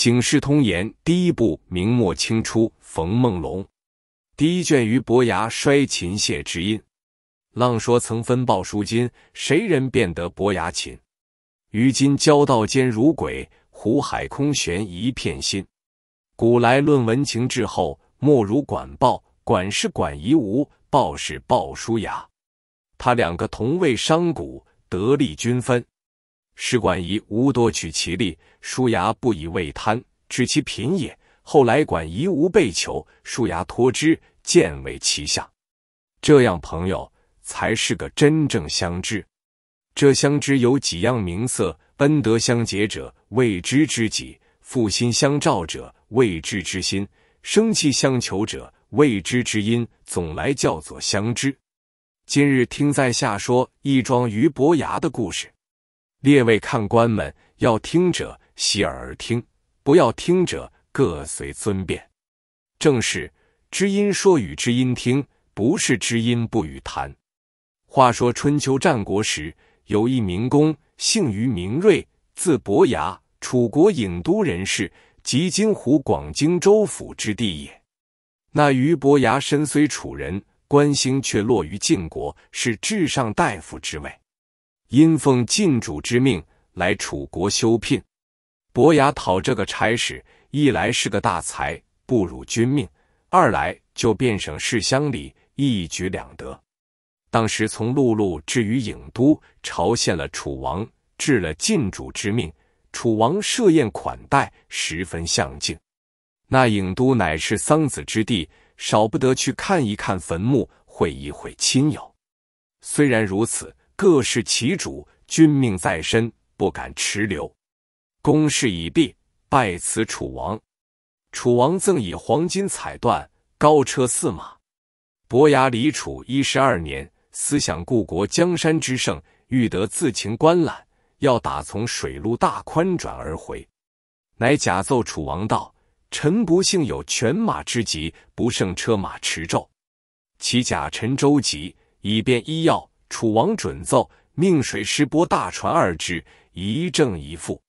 《警世通言》第一部，明末清初，冯梦龙。第一卷于伯牙摔琴谢知音。浪说曾分鲍叔金，谁人便得伯牙琴？于今交道间如鬼，湖海空悬一片心。古来论文情至厚，莫如管鲍。管是管夷吾，鲍是鲍叔牙。他两个同为商贾，得利均分。士管夷无多取其利，叔牙不以为贪，知其贫也。后来管夷吾被求，叔牙托之，见为其相。这样朋友才是个真正相知。这相知有几样名色：恩德相结者，谓之知己；负心相照者，谓之知心；生气相求者，谓之知音。总来叫做相知。今日听在下说一桩俞伯牙的故事。列位看官们，要听者洗耳而听，不要听者各随尊便。正是知音说与知音听，不是知音不与谈。话说春秋战国时，有一名公，姓于名瑞，字伯牙，楚国郢都人士，即今湖广荆州府之地也。那于伯牙身虽楚人，官星却落于晋国，是至上大夫之位。因奉晋主之命来楚国修聘，伯牙讨这个差事，一来是个大财，不辱君命；二来就便省事乡里，一举两得。当时从陆路至于郢都，朝见了楚王，治了晋主之命。楚王设宴款待，十分相敬。那郢都乃是丧子之地，少不得去看一看坟墓，会一会亲友。虽然如此。各事其主，君命在身，不敢迟留。公事已毕，拜辞楚王。楚王赠以黄金彩缎、高车驷马。伯牙离楚一十二年，思想故国江山之盛，欲得自秦观览，要打从水路大宽转而回。乃假奏楚王道：“臣不幸有犬马之疾，不胜车马驰骤，其假臣舟急，以便医药。”楚王准奏，命水师拨大船二只，一正一副。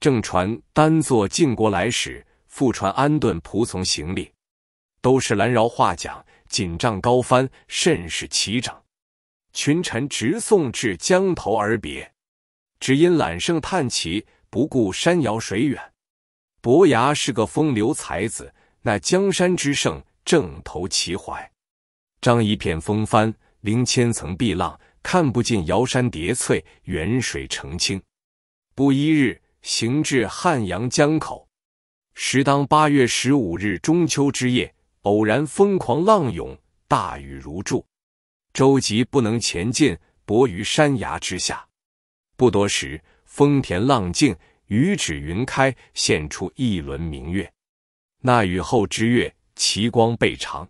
正船单坐晋国来使，副船安顿仆从行李，都是兰饶画讲，锦帐高帆，甚是齐整。群臣直送至江头而别，只因揽胜叹奇，不顾山遥水远。伯牙是个风流才子，那江山之胜，正投其怀。张一片风帆。临千层碧浪，看不尽瑶山叠翠，远水澄清。不一日，行至汉阳江口，时当八月十五日中秋之夜，偶然风狂浪涌，大雨如注，舟楫不能前进，泊于山崖之下。不多时，风恬浪静，雨止云开，现出一轮明月。那雨后之月，其光倍长。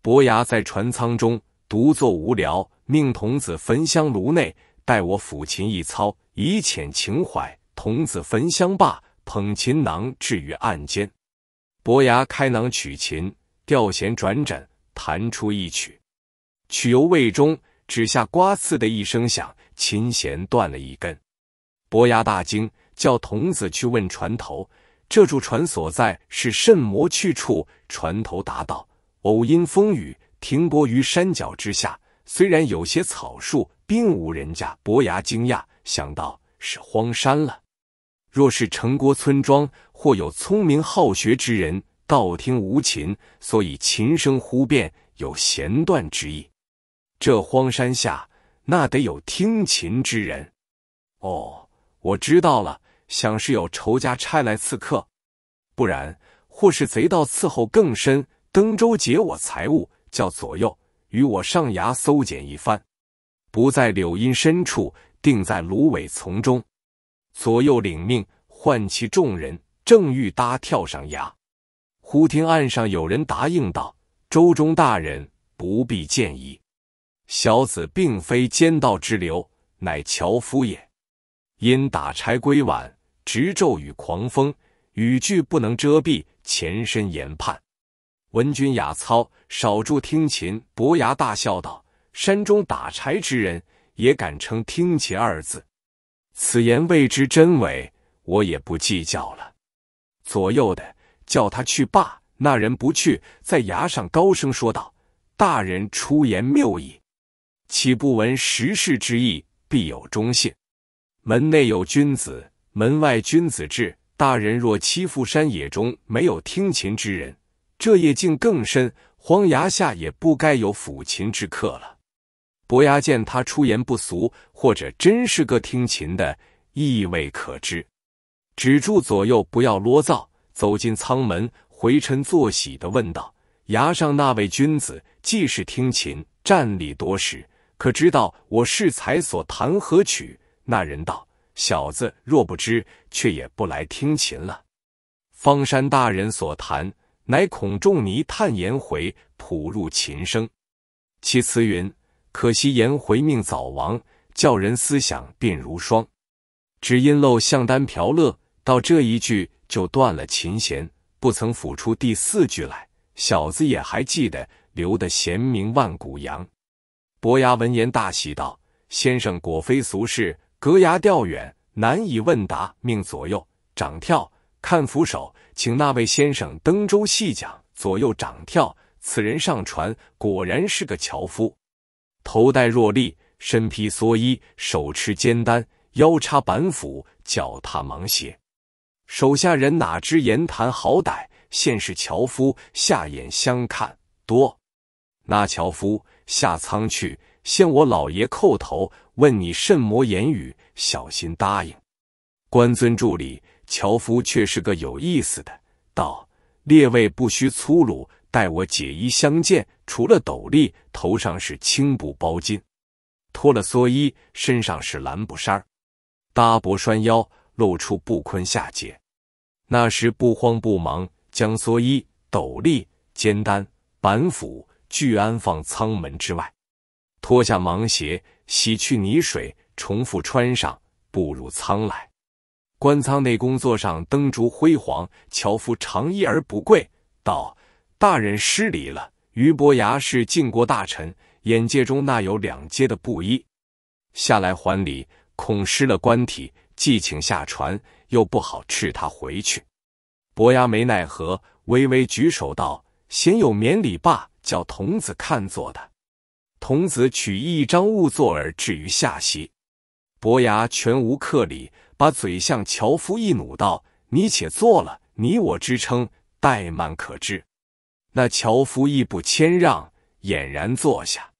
伯牙在船舱中。独坐无聊，命童子焚香炉内，待我抚琴一操，以遣情怀。童子焚香罢，捧琴囊置于案间。伯牙开囊取琴，调弦转枕，弹出一曲。曲由未中，只下刮刺的一声响，琴弦断了一根。伯牙大惊，叫童子去问船头。这柱船所在是甚魔去处？船头答道：偶因风雨。停泊于山脚之下，虽然有些草树，并无人家。伯牙惊讶，想到是荒山了。若是城郭村庄，或有聪明好学之人，道听无琴，所以琴声忽变，有弦断之意。这荒山下，那得有听琴之人？哦，我知道了，想是有仇家差来刺客，不然或是贼盗伺候更深，登舟劫我财物。叫左右与我上崖搜检一番，不在柳荫深处，定在芦苇丛中。左右领命，唤其众人，正欲搭跳上崖，忽听岸上有人答应道：“周中大人不必见疑，小子并非奸盗之流，乃樵夫也。因打柴归晚，直骤雨狂风，雨具不能遮蔽，前身沿判。”闻君雅操，少住听琴。伯牙大笑道：“山中打柴之人也敢称听琴二字？此言未知真伪，我也不计较了。”左右的叫他去罢。那人不去，在崖上高声说道：“大人出言谬矣，岂不闻时世之意，必有忠信？门内有君子，门外君子至。大人若欺负山野中没有听琴之人。”这夜静更深，荒崖下也不该有抚琴之客了。伯牙见他出言不俗，或者真是个听琴的，意味可知。止住左右，不要啰嗦，走进舱门，回尘作喜的问道：“崖上那位君子，既是听琴，站立多时，可知道我适才所弹何曲？”那人道：“小子若不知，却也不来听琴了。”方山大人所弹。乃孔仲尼叹颜回，谱入琴声。其词云：“可惜颜回命早亡，教人思想鬓如霜。只因陋巷丹嫖乐，到这一句就断了琴弦，不曾抚出第四句来。”小子也还记得，留得贤名万古扬。伯牙闻言大喜道：“先生果非俗世，隔崖钓远，难以问答。命左右掌跳，看扶手。”请那位先生登舟细讲，左右掌跳。此人上船，果然是个樵夫，头戴箬笠，身披蓑衣，手持尖担，腰插板斧，脚踏芒鞋。手下人哪知言谈好歹，现是樵夫，下眼相看多。那樵夫下舱去，向我老爷叩头，问你甚么言语，小心答应。官尊助理。樵夫却是个有意思的，道：“列位不须粗鲁，待我解衣相见。除了斗笠，头上是青布包巾；脱了蓑衣，身上是蓝布衫儿，搭脖拴腰，露出布坤下节。那时不慌不忙，将蓑衣、斗笠、肩担、板斧俱安放舱门之外，脱下芒鞋，洗去泥水，重复穿上，步入舱来。”官舱内工作上灯烛辉煌，樵夫长衣而不跪，道：“大人失礼了。”俞伯牙是晋国大臣，眼界中那有两阶的布衣。下来还礼，恐失了官体，既请下船，又不好斥他回去。伯牙没奈何，微微举手道：“贤有免礼罢，叫童子看坐的。”童子取一张物作而置于下席，伯牙全无客礼。把嘴向樵夫一努，道：“你且坐了，你我之称，怠慢可知。”那樵夫亦不谦让，俨然坐下。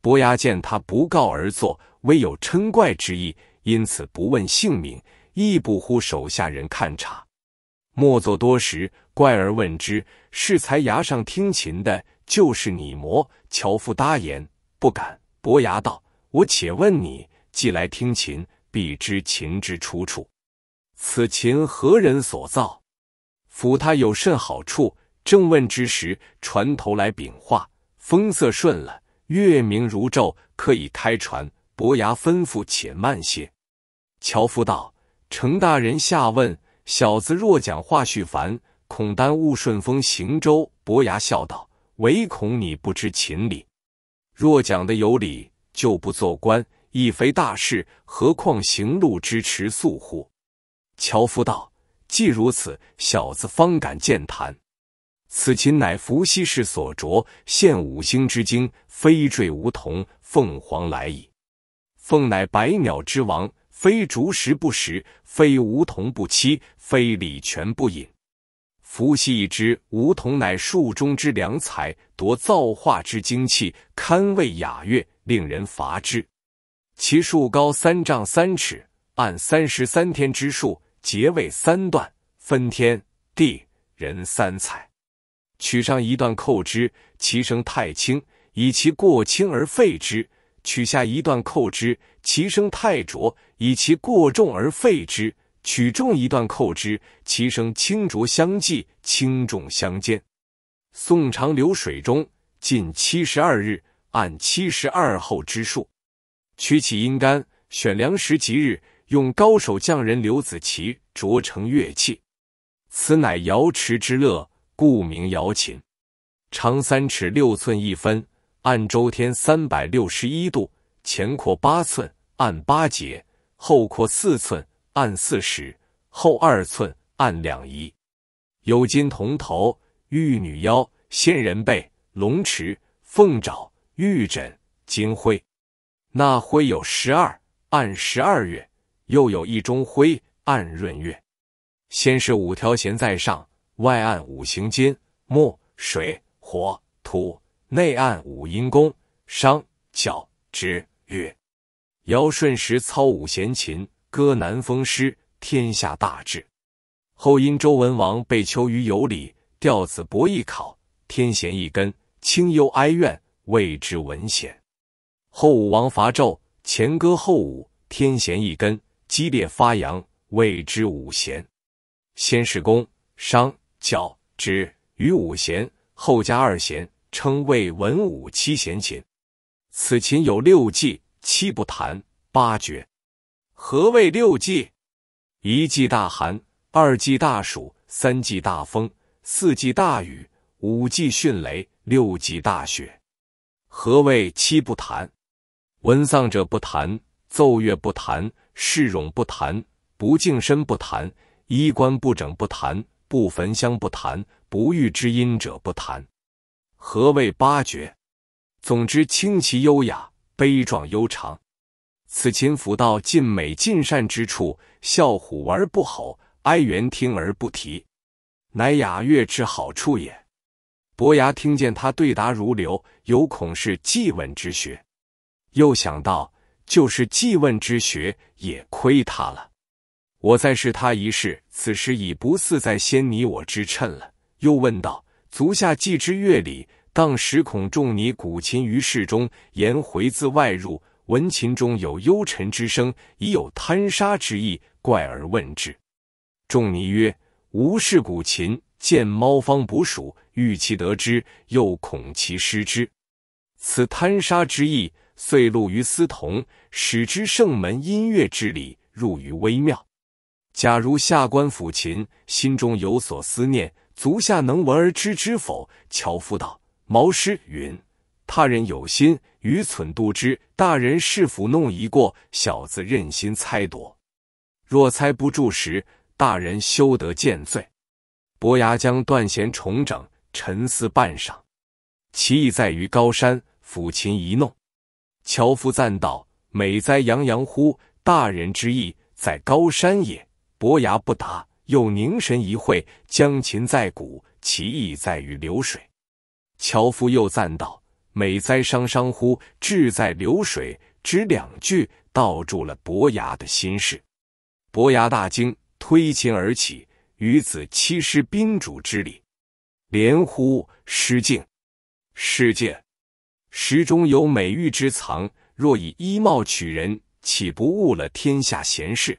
伯牙见他不告而坐，唯有嗔怪之意，因此不问姓名，亦不呼手下人看察。默坐多时，怪而问之：“是才崖上听琴的，就是你魔？”樵夫答言：“不敢。”伯牙道：“我且问你，既来听琴。”必知秦之出处，此秦何人所造？抚他有甚好处？正问之时，船头来禀话，风色顺了，月明如昼，可以开船。伯牙吩咐：“且慢些。”樵夫道：“程大人下问，小子若讲话絮烦，恐耽误顺风行舟。”伯牙笑道：“唯恐你不知秦理，若讲的有理，就不做官。”亦非大事，何况行路之迟速乎？樵夫道：“既如此，小子方敢健谈。此琴乃伏羲氏所着，现五星之精，非坠梧桐，凤凰来矣。凤乃百鸟之王，非竹食不食，非梧桐不栖，非礼泉不饮。伏羲已知梧桐乃树中之良材，夺造化之精气，堪为雅乐，令人伐之。”其树高三丈三尺，按三十三天之数，结为三段，分天地人三彩。取上一段扣之，其声太轻，以其过轻而废之；取下一段扣之，其声太浊，以其过重而废之；取中一段扣之，其声清浊相济，轻重相间。宋长流水中，近七十二日，按七十二候之数。取其阴干，选良时吉日，用高手匠人刘子琪琢成乐器。此乃瑶池之乐，故名瑶琴。长三尺六寸一分，按周天三百六十一度。前阔八寸，按八节；后阔四寸，按四十；后二寸，按两仪。有金铜头、玉女腰、仙人背、龙池、凤爪、玉枕、金徽。那徽有十二，按十二月；又有一中徽，按闰月。先是五条弦在上，外按五行金木水火土，内按五音宫商角徵羽。尧舜时操五弦琴，歌南风诗，天下大治。后因周文王被囚于有里，调子博弈考，天弦一根，清幽哀怨，谓之文弦。后武王伐纣，前歌后舞，天弦一根，激烈发扬，谓之五弦。先是宫、商、角、徵、与五弦，后加二弦，称谓文武七弦琴。此琴有六技、七不弹、八绝。何谓六技？一季大寒，二季大暑，三季大风，四季大雨，五季迅雷，六季大雪。何谓七不弹？闻丧者不谈，奏乐不谈，侍俑不谈，不净身不谈，衣冠不整不谈，不焚香不谈，不遇知音者不谈。何谓八绝？总之，清奇优雅，悲壮悠长。此琴抚道尽美尽善之处，笑虎而不吼，哀猿听而不啼，乃雅乐之好处也。伯牙听见他对答如流，有恐是记问之学。又想到，就是继问之学，也亏他了。我再试他一试，此时已不似在先你我之趁了。又问道：“足下既之乐理，当时恐仲尼鼓琴于室中，言回自外入，闻琴中有幽沉之声，已有贪杀之意，怪而问之。仲尼曰：‘吾是古琴，见猫方捕鼠，欲其得之，又恐其失之，此贪杀之意。’”遂录于司同，使之圣门音乐之理入于微妙。假如下官抚琴，心中有所思念，足下能闻而知之否？樵夫道：“毛诗云，他人有心，愚蠢度之。大人是否弄一过，小子任心猜夺。若猜不住时，大人休得见罪。”伯牙将断弦重整，沉思半晌，其意在于高山，抚琴一弄。樵夫赞道：“美哉，洋洋乎！大人之意在高山也。”伯牙不答，又凝神一会，将琴在鼓，其意在于流水。樵夫又赞道：“美哉，伤伤乎！志在流水。”只两句道住了伯牙的心事。伯牙大惊，推琴而起，与子七师宾主之礼，连呼：“失敬，失敬。”石中有美玉之藏，若以衣帽取人，岂不误了天下贤士？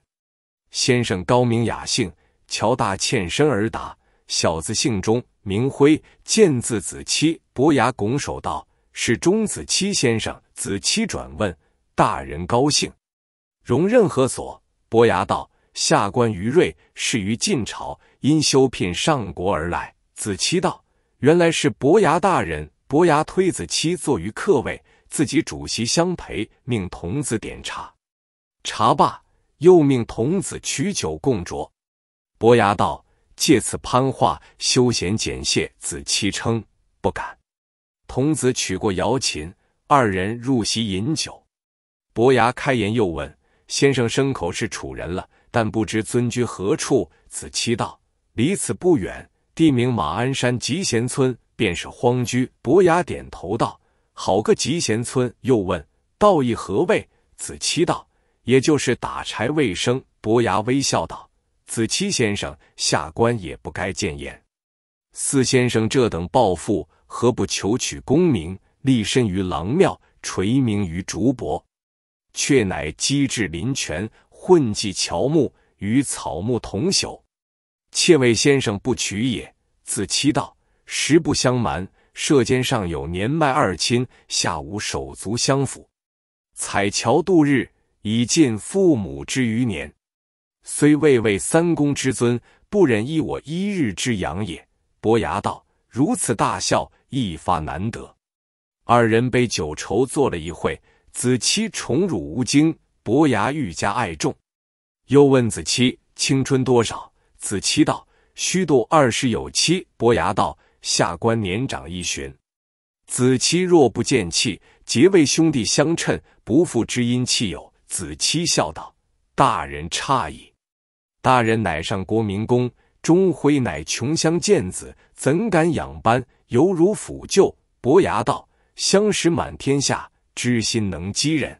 先生高明雅兴，乔大欠身而答：“小子姓钟，名辉，见字子期。”伯牙拱手道：“是钟子期先生。”子期转问：“大人高兴？”荣任何所？”伯牙道：“下官于瑞，是于晋朝，因修聘上国而来。”子期道：“原来是伯牙大人。”伯牙推子期坐于客位，自己主席相陪，命童子点茶。茶罢，又命童子取酒共酌。伯牙道：“借此攀话，休闲简谢。”子期称：“不敢。”童子取过瑶琴，二人入席饮酒。伯牙开言又问：“先生牲口是楚人了，但不知尊居何处？”子期道：“离此不远，地名马鞍山集贤村。”便是荒居，伯牙点头道：“好个吉贤村。”又问道：“义何谓？”子期道：“也就是打柴为生。”伯牙微笑道：“子期先生，下官也不该谏言。四先生这等抱负，何不求取功名，立身于郎庙，垂名于竹帛？却乃机智林泉，混迹乔木，与草木同朽。窃谓先生不取也。”子期道。实不相瞒，射肩上有年迈二亲，下无手足相扶，彩桥度日，已尽父母之余年。虽未为三公之尊，不忍益我一日之养也。伯牙道：“如此大孝，一发难得。”二人杯酒愁坐了一会。子期宠辱无惊，伯牙愈加爱重。又问子期：“青春多少？”子期道：“虚度二十有七。”伯牙道：下官年长一旬，子期若不见气，结为兄弟相称，不负知音气友。子期笑道：“大人诧异，大人乃上国民公，钟辉乃穷乡贱子，怎敢仰班，犹如辅旧。”伯牙道：“相识满天下，知心能几人？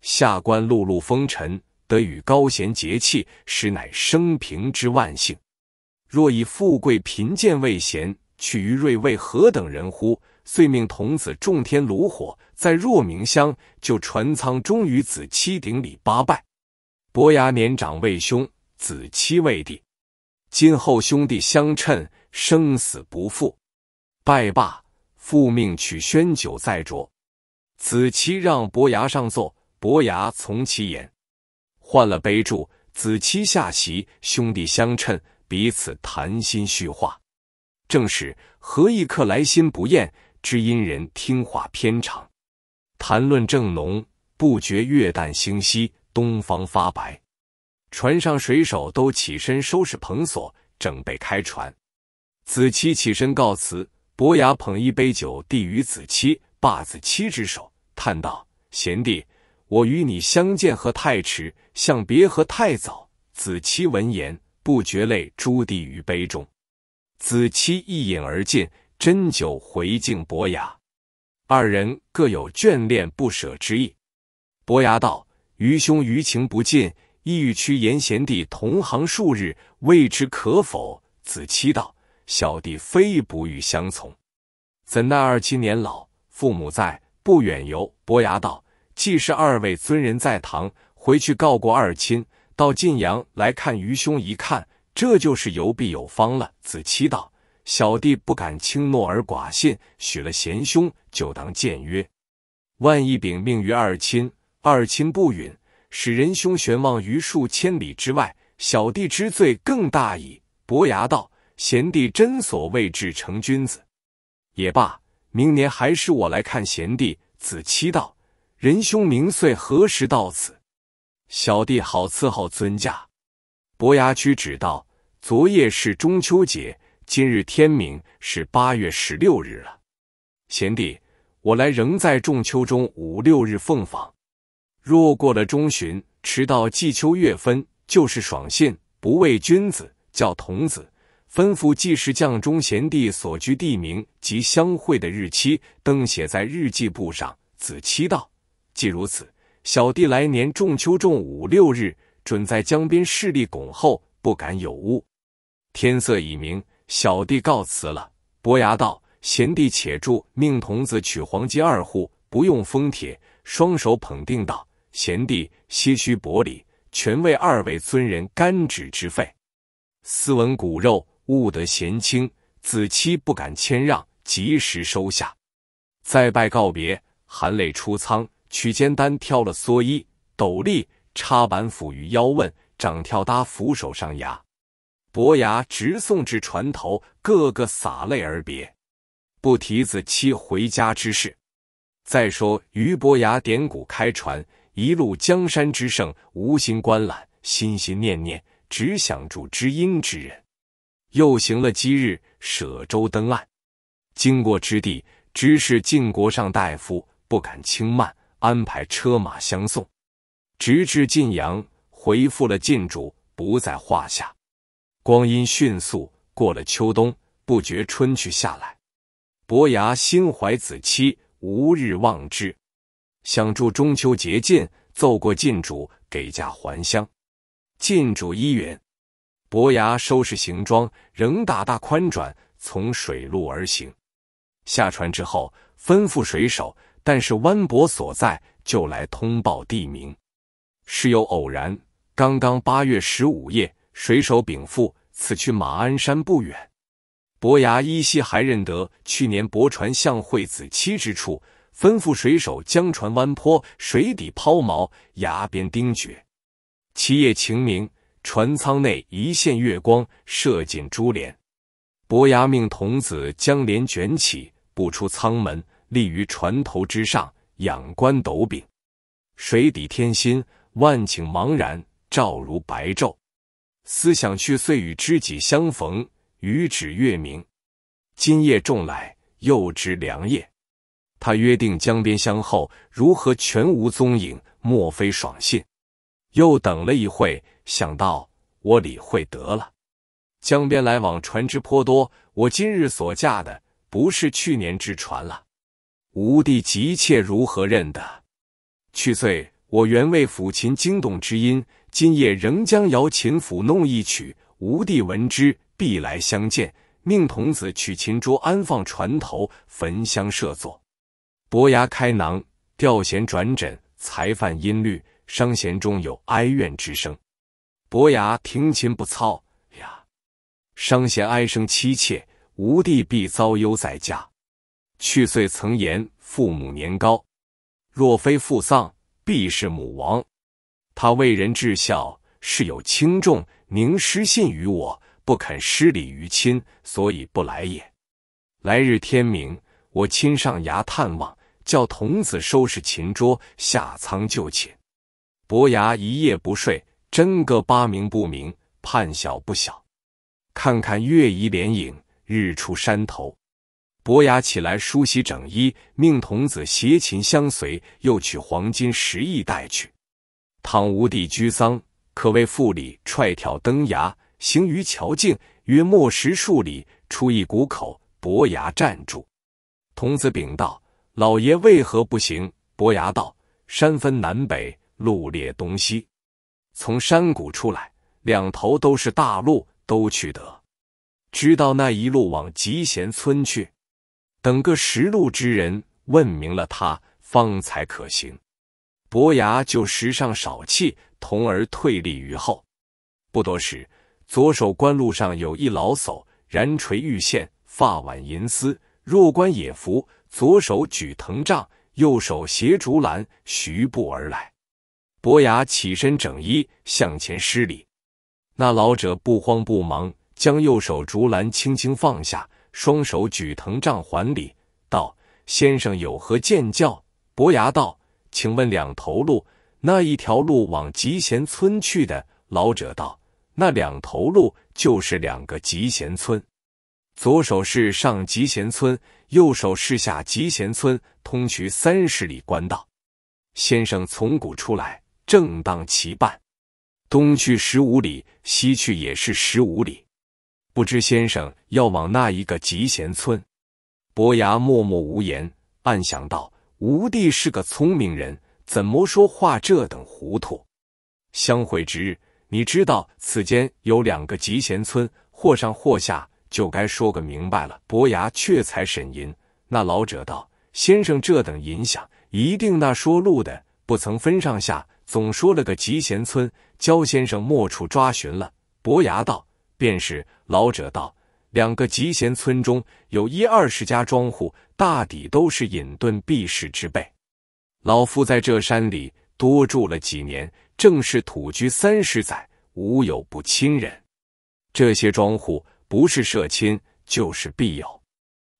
下官碌碌风尘，得与高贤结气，实乃生平之万幸。若以富贵贫贱为贤。”取于瑞为何等人乎？遂命童子种天炉火，在若明乡就船舱，终于子期顶礼八拜。伯牙年长为兄，子期为弟，今后兄弟相称，生死不复。拜罢，复命取宣酒再酌。子期让伯牙上座，伯牙从其言，换了杯注。子期下席，兄弟相称，彼此谈心叙话。正是何意客来心不厌，知音人听话偏长，谈论正浓，不觉月淡星稀，东方发白。船上水手都起身收拾蓬索，准备开船。子期起身告辞，伯牙捧一杯酒，递于子期，罢子期之手，叹道：“贤弟，我与你相见何太迟，相别何太早。”子期闻言，不觉泪珠滴于杯中。子期一饮而尽，斟酒回敬伯牙，二人各有眷恋不舍之意。伯牙道：“愚兄余情不尽，意欲与严贤弟同行数日，未知可否？”子期道：“小弟非不欲相从，怎奈二七年老，父母在，不远游。”伯牙道：“既是二位尊人在堂，回去告过二亲，到晋阳来看愚兄一看。”这就是游必有方了。子期道：“小弟不敢轻诺而寡信，许了贤兄就当谏约。万一禀命于二亲，二亲不允，使仁兄悬望于数千里之外，小弟之罪更大矣。”伯牙道：“贤弟真所谓至诚君子也罢。明年还是我来看贤弟。”子期道：“仁兄明岁何时到此？小弟好伺候尊驾。”伯牙屈指道。昨夜是中秋节，今日天明是八月十六日了。贤弟，我来仍在仲秋中五六日奉访，若过了中旬，迟到季秋月分，就是爽信不畏君子，叫童子吩咐计时将中贤弟所居地名及相会的日期登写在日记簿上。子期道：既如此，小弟来年仲秋仲五六日，准在江边势力拱后，不敢有误。天色已明，小弟告辞了。伯牙道：“贤弟且住，命童子取黄金二户，不用封帖。”双手捧定道：“贤弟，些许薄礼，全为二位尊人甘旨之费，斯文骨肉，务得贤亲。”子期不敢谦让，及时收下，再拜告别，含泪出仓，取肩担挑了蓑衣、斗笠，插板斧于腰问，掌跳搭扶手上崖。伯牙直送至船头，个个洒泪而别，不提子期回家之事。再说俞伯牙点鼓开船，一路江山之胜，无心观览，心心念念只想住知音之人。又行了几日，舍舟登岸，经过之地知是晋国上大夫，不敢轻慢，安排车马相送，直至晋阳，回复了晋主，不在话下。光阴迅速，过了秋冬，不觉春去夏来。伯牙心怀子期，无日望之，想祝中秋节尽奏过郡主，给嫁还乡。郡主依允。伯牙收拾行装，仍打大宽转，从水路而行。下船之后，吩咐水手，但是湾泊所在，就来通报地名。是有偶然，刚刚八月十五夜。水手禀赋，此去马鞍山不远。”伯牙依稀还认得去年泊船向惠子期之处，吩咐水手将船弯坡，水底抛锚，崖边钉绝。七夜晴明，船舱内一线月光射进珠帘。伯牙命童子将帘卷起，步出舱门，立于船头之上，仰观斗柄。水底天心，万顷茫然，照如白昼。思想去岁与知己相逢，与指月明。今夜重来，又知良夜。他约定江边相候，如何全无踪影？莫非爽信？又等了一会，想到我理会得了。江边来往船只颇多，我今日所驾的不是去年之船了。吴地急切如何认得？去岁我原为抚琴惊动知音。今夜仍将瑶琴抚弄一曲，吴帝闻之必来相见。命童子取琴桌安放船头，焚香设座。伯牙开囊，调弦转枕，才犯音律，伤弦中有哀怨之声。伯牙听琴不操呀，伤弦哀声凄切。吴帝必遭忧在家。去岁曾言父母年高，若非父丧，必是母亡。他为人至孝，事有轻重，宁失信于我，不肯失礼于亲，所以不来也。来日天明，我亲上崖探望，叫童子收拾琴桌，下仓就寝。伯牙一夜不睡，真个八明不明，盼晓不晓。看看月移莲影，日出山头，伯牙起来梳洗整衣，命童子携琴相随，又取黄金十亿带去。唐无地居丧，可谓负礼。踹挑登崖，行于桥径，约莫十数里，出一谷口，伯牙站住。童子禀道：“老爷为何不行？”伯牙道：“山分南北，路列东西。从山谷出来，两头都是大路，都去得。知道那一路往集贤村去，等个识路之人问明了他，方才可行。”伯牙就时尚少气，童儿退立于后。不多时，左手官路上有一老叟，燃垂玉线，发挽银丝，若冠野服，左手举藤杖，右手携竹篮，徐步而来。伯牙起身整衣，向前施礼。那老者不慌不忙，将右手竹篮轻轻放下，双手举藤杖还礼，道：“先生有何见教？”伯牙道。请问两头路，那一条路往集贤村去的？老者道：“那两头路就是两个集贤村，左手是上集贤村，右手是下集贤村，通渠三十里官道。先生从古出来，正当其半，东去十五里，西去也是十五里。不知先生要往那一个集贤村？”伯牙默默无言，暗想道。吴地是个聪明人，怎么说话这等糊涂？相会之日，你知道此间有两个集贤村，或上或下，就该说个明白了。伯牙却才沈吟，那老者道：“先生这等影响，一定那说路的不曾分上下，总说了个集贤村，焦先生莫处抓寻了。”伯牙道：“便是。”老者道。两个集贤村中有一二十家庄户，大抵都是隐遁避世之辈。老夫在这山里多住了几年，正是土居三十载，无有不亲人。这些庄户不是社亲，就是必友。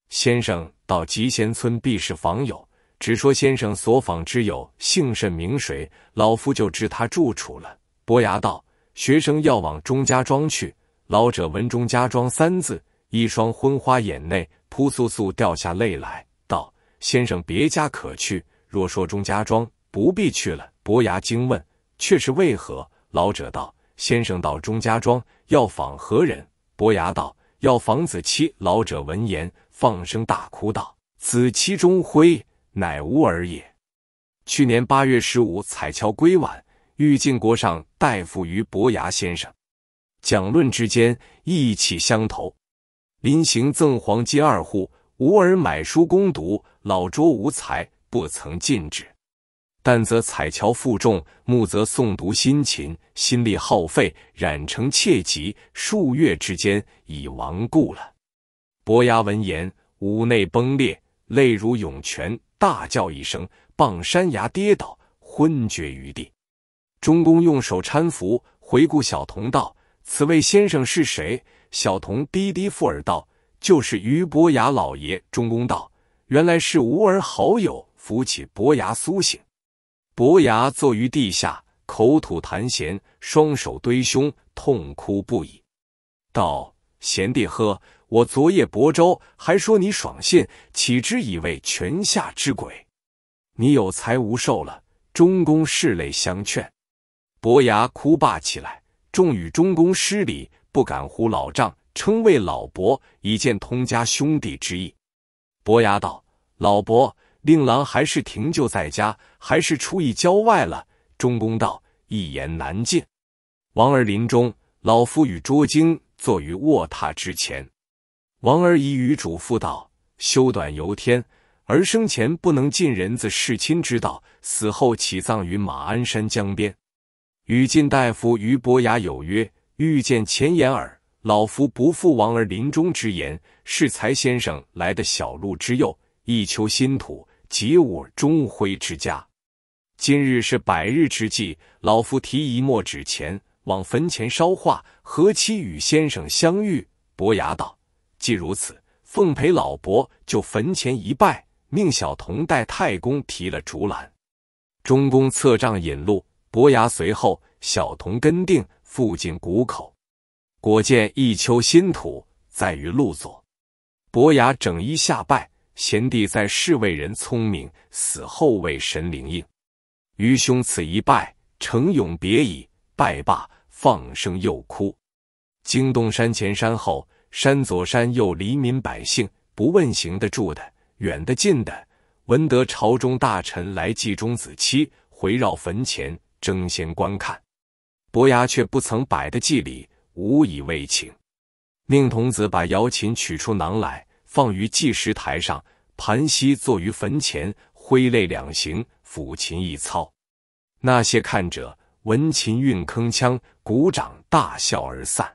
先生到集贤村避世访友，只说先生所访之友姓甚名谁，老夫就知他住处了。伯牙道：“学生要往钟家庄去。”老者闻钟家庄三字，一双昏花眼内扑簌簌掉下泪来，道：“先生别家可去？若说钟家庄，不必去了。”伯牙惊问：“却是为何？”老者道：“先生到钟家庄要访何人？”伯牙道：“要访子期。”老者闻言，放声大哭道：“子期钟辉，乃吾儿也。去年八月十五，彩桥归晚，欲进国上大夫于伯牙先生。”讲论之间，意气相投。临行赠黄鸡二户，吾尔买书攻读。老拙无才，不曾禁止。旦则彩桥负重，暮则诵读辛勤，心力耗费，染成切疾。数月之间，已亡故了。伯牙闻言，屋内崩裂，泪如涌泉，大叫一声，傍山崖跌倒，昏厥于地。中公用手搀扶，回顾小童道。此位先生是谁？小童低低附耳道：“就是俞伯牙老爷。”中公道：“原来是吾儿好友。”扶起伯牙苏醒。伯牙坐于地下，口吐痰涎，双手堆胸，痛哭不已，道：“贤弟呵，我昨夜泊舟，还说你爽信，岂知以为泉下之鬼？你有才无寿了。”中公拭泪相劝，伯牙哭罢起来。众与中公失礼，不敢呼老丈，称谓老伯，以见通家兄弟之意。伯牙道：“老伯，令郎还是停就在家，还是出意郊外了？”中公道：“一言难尽。”王儿临终，老夫与拙荆坐于卧榻之前，王儿已与主父道：“修短由天，儿生前不能尽人子事亲之道，死后起葬于马鞍山江边。”与晋大夫俞伯牙有约，欲见前言耳。老夫不负王儿临终之言，是才先生来的小路之右，一丘新土，即我中辉之家。今日是百日之际，老夫提一墨纸钱往坟前烧化，何期与先生相遇！伯牙道：“既如此，奉陪老伯就坟前一拜。”命小童带太公提了竹篮，中公策杖引路。伯牙随后，小童跟定，附近谷口，果见一丘新土，在于路左。伯牙整衣下拜，贤弟在世为人聪明，死后为神灵应。愚兄此一拜，成永别矣。拜罢，放声又哭，惊动山前山后，山左山右黎民百姓，不问行的住的，远的近的，闻得朝中大臣来祭钟子期，回绕坟前。争先观看，伯牙却不曾摆的祭礼，无以为情。宁童子把瑶琴取出囊来，放于祭石台上，盘膝坐于坟前，挥泪两行，抚琴一操。那些看者闻琴韵铿锵，鼓掌大笑而散。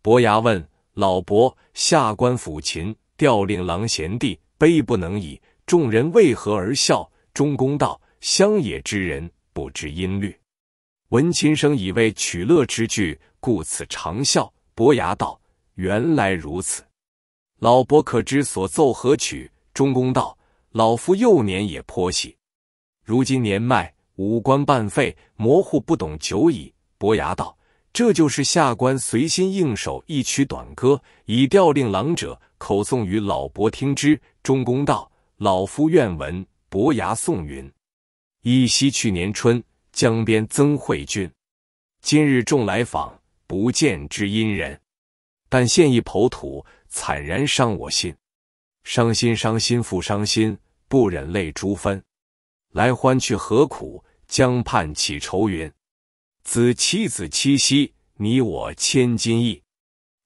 伯牙问老伯：“下官抚琴，调令郎贤弟，悲不能已。众人为何而笑？”中公道：“乡野之人。”不知音律，闻琴声以为取乐之具，故此长啸。伯牙道：“原来如此，老伯可知所奏何曲？”中公道：“老夫幼年也颇喜，如今年迈，五官半废，模糊不懂久矣。”伯牙道：“这就是下官随心应手一曲短歌，以调令郎者，口诵于老伯听之。”中公道：“老夫愿闻。”伯牙诵云。忆昔去年春，江边曾会君。今日众来访，不见知音人。但见一抔土，惨然伤我心。伤心伤心复伤心，不忍泪珠分。来欢去何苦？江畔起愁云。子期子期兮，你我千金意。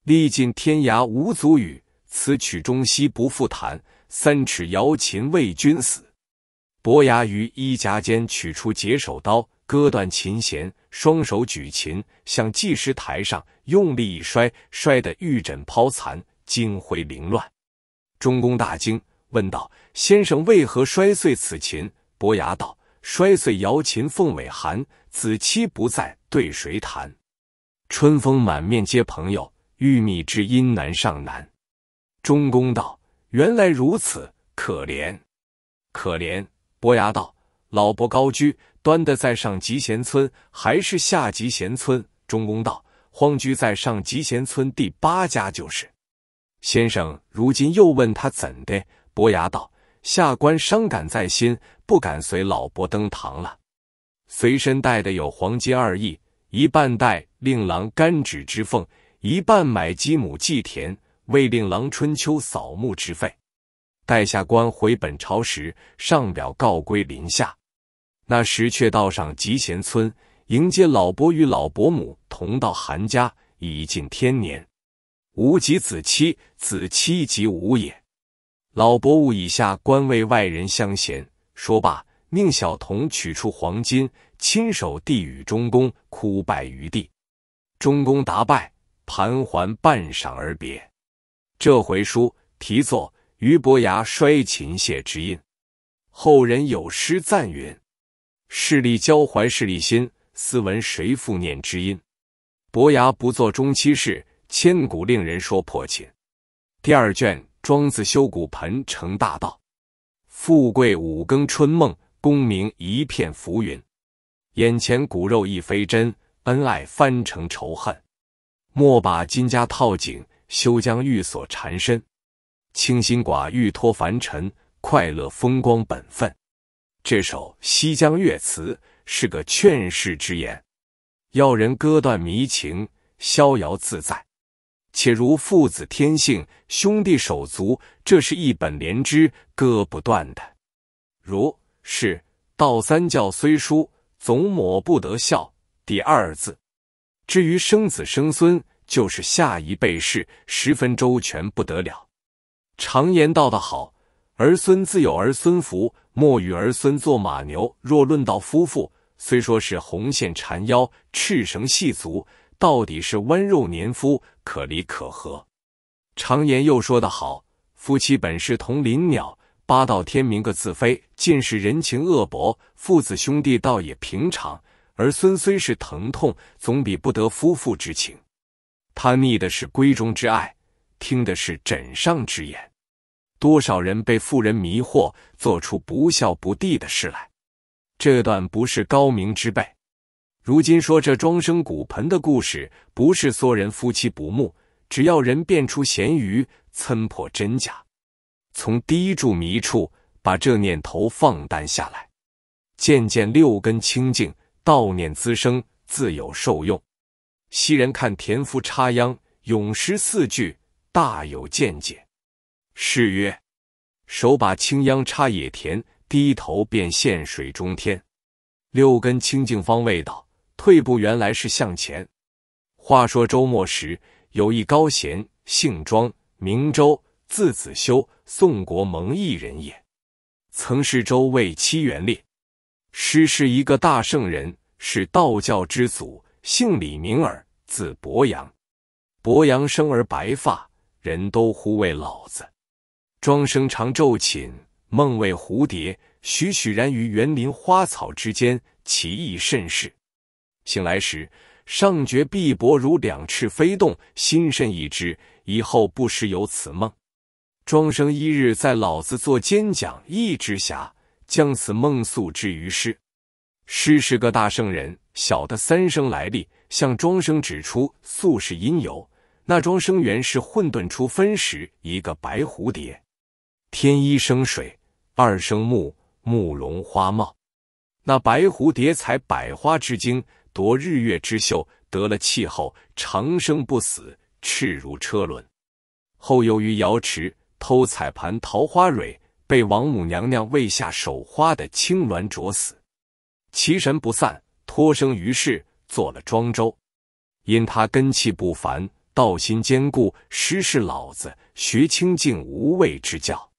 历尽天涯无足语，此曲终兮不复弹。三尺瑶琴为君死。伯牙于衣夹间取出解手刀，割断琴弦，双手举琴向祭师台上，用力一摔，摔得玉枕抛残，金徽凌乱。中公大惊，问道：“先生为何摔碎此琴？”伯牙道：“摔碎瑶琴凤尾寒，子期不在对谁弹？春风满面皆朋友，玉米知音难上难。”中公道：“原来如此，可怜，可怜。”伯牙道：“老伯高居，端的在上集贤村，还是下集贤村？”中公道：“荒居在上集贤村第八家，就是。”先生如今又问他怎的？伯牙道：“下官伤感在心，不敢随老伯登堂了。随身带的有黄金二亿，一半带令郎甘旨之凤，一半买鸡母祭田，为令郎春秋扫墓之费。”待下官回本朝时，上表告归临下。那时却到上吉贤村迎接老伯与老伯母同到韩家已近天年。吾及子妻，子妻即吾也。老伯勿以下官为外人相嫌。说罢，命小童取出黄金，亲手递与中公，哭拜于地。中公答拜，盘桓半晌而别。这回书题作。俞伯牙摔琴谢知音，后人有诗赞云：“势力交怀势力心，斯文谁复念知音？伯牙不做中期事，千古令人说破琴。”第二卷，庄子修骨盆成大道，富贵五更春梦，功名一片浮云。眼前骨肉亦非真，恩爱翻成仇恨。莫把金家套颈，休将玉锁缠身。清心寡欲，脱凡尘，快乐风光本分。这首《西江月》词是个劝世之言，要人割断迷情，逍遥自在。且如父子天性，兄弟手足，这是一本连枝割不断的。如是道三教虽疏，总抹不得孝。第二字，至于生子生孙，就是下一辈事，十分周全不得了。常言道得好，儿孙自有儿孙福，莫与儿孙做马牛。若论到夫妇，虽说是红线缠腰，赤绳系足，到底是温肉黏肤，可离可合。常言又说得好，夫妻本是同林鸟，八到天明各自飞。尽是人情恶薄，父子兄弟倒也平常，儿孙虽是疼痛，总比不得夫妇之情。他逆的是闺中之爱。听的是枕上之言，多少人被妇人迷惑，做出不孝不弟的事来。这段不是高明之辈，如今说这庄生骨盆的故事，不是撮人夫妻不睦。只要人变出咸鱼，参破真假，从低处迷处，把这念头放淡下来，渐渐六根清净，道念滋生，自有受用。昔人看田夫插秧，咏诗四句。大有见解，诗曰：“手把青秧插野田，低头便见水中天。六根清净方未道，退步原来是向前。”话说周末时，有一高贤，姓庄，名周，字子修，宋国蒙邑人也。曾是周魏七元烈。师是一个大圣人，是道教之祖，姓李，名耳，字伯阳。伯阳生而白发。人都呼为老子。庄生常昼寝，梦为蝴蝶，栩栩然于园林花草之间，其意甚是。醒来时，上觉臂膊如两翅飞动，心甚已知，以后不时有此梦。庄生一日在老子做间讲《一之暇，将此梦诉之于师。师是个大圣人，晓得三生来历，向庄生指出素是因由。那庄生元是混沌初分时一个白蝴蝶，天一生水，二生木，木荣花茂。那白蝴蝶采百花之精，夺日月之秀，得了气候，长生不死，赤如车轮。后由于瑶池偷采盘桃花蕊，被王母娘娘喂下手花的青鸾啄死，其神不散，托生于世，做了庄周。因他根气不凡。道心坚固，师是老子，学清净无畏之教。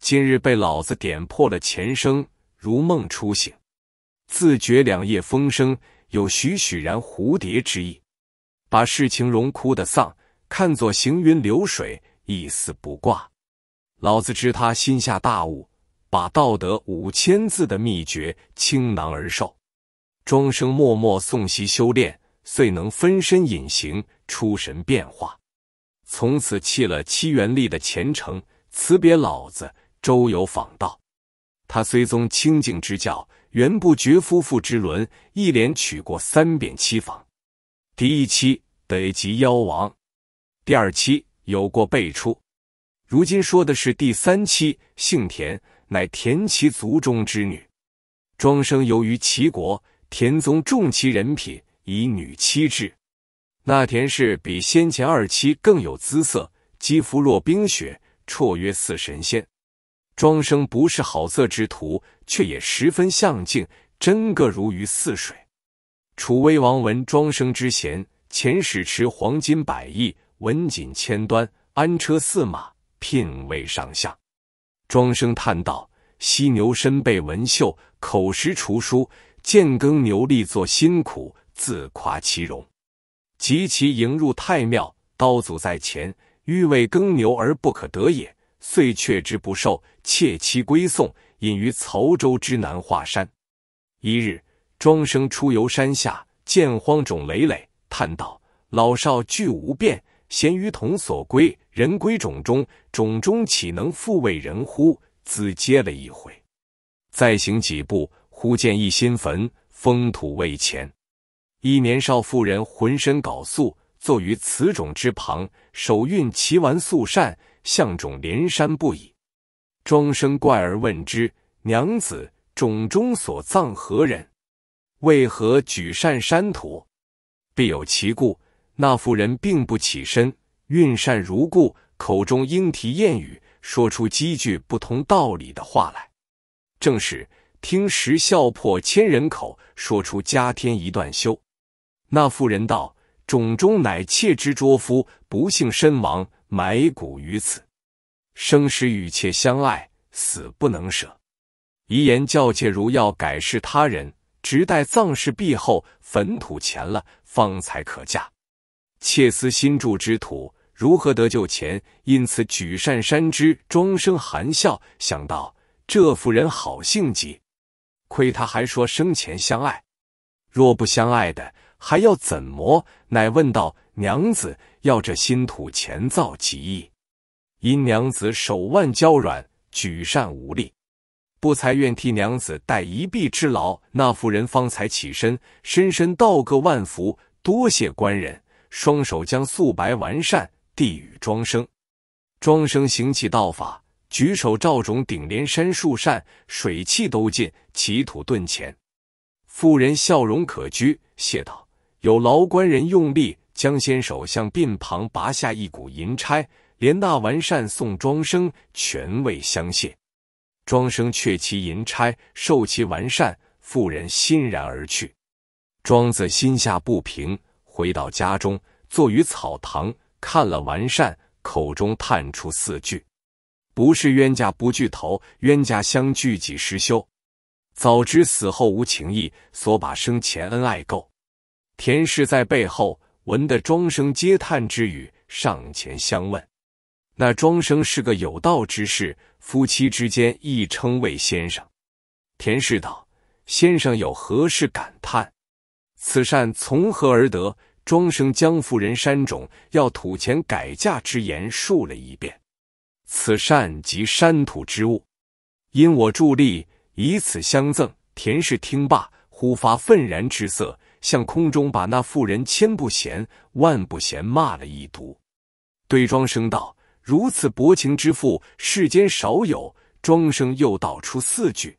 今日被老子点破了前生，如梦初醒，自觉两叶风声有栩栩然蝴蝶之意。把世情荣枯的丧看作行云流水，一丝不挂。老子知他心下大悟，把道德五千字的秘诀倾囊而授，庄生默默诵习修炼，遂能分身隐形。出神变化，从此弃了七元力的前程，辞别老子，周游访道。他虽宗清净之教，原不绝夫妇之伦，一连娶过三遍妻房。第一妻北极妖王，第二妻有过辈出，如今说的是第三妻，姓田，乃田齐族中之女。庄生由于齐国，田宗重其人品，以女妻之。那田氏比先前二妻更有姿色，肌肤若冰雪，绰约似神仙。庄生不是好色之徒，却也十分相敬，真个如鱼似水。楚威王闻庄生之贤，遣使持黄金百亿，文锦千端，安车驷马，聘位上下。庄生叹道：“犀牛身背文绣，口食厨书，见耕牛力作辛苦，自夸其荣。”及其迎入太庙，刀俎在前，欲为耕牛而不可得也，遂却之不受。妾妻归送，隐于曹州之南华山。一日，庄生出游山下，见荒冢累累，叹道：“老少俱无变，咸鱼同所归。人归冢中，冢中岂能复为人乎？”自嗟了一回。再行几步，忽见一新坟，封土未前。一年少妇人浑身缟素，坐于此冢之旁，手运奇丸素扇，向冢连山不已。庄生怪而问之：“娘子，冢中所葬何人？为何举扇山土？必有其故。”那妇人并不起身，运扇如故，口中莺啼燕语，说出几句不通道理的话来。正是：“听时笑破千人口，说出家天一段休。那妇人道：“冢中乃妾之拙夫，不幸身亡，埋骨于此。生时与妾相爱，死不能舍。遗言教妾如要改世他人，直待葬事毕后，坟土前了，方才可嫁。妾思新筑之土如何得救钱？因此举扇山之，庄生含笑，想到这妇人好性急，亏他还说生前相爱，若不相爱的。”还要怎么？乃问道：“娘子要这新土前造吉意。”因娘子手腕娇软，举扇无力，不才愿替娘子代一臂之劳。那妇人方才起身，深深道个万福，多谢官人。双手将素白完扇递与庄生，庄生行起道法，举手照种顶连山数扇，水气都尽，起土遁前。妇人笑容可掬，谢道。有劳官人用力，将先手向鬓旁拔下一股银钗，连那完善送庄生全未相谢。庄生却其银钗，受其完善，妇人欣然而去。庄子心下不平，回到家中，坐于草堂，看了完善，口中叹出四句：“不是冤家不聚头，冤家相聚几时休？早知死后无情义，所把生前恩爱够。”田氏在背后闻得庄生嗟叹之语，上前相问。那庄生是个有道之士，夫妻之间亦称谓先生。田氏道：“先生有何事感叹？此扇从何而得？”庄生将妇人山种要土钱改嫁之言述了一遍。此扇即山土之物，因我助力，以此相赠。田氏听罢，忽发愤然之色。向空中把那妇人千不嫌万不嫌骂了一毒。对庄生道：“如此薄情之妇，世间少有。”庄生又道出四句：“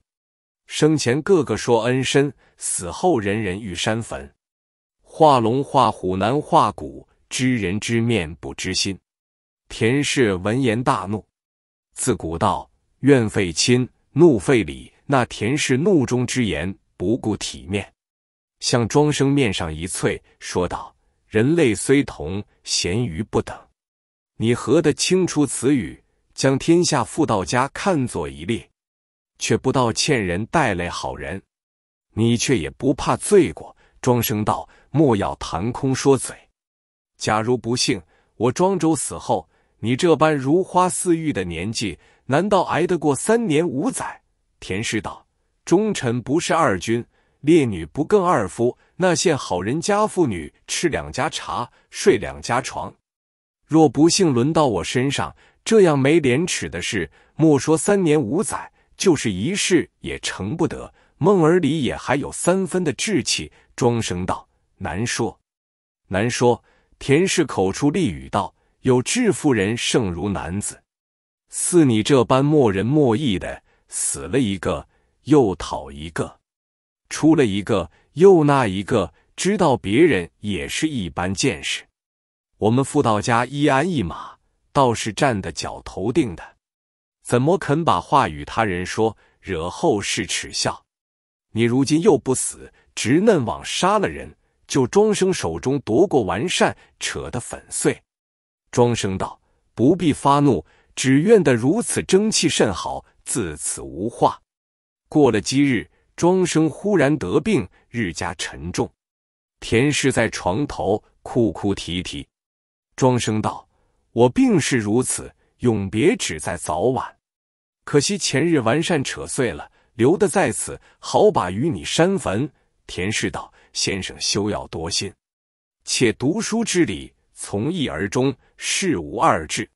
生前个个说恩深，死后人人欲山坟。画龙画虎难画骨，知人知面不知心。”田氏闻言大怒。自古道：“怨废亲，怒废礼。”那田氏怒中之言，不顾体面。向庄生面上一啐，说道：“人类虽同，咸鱼不等。你何得清楚此语，将天下妇道家看作一例，却不到欠人带累好人。你却也不怕罪过。”庄生道：“莫要谈空说嘴。假如不幸我庄周死后，你这般如花似玉的年纪，难道挨得过三年五载？”田氏道：“忠臣不是二君。”烈女不更二夫，那现好人家妇女吃两家茶，睡两家床。若不幸轮到我身上，这样没廉耻的事，莫说三年五载，就是一世也成不得。梦儿里也还有三分的志气。庄生道：“难说，难说。”田氏口出厉语道：“有志妇人胜如男子，似你这般没仁没义的，死了一个又讨一个。”出了一个又那一个，知道别人也是一般见识。我们妇道家一鞍一马，倒是站得脚头定的，怎么肯把话与他人说，惹后世耻笑？你如今又不死，直嫩往杀了人，就庄生手中夺过完善，扯得粉碎。庄生道：“不必发怒，只怨得如此争气，甚好。自此无话。”过了几日。庄生忽然得病，日加沉重。田氏在床头哭哭啼啼。庄生道：“我病是如此，永别只在早晚。可惜前日完善扯碎了，留的在此，好把与你山坟。”田氏道：“先生休要多心，且读书之理，从一而终，事无二致。”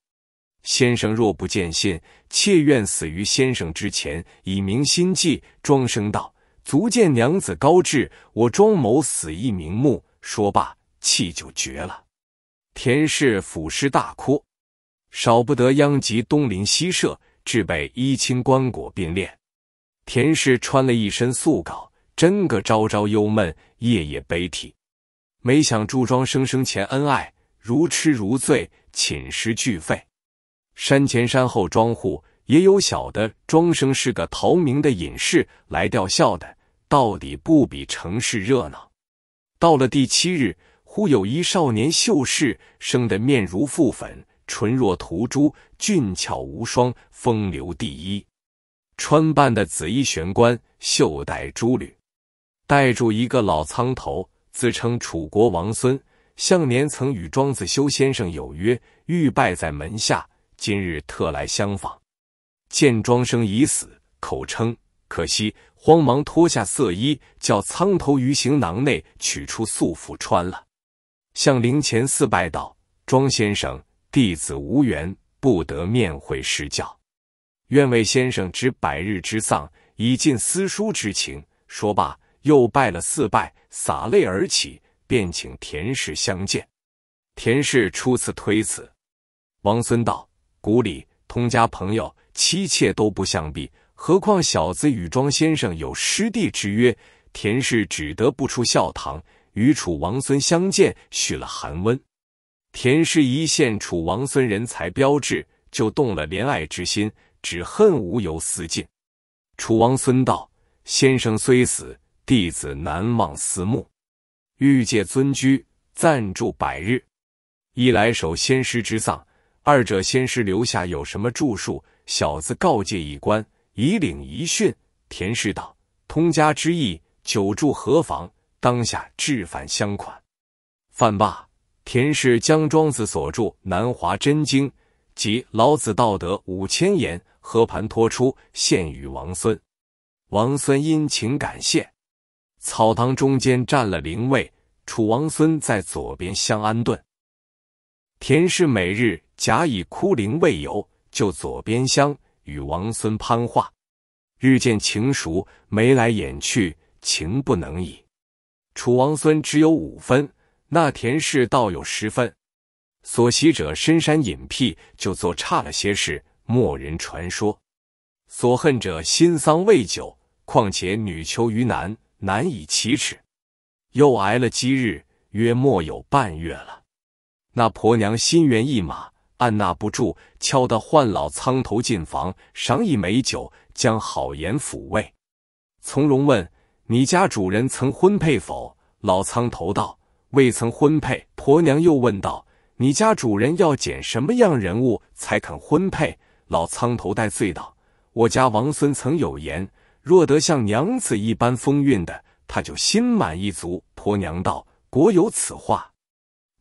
先生若不见信，妾愿死于先生之前，以明心计。”庄生道：足见娘子高志，我庄某死亦瞑目。说罢，气就绝了。田氏俯尸大哭，少不得殃及东邻西舍，至备衣青棺椁并列。田氏穿了一身素缟，真个朝朝忧闷，夜夜悲啼。没想祝庄生生前恩爱如痴如醉，寝食俱废。山前山后庄户也有小的庄生是个逃名的隐士来吊孝的，到底不比城市热闹。到了第七日，忽有一少年秀士，生得面如覆粉，唇若涂朱，俊俏无双，风流第一，穿扮的紫衣玄冠，袖带朱履，戴住一个老苍头，自称楚国王孙，向年曾与庄子修先生有约，欲拜在门下。今日特来相访，见庄生已死，口称可惜，慌忙脱下色衣，叫苍头鱼行囊内取出素服穿了，向灵前四拜道：“庄先生，弟子无缘，不得面会师教，愿为先生知百日之丧，以尽私书之情。”说罢，又拜了四拜，洒泪而起，便请田氏相见。田氏初次推辞，王孙道。谷里通家朋友妻妾都不相避，何况小子与庄先生有师弟之约。田氏只得不出孝堂，与楚王孙相见，续了寒温。田氏一见楚王孙人才标志，就动了怜爱之心，只恨无由私尽。楚王孙道：“先生虽死，弟子难忘思慕，欲借尊居暂住百日，一来守先师之丧。”二者先师留下有什么著述？小子告诫一官，以领遗训。田氏道：“通家之意，久住何妨？”当下置返相款。饭罢，田氏将庄子所著《南华真经》及《老子道德五千言》和盘托出，献与王孙。王孙殷勤感谢。草堂中间占了灵位，楚王孙在左边相安顿。田氏每日。甲以枯灵为由，就左边厢与王孙攀话，日见情熟，眉来眼去，情不能已。楚王孙只有五分，那田氏倒有十分。所喜者深山隐僻，就做差了些事，莫人传说；所恨者新丧未久，况且女求于男，难以启齿。又挨了几日，约莫有半月了。那婆娘心猿意马。按捺不住，敲得唤老苍头进房，赏以美酒，将好言抚慰，从容问：“你家主人曾婚配否？”老苍头道：“未曾婚配。”婆娘又问道：“你家主人要拣什么样人物才肯婚配？”老苍头带醉道：“我家王孙曾有言，若得像娘子一般风韵的，他就心满意足。”婆娘道：“果有此话？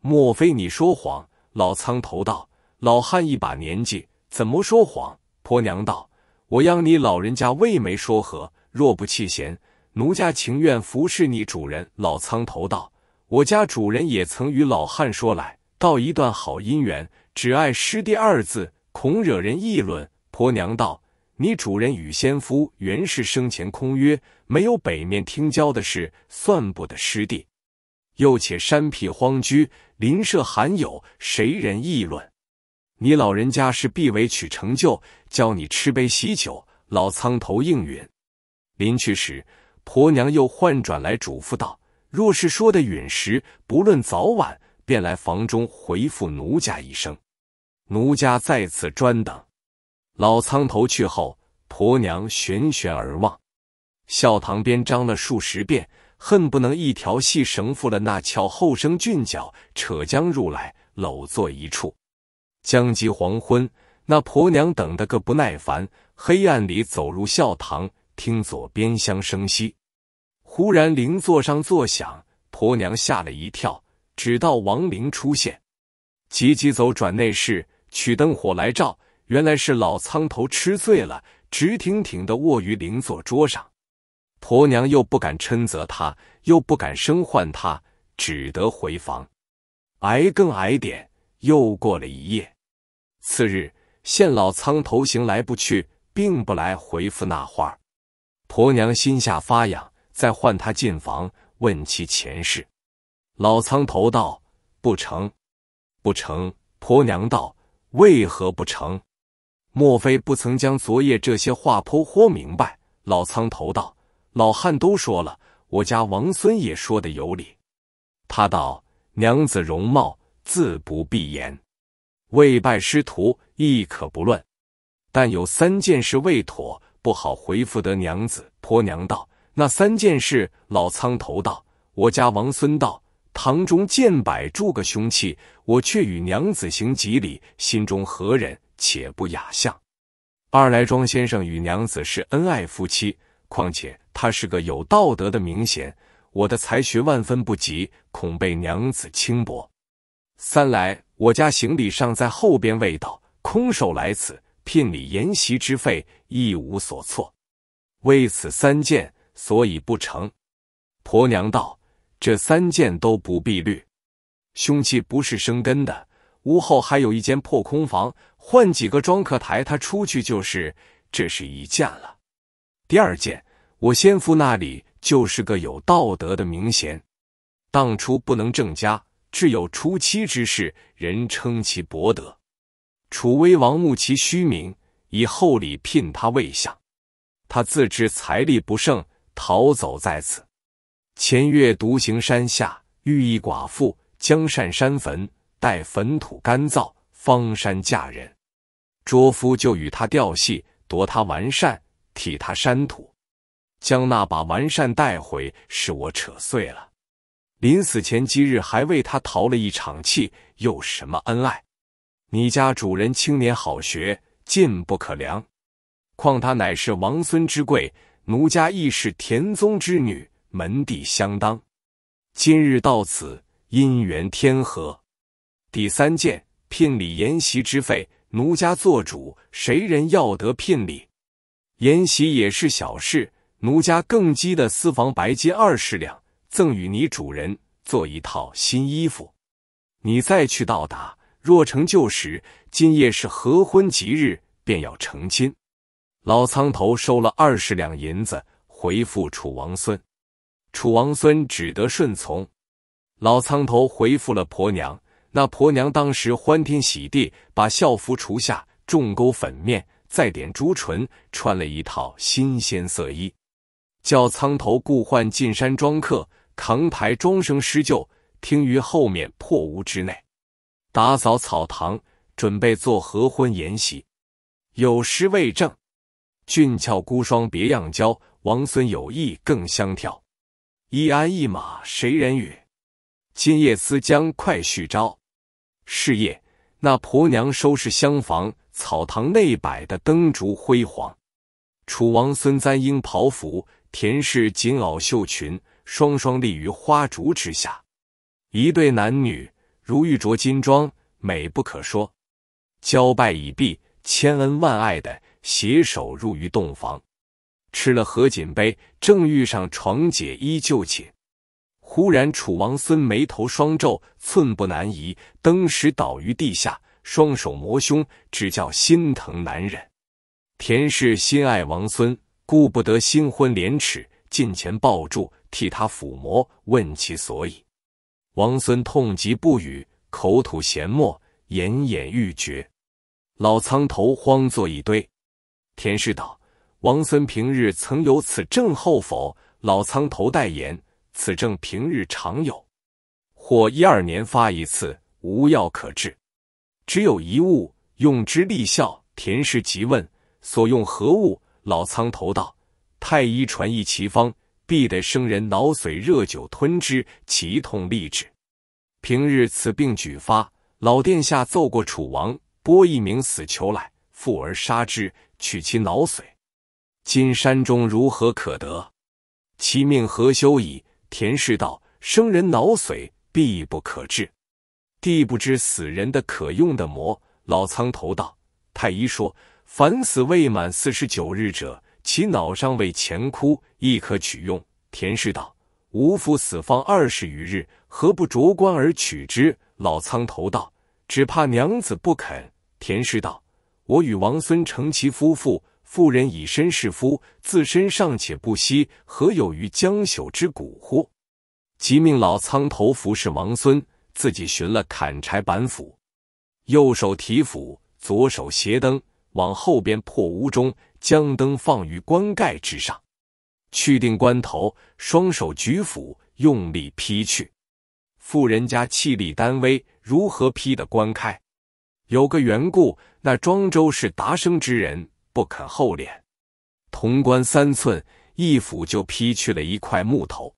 莫非你说谎？”老苍头道。老汉一把年纪，怎么说谎？婆娘道：“我央你老人家未没说和，若不弃嫌，奴家情愿服侍你主人。”老苍头道：“我家主人也曾与老汉说来，道一段好姻缘，只爱师弟二字，恐惹人议论。”婆娘道：“你主人与先夫原是生前空约，没有北面听交的事，算不得师弟。又且山僻荒居，邻舍罕有，谁人议论？”你老人家是必为取成就，教你吃杯喜酒。老苍头应允，临去时，婆娘又换转来嘱咐道：“若是说的陨石，不论早晚，便来房中回复奴家一声。奴家在此专等。”老苍头去后，婆娘悬悬而望，笑堂边张了数十遍，恨不能一条细绳缚了那俏后生俊角，扯将入来，搂坐一处。将及黄昏，那婆娘等得个不耐烦，黑暗里走入孝堂，听左边厢声息。忽然灵座上坐响，婆娘吓了一跳，只道亡灵出现，急急走转内室，取灯火来照，原来是老苍头吃醉了，直挺挺的卧于灵座桌上。婆娘又不敢嗔责他，又不敢声唤他，只得回房，挨更挨点。又过了一夜，次日，县老苍头行来不去，并不来回复那话。婆娘心下发痒，再唤他进房问其前世。老苍头道：“不成，不成。”婆娘道：“为何不成？莫非不曾将昨夜这些话剖豁明白？”老苍头道：“老汉都说了，我家王孙也说的有理。”他道：“娘子容貌。”自不必言，未拜师徒亦可不论。但有三件事未妥，不好回复得娘子。婆娘道：“那三件事。”老苍头道：“我家王孙道堂中见摆住个凶器，我却与娘子行吉礼，心中何忍？且不雅相。二来庄先生与娘子是恩爱夫妻，况且他是个有道德的名贤，我的才学万分不及，恐被娘子轻薄。”三来，我家行李尚在后边未到，空手来此，聘礼筵席之费一无所措。为此三件，所以不成。婆娘道：“这三件都不必虑，凶器不是生根的。屋后还有一间破空房，换几个庄客抬他出去就是。这是一件了。第二件，我先夫那里就是个有道德的名贤，当初不能正家。”至有出妻之事，人称其伯德。楚威王慕其虚名，以厚礼聘他为相。他自知财力不胜，逃走在此。前月独行山下，遇一寡妇，将善山坟，待坟土干燥，方山嫁人。拙夫就与他调戏，夺他完善，替他删土，将那把完善带回，是我扯碎了。临死前，几日还为他逃了一场气，又什么恩爱？你家主人青年好学，进不可量，况他乃是王孙之贵，奴家亦是田宗之女，门第相当。今日到此，姻缘天合。第三件，聘礼筵席之费，奴家做主，谁人要得聘礼？筵席也是小事，奴家更积的私房白金二十两。赠与你主人做一套新衣服，你再去到达。若成就时，今夜是合婚吉日，便要成亲。老苍头收了二十两银子，回复楚王孙。楚王孙只得顺从。老苍头回复了婆娘，那婆娘当时欢天喜地，把校服除下，重勾粉面，再点朱唇，穿了一套新鲜色衣，叫苍头顾唤进山庄客。扛抬庄生施救，听于后面破屋之内，打扫草堂，准备做合婚筵席。有诗为证：“俊俏孤霜别样娇，王孙有意更相挑。一鞍一马谁人与？今夜思将快续招。”是夜，那婆娘收拾厢房，草堂内摆的灯烛辉煌。楚王孙簪缨袍服，田氏锦袄绣裙。双双立于花烛之下，一对男女如玉镯金装，美不可说。交拜已毕，千恩万爱的携手入于洞房，吃了合卺杯，正遇上床解衣就寝，忽然楚王孙眉头双皱，寸步难移，登时倒于地下，双手摩胸，只叫心疼难忍。田氏心爱王孙，顾不得新婚廉耻，近前抱住。替他抚摸，问其所以。王孙痛极不语，口吐涎沫，奄奄欲绝。老苍头慌作一堆。田氏道：“王孙平日曾有此症候否？”老苍头代言：“此症平日常有，或一二年发一次，无药可治，只有一物用之立效。”田氏急问：“所用何物？”老苍头道：“太医传一奇方。”必得生人脑髓，热酒吞之，其痛立止。平日此病举发，老殿下奏过楚王，拨一名死囚来，复而杀之，取其脑髓。今山中如何可得？其命何休矣？田氏道：生人脑髓，必不可治。地不知死人的可用的魔。老苍头道：太医说，凡死未满四十九日者。其脑上为前枯，亦可取用。田氏道：“吾夫死方二十余日，何不着棺而取之？”老苍头道：“只怕娘子不肯。”田氏道：“我与王孙成其夫妇，妇人以身试夫，自身尚且不惜，何有于将朽之骨乎？”即命老苍头服侍王孙，自己寻了砍柴板斧，右手提斧，左手携灯。往后边破屋中，将灯放于棺盖之上，去定棺头，双手举斧，用力劈去。富人家气力单微，如何劈得棺开？有个缘故，那庄周是达生之人，不肯厚脸。铜棺三寸，一斧就劈去了一块木头，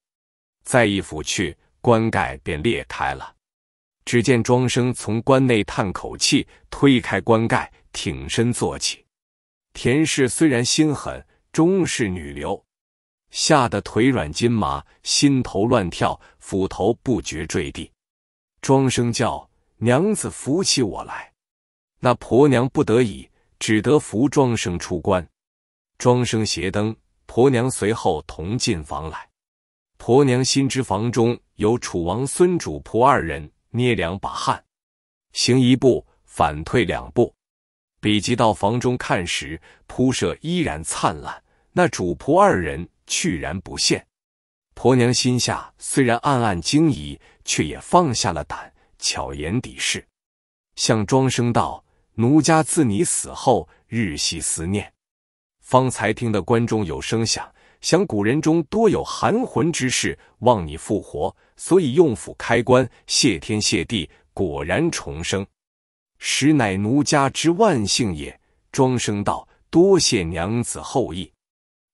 再一斧去，棺盖便裂开了。只见庄生从棺内叹口气，推开棺盖。挺身坐起，田氏虽然心狠，终是女流，吓得腿软筋麻，心头乱跳，斧头不觉坠地。庄生叫娘子扶起我来，那婆娘不得已，只得扶庄生出关。庄生携灯，婆娘随后同进房来。婆娘心知房中有楚王孙主仆二人，捏两把汗，行一步，反退两步。比及到房中看时，铺设依然灿烂。那主仆二人去然不现。婆娘心下虽然暗暗惊疑，却也放下了胆，巧言抵事，向庄生道：“奴家自你死后，日夕思念。方才听得关中有声响，想古人中多有含魂之事，望你复活，所以用斧开棺。谢天谢地，果然重生。”实乃奴家之万幸也。庄生道：“多谢娘子厚意，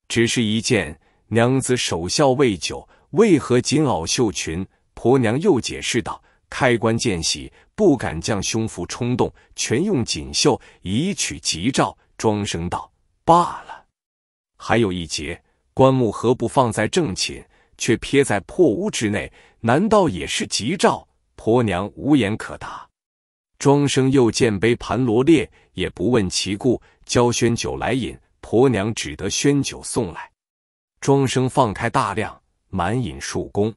只是一件，娘子守孝未久，为何紧袄绣裙？”婆娘又解释道：“开棺见喜，不敢将胸腹冲动，全用锦绣以取吉兆。”庄生道：“罢了。”还有一节，棺木何不放在正寝，却撇在破屋之内？难道也是吉兆？婆娘无言可答。庄生又见杯盘罗列，也不问其故，交宣酒来饮。婆娘只得宣酒送来，庄生放开大量，满饮数觥。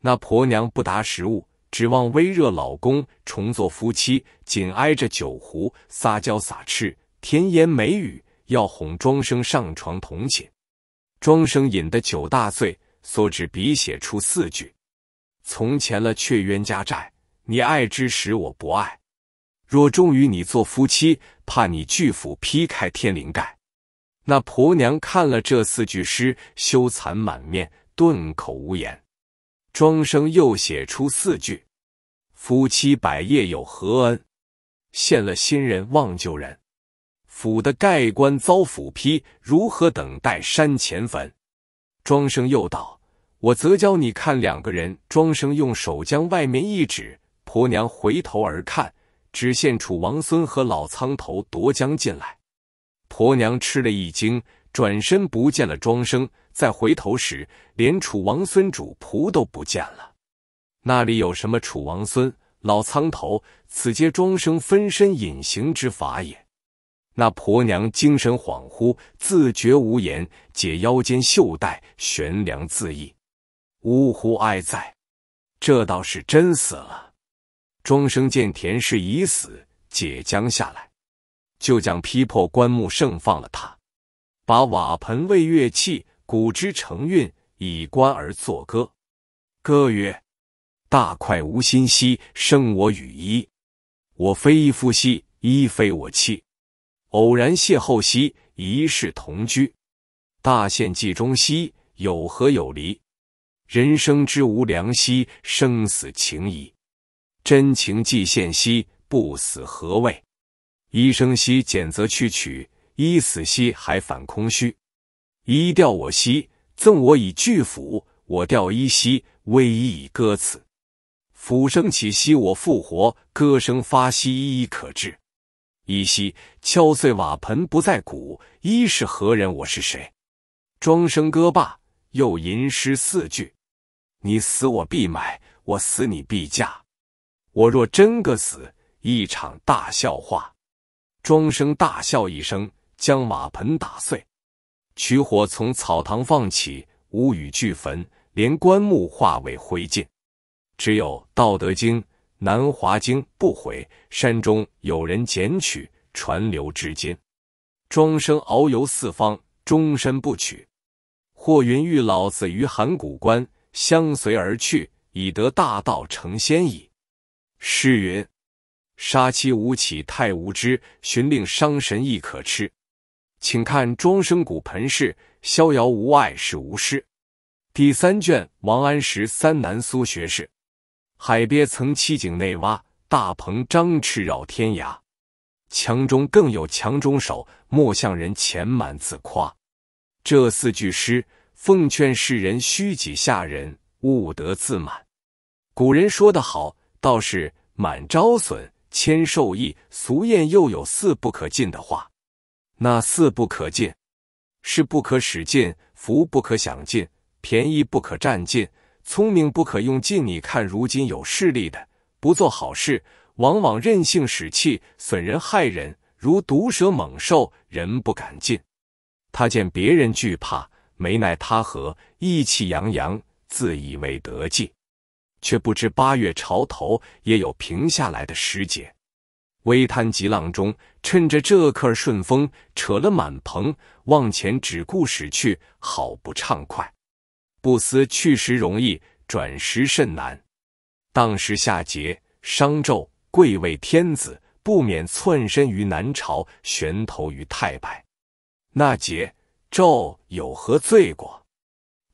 那婆娘不答食物，指望微热老公重做夫妻，紧挨着酒壶撒娇撒痴，甜言美语，要哄庄生上床同寝。庄生饮的酒大醉，索指笔写出四句：“从前了却冤家债，你爱之时我不爱。”若终与你做夫妻，怕你巨斧劈开天灵盖。那婆娘看了这四句诗，羞惭满面，顿口无言。庄生又写出四句：夫妻百业有何恩？现了新人忘旧人。府的盖棺遭斧劈，如何等待山前坟？庄生又道：我则教你看两个人。庄生用手将外面一指，婆娘回头而看。只见楚王孙和老苍头夺江进来，婆娘吃了一惊，转身不见了庄生。再回头时，连楚王孙主仆都不见了。那里有什么楚王孙、老苍头？此皆庄生分身隐形之法也。那婆娘精神恍惚，自觉无言，解腰间袖带悬梁自缢。呜呼哀哉！这倒是真死了。庄生见田氏已死，解将下来，就将劈破棺木，盛放了他，把瓦盆为乐器，鼓之成韵，以棺而作歌。歌曰：“大快无心兮，生我与衣；我非一夫兮，衣非我妻。偶然邂逅兮，一世同居。大限既中兮，有合有离。人生之无良兮，生死情矣。”真情既现兮，不死何谓？一生兮，俭则去取；一死兮，还反空虚。一调我兮，赠我以巨斧；我调一兮，威一以歌词。斧声起兮，我复活；歌声发兮，一一可至。一兮敲碎瓦盆不在鼓。一是何人？我是谁？庄生歌罢，又吟诗四句：你死我必买，我死你必嫁。我若真个死，一场大笑话。庄生大笑一声，将马盆打碎，取火从草堂放起，屋宇俱焚，连棺木化为灰烬。只有《道德经》《南华经》不毁，山中有人捡取，传流至今。庄生遨游四方，终身不娶。霍云玉老子于函谷关，相随而去，以得大道，成仙矣。诗云：“杀妻无起太无知，寻令伤神亦可吃。”请看庄生骨盆事》，逍遥无碍是无师。”第三卷，王安石三南苏学士。海鳖曾栖井内蛙，大鹏张翅绕天涯。强中更有强中手，莫向人前满自夸。这四句诗奉劝世人虚己下人，勿得自满。古人说得好。倒是满招损，谦受益。俗谚又有四不可尽的话，那四不可尽，是不可使尽，福不可享尽，便宜不可占尽，聪明不可用尽。你看如今有势力的，不做好事，往往任性使气，损人害人，如毒蛇猛兽，人不敢近。他见别人惧怕，没奈他何，意气洋洋，自以为得计。却不知八月潮头也有平下来的时节，微滩急浪中，趁着这刻顺风，扯了满篷，往前只顾驶去，好不畅快。不思去时容易，转时甚难。当时夏桀、商纣贵为天子，不免窜身于南朝，悬头于太白。那桀、纣有何罪过？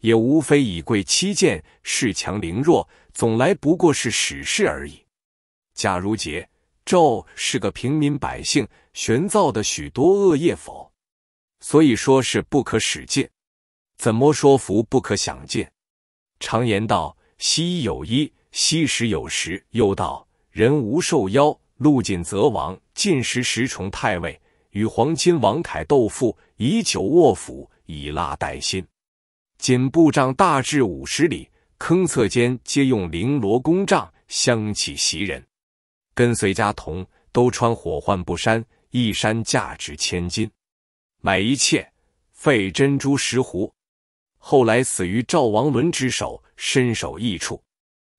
也无非以贵欺贱，恃强凌弱。总来不过是史事而已。假如杰纣是个平民百姓，玄造的许多恶业否？所以说是不可使戒。怎么说福不可享尽？常言道：昔有一，昔时有时。又道：人无受妖，路尽则亡。进食食崇太尉与黄金王凯斗富，以酒卧府，以蜡代薪，仅布帐大至五十里。坑侧间皆用绫罗宫帐，香气袭人。跟随家童都穿火幻布衫，一衫价值千金。买一切费珍珠石斛。后来死于赵王伦之手，身首异处。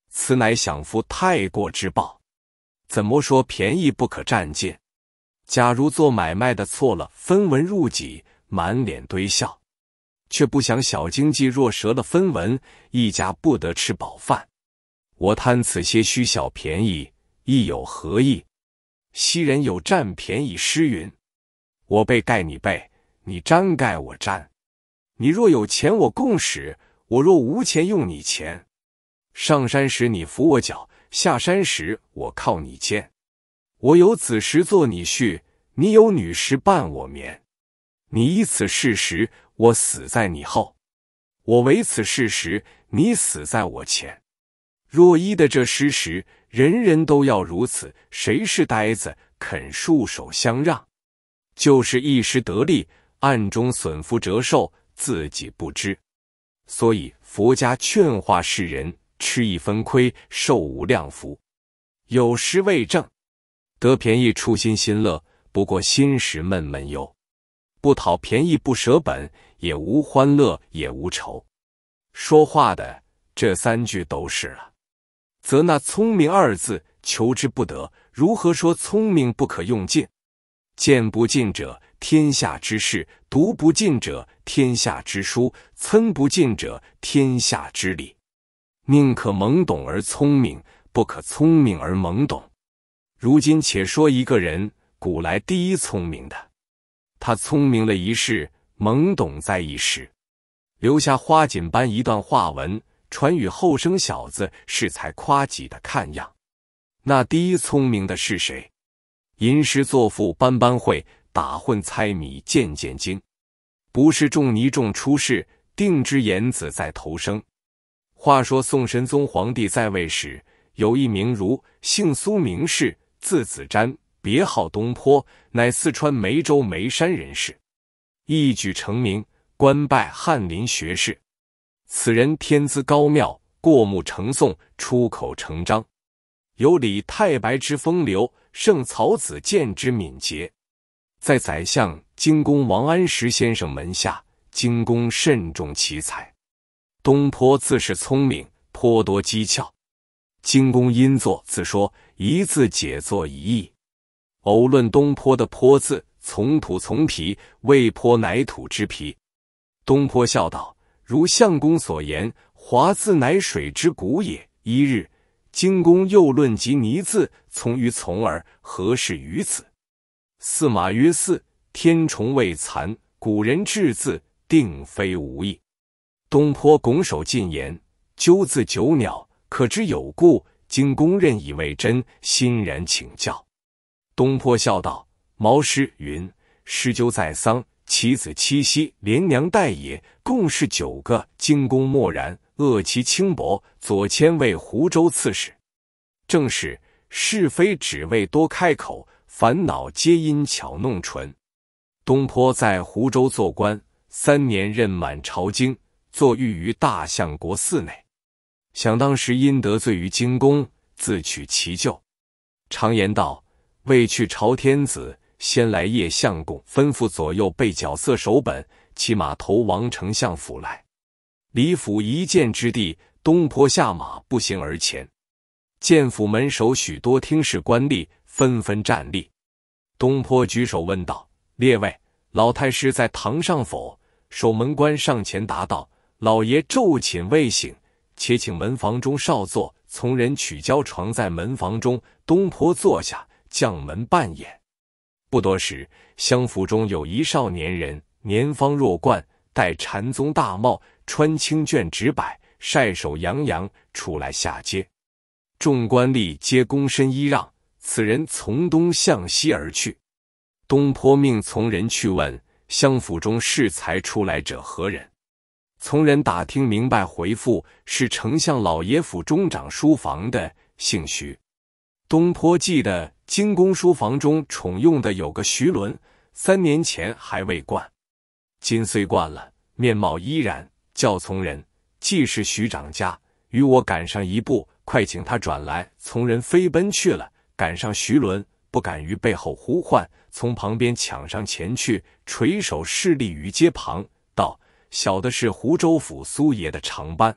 此乃享福太过之报。怎么说便宜不可占尽？假如做买卖的错了分文入己，满脸堆笑。却不想小经济若折了分文，一家不得吃饱饭。我贪此些虚小便宜，亦有何益？昔人有占便宜诗云：“我背盖你背，你占盖我占。你若有钱我供使，我若无钱用你钱。上山时你扶我脚，下山时我靠你肩。我有子时做你婿，你有女时伴我眠。你以此事实。”我死在你后，我唯此事实；你死在我前。若依的这诗时，人人都要如此，谁是呆子肯束手相让？就是一时得利，暗中损福折寿，自己不知。所以佛家劝化世人，吃一分亏，受无量福。有失为证：得便宜处心心乐，不过心时闷闷忧。不讨便宜，不舍本，也无欢乐，也无愁。说话的这三句都是了，则那聪明二字，求之不得，如何说聪明不可用尽？见不尽者，天下之事；读不尽者，天下之书；参不尽者，天下之理。宁可懵懂而聪明，不可聪明而懵懂。如今且说一个人，古来第一聪明的。他聪明了一世，懵懂在一时，留下花锦般一段话文，传与后生小子，恃才夸己的看样。那第一聪明的是谁？吟诗作赋班班会，打混猜谜渐渐精。不是仲尼仲出世，定知言子在投生。话说宋神宗皇帝在位时，有一名儒，姓苏，名士，字子瞻。别号东坡，乃四川眉州眉山人士，一举成名，官拜翰林学士。此人天资高妙，过目成诵，出口成章，有李太白之风流，胜曹子建之敏捷。在宰相京公王安石先生门下，京公甚重其才。东坡自是聪明，颇多机巧。京公因作自说，一字解作一义。偶论东坡的“坡”字，从土从皮，未坡乃土之皮。东坡笑道：“如相公所言，华字乃水之骨也。”一日，经公又论及泥字，从于从而，何事于此？司马曰：“四天虫未残，古人制字定非无意。”东坡拱手进言：“鸠字九鸟，可知有故。”经公认以为真，欣然请教。东坡笑道：“毛诗云，诗鸠在桑，其子七夕，连娘带也，共是九个。精工默然，恶其轻薄。左迁为湖州刺史，正是是非只为多开口，烦恼皆因巧弄唇。”东坡在湖州做官三年，任满朝京，坐寓于大相国寺内。想当时因得罪于金公，自取其咎。常言道。未去朝天子，先来谒相公。吩咐左右备角色手本，骑马投王丞相府来。李府一见之地，东坡下马，步行而前。见府门首许多听事官吏，纷纷站立。东坡举手问道：“列位，老太师在堂上否？”守门官上前答道：“老爷昼寝未醒，且请门房中少坐。从人取交床在门房中，东坡坐下。”将门扮演不多时，相府中有一少年人，年方弱冠，戴禅宗大帽，穿青绢直摆，晒手扬扬出来下街。众官吏皆躬身揖让。此人从东向西而去。东坡命从人去问相府中适才出来者何人？从人打听明白，回复是丞相老爷府中掌书房的，姓徐。东坡记得，京公书房中宠用的有个徐伦，三年前还未冠，今虽冠了，面貌依然。叫从人，既是徐长家，与我赶上一步，快请他转来。从人飞奔去了，赶上徐伦，不敢于背后呼唤，从旁边抢上前去，垂手侍立于街旁，道：“小的是湖州府苏爷的长班，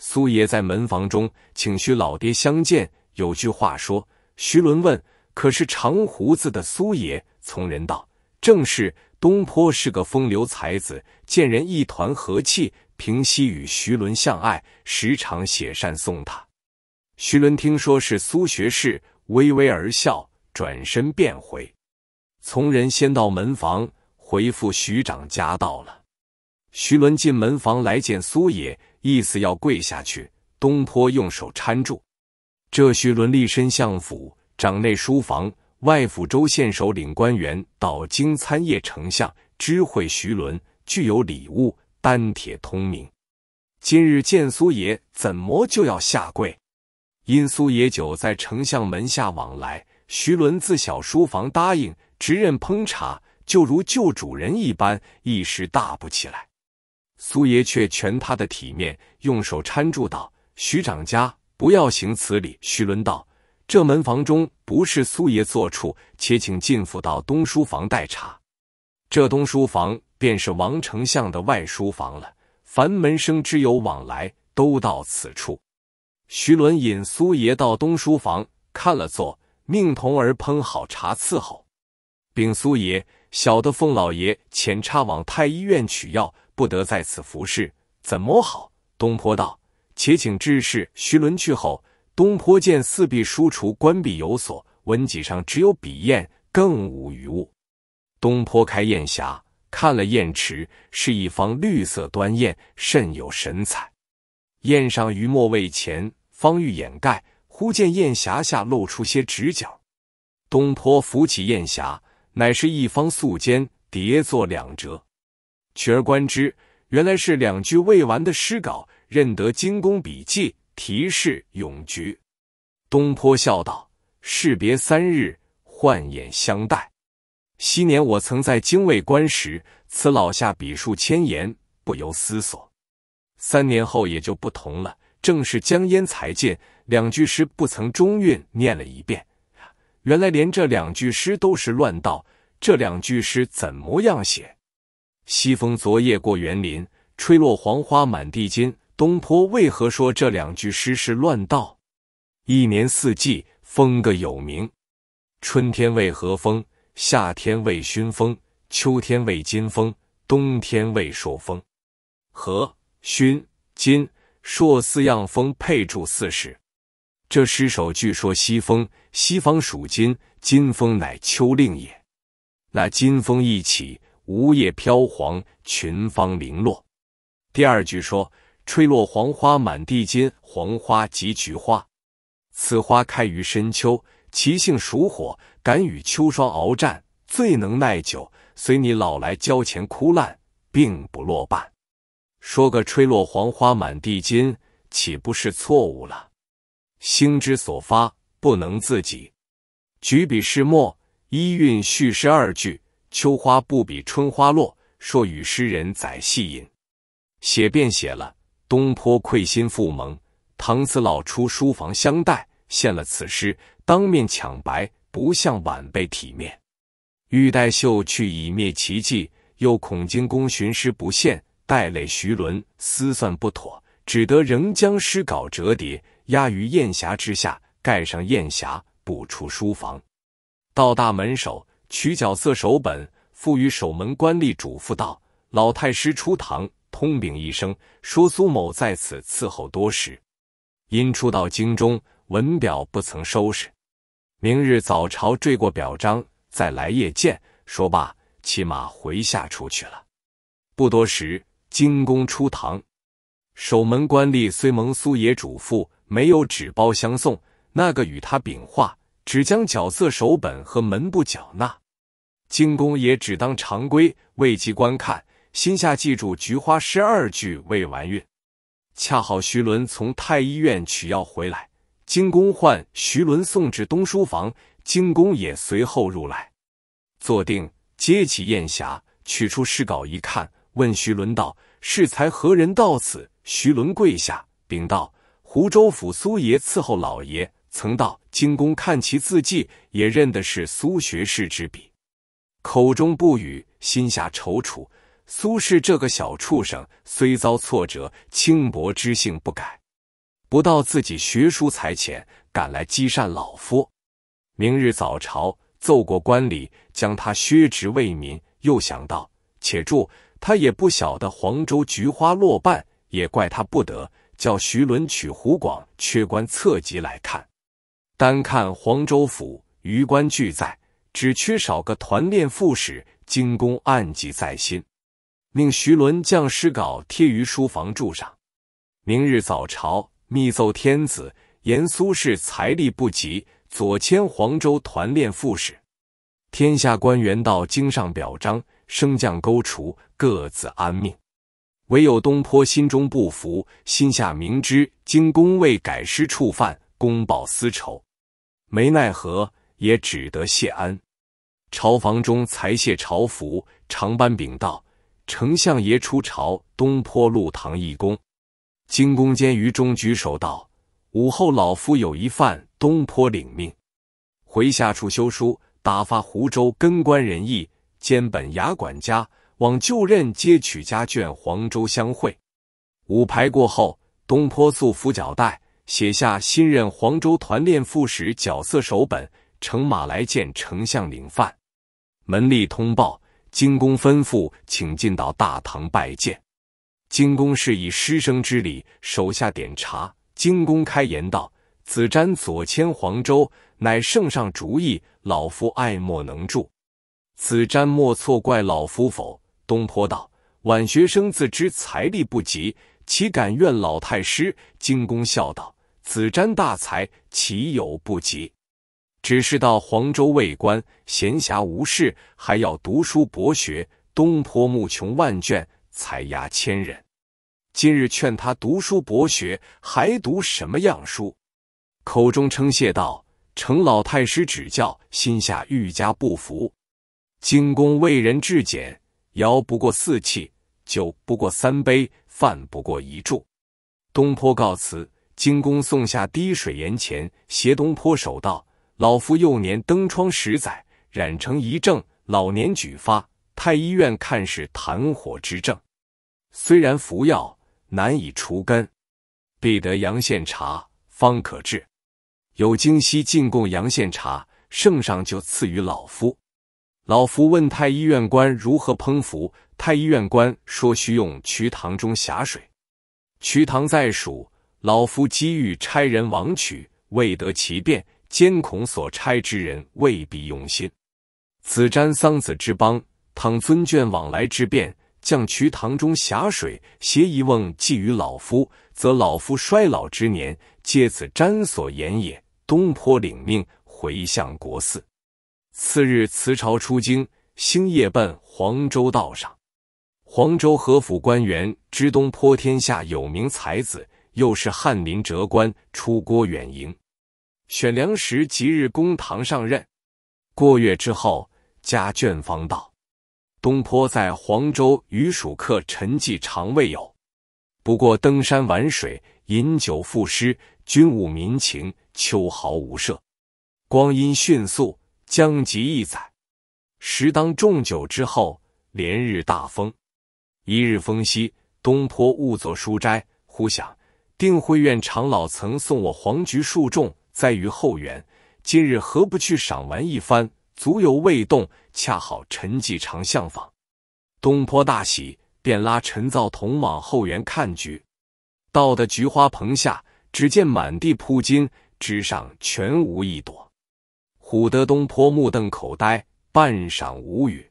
苏爷在门房中，请徐老爹相见。”有句话说，徐伦问：“可是长胡子的苏爷？”从人道：“正是。”东坡是个风流才子，见人一团和气，平西与徐伦相爱，时常写扇送他。徐伦听说是苏学士，微微而笑，转身便回。从人先到门房，回复徐长家到了。徐伦进门房来见苏爷，意思要跪下去，东坡用手搀住。这徐伦立身相府，掌内书房，外府州县首领官员，到京参谒丞相，知会徐伦具有礼物，丹铁通明。今日见苏爷，怎么就要下跪？因苏爷久在丞相门下往来，徐伦自小书房答应，直任烹茶，就如旧主人一般，一时大不起来。苏爷却全他的体面，用手搀住道：“徐长家。”不要行此礼。徐伦道：“这门房中不是苏爷坐处，且请进府到东书房待茶。这东书房便是王丞相的外书房了。凡门生之友往来，都到此处。”徐伦引苏爷到东书房看了座，命童儿烹好茶伺候。禀苏爷，小的奉老爷遣差往太医院取药，不得在此服侍，怎么好？东坡道。且请志事徐伦去后，东坡见四壁书橱关闭有锁，文几上只有笔砚，更无余物。东坡开砚匣，看了砚池，是一方绿色端砚，甚有神采。砚上余墨未前，方欲掩盖，忽见砚匣下露出些直角。东坡扶起砚匣，乃是一方素笺叠作两折，取而观之，原来是两句未完的诗稿。认得金宫笔记，提示永菊。东坡笑道：“士别三日，换眼相待。昔年我曾在京渭官时，此老下笔数千言，不由思索。三年后也就不同了，正是江淹才尽。两句诗不曾中韵，念了一遍，原来连这两句诗都是乱道。这两句诗怎么样写？西风昨夜过园林，吹落黄花满地金。”东坡为何说这两句诗是乱道？一年四季风各有名，春天为和风？夏天为熏风，秋天为金风，冬天为朔风。和熏金朔四样风配注四时。这诗首句说西风，西方属金，金风乃秋令也。那金风一起，梧叶飘黄，群芳零落。第二句说。吹落黄花满地金，黄花及菊花。此花开于深秋，其性属火，敢与秋霜鏖战，最能耐久。随你老来交钱枯烂，并不落半。说个吹落黄花满地金，岂不是错误了？兴之所发，不能自己。举笔试墨，一韵叙诗二句：秋花不比春花落，说与诗人仔细吟。写便写了。东坡愧心复盟，唐子老出书房相待，献了此诗，当面抢白，不像晚辈体面。玉带秀去以灭其迹，又恐经公寻诗不现，带累徐伦，思算不妥，只得仍将诗稿折叠，压于砚匣之下，盖上砚匣，不出书房。到大门首，取角色手本，赋予守门官吏，嘱咐道：“老太师出堂。”通禀一声，说苏某在此伺候多时，因初到京中，文表不曾收拾，明日早朝缀过表彰，再来夜见。说罢，骑马回下出去了。不多时，京宫出堂，守门官吏虽蒙苏爷嘱咐，没有纸包相送，那个与他禀话，只将角色手本和门部缴纳。京公也只当常规，未及观看。心下记住菊花十二句未完韵，恰好徐伦从太医院取药回来，金公唤徐伦送至东书房，金公也随后入来，坐定，接起砚匣，取出诗稿一看，问徐伦道：“适才何人到此？”徐伦跪下禀道：“湖州府苏爷伺候老爷，曾到金公看其字迹，也认得是苏学士之笔。”口中不语，心下踌躇。苏轼这个小畜生，虽遭挫折，轻薄之性不改。不到自己学书才浅，敢来讥善老夫。明日早朝奏过官礼，将他削职为民。又想到，且住，他也不晓得黄州菊花落瓣，也怪他不得。叫徐伦取湖广缺官册籍来看，单看黄州府余官俱在，只缺少个团练副使。精公暗记在心。命徐伦将诗稿贴于书房柱上。明日早朝，密奏天子，言苏轼财力不及，左迁黄州团练副使。天下官员到京上表彰，升降钩除，各自安命。唯有东坡心中不服，心下明知，京宫未改师触犯，公报私仇，没奈何，也只得谢恩。朝房中才谢朝服，长班禀道。丞相爷出朝，东坡入堂一躬。金公监于中举手道：“午后老夫有一饭。”东坡领命，回下处休书，打发湖州跟官人意兼本衙管家往就任，接取家眷黄州相会。五排过后，东坡素服脚带，写下新任黄州团练副使角色手本，乘马来见丞相领饭。门吏通报。金公吩咐，请进到大堂拜见。金公是以师生之礼，手下点茶。金公开言道：“子瞻左迁黄州，乃圣上主意，老夫爱莫能助。子瞻莫错怪老夫否？”东坡道：“晚学生自知财力不及，岂敢怨老太师？”金公笑道：“子瞻大才，岂有不及？”只是到黄州为官，闲暇无事，还要读书博学。东坡目穷万卷，才压千人。今日劝他读书博学，还读什么样书？口中称谢道：“程老太师指教，心下愈加不服。”金公为人质简，肴不过四气，酒不过三杯，饭不过一箸。东坡告辞，金公送下滴水岩前，携东坡手道。老夫幼年登窗十载，染成一症。老年举发太医院看，是痰火之症。虽然服药难以除根，必得阳羡茶方可治。有京西进贡阳羡茶，圣上就赐予老夫。老夫问太医院官如何烹服，太医院官说需用渠塘中峡水。渠塘在蜀，老夫机遇差人往取，未得其便。监恐所差之人未必用心。子瞻桑梓之邦，倘尊眷往来之便，将渠塘中辖水携一瓮寄于老夫，则老夫衰老之年，借此瞻所言也。东坡领命，回向国寺。次日辞朝出京，星夜奔黄州道上。黄州河府官员知东坡天下有名才子，又是翰林谪官，出郭远迎。选良时吉日，公堂上任。过月之后，家眷方到。东坡在黄州与蜀客，沉寂长未有。不过登山玩水，饮酒赋诗，军务民情，秋毫无涉。光阴迅速，将及一载。时当重九之后，连日大风。一日风息，东坡兀作书斋，忽想定慧院长老曾送我黄菊数种。在于后园，今日何不去赏玩一番？足有未动，恰好陈继常相访。东坡大喜，便拉陈造同往后园看菊。到的菊花棚下，只见满地铺金，枝上全无一朵。唬得东坡目瞪口呆，半晌无语。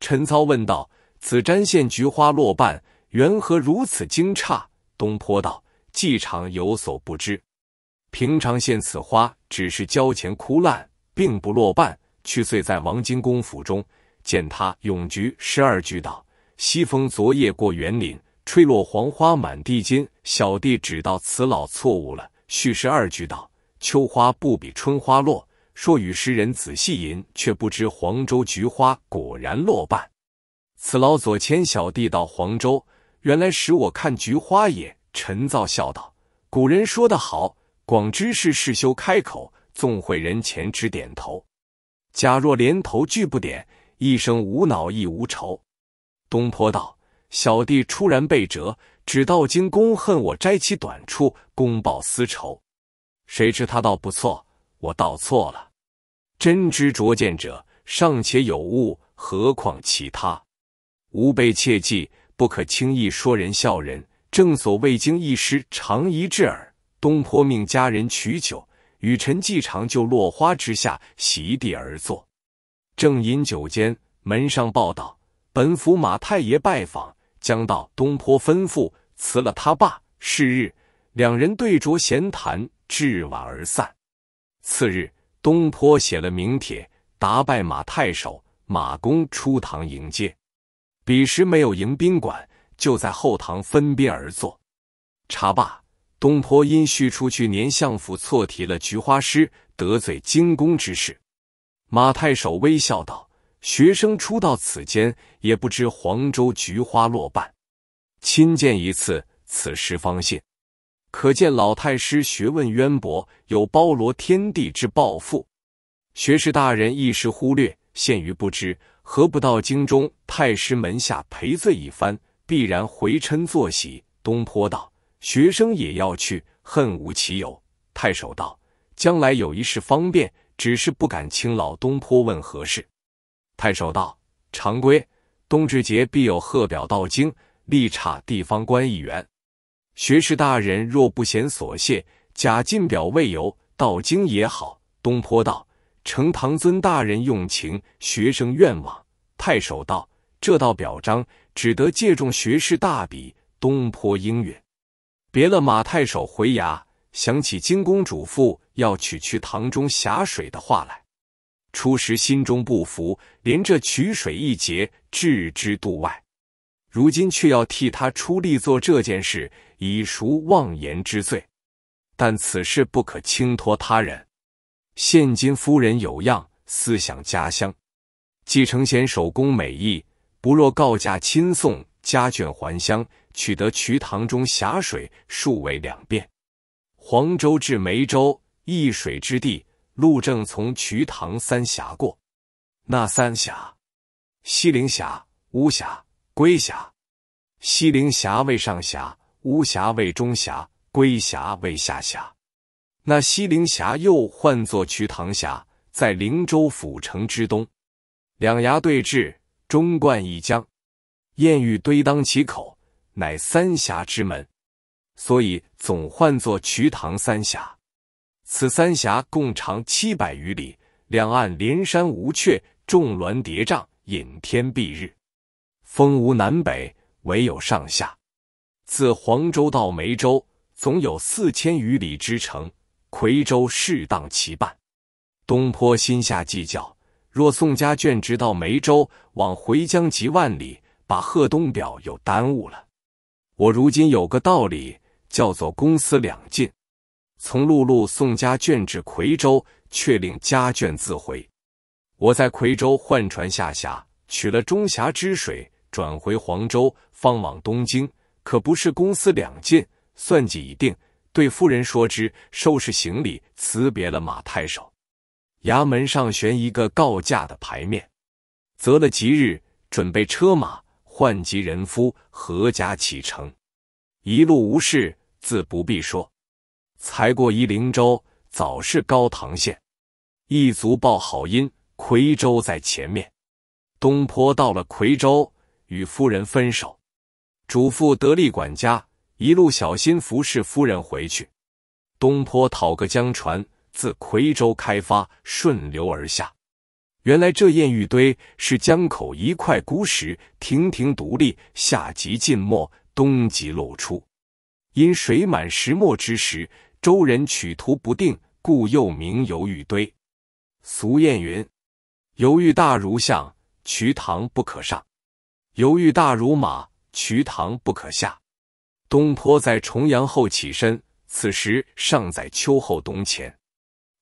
陈操问道：“此瞻现菊花落半，缘何如此惊诧？”东坡道：“季常有所不知。”平常见此花只是交钱枯烂，并不落瓣。去岁在王金公府中见他咏菊十二句道：“西风昨夜过园林，吹落黄花满地金。”小弟只道此老错误了，续十二句道：“秋花不比春花落，说与诗人仔细吟。”却不知黄州菊花果然落瓣。此老左迁小弟到黄州，原来使我看菊花也。陈造笑道：“古人说得好。”广知事事修开口，纵会人前只点头。假若连头俱不点，一生无恼亦无愁。东坡道：“小弟初然被折，只道今公恨我摘其短处，公报私仇。谁知他道不错，我道错了。真知灼见者尚且有误，何况其他？吾辈切记，不可轻易说人笑人。正所谓‘经一失，常一至’耳。”东坡命家人取酒，与陈继常就落花之下席地而坐，正饮酒间，门上报道：“本府马太爷拜访，将到。”东坡吩咐辞了他罢。是日，两人对酌闲谈，至晚而散。次日，东坡写了名帖，答拜马太守。马公出堂迎接，彼时没有迎宾馆，就在后堂分宾而坐，茶罢。东坡因叙出去年相府错题了菊花诗，得罪京公之事。马太守微笑道：“学生初到此间，也不知黄州菊花落瓣，亲见一次，此时方信。可见老太师学问渊博，有包罗天地之抱负。学士大人一时忽略，陷于不知，何不到京中太师门下赔罪一番？必然回嗔作喜。”东坡道。学生也要去，恨无其有。太守道：“将来有一事方便，只是不敢请老东坡。问何事？”太守道：“常规，冬至节必有贺表到京，力差地方官一员。学士大人若不嫌琐屑，假进表未由到京也好。”东坡道：“承唐尊大人用情，学生愿往。”太守道：“这道表彰，只得借重学士大笔。”东坡应允。别了马太守回衙，想起金公主妇要取去堂中匣水的话来。初时心中不服，连这取水一节置之度外。如今却要替他出力做这件事，以赎妄言之罪。但此事不可轻托他人。现今夫人有恙，思想家乡，既承贤守公美意，不若告假亲送家眷还乡。取得瞿塘中峡水数为两遍，黄州至梅州一水之地，路正从瞿塘三峡过。那三峡，西陵峡、巫峡、龟峡。西陵峡为上峡，巫峡为中峡，龟峡为下峡。那西陵峡又唤作瞿塘峡，在灵州府城之东，两崖对峙，中贯一江，燕玉堆当其口。乃三峡之门，所以总唤作瞿塘三峡。此三峡共长七百余里，两岸连山，无阙，重峦叠嶂，隐天蔽日。峰无南北，唯有上下。自黄州到梅州，总有四千余里之程，夔州适当其半。东坡心下计较，若宋家眷直到梅州，往回江即万里，把贺东表又耽误了。我如今有个道理，叫做公私两尽。从陆路送家眷至夔州，却令家眷自回。我在夔州换船下峡，取了中峡之水，转回黄州，方往东京。可不是公私两尽，算计已定。对夫人说之，收拾行李，辞别了马太守。衙门上悬一个告假的牌面，择了吉日，准备车马。患及人夫，何家启程，一路无事，自不必说。才过夷陵州，早是高唐县。一族报好音，夔州在前面。东坡到了夔州，与夫人分手，嘱咐得力管家一路小心服侍夫人回去。东坡讨个江船，自夔州开发，顺流而下。原来这滟玉堆是江口一块孤石，亭亭独立，夏即尽没，冬即露出。因水满石没之时，周人取图不定，故又名犹豫堆。俗谚云：“犹豫大如象，瞿塘不可上；犹豫大如马，瞿塘不可下。”东坡在重阳后起身，此时尚在秋后冬前。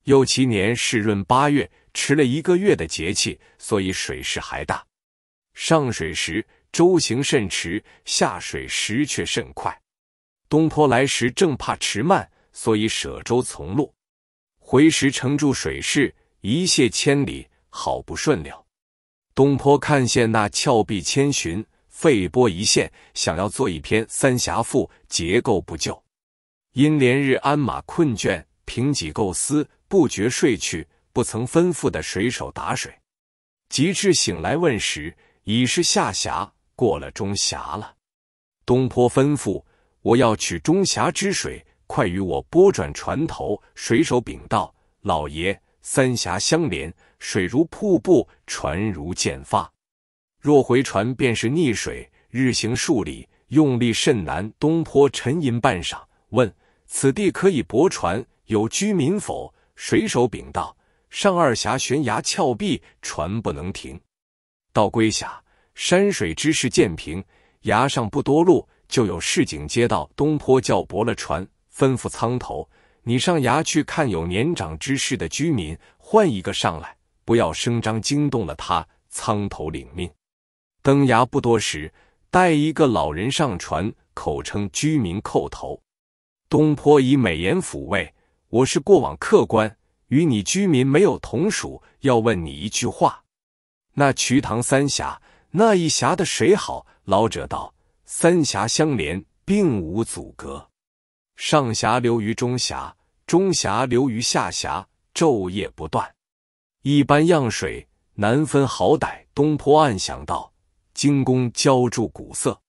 又其年是闰八月。迟了一个月的节气，所以水势还大。上水时舟行甚迟，下水时却甚快。东坡来时正怕迟慢，所以舍舟从路。回时乘住水势，一泻千里，好不顺溜。东坡看见那峭壁千寻，费波一线，想要做一篇《三峡赋》，结构不就。因连日鞍马困倦，凭几构思，不觉睡去。不曾吩咐的水手打水，及至醒来问时，已是下峡过了中峡了。东坡吩咐：“我要取中峡之水，快与我拨转船头。”水手禀道：“老爷，三峡相连，水如瀑布，船如箭发。若回船便是逆水，日行数里，用力甚难。”东坡沉吟半晌，问：“此地可以泊船，有居民否？”水手禀道。上二峡悬崖峭壁，船不能停。到归峡，山水之势渐平，崖上不多路，就有市井街道。东坡叫驳了船，吩咐仓头：“你上崖去看，有年长之士的居民，换一个上来，不要声张，惊动了他。”仓头领命登崖不多时，带一个老人上船，口称居民叩头。东坡以美言抚慰：“我是过往客官。”与你居民没有同属，要问你一句话：那瞿塘三峡，那一峡的水好？老者道：三峡相连，并无阻隔，上峡流于中峡，中峡流于下峡，昼夜不断。一般样水，难分好歹。东坡暗想到：精工浇筑，古色。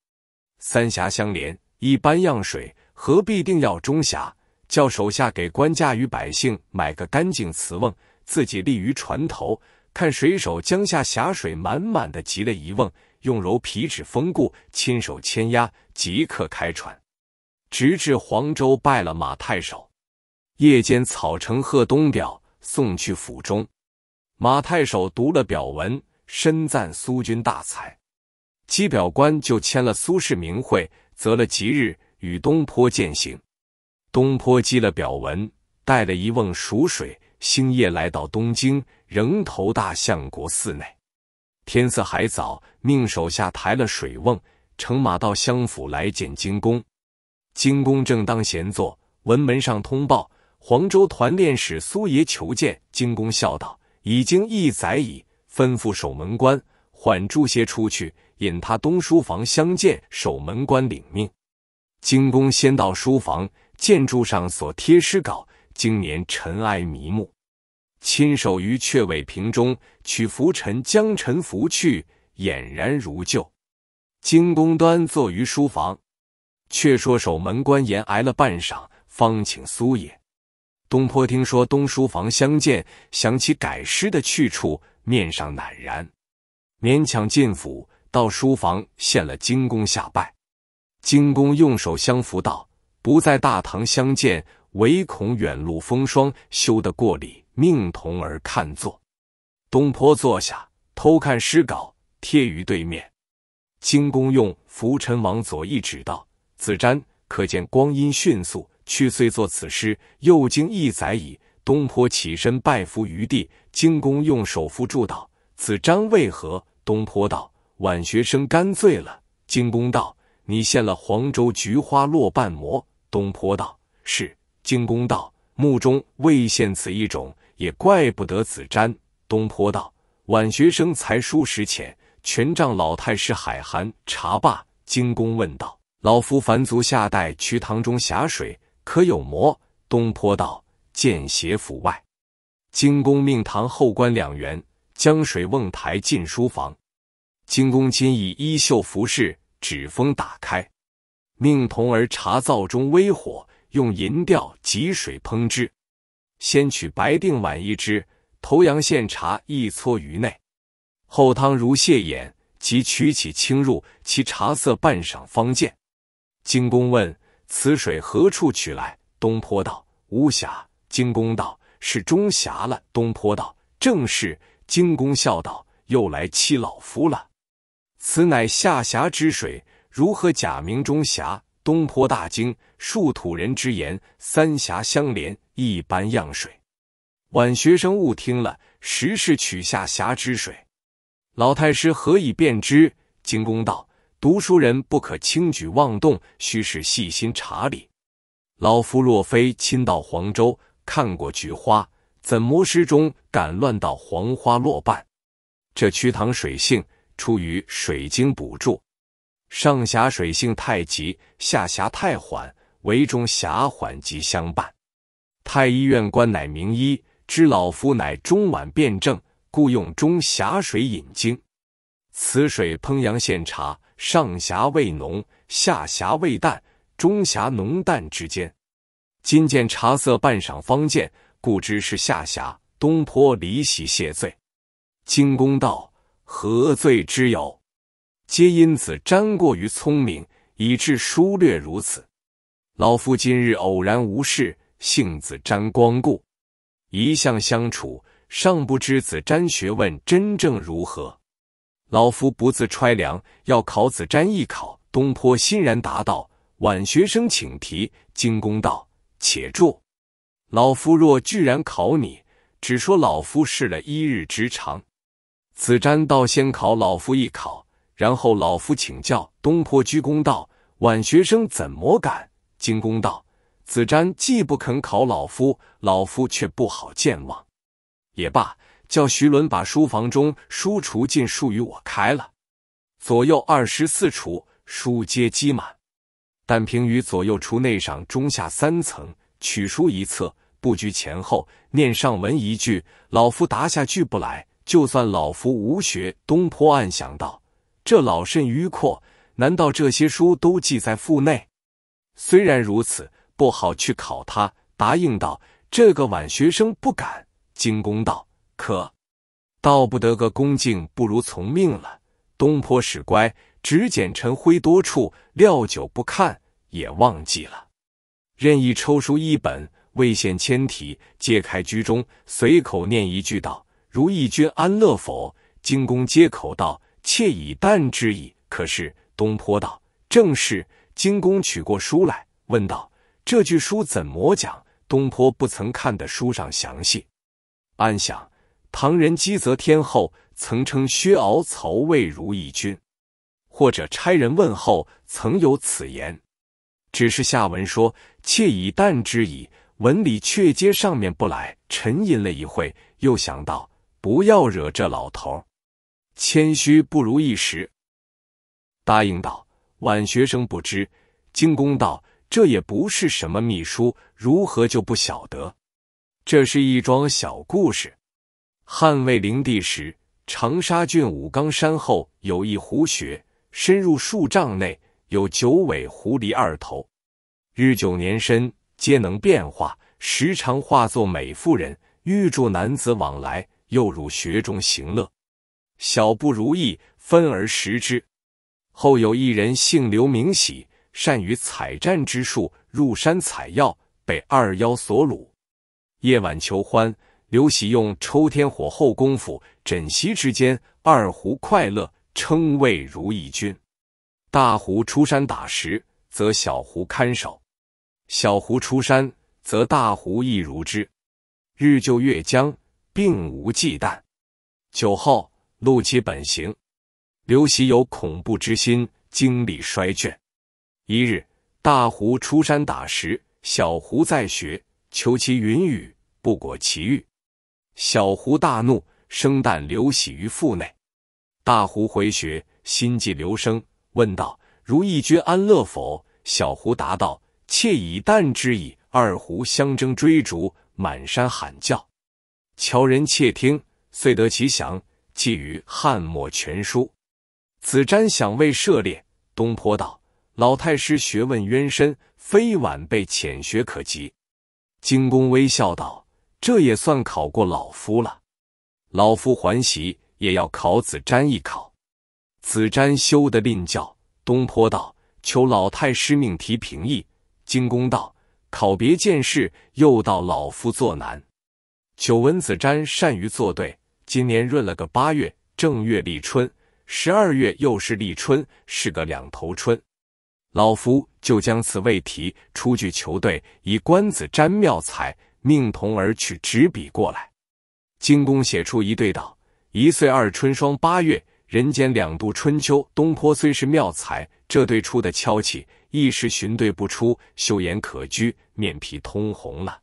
三峡相连，一般样水，何必定要中峡？叫手下给官家与百姓买个干净瓷瓮，自己立于船头看水手江下峡水满满的，集了一瓮，用柔皮纸封固，亲手签押，即刻开船。直至黄州拜了马太守，夜间草成贺东表，送去府中。马太守读了表文，深赞苏军大才，接表官就签了苏轼名讳，择了吉日与东坡饯行。东坡记了表文，带了一瓮熟水，星夜来到东京，仍投大相国寺内。天色还早，命手下抬了水瓮，乘马到相府来见金公。金公正当闲坐，闻门上通报：黄州团练使苏爷求见。金公笑道：“已经一载矣。”吩咐守门官缓住些出去，引他东书房相见。守门官领命，金公先到书房。建筑上所贴诗稿，经年尘埃迷目。亲手于雀尾瓶中取浮尘，将尘拂去，俨然如旧。金公端坐于书房。却说守门官言挨了半晌，方请苏也。东坡听说东书房相见，想起改诗的去处，面上赧然，勉强进府，到书房献了金公下拜。金公用手相扶道。不在大唐相见，唯恐远路风霜，休得过礼命童儿看坐。东坡坐下，偷看诗稿，贴于对面。金公用拂尘往左一指道：“子瞻，可见光阴迅速，去岁作此诗，又经一载矣。”东坡起身拜伏于地。金公用手扶住道：“子瞻为何？”东坡道：“晚学生干醉了。”金公道：“你献了黄州菊花落瓣馍。”东坡道：“是。”荆公道：“墓中未见此一种，也怪不得子瞻。”东坡道：“晚学生才疏识浅，权杖老太师海涵。”茶罢，荆公问道：“老夫凡足下代渠塘中狭水，可有魔？”东坡道：“见邪府外。”荆公命堂后关两员，将水瓮抬进书房。荆公今以衣袖服饰，指封打开。命童儿茶灶中微火，用银吊汲水烹之。先取白定碗一只，投阳羡茶一撮于内，后汤如蟹眼，即取起倾入。其茶色半晌方见。金公问：“此水何处取来？”东坡道：“无峡。”金公道：“是中峡了。”东坡道：“正是。”金公笑道：“又来欺老夫了。”此乃下峡之水。如何假名中峡？东坡大惊，数土人之言，三峡相连，一般样水。晚学生误听了，实是取下峡之水。老太师何以辨之？惊公道，读书人不可轻举妄动，须是细心查理。老夫若非亲到黄州看过菊花，怎么诗中敢乱到黄花落瓣？这瞿塘水性出于《水经补助。上峡水性太急，下峡太缓，唯中峡缓急相伴。太医院官乃名医，知老夫乃中脘辩证，故用中峡水引经。此水烹阳羡茶，上峡味浓，下峡味淡，中峡浓淡之间。今见茶色半晌方见，故知是下峡。东坡离席谢罪，金公道何罪之有？皆因子瞻过于聪明，以致疏略如此。老夫今日偶然无事，幸子瞻光顾。一向相处，尚不知子瞻学问真正如何。老夫不自揣量，要考子瞻一考。东坡欣然答道：“晚学生请题。”金公道：“且住，老夫若居然考你，只说老夫试了一日之长。子瞻道：“先考老夫一考。”然后老夫请教东坡，鞠躬道：“晚学生怎么敢？”金公道：“子瞻既不肯考老夫，老夫却不好健忘。也罢，叫徐伦把书房中书橱尽数与我开了。左右二十四橱，书皆积满。但凭于左右橱内上中下三层取书一册，布局前后，念上文一句，老夫答下句不来，就算老夫无学。”东坡暗想道。这老甚迂阔，难道这些书都记在腹内？虽然如此，不好去考他。答应道：“这个晚学生不敢。”惊公道：“可道不得个恭敬，不如从命了。”东坡使乖，只捡尘灰多处，料久不看也忘记了。任意抽书一本，未见千题，揭开居中，随口念一句道：“如意君安乐否？”京公接口道。妾以旦之矣。可是东坡道：“正是。”金公取过书来，问道：“这句书怎么讲？”东坡不曾看的书上详细，暗想唐人基泽天后曾称薛敖曹魏如意君，或者差人问候曾有此言。只是下文说“妾以旦之矣”，文理却接上面不来。沉吟了一会，又想到不要惹这老头谦虚不如一时。答应道：“晚学生不知。”金公道：“这也不是什么秘书，如何就不晓得？这是一桩小故事。汉魏灵帝时，长沙郡武冈山后有一湖穴，深入数丈内，有九尾狐狸二头，日久年深，皆能变化，时常化作美妇人，欲助男子往来，又入穴中行乐。”小不如意，分而食之。后有一人，姓刘，名喜，善于采战之术。入山采药，被二妖所掳。夜晚求欢，刘喜用抽天火后功夫，枕席之间，二胡快乐，称谓如意君。大胡出山打石，则小胡看守；小胡出山，则大胡亦如之。日就月将，并无忌惮。酒后。露其本行，刘喜有恐怖之心，精力衰倦。一日，大胡出山打石，小胡在学，求其云雨，不果其欲。小胡大怒，生啖刘喜于腹内。大胡回学，心悸留声，问道：“如意君安乐否？”小胡答道：“妾以旦之矣。”二胡相争追逐，满山喊叫，樵人窃听，遂得其详。记于《汉末全书》，子瞻想未涉猎。东坡道：“老太师学问渊深，非晚辈浅学可及。”金公微笑道：“这也算考过老夫了。”老夫还喜，也要考子瞻一考。子瞻羞得吝教。东坡道：“求老太师命题评议。”金公道：“考别见事，又道老夫作难。久闻子瞻善于作对。”今年闰了个八月，正月立春，十二月又是立春，是个两头春。老夫就将此未提，出具球队以官子瞻妙才命童儿取纸笔过来。金公写出一对道：“一岁二春霜，八月人间两度春秋。”东坡虽是妙才，这对出的敲起，一时寻对不出，秀颜可掬，面皮通红了。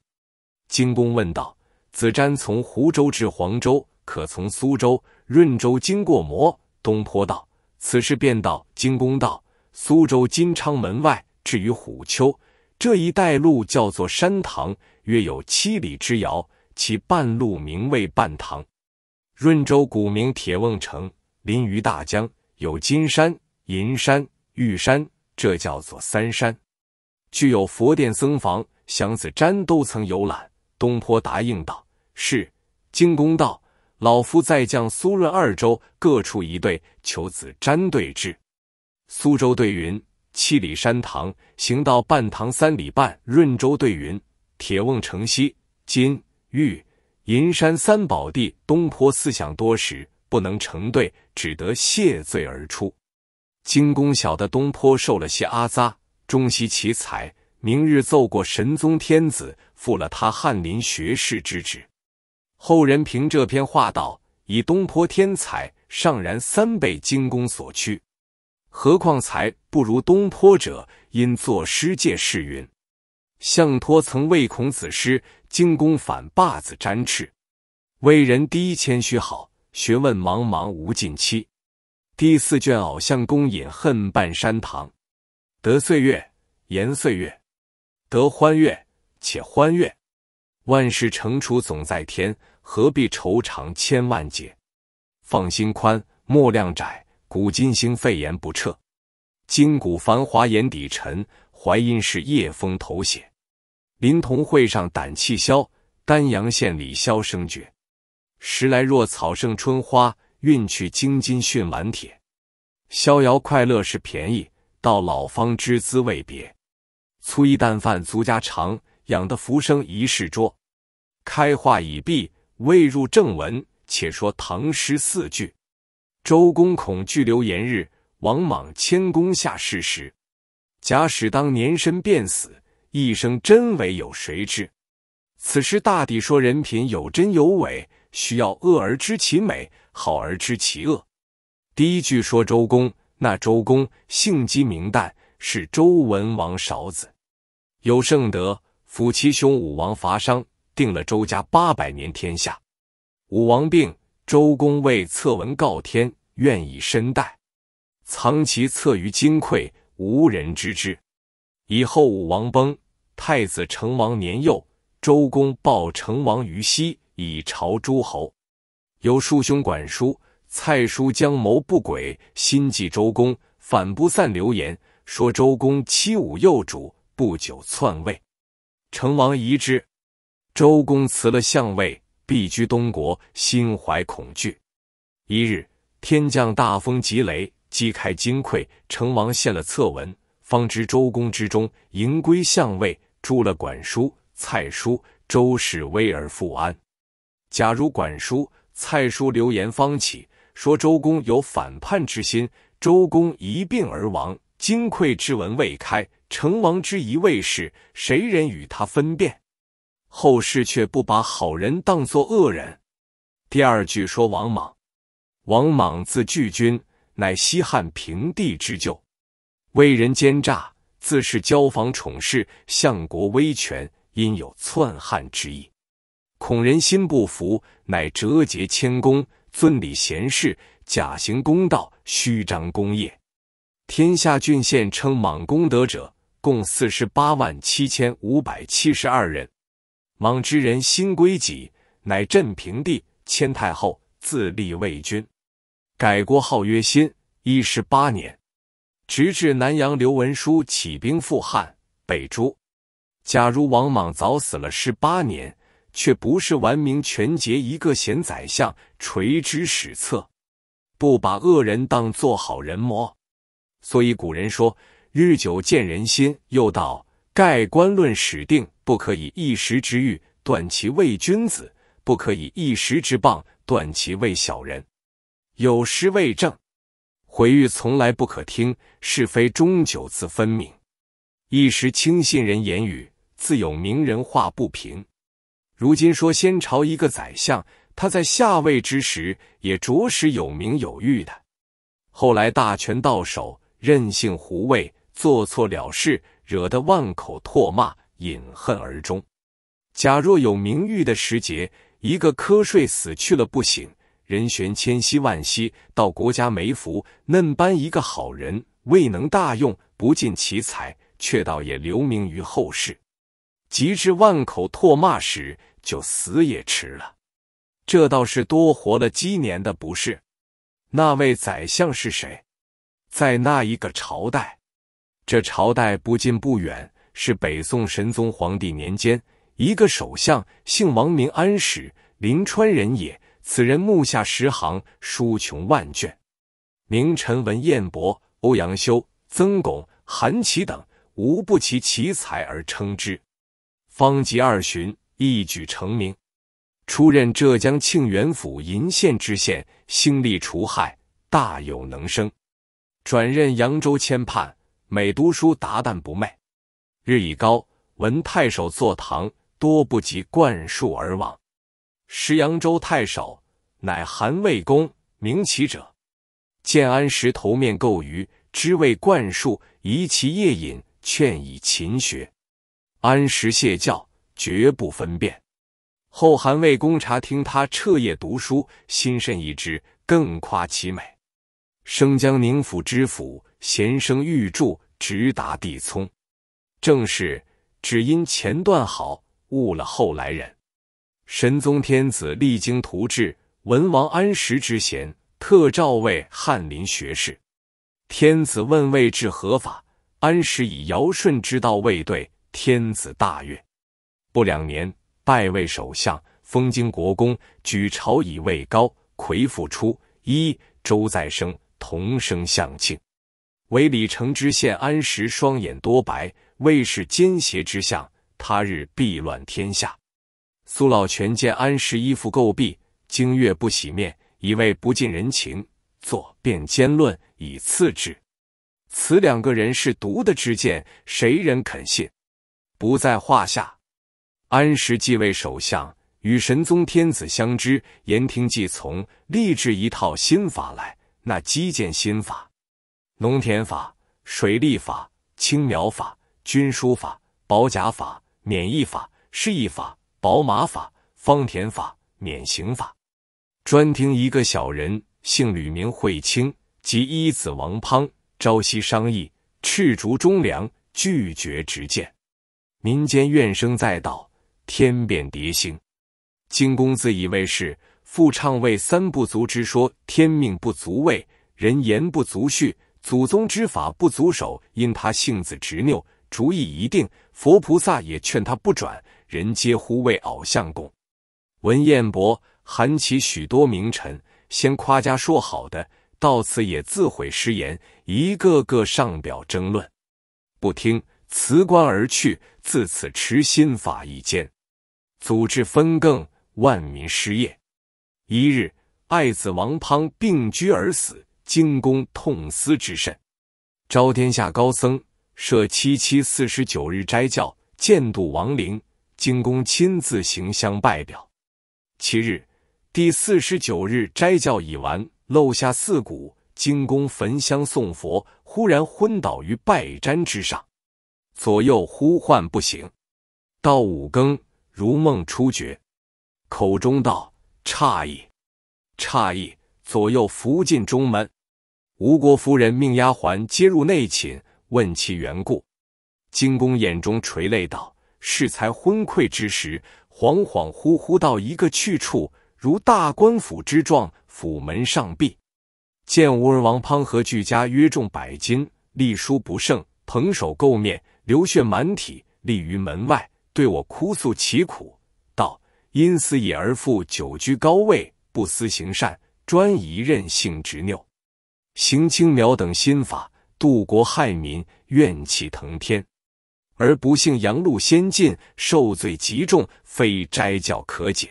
金公问道：“子瞻从湖州至黄州？”可从苏州、润州经过磨东坡道，此事便到。金宫道，苏州金昌门外至于虎丘这一带路叫做山塘，约有七里之遥，其半路名为半塘。润州古名铁瓮城，临于大江，有金山、银山、玉山，这叫做三山。具有佛殿、僧房，祥子瞻都曾游览。东坡答应道：“是。”金公道。老夫再将苏润二州各出一对，求子瞻对峙。苏州对云七里山塘，行到半塘三里半；润州对云铁瓮城西，金玉银山三宝地。东坡思想多时，不能成对，只得谢罪而出。精工小的东坡受了些阿扎，终希奇才。明日奏过神宗天子，复了他翰林学士之职。后人凭这篇话道，以东坡天才尚然三倍精工所趋，何况才不如东坡者，因作诗借世云：相托曾为孔子师，精工反霸子沾翅。为人低谦虚好，学问茫茫无尽期。第四卷，偶像公隐恨半山堂，得岁月言岁月，得欢悦且欢悦。万事成处总在天。何必愁肠千万结？放心宽，莫量窄。古今兴废言不彻，今古繁华眼底尘。淮阴是夜风头血，临潼会上胆气消。丹阳县里箫声绝，时来若草胜春花。运去京津逊顽铁，逍遥快乐是便宜。到老方知滋味别，粗衣淡饭足家常。养得浮生一世拙，开画已毕。未入正文，且说唐诗四句：周公恐惧流言日，王莽谦恭下士时。假使当年身便死，一生真伪有谁知？此诗大抵说人品有真有伪，需要恶而知其美，好而知其恶。第一句说周公，那周公姓姬名旦，是周文王少子，有圣德，抚其兄武王伐商。定了周家八百年天下。武王病，周公为策文告天，愿以身代，藏其策于金匮，无人知之。以后武王崩，太子成王年幼，周公报成王于西，以朝诸侯。由叔兄管叔、蔡叔将谋不轨，心计周公，反不散流言，说周公欺侮幼主，不久篡位。成王疑之。周公辞了相位，避居东国，心怀恐惧。一日，天降大风疾雷，击开金匮，成王献了策文，方知周公之中迎归相位，诛了管叔、蔡叔，周氏危而复安。假如管叔、蔡叔流言方起，说周公有反叛之心，周公一病而亡，金匮之文未开，成王之一位是谁人与他分辨？后世却不把好人当作恶人。第二句说王莽，王莽字巨君，乃西汉平帝之舅，为人奸诈，自恃交房宠势，相国威权，因有篡汉之意，孔人心不服，乃折节谦恭，尊礼贤士，假行公道，虚张功业。天下郡县称莽功德者，共四十八万七千五百七十二人。莽之人心归己，乃镇平帝，迁太后，自立魏君，改国号曰新，一十八年，直至南阳刘文书起兵复汉，北诛。假如王莽早死了十八年，却不是完明全节一个贤宰相，垂之史册，不把恶人当做好人魔。所以古人说：“日久见人心。”又道。盖棺论史定，不可以一时之欲断其为君子；不可以一时之谤断其为小人。有失未正，毁誉从来不可听；是非终久自分明。一时轻信人言语，自有名人话不平。如今说先朝一个宰相，他在下位之时也着实有名有誉的，后来大权到手，任性胡为，做错了事。惹得万口唾骂，饮恨而终。假若有名誉的时节，一个瞌睡死去了不醒，人悬千希万希；到国家没福，嫩般一个好人未能大用，不尽其才，却倒也留名于后世。及至万口唾骂时，就死也迟了。这倒是多活了几年的，不是？那位宰相是谁？在那一个朝代？这朝代不近不远，是北宋神宗皇帝年间。一个首相姓王，名安史，临川人也。此人目下十行，书穷万卷。名臣文彦博、欧阳修、曾巩、韩琦等，无不其奇才而称之。方及二旬，一举成名。出任浙江庆元府鄞县知县，兴利除害，大有能生。转任扬州签判。每读书达旦不寐，日已高，闻太守坐堂，多不及灌树而往。时扬州太守乃韩魏公名其者，建安时头面垢余，知为冠数，疑其夜饮，劝以勤学。安时谢教，绝不分辨。后韩魏公察听他彻夜读书，心甚异之，更夸其美。生将宁府知府。贤生玉柱直达地聪，正是只因前段好，误了后来人。神宗天子励精图治，文王安石之贤，特召为翰林学士。天子问位置何法，安石以尧舜之道为对，天子大悦。不两年，拜为首相，封京国公，举朝以位高魁父出一周再生，同声相庆。为李成知县安石双眼多白，未是奸邪之相，他日必乱天下。苏老泉见安石衣服垢敝，经月不洗面，以为不近人情，作辩奸论以次之。此两个人是毒的之见，谁人肯信？不在话下。安石继位首相，与神宗天子相知，言听计从，立制一套新法来。那基建新法。农田法、水利法、青苗法、军书法、保甲法、免役法、市易法、保马法、方田法、免刑法。专听一个小人，姓吕名惠卿，及一子王滂，朝夕商议，赤逐忠良，拒绝直谏。民间怨声载道，天变迭星。金公子以为是复唱谓三不足之说：天命不足畏，人言不足恤。祖宗之法不足守，因他性子执拗，主意一定。佛菩萨也劝他不转，人皆呼为偶像公。文彦博、含起许多名臣，先夸家说好的，到此也自悔失言，一个个上表争论，不听，辞官而去。自此持心法一间，祖制分更，万民失业。一日，爱子王滂病居而死。惊弓痛思之甚，昭天下高僧，设七七四十九日斋教，见度亡灵。惊弓亲自行香拜表。七日第四十九日斋教已完，漏下四鼓，惊弓焚香送佛，忽然昏倒于拜毡之上，左右呼唤不行。到五更，如梦初觉，口中道：“诧异，诧异！”左右扶进中门。吴国夫人命丫鬟接入内寝，问其缘故。金公眼中垂泪道：“适才昏聩之时，恍恍惚惚到一个去处，如大官府之状，府门上闭。见吾儿王滂和俱家约重百斤，隶书不胜，蓬首垢面，流血满体，立于门外，对我哭诉其苦，道：‘因思也而父久居高位，不思行善，专一任性执拗。’”行青苗等心法，度国害民，怨气腾天；而不幸杨禄先进，受罪极重，非斋教可解。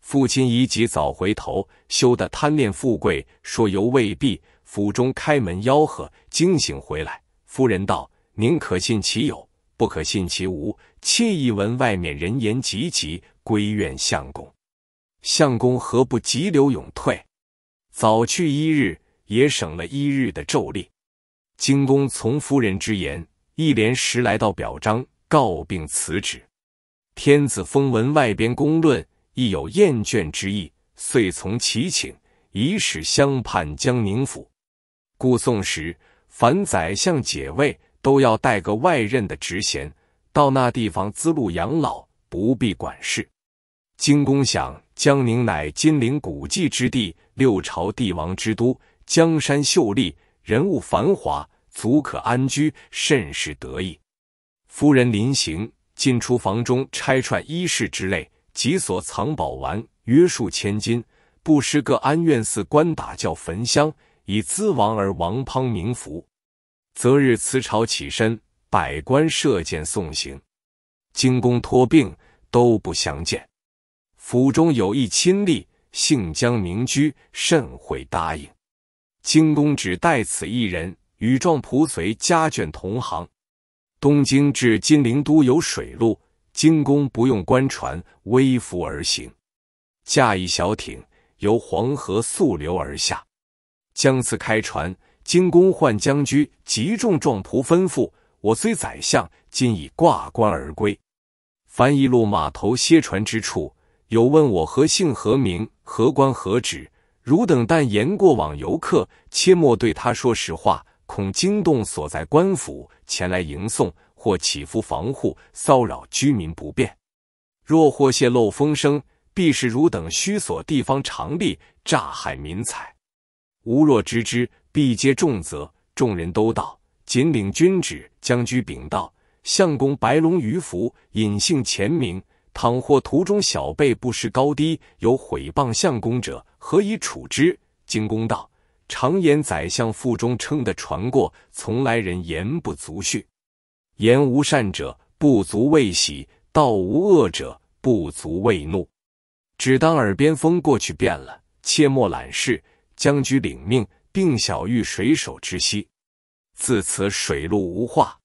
父亲宜及早回头，休得贪恋富贵。说犹未毕，府中开门吆喝，惊醒回来。夫人道：“宁可信其有，不可信其无。妾一闻外面人言，急急归怨相公。相公何不急流勇退，早去一日。”也省了一日的昼力。京公从夫人之言，一连十来道表彰告病辞职。天子封闻外边公论，亦有厌倦之意，遂从其请，以使相判江宁府。故宋时，凡宰相解位，都要带个外任的职衔，到那地方资禄养老，不必管事。京公想，江宁乃金陵古迹之地，六朝帝王之都。江山秀丽，人物繁华，足可安居，甚是得意。夫人临行，进出房中拆串衣饰之类，几所藏宝丸约数千金，不失各安院寺官打教焚香，以资王而王滂冥福。择日辞朝起身，百官射箭送行。京宫托病，都不相见。府中有一亲吏，姓江名居，甚会答应。京公只带此一人，与壮仆随家眷同行。东京至金陵都有水路，京公不用官船，微服而行，驾一小艇，由黄河溯流而下。将次开船，京公唤将军及众壮仆吩咐：“我虽宰相，今已挂冠而归。”凡一路码头歇船之处，有问我何姓何名，何官何职。汝等但言过往游客，切莫对他说实话，恐惊动所在官府前来迎送或祈福防护，骚扰居民不便。若或泄露风声，必是汝等虚索地方常例，诈害民财。吾若知之，必皆重责。众人都道：锦领君旨。”将居禀道，相公白龙鱼服，隐姓前名，倘或途中小辈不识高低，有毁谤相公者，何以处之？荆公道：常言，宰相腹中撑的船过，从来人言不足恤；言无善者，不足畏喜；道无恶者，不足畏怒。只当耳边风过去便了，切莫揽事。将军领命，并小遇水手之息。自此水路无话，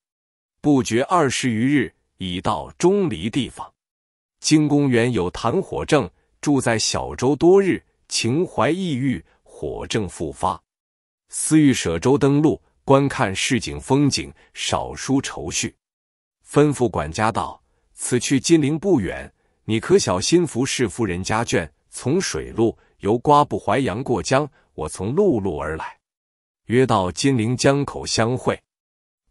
不觉二十余日，已到钟离地方。金公园有痰火症，住在小周多日，情怀抑郁，火症复发。思欲舍周登陆，观看市井风景，少舒愁绪。吩咐管家道：“此去金陵不远，你可小心服侍夫人家眷。从水路由瓜埠淮阳过江，我从陆路而来，约到金陵江口相会。”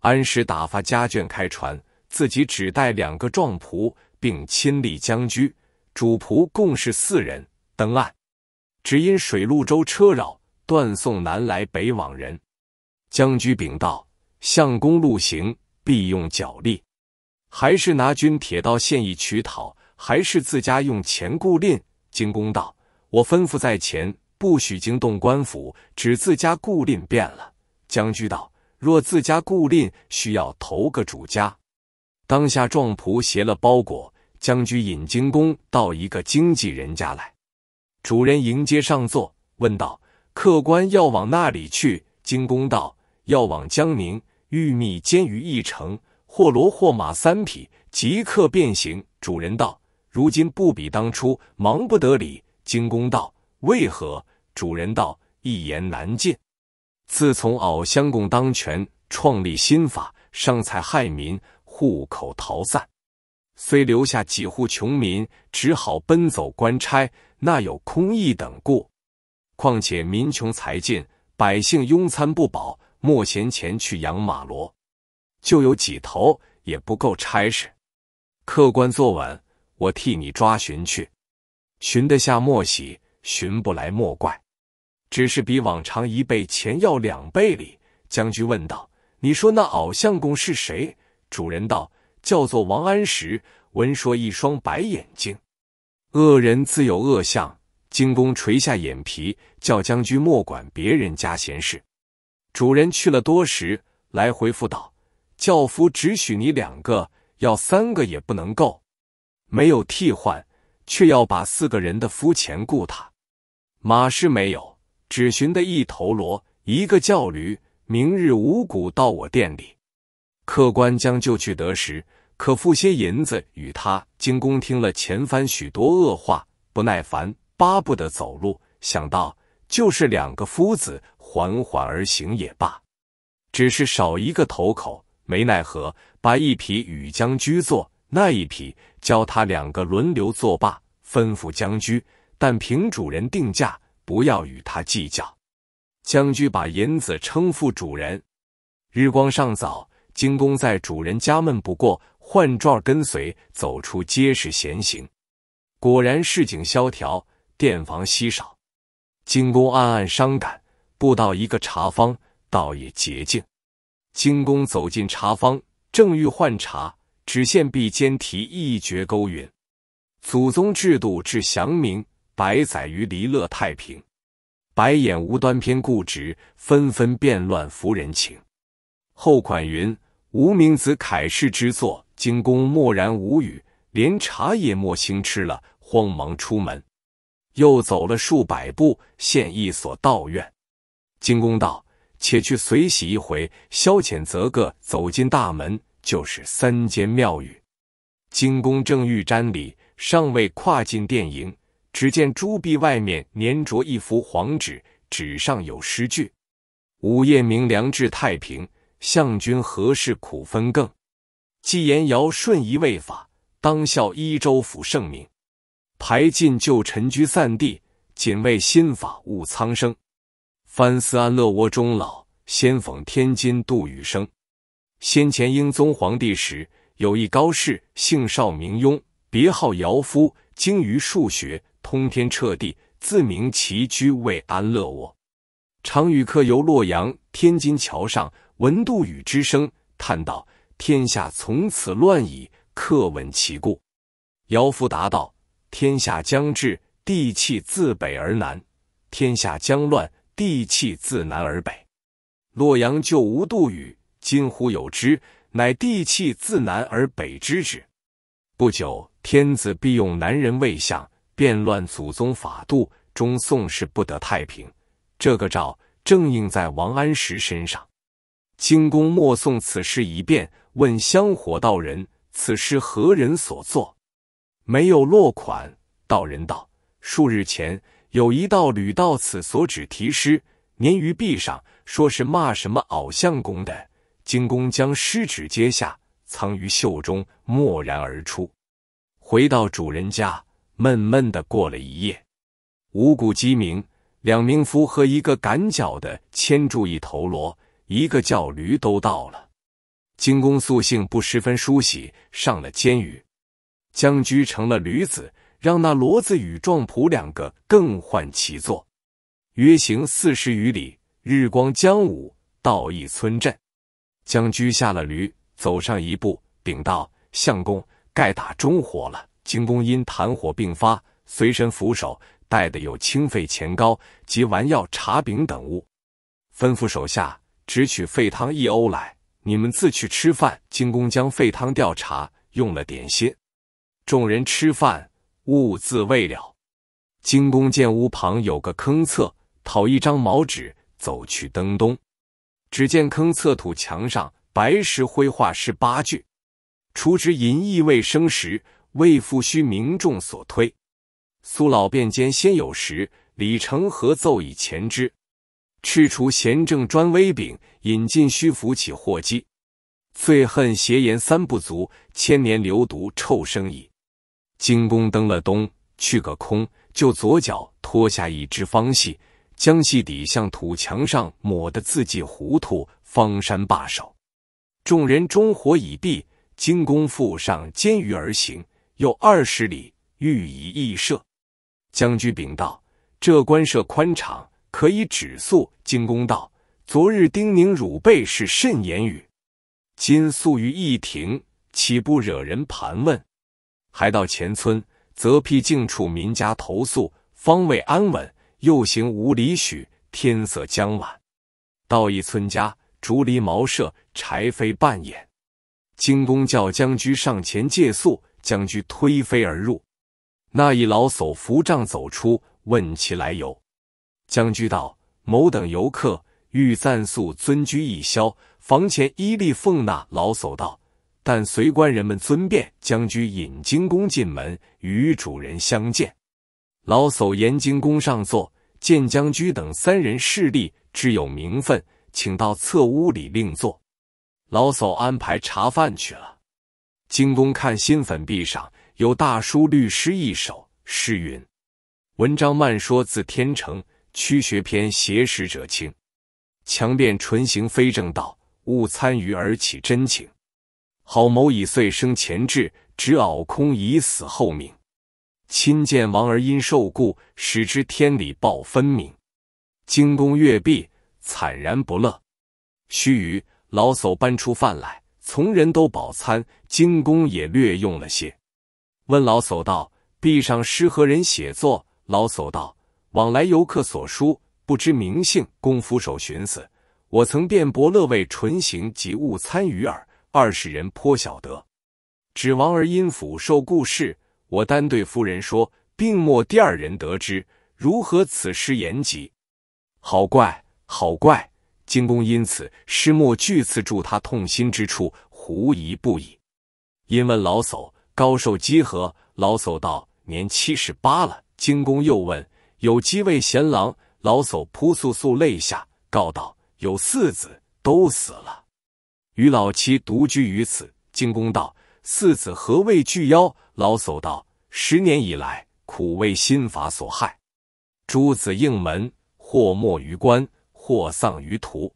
安石打发家眷开船，自己只带两个壮仆。并亲历将居，主仆共是四人登岸，只因水陆舟车扰，断送南来北往人。将居禀道：“相公路行必用脚力，还是拿军铁道现役取讨，还是自家用钱雇吝？”金公道：“我吩咐在前，不许惊动官府，只自家雇吝便了。”将居道：“若自家雇吝，需要投个主家。”当下壮仆携了包裹。将居引金公到一个经纪人家来，主人迎接上座，问道：“客官要往那里去？”金公道：“要往江宁，玉米煎于一程，或骡或马三匹，即刻便行。”主人道：“如今不比当初，忙不得理。”金公道：“为何？”主人道：“一言难尽。自从敖相公当权，创立新法，伤财害民，户口逃散。”虽留下几户穷民，只好奔走官差，那有空役等故。况且民穷财尽，百姓庸餐不饱，莫闲钱去养马骡，就有几头也不够差事。客官坐稳，我替你抓寻去，寻得下莫喜，寻不来莫怪。只是比往常一倍钱要两倍里。将军问道：“你说那敖相公是谁？”主人道。叫做王安石，闻说一双白眼睛。恶人自有恶相。金公垂下眼皮，叫将军莫管别人家闲事。主人去了多时，来回复道：教夫只许你两个，要三个也不能够。没有替换，却要把四个人的夫钱雇他。马是没有，只寻得一头骡，一个叫驴。明日五谷到我店里。客官将就去得时，可付些银子与他。金公听了前番许多恶话，不耐烦，巴不得走路。想到就是两个夫子缓缓而行也罢，只是少一个头口，没奈何，把一匹与将居坐，那一匹教他两个轮流坐罢。吩咐将居，但凭主人定价，不要与他计较。将居把银子称付主人。日光尚早。金工在主人家闷不过，换状跟随走出街市闲行，果然市井萧条，店房稀少。金工暗暗伤感，步到一个茶坊，倒也洁净。金工走进茶坊，正欲换茶，只见壁间题一绝，勾云：“祖宗制度至祥明，百载于离乐太平。白眼无端偏固执，纷纷变乱拂人情。”后款云。无名子楷氏之作，金公默然无语，连茶也莫兴吃了，慌忙出门，又走了数百步，现一所道院。金公道：“且去随喜一回，消遣则个。”走进大门，就是三间庙宇。金公正欲瞻礼，尚未跨进殿营，只见朱壁外面粘着一幅黄纸，纸上有诗句：“午夜明良至太平。”向君何事苦分更？既言尧舜夷未法，当效伊州府圣明。排尽旧臣居散地，仅为新法务苍生。翻思安乐窝终老，先讽天津杜雨生。先前英宗皇帝时，有一高士，姓邵名雍，别号尧夫，精于数学，通天彻地，自名其居为安乐窝。常与客游洛阳天津桥上。闻杜宇之声，叹道：“天下从此乱矣。”客稳其故，尧夫答道：“天下将至，地气自北而南；天下将乱，地气自南而北。洛阳旧无杜宇，今乎有之，乃地气自南而北之之。不久，天子必用南人为相，变乱祖宗法度，终宋氏不得太平。这个诏正应在王安石身上。”金公默诵此诗一遍，问香火道人：“此诗何人所作？没有落款。”道人道：“数日前有一道吕道此所指题诗，粘于壁上，说是骂什么偶像公的。”金公将诗纸接下，藏于袖中，默然而出。回到主人家，闷闷的过了一夜。五谷鸡鸣，两名夫和一个赶脚的牵住一头骡。一个叫驴都到了，金公素性不十分梳洗，上了监舆，将驹成了驴子，让那骡子与壮仆两个更换其坐。约行四十余里，日光将午，到一村镇，将驹下了驴，走上一步，禀道：“相公，盖打中火了。金公因痰火并发，随身扶手带的有清肺钱膏及丸药茶饼等物，吩咐手下。”只取沸汤一瓯来，你们自去吃饭。金公将沸汤调茶，用了点心。众人吃饭，兀自未了。金公见屋旁有个坑厕，讨一张毛纸，走去登东。只见坑侧土墙上白石灰画诗八句：“除之淫意未生时，未复须民众所推。苏老便兼先有时，李成何奏以前之。”斥除贤政专威柄，引进虚浮起祸机。最恨邪言三不足，千年流毒臭生意。金公登了东，去个空，就左脚脱下一只方系，将系底向土墙上抹的字迹糊涂，方山罢手。众人中火已毕，金公负上监舆而行，又二十里，欲以驿射。将军禀道：“这官舍宽敞。”可以止宿。金公道，昨日丁宁汝辈是甚言语？今宿于驿亭，岂不惹人盘问？还到前村，则僻静处民家投宿，方位安稳。又行五里许，天色将晚，到一村家，竹篱茅舍，柴扉半掩。金公叫将居上前借宿，将居推扉而入。那一老叟扶杖走出，问其来由。将居道某等游客欲暂宿尊居一宵，房前一粒奉纳。老叟道：“但随官人们尊便。”将居引金公进门，与主人相见。老叟沿金公上座，见将居等三人势力，知有名分，请到侧屋里另坐。老叟安排茶饭去了。京公看新粉壁上有大书律诗一首，诗云：“文章漫说自天成。”屈学篇，挟使者轻，强辩唇行非正道，勿参与而起真情。好谋以遂生前志，只傲空以死后名。亲见亡而因受故，使之天理报分明。精工阅毕，惨然不乐。须臾，老叟搬出饭来，从人都饱餐，精工也略用了些。问老叟道：“壁上诗何人写作？”老叟道。往来游客所书，不知名姓。公夫首寻思，我曾辩伯乐为纯行及勿参于耳。二十人颇晓得，指王而因府受故事。我单对夫人说，并莫第二人得知。如何此诗言及？好怪，好怪！金公因此师莫句次助他痛心之处，狐疑不已。因问老叟：“高寿几何？”老叟道：“年七十八了。”金公又问。有七位贤郎，老叟扑簌簌泪下，告道：“有四子都死了，余老妻独居于此。”惊公道：“四子何谓惧妖？”老叟道：“十年以来，苦为心法所害，诸子应门，或没于官，或丧于途。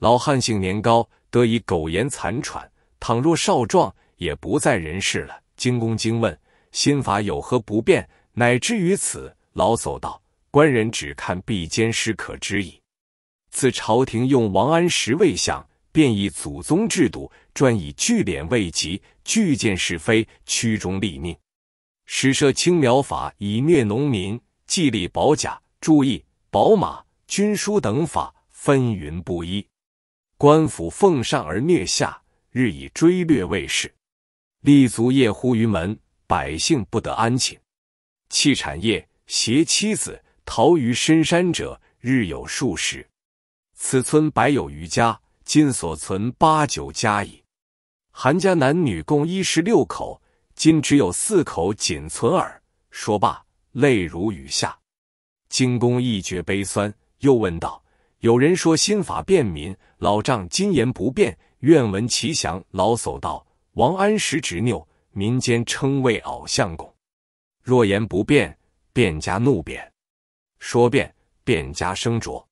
老汉性年高，得以苟延残喘。倘若少壮，也不在人世了。”惊公惊问：“心法有何不便，乃至于此？”老叟道：“官人只看《毕间史》可知矣。自朝廷用王安石为相，便以祖宗制度，专以聚敛为及，聚见是非，曲中立命，始设青苗法以虐农民，计立保甲、注意、宝马、军书等法，纷纭不一。官府奉上而虐下，日以追掠为事，立足业乎于门，百姓不得安寝，弃产业。”携妻子逃于深山者，日有数十。此村百有余家，今所存八九家矣。韩家男女共一十六口，今只有四口，仅存耳。说罢，泪如雨下。金公一觉悲酸，又问道：“有人说新法便民，老丈今言不便，愿闻其详。”老叟道：“王安石执拗，民间称谓偶像公。若言不便。”便家怒贬，说：“变便家生拙，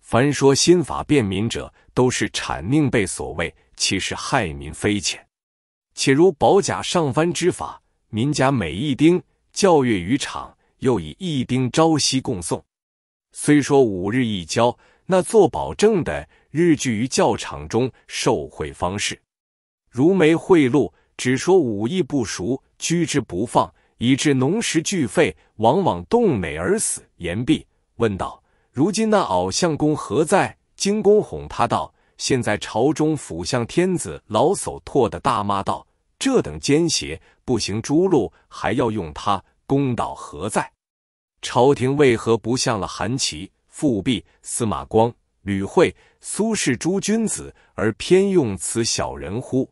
凡说心法便民者，都是谄命被所为，其实害民非浅。且如保甲上番之法，民家每一丁教阅于场，又以一丁朝夕供送。虽说五日一交，那做保证的日聚于教场中受贿方式。如没贿赂，只说武艺不熟，拘之不放。”以致农食俱废，往往冻美而死。言毕，问道：“如今那偶相公何在？”金公哄他道：“现在朝中辅相天子老叟，唾的大骂道：‘这等奸邪，不行诛戮，还要用他？公道何在？朝廷为何不向了韩琦、富弼、司马光、吕惠、苏轼诸君子，而偏用此小人乎？’”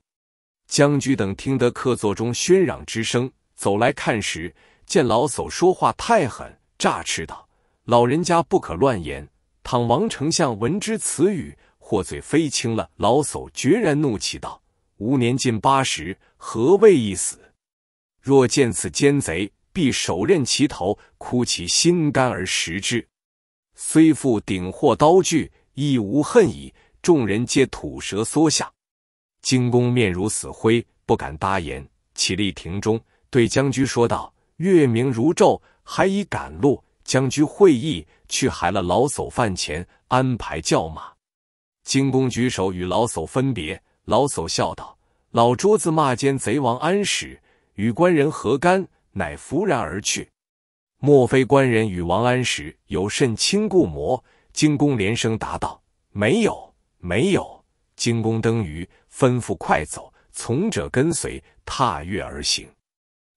将军等听得客座中喧嚷之声。走来看时，见老叟说话太狠，诈斥道：“老人家不可乱言，倘王丞相闻之此语，获罪非轻了。”老叟决然怒起道：“吾年近八十，何谓一死？若见此奸贼，必手刃其头，哭其心肝而食之。虽复鼎获刀具，亦无恨矣。”众人皆吐舌缩下。金公面如死灰，不敢答言，起立庭中。对将军说道：“月明如昼，还已赶路。”将军会意，去还了老叟饭前安排叫马。金公举手与老叟分别，老叟笑道：“老桌子骂奸贼王安石，与官人何干？”乃拂然而去。莫非官人与王安石有甚亲故魔？”金公连声答道：“没有，没有。”金公登舆，吩咐快走，从者跟随，踏月而行。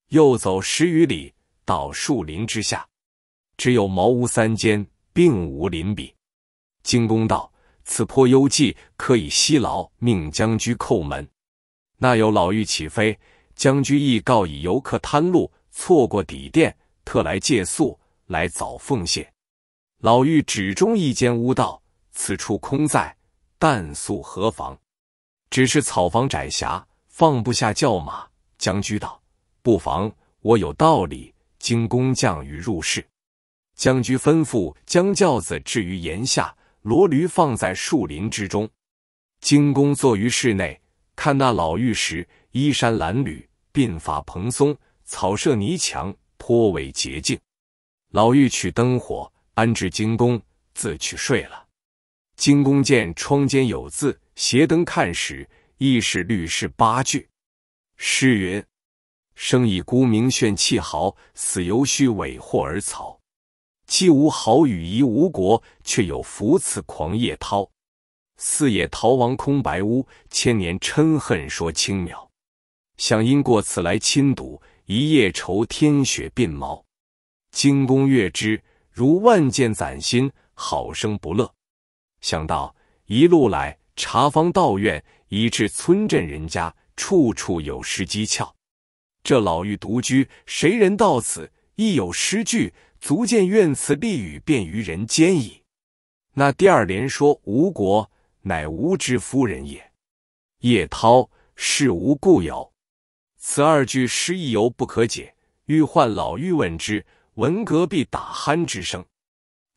又走十余里，到树林之下，只有茅屋三间，并无邻比。金公道此坡幽寂，可以息劳，命将居叩门。那有老妪起飞，将居亦告以游客贪路，错过底店，特来借宿。来早奉谢，老妪指中一间屋道：“此处空在，但宿何妨？只是草房窄狭，放不下轿马。”将居道。不妨，我有道理。金工匠于入室，将军吩咐将轿子置于檐下，骡驴放在树林之中。金工坐于室内，看那老玉时，衣衫褴褛，鬓发蓬松，草舍泥墙，颇为洁净。老玉取灯火安置，金工自去睡了。金工见窗间有字，斜灯看时，亦是律诗八句。诗云。生以孤名炫气豪，死由虚伪祸而草。既无豪与亦无国，却有扶此狂夜涛。四野逃亡空白屋，千年嗔恨说青苗。想因过此来亲睹，一夜愁天雪鬓毛。惊弓月之如万箭攒心，好生不乐。想到一路来茶坊道院，以至村镇人家，处处有失机窍。这老妪独居，谁人到此？亦有诗句，足见怨词丽语，便于人间矣。那第二联说吴国，乃吾之夫人也。叶涛是吴故友，此二句诗意犹不可解。欲唤老妪问之，闻隔壁打鼾之声。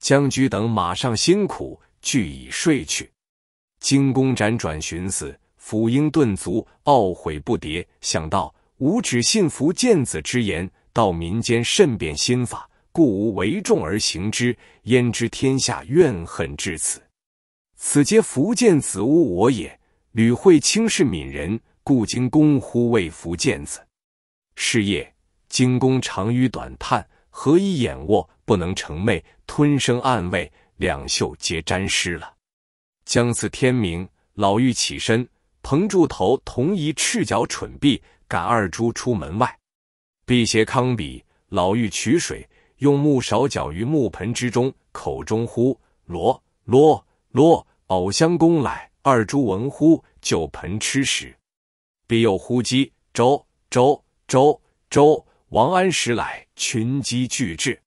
将居等马上辛苦，俱已睡去。惊弓辗转寻思，抚膺顿足，懊悔不迭，想到。吾只信服见子之言，到民间慎变心法，故无为众而行之，焉知天下怨恨至此？此皆福建子误我也。吕惠卿是闽人，故惊公乎为福建子。是夜，惊公长吁短叹，何以掩卧不能成寐，吞声暗慰，两袖皆沾湿了。将次天明，老妪起身，蓬住头，同一赤脚蠢臂。赶二猪出门外，辟邪康比，老妪取水，用木勺搅于木盆之中，口中呼“罗罗罗”，藕香公来。二猪闻呼，就盆吃食。必又呼鸡“周周周周”，王安石来，群鸡俱至。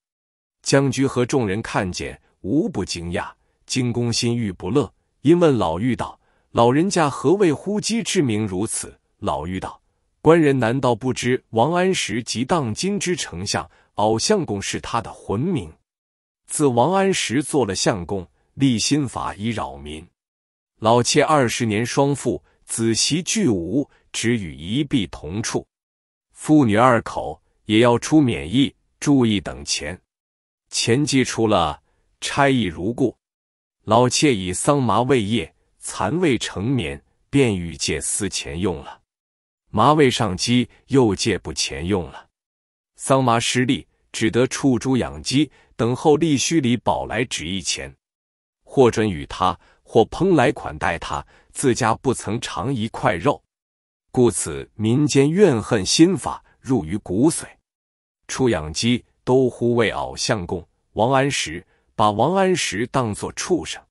将军和众人看见，无不惊讶。金公心欲不乐，因问老妪道：“老人家何谓呼鸡之名如此？”老妪道。官人难道不知王安石即当今之丞相？老相公是他的魂名。自王安石做了相公，立新法以扰民。老妾二十年双父子媳俱无，只与一婢同处。父女二口也要出免役，注意等钱。钱既出了，差役如故。老妾以桑麻未业，蚕未成眠，便欲借私钱用了。麻未上鸡，又借不钱用了。桑麻失利，只得畜猪养鸡，等候利须里保来纸一钱，或准与他，或烹来款待他。自家不曾尝一块肉，故此民间怨恨心法入于骨髓。畜养鸡都呼为“偶相公”。王安石把王安石当作畜生。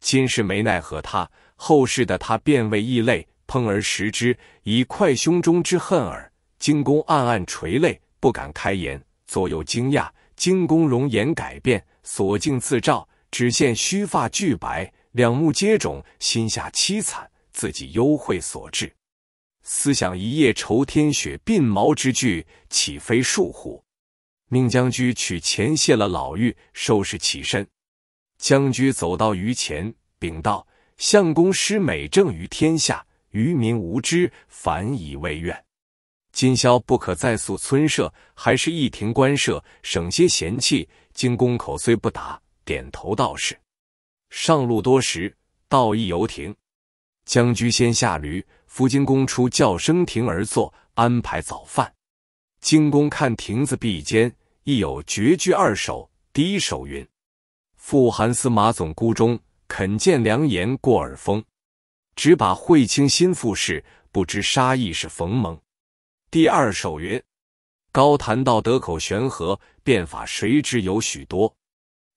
今世没奈何他，后世的他变为异类。烹而食之，以快胸中之恨耳。金公暗暗垂泪，不敢开言。左右惊讶，金公容颜改变，所镜自照，只见须发俱白，两目皆肿，心下凄惨，自己忧会所致。思想一夜愁天雪鬓毛之句，岂非数乎？命将军取钱谢了老妪，收拾起身。将军走到于前，禀道：“相公施美政于天下。”渔民无知，反以为怨。今宵不可再宿村舍，还是一亭官舍，省些闲气。京公口虽不答，点头道是。上路多时，道义犹停。将居先下驴，扶金公出，叫声亭而坐，安排早饭。金公看亭子壁间，亦有绝句二首。第一首云：“复寒司马总孤中，肯见良言过耳风。”只把会卿心腹事，不知杀意是逢蒙。第二首云：高谈道德口悬河，变法谁知有许多。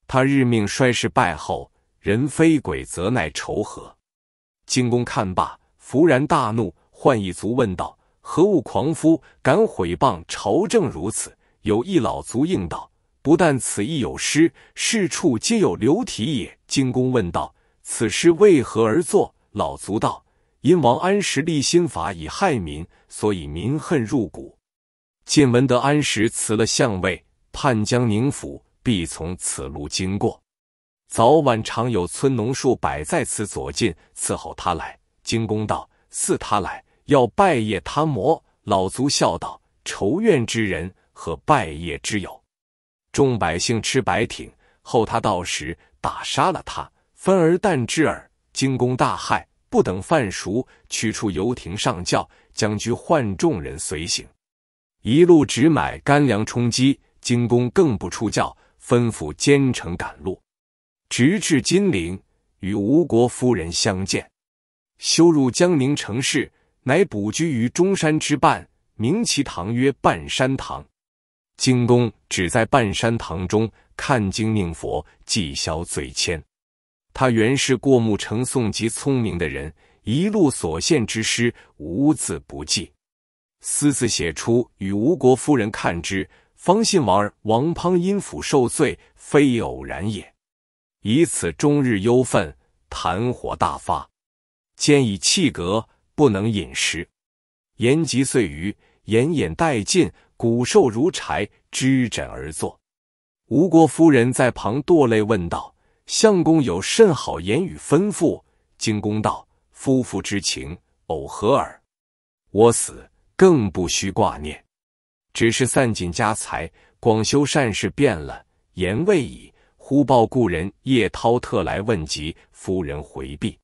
他日命衰势败后，人非鬼则奈愁何。金公看罢，勃然大怒，唤一卒问道：“何物狂夫，敢毁谤朝政如此？”有一老卒应道：“不但此意有失，事处皆有流体也。”金公问道：“此诗为何而作？”老卒道：“因王安石立新法以害民，所以民恨入骨。晋文德安石辞了相位，判江宁府，必从此路经过。早晚常有村农数百在此左近伺候他来。京公道似他来要拜谒他魔，老卒笑道：‘仇怨之人，何拜谒之有？’众百姓吃白挺，候他到时，打杀了他，分而啖之耳。”金公大骇，不等饭熟，取出游艇上轿，将居唤众人随行，一路只买干粮充饥。金公更不出轿，吩咐兼程赶路，直至金陵，与吴国夫人相见。修入江宁城市，乃卜居于中山之半，名其堂曰半山堂。金公只在半山堂中看经念佛，寂消罪千。他原是过目成诵及聪明的人，一路所献之诗，无字不记，私自写出与吴国夫人看之，方信王儿王滂因府受罪，非偶然也。以此终日忧愤，痰火大发，兼以气格不能饮食，颜及岁余，奄眼殆尽，骨瘦如柴，支枕而坐。吴国夫人在旁堕泪问道。相公有甚好言语吩咐？金公道，夫妇之情，偶合耳。我死更不须挂念，只是散尽家财，广修善事，变了。言未已，忽报故人叶涛特来问及。夫人回避。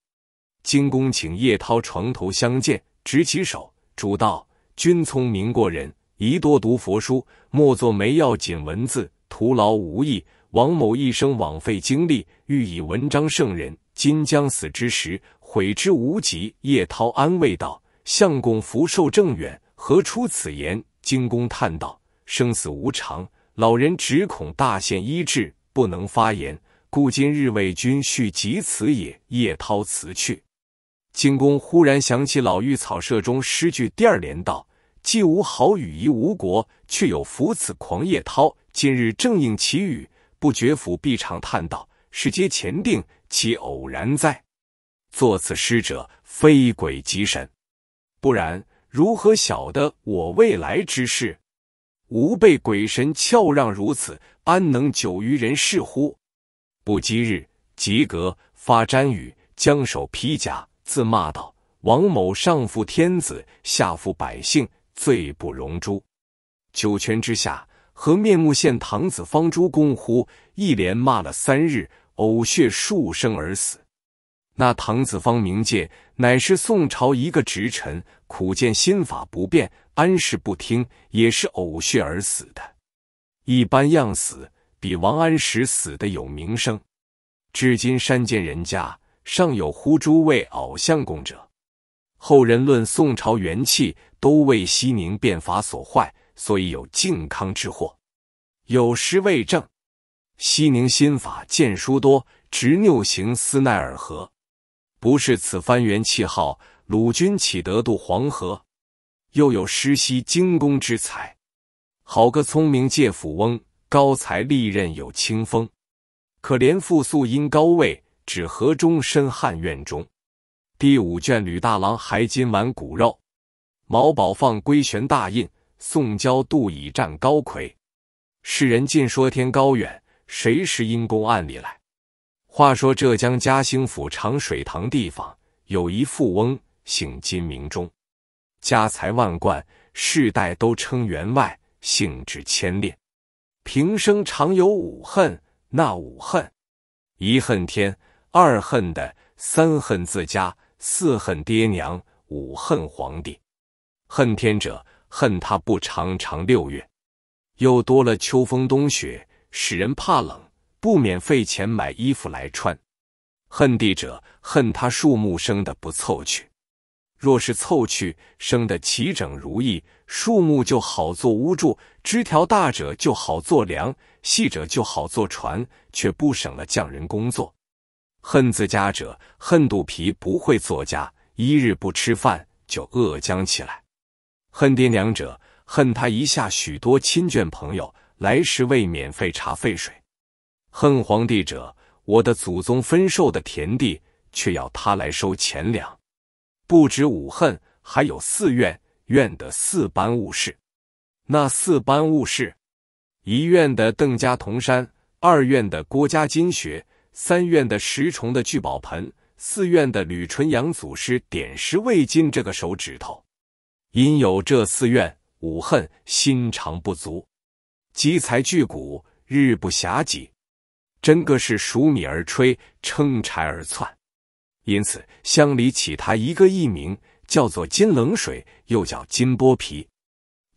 金公请叶涛床头相见，执其手，主道：君聪明过人，宜多读佛书，莫作没要紧文字，徒劳无益。王某一生枉费精力，欲以文章胜人，今将死之时，悔之无及。叶涛安慰道：“相公福寿正远，何出此言？”金公叹道：“生死无常，老人只恐大限医治，不能发言，故今日为君续及此也。”叶涛辞去。金公忽然想起老妪草舍中诗句第二联道：“既无好语，宜无国，却有扶此狂叶涛。”今日正应其语。不觉府必常叹道：“是皆前定，其偶然哉？作此诗者，非鬼即神，不然如何晓得我未来之事？吾被鬼神翘让如此，安能久于人世乎？”不几日，及格发沾语，将手披甲，自骂道：“王某上负天子，下负百姓，罪不容诛，九泉之下。”和面目现唐子方诸公乎？一连骂了三日，呕血数声而死。那唐子方冥界乃是宋朝一个直臣，苦见新法不变，安石不听，也是呕血而死的。一般样死，比王安石死的有名声。至今山间人家尚有呼诸位偶相公者。后人论宋朝元气，都为西宁变法所坏。所以有靖康之祸，有诗未正，西宁新法见书多，执拗行思奈尔河。不是此番元气耗，鲁军岂得渡黄河？又有诗兮精工之才，好个聪明借斧翁。高才利任有清风，可怜复素因高位，只合终身汉院中。第五卷，吕大郎还金丸骨肉，毛宝放归玄大印。宋郊杜以战高魁，世人尽说天高远，谁识阴公暗里来？话说浙江嘉兴府长水塘地方，有一富翁，姓金名忠，家财万贯，世代都称员外，性至悭吝，平生常有五恨：那五恨，一恨天，二恨的，三恨自家，四恨爹娘，五恨皇帝。恨天者。恨他不常常六月，又多了秋风冬雪，使人怕冷，不免费钱买衣服来穿。恨地者，恨他树木生的不凑去。若是凑去，生的齐整如意，树木就好做屋柱；枝条大者就好做梁，细者就好做船，却不省了匠人工作。恨自家者，恨肚皮不会做家，一日不吃饭就饿僵起来。恨爹娘者，恨他一下许多亲眷朋友来时未免费茶费水；恨皇帝者，我的祖宗分受的田地，却要他来收钱粮。不止五恨，还有四怨。怨的四般物事。那四般物事，一院的邓家铜山，二院的郭家金学，三院的石崇的聚宝盆，四院的吕纯阳祖师点石为金这个手指头。因有这四怨五恨，心肠不足，积财聚谷，日不暇给。真个是数米而吹，撑柴而窜。因此，乡里起他一个艺名，叫做金冷水，又叫金剥皮。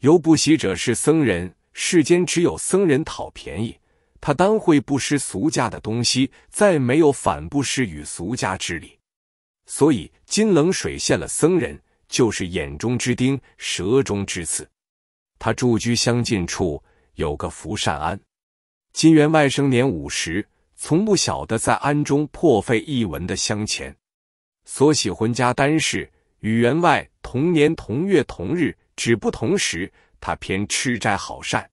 由不喜者是僧人，世间只有僧人讨便宜，他单会不失俗家的东西，再没有反不失与俗家之理。所以，金冷水现了僧人。就是眼中之钉，舌中之刺。他住居相近处，有个福善庵。金员外生年五十，从不晓得在庵中破费一文的香钱。所喜婚家单事，与员外同年同月同日，只不同时。他偏吃斋好善。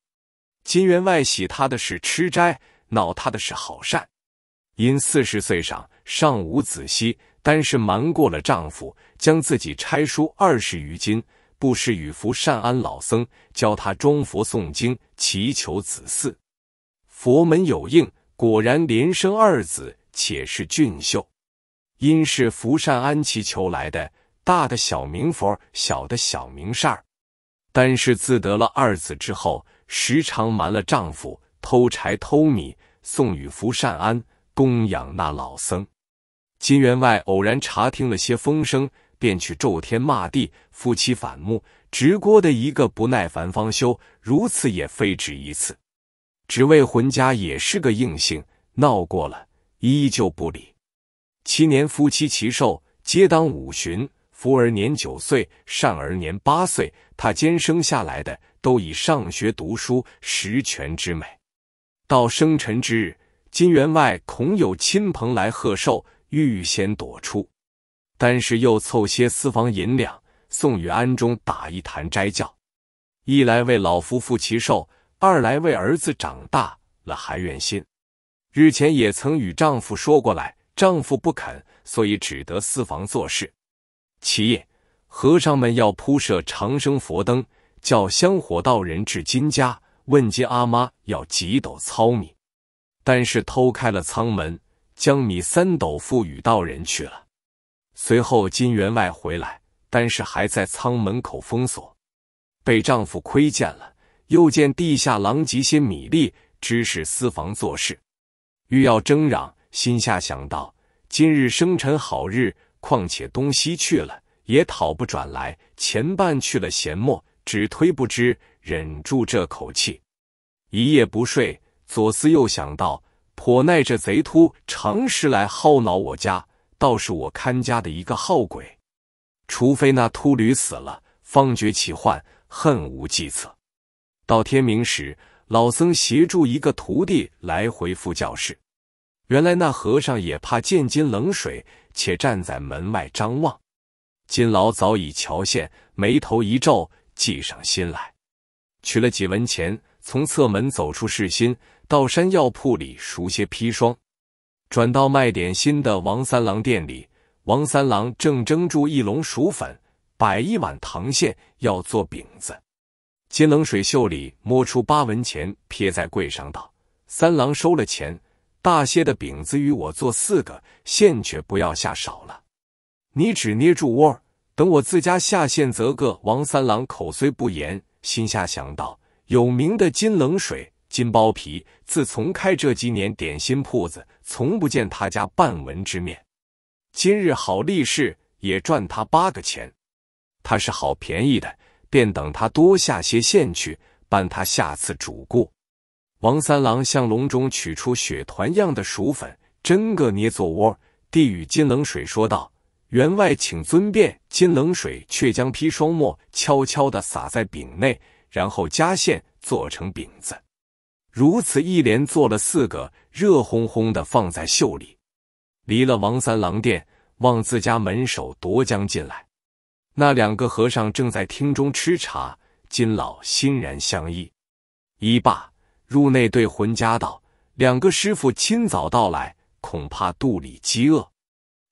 金员外喜他的是吃斋，恼他的是好善。因四十岁上尚无子息。单是瞒过了丈夫，将自己差书二十余斤，布施与福善安老僧，教他中佛诵经，祈求子嗣。佛门有应，果然连生二子，且是俊秀。因是福善安祈求来的，大的小名佛小的小名善儿。单是自得了二子之后，时常瞒了丈夫，偷柴偷米，送与福善安供养那老僧。金员外偶然查听了些风声，便去咒天骂地，夫妻反目。执锅的一个不耐烦，方休。如此也非止一次，只为浑家也是个硬性，闹过了依旧不理。七年夫妻齐寿，皆当五旬。夫儿年九岁，善儿年八岁，他兼生下来的都以上学读书，十全之美。到生辰之日，金员外恐有亲朋来贺寿。预先躲出，但是又凑些私房银两，送与庵中打一坛斋教，一来为老夫妇其寿，二来为儿子长大了还愿心。日前也曾与丈夫说过来，丈夫不肯，所以只得私房做事。其夜，和尚们要铺设长生佛灯，叫香火道人至金家问金阿妈要几斗糙米，但是偷开了仓门。将米三斗付与道人去了。随后金员外回来，但是还在仓门口封锁，被丈夫窥见了。又见地下狼藉些米粒，知是私房做事，欲要争嚷，心下想到今日生辰好日，况且东西去了也讨不转来。前半去了闲末，只推不知，忍住这口气，一夜不睡，左思右想到。颇耐这贼秃常时来耗恼我家，倒是我看家的一个好鬼。除非那秃驴死了，方觉其患，恨无计策。到天明时，老僧协助一个徒弟来回复教室。原来那和尚也怕见金冷水，且站在门外张望。金老早已瞧见，眉头一皱，计上心来，取了几文钱，从侧门走出视心。到山药铺里赎些砒霜，转到卖点心的王三郎店里。王三郎正蒸住一笼薯粉，摆一碗糖馅要做饼子。金冷水袖里摸出八文钱，撇在柜上道：“三郎收了钱，大些的饼子与我做四个，馅却不要下少了。你只捏住窝等我自家下线则个。”王三郎口虽不言，心下想到有名的金冷水。金包皮自从开这几年点心铺子，从不见他家半文之面。今日好利市也赚他八个钱。他是好便宜的，便等他多下些线去，伴他下次主顾。王三郎向笼中取出雪团样的薯粉，真个捏做窝，递与金冷水说道：“员外请尊便。”金冷水却将砒霜末悄悄的撒在饼内，然后加馅做成饼子。如此一连做了四个，热烘烘的放在袖里，离了王三郎殿，望自家门首夺将进来。那两个和尚正在厅中吃茶，金老欣然相依。一罢入内，对浑家道：“两个师傅清早到来，恐怕肚里饥饿，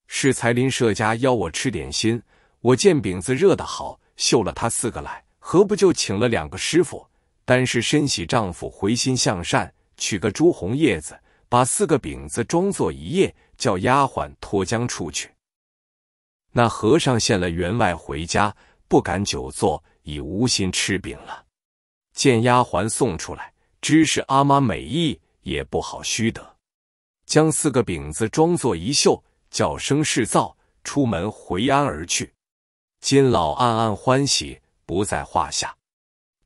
是财林舍家邀我吃点心。我见饼子热得好，绣了他四个来，何不就请了两个师傅？”单是深喜丈夫回心向善，取个朱红叶子，把四个饼子装作一叶，叫丫鬟脱缰出去。那和尚献了员外回家，不敢久坐，已无心吃饼了。见丫鬟送出来，知是阿妈美意，也不好虚得，将四个饼子装作一袖，叫声世造，出门回安而去。金老暗暗欢喜，不在话下。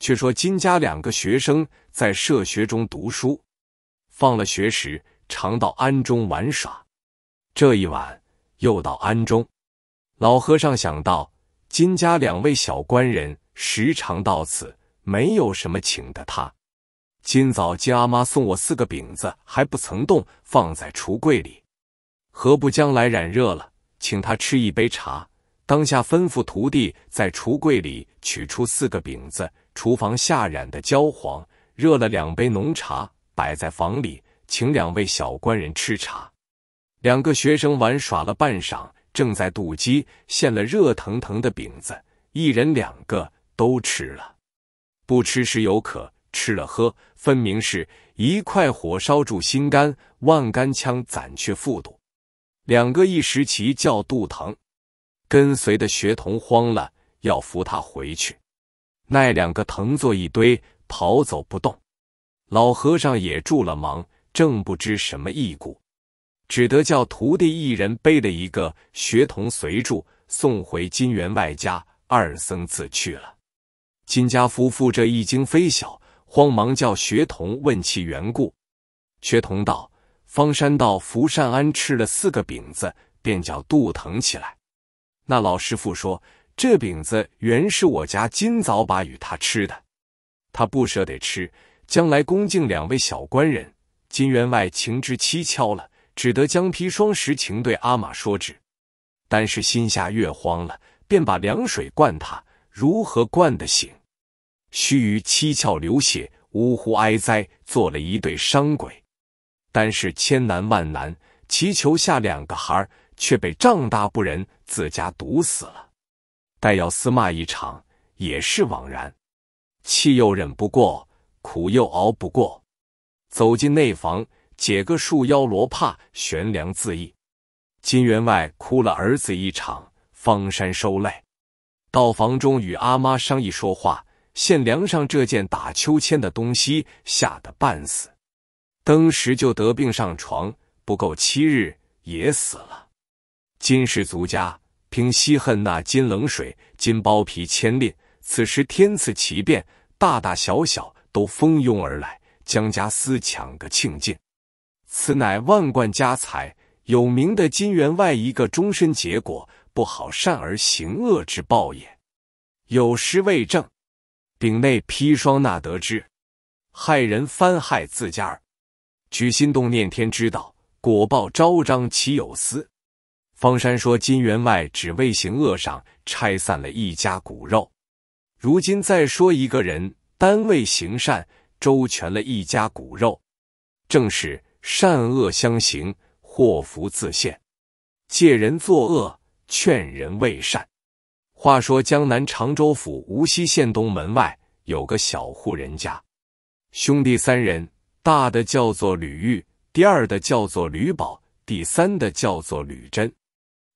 却说金家两个学生在社学中读书，放了学时常到庵中玩耍。这一晚又到庵中，老和尚想到金家两位小官人时常到此，没有什么请的他。今早金阿妈送我四个饼子，还不曾动，放在橱柜里，何不将来染热了，请他吃一杯茶？当下吩咐徒弟在橱柜里取出四个饼子。厨房下染的焦黄，热了两杯浓茶，摆在房里，请两位小官人吃茶。两个学生玩耍了半晌，正在肚饥，现了热腾腾的饼子，一人两个都吃了。不吃是有可吃了喝，分明是一块火烧住心肝，万杆枪攒去腹肚。两个一时齐叫肚疼，跟随的学童慌了，要扶他回去。那两个藤坐一堆，跑走不动。老和尚也住了忙，正不知什么异故，只得叫徒弟一人背了一个学童随住，送回金员外家。二僧自去了。金家夫妇这一惊非小，慌忙叫学童问其缘故。学童道：方山道福善庵吃了四个饼子，便叫肚疼起来。那老师傅说。这饼子原是我家今早把与他吃的，他不舍得吃，将来恭敬两位小官人。金员外情知蹊跷了，只得将砒霜实情对阿玛说之，但是心下越慌了，便把凉水灌他，如何灌得醒？须臾七窍流血，呜呼哀哉，做了一对伤鬼。但是千难万难，祈求下两个孩儿，却被仗大不仁，自家毒死了。待要厮骂一场，也是枉然。气又忍不过，苦又熬不过，走进内房，解个束腰罗帕，悬梁自缢。金员外哭了儿子一场，方山收泪。到房中与阿妈商议说话，现梁上这件打秋千的东西，吓得半死，当时就得病上床，不够七日也死了。金氏族家。平西恨那金冷水、金包皮牵裂，此时天赐奇变，大大小小都蜂拥而来，将家私抢个清尽。此乃万贯家财，有名的金员外一个终身结果，不好善而行恶之报也。有诗未正，丙内砒霜那得知，害人翻害自家儿，举心动念天之道，果报昭彰，岂有私？方山说：“金员外只为行恶，上拆散了一家骨肉；如今再说一个人，单为行善，周全了一家骨肉。正是善恶相行，祸福自现。借人作恶，劝人为善。”话说江南常州府无锡县东门外有个小户人家，兄弟三人，大的叫做吕玉，第二的叫做吕宝，第三的叫做吕真。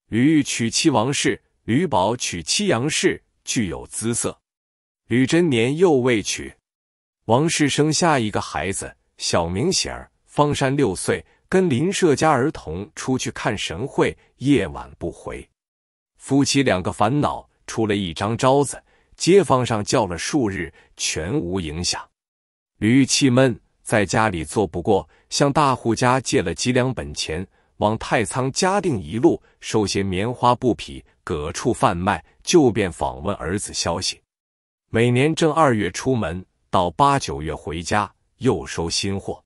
吕玉娶妻王氏，吕宝娶妻杨氏，俱有姿色。吕贞年幼未娶。王氏生下一个孩子，小名喜儿。方山六岁，跟邻舍家儿童出去看神会，夜晚不回。夫妻两个烦恼，出了一张招子，街坊上叫了数日，全无影响。吕玉气闷，在家里坐不过，向大户家借了几两本钱。往太仓、嘉定一路收些棉花布匹，各处贩卖，就便访问儿子消息。每年正二月出门，到八九月回家，又收新货。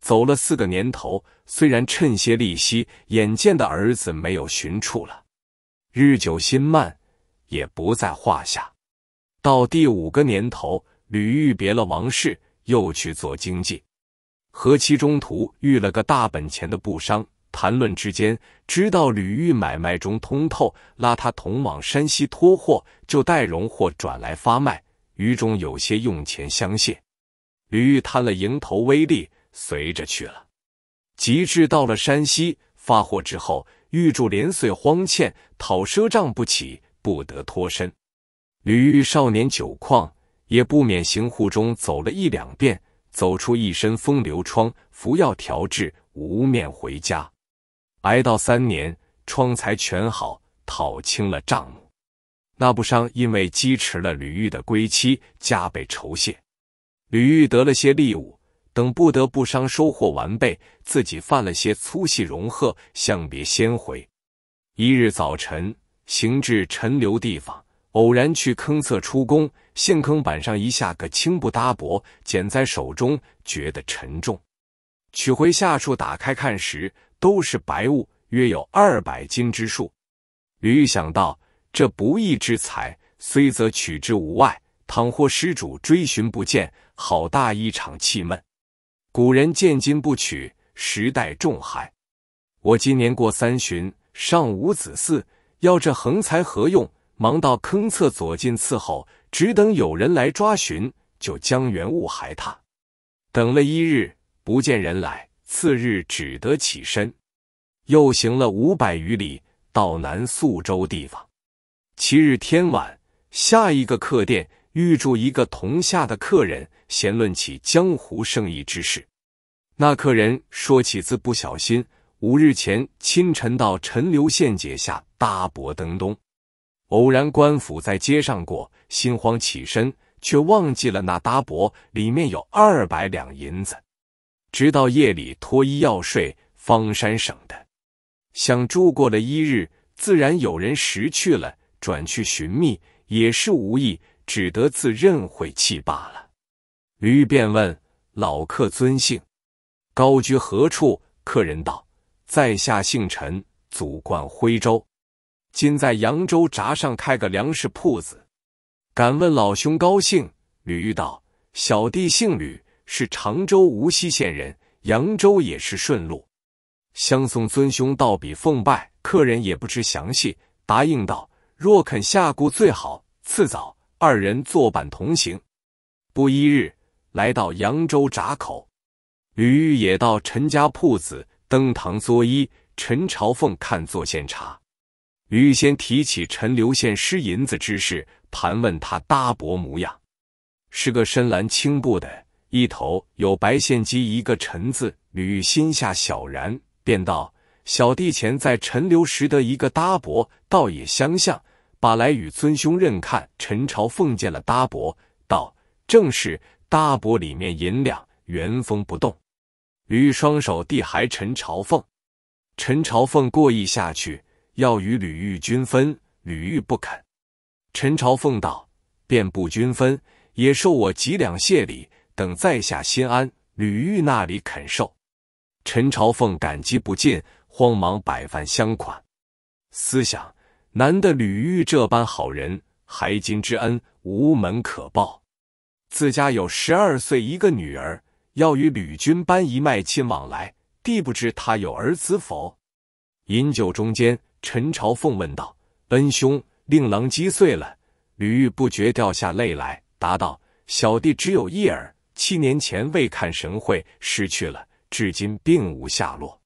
走了四个年头，虽然趁些利息，眼见的儿子没有寻处了。日久心慢，也不在话下。到第五个年头，吕玉别了王氏，又去做经济。何其中途遇了个大本钱的布商。谈论之间，知道吕玉买卖中通透，拉他同往山西托货，就带荣货转来发卖，余中有些用钱相谢。吕玉贪了蝇头微利，随着去了。及至到了山西发货之后，玉柱连岁荒歉，讨赊账不起，不得脱身。吕玉少年酒旷，也不免行户中走了一两遍，走出一身风流疮，服药调治，无面回家。挨到三年，疮才全好，讨清了账目。那不商因为积迟了吕玉的归期，加倍酬谢。吕玉得了些利物，等不得不商收获完备，自己犯了些粗细荣贺，相别先回。一日早晨，行至陈留地方，偶然去坑侧出宫，陷坑板上一下个青布搭帛，捡在手中，觉得沉重。取回下处打开看时。都是白物，约有二百斤之数。吕玉想到，这不义之财虽则取之无外，倘或失主追寻不见，好大一场气闷。古人见金不取，时代众害。我今年过三旬，尚无子嗣，要这横财何用？忙到坑侧左近伺候，只等有人来抓寻，就将原物还他。等了一日，不见人来。次日只得起身，又行了五百余里，到南宿州地方。七日天晚，下一个客店，遇住一个同下的客人，闲论起江湖生意之事。那客人说起，自不小心五日前清晨到陈留县解下大膊登东，偶然官府在街上过，心慌起身，却忘记了那搭膊里面有二百两银子。直到夜里脱衣要睡，方山省的想住过了一日，自然有人识去了，转去寻觅也是无意，只得自认晦气罢了。吕玉便问老客尊姓，高居何处？客人道：“在下姓陈，祖贯徽州，今在扬州闸上开个粮食铺子。敢问老兄高姓？”吕玉道：“小弟姓吕。”是常州无锡县人，扬州也是顺路，相送尊兄到彼奉拜。客人也不知详细，答应道：“若肯下顾，最好。次早二人作伴同行。”不一日，来到扬州闸口，吕玉也到陈家铺子登堂作揖。陈朝凤看作献茶，吕玉先提起陈留县失银子之事，盘问他搭伯模样，是个深蓝青布的。一头有白线机，一个陈字。吕玉心下小然，便道：“小弟前在陈留识得一个搭伯，倒也相像，把来与尊兄认看。”陈朝凤见了搭伯，道：“正是。”搭伯里面银两原封不动，吕玉双手递还陈朝凤。陈朝凤过意下去，要与吕玉均分，吕玉不肯。陈朝凤道：“便不均分，也受我几两谢礼。”等在下心安，吕玉那里肯受。陈朝凤感激不尽，慌忙摆饭相款。思想难得吕玉这般好人，孩今之恩无门可报。自家有十二岁一个女儿，要与吕君班一脉亲往来，弟不知他有儿子否？饮酒中间，陈朝凤问道：“恩兄，令郎击碎了？”吕玉不觉掉下泪来，答道：“小弟只有一儿。”七年前未看神会，失去了，至今并无下落。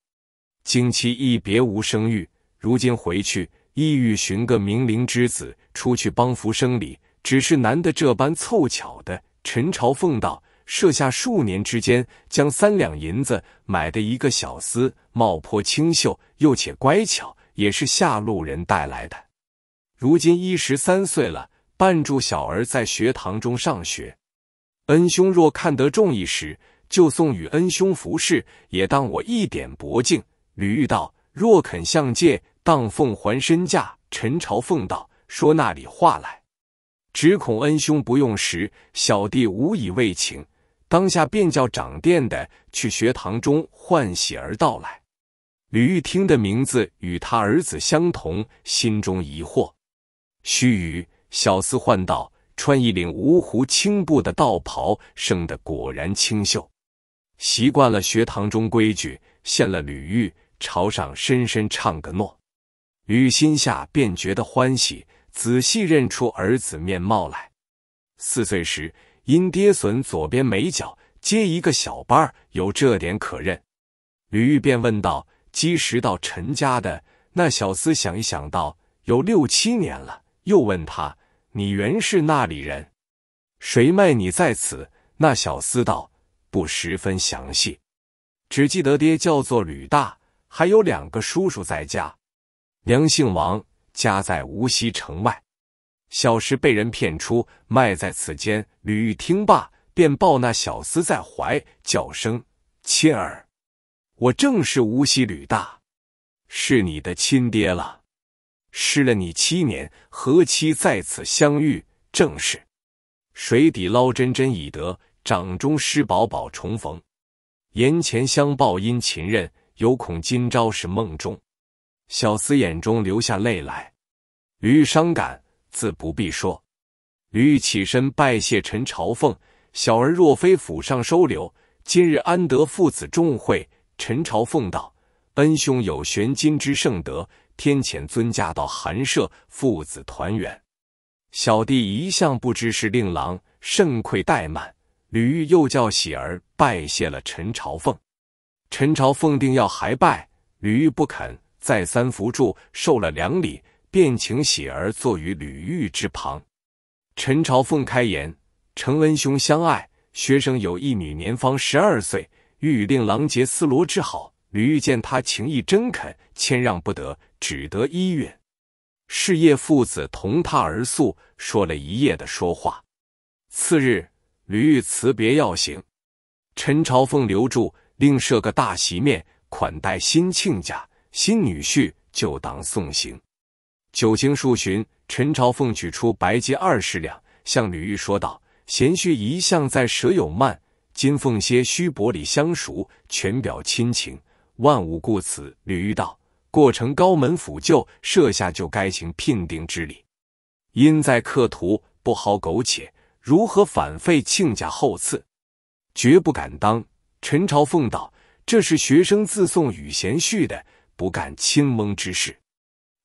经期一别无声誉，如今回去，意欲寻个名灵之子出去帮扶生礼，只是难得这般凑巧的。陈朝奉道：设下数年之间，将三两银子买的一个小厮，貌颇清秀，又且乖巧，也是下路人带来的。如今一十三岁了，扮住小儿在学堂中上学。恩兄若看得中一时，就送与恩兄服侍，也当我一点薄敬。吕玉道：“若肯相借，当奉还身价。”陈朝奉道：“说那里话来？只恐恩兄不用时，小弟无以为情。”当下便叫掌店的去学堂中唤喜儿到来。吕玉听的名字与他儿子相同，心中疑惑。须臾，小厮唤道。穿一领芜湖青布的道袍，生得果然清秀。习惯了学堂中规矩，现了吕玉，朝上深深唱个诺。吕心下便觉得欢喜，仔细认出儿子面貌来。四岁时因跌损左边眉角，接一个小班有这点可认。吕玉便问道：“积石到陈家的那小厮，想一想到有六七年了。”又问他。你原是那里人？谁卖你在此？那小厮道：“不十分详细，只记得爹叫做吕大，还有两个叔叔在家，娘姓王，家在无锡城外。小时被人骗出，卖在此间。”吕玉听罢，便抱那小厮在怀，叫声：“亲儿，我正是无锡吕大，是你的亲爹了。”失了你七年，何期在此相遇？正是水底捞针针已得，掌中失宝宝重逢。言前相报因勤任，犹恐今朝是梦中。小厮眼中流下泪来，余伤感，自不必说。余起身拜谢陈朝凤，小儿若非府上收留，今日安得父子重会？陈朝凤道：“恩兄有玄金之盛德。”天遣尊驾到寒舍，父子团圆。小弟一向不知是令郎，甚愧怠慢。吕玉又叫喜儿拜谢了陈朝凤，陈朝凤定要还拜，吕玉不肯，再三扶助，受了两礼，便请喜儿坐于吕玉之旁。陈朝凤开言：陈恩兄相爱，学生有一女，年方十二岁，欲与令郎结丝罗之好。吕玉见他情意真恳，谦让不得，只得依允。事业父子同榻而宿，说了一夜的说话。次日，吕玉辞别要行，陈朝凤留住，另设个大席面款待新亲家、新女婿，就当送行。酒兴数巡，陈朝凤取出白金二十两，向吕玉说道：“贤婿一向在舍友慢，今奉些虚薄礼相熟，全表亲情。”万物故此，吕玉道过程高门府旧，设下就该行聘定之礼。因在客途，不好苟且，如何反废亲家厚赐？绝不敢当。陈朝奉道：“这是学生自送与贤婿的，不干亲翁之事。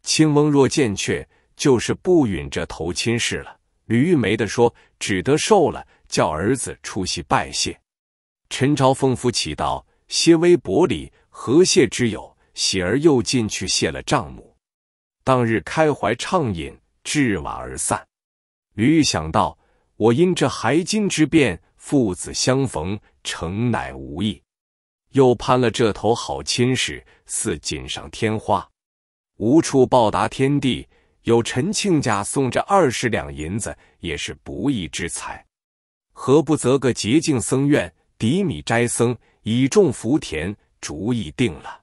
亲翁若见却，就是不允这头亲事了。”吕玉没得说，只得受了，叫儿子出席拜谢。陈朝奉扶起道：“些微薄礼。”何谢之友喜儿又进去谢了丈母。当日开怀畅饮，至晚而散。吕玉想到，我因这孩金之变，父子相逢，诚乃无意。又攀了这头好亲事，似锦上添花，无处报答天地。有陈庆家送这二十两银子，也是不义之财。何不择个洁净僧院，抵米斋僧，以种福田？主意定了。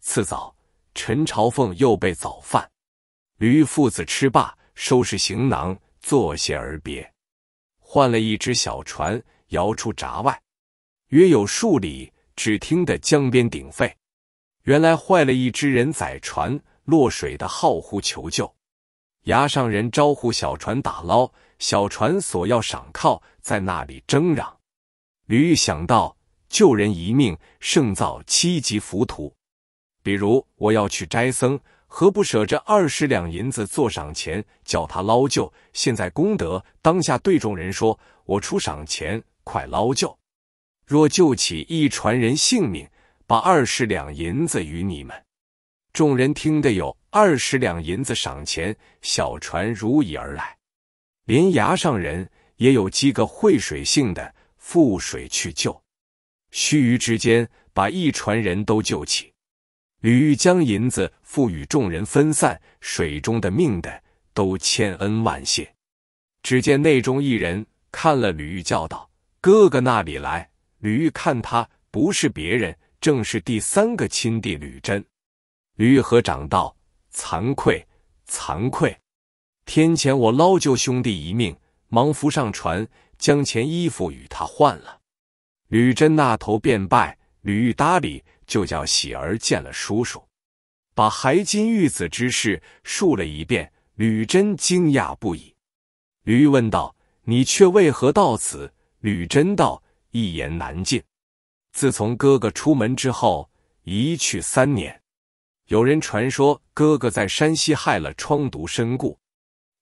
次早，陈朝凤又被早饭，驴父子吃罢，收拾行囊，坐谢而别，换了一只小船，摇出闸外，约有数里。只听得江边鼎沸，原来坏了一只人载船落水的号呼求救，崖上人招呼小船打捞，小船索要赏靠，在那里争嚷。驴想到。救人一命，胜造七级浮屠。比如我要去摘僧，何不舍这二十两银子做赏钱，叫他捞救？现在功德，当下对众人说：“我出赏钱，快捞救！若救起一船人性命，把二十两银子与你们。”众人听得有二十两银子赏钱，小船如蚁而来，连崖上人也有几个会水性的，覆水去救。须臾之间，把一船人都救起。吕玉将银子付与众人分散，水中的命的都千恩万谢。只见内中一人看了吕玉，叫道：“哥哥那里来？”吕玉看他不是别人，正是第三个亲弟吕真。吕玉和长道：“惭愧，惭愧！天前我捞救兄弟一命，忙扶上船，将钱衣服与他换了。”吕真那头便拜吕玉搭理，就叫喜儿见了叔叔，把还金遇子之事述了一遍。吕真惊讶不已。吕玉问道：“你却为何到此？”吕真道：“一言难尽。自从哥哥出门之后，一去三年，有人传说哥哥在山西害了疮毒身故。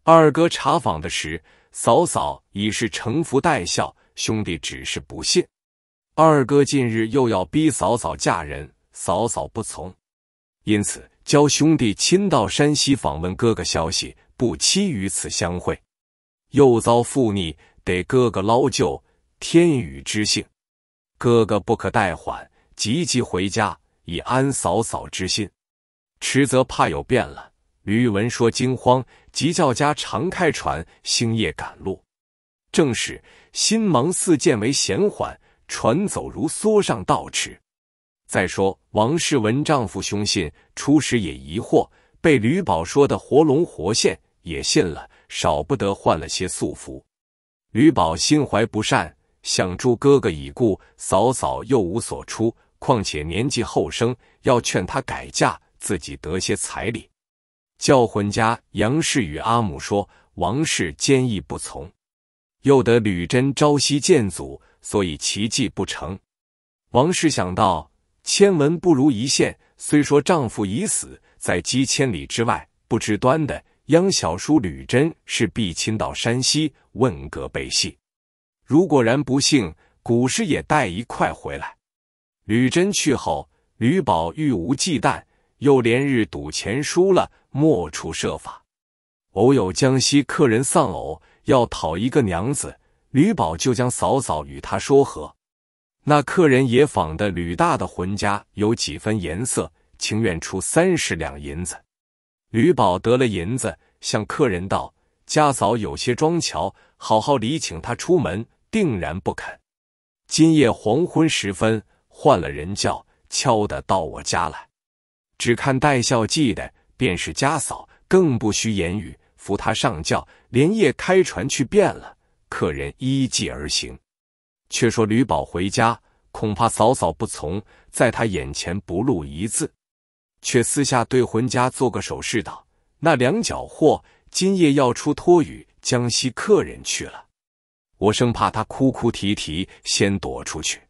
二哥查访的时，嫂嫂已是诚服带孝，兄弟只是不信。”二哥近日又要逼嫂嫂嫁人，嫂嫂不从，因此教兄弟亲到山西访问哥哥消息，不期于此相会，又遭负逆，得哥哥捞救，天与之幸。哥哥不可怠缓，急急回家以安嫂嫂之心，迟则怕有变了。吕玉文说惊慌，急叫家常开船，星夜赶路。正是心忙似箭，为闲缓。船走如梭上倒尺。再说王氏闻丈夫凶信，初时也疑惑，被吕宝说的活龙活现，也信了，少不得换了些素服。吕宝心怀不善，想诸哥哥已故，嫂嫂又无所出，况且年纪后生，要劝他改嫁，自己得些彩礼。叫魂家杨氏与阿母说，王氏坚毅不从，又得吕珍朝夕见祖。所以奇迹不成。王氏想到千文不如一线，虽说丈夫已死，在几千里之外，不知端的。央小叔吕真是必亲到山西，问个背信。如果然不幸，古氏也带一块回来。吕珍去后，吕宝玉无忌惮，又连日赌钱输了，莫处设法。偶有江西客人丧偶，要讨一个娘子。吕宝就将嫂嫂与他说和，那客人也仿的吕大的浑家有几分颜色，情愿出三十两银子。吕宝得了银子，向客人道：“家嫂有些庄乔，好好礼请他出门，定然不肯。今夜黄昏时分，换了人叫敲的到我家来，只看戴孝记的便是家嫂，更不需言语，扶他上轿，连夜开船去便了。”客人依计而行，却说吕宝回家，恐怕嫂嫂不从，在他眼前不露一字，却私下对魂家做个手势，道：“那两脚货今夜要出托与江西客人去了，我生怕他哭哭啼啼，先躲出去。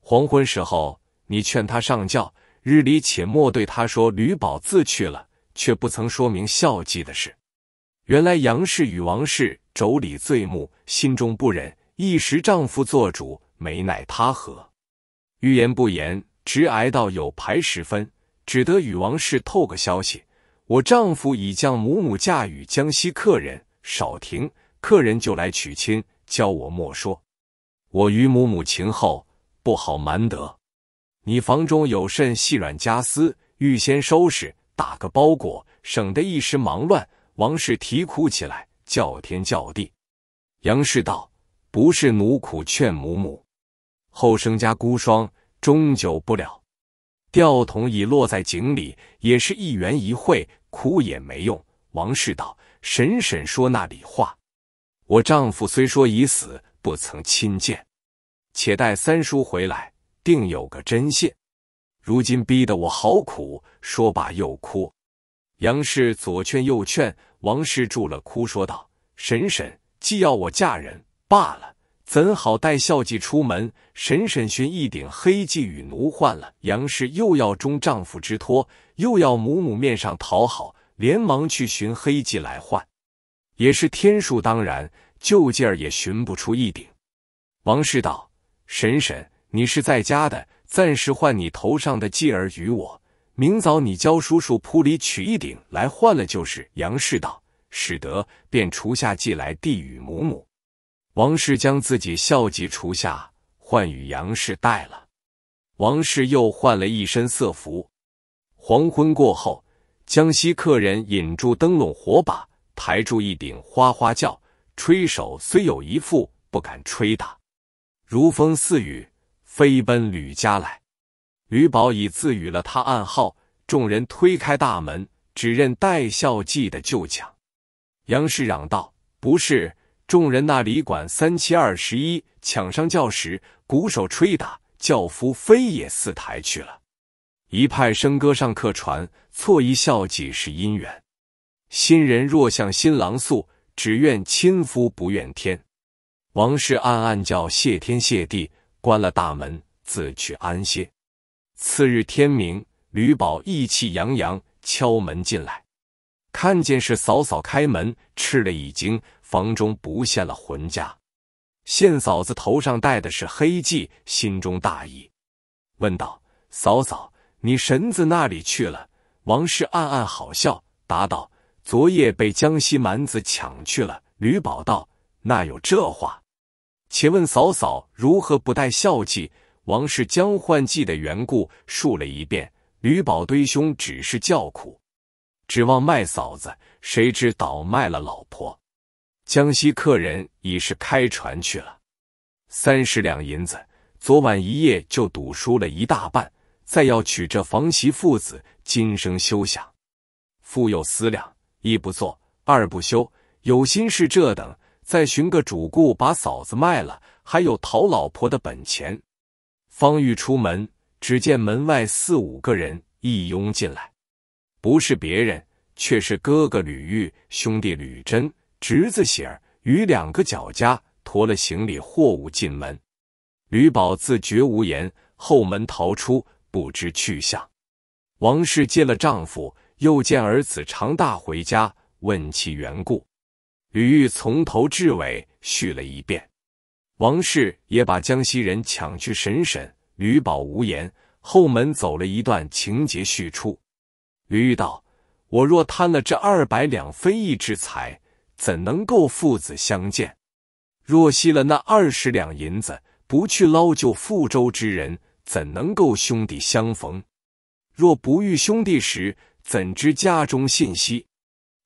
黄昏时候，你劝他上轿，日里且莫对他说吕宝自去了，却不曾说明孝祭的事。原来杨氏与王氏。”手里醉目，心中不忍，一时丈夫做主，没奈他何。欲言不言，直挨到有牌时分，只得与王氏透个消息：我丈夫已将母母嫁与江西客人少停，客人就来娶亲，教我莫说。我与母母情厚，不好瞒得。你房中有甚细软家私，预先收拾，打个包裹，省得一时忙乱。王氏啼哭起来。叫天叫地，杨氏道：“不是奴苦劝母母，后生家孤孀，终久不了。吊桶已落在井里，也是一元一会，哭也没用。”王氏道：“婶婶说那里话？我丈夫虽说已死，不曾亲见，且待三叔回来，定有个针线。如今逼得我好苦。”说罢又哭。杨氏左劝右劝。王氏住了哭，说道：“婶婶，既要我嫁人罢了，怎好带孝祭出门？婶婶寻一顶黑髻与奴换了。”杨氏又要忠丈夫之托，又要母母面上讨好，连忙去寻黑髻来换。也是天数当然，就劲儿也寻不出一顶。王氏道：“婶婶，你是在家的，暂时换你头上的髻儿与我。”明早你教叔叔铺里取一顶来换了就是。杨氏道：“使得。”便除下寄来递与母母。王氏将自己孝祭除下换与杨氏带了。王氏又换了一身色服。黄昏过后，江西客人引住灯笼火把，抬住一顶花花轿，吹手虽有一副不敢吹打，如风似雨飞奔吕家来。吕宝已自予了他暗号，众人推开大门，只认戴孝祭的旧墙。杨氏嚷道：“不是！”众人那里管三七二十一，抢上轿时，鼓手吹打，轿夫飞也似抬去了。一派笙歌上客船，错一孝几是姻缘。新人若向新郎诉，只怨亲夫不怨天。王氏暗暗叫谢天谢地，关了大门，自去安歇。次日天明，吕宝意气洋洋敲门进来，看见是嫂嫂开门，吃了一惊，房中不见了魂家。现嫂子头上戴的是黑髻，心中大意，问道：“嫂嫂，你神子那里去了？”王氏暗暗好笑，答道：“昨夜被江西蛮子抢去了。”吕宝道：“那有这话？且问嫂嫂如何不带孝气？”王氏将换季的缘故述了一遍，吕宝堆兄只是叫苦，指望卖嫂子，谁知倒卖了老婆。江西客人已是开船去了，三十两银子，昨晚一夜就赌输了一大半，再要娶这房媳父子，今生休想。夫又思量：一不做，二不休，有心事这等，再寻个主顾把嫂子卖了，还有讨老婆的本钱。方玉出门，只见门外四五个人一拥进来，不是别人，却是哥哥吕玉、兄弟吕真、侄子喜儿与两个脚家，驮了行李货物进门。吕宝自觉无言，后门逃出，不知去向。王氏接了丈夫，又见儿子常大回家，问其缘故。吕玉从头至尾叙了一遍。王氏也把江西人抢去审审，吕宝无言。后门走了一段情节叙出，吕玉道：“我若贪了这二百两非义之财，怎能够父子相见？若惜了那二十两银子，不去捞救富州之人，怎能够兄弟相逢？若不遇兄弟时，怎知家中信息？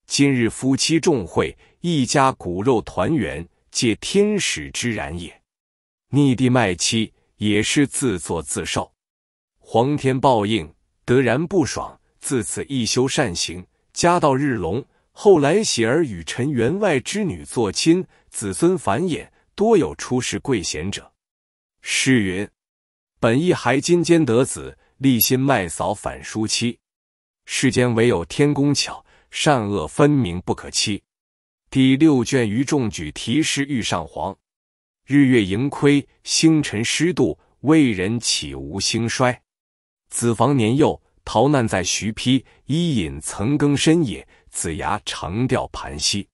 今日夫妻重会，一家骨肉团圆。”借天使之然也，逆帝卖妻也是自作自受，皇天报应，得然不爽。自此一修善行，家道日隆。后来喜儿与陈员外之女作亲，子孙繁衍，多有出世贵贤者。诗云：本意还今兼得子，立心卖嫂反书妻。世间唯有天公巧，善恶分明不可欺。第六卷于中举题诗遇上皇，日月盈亏，星辰失度，为人岂无兴衰？子房年幼逃难在徐丕，伊尹曾更深野，子牙长吊盘溪。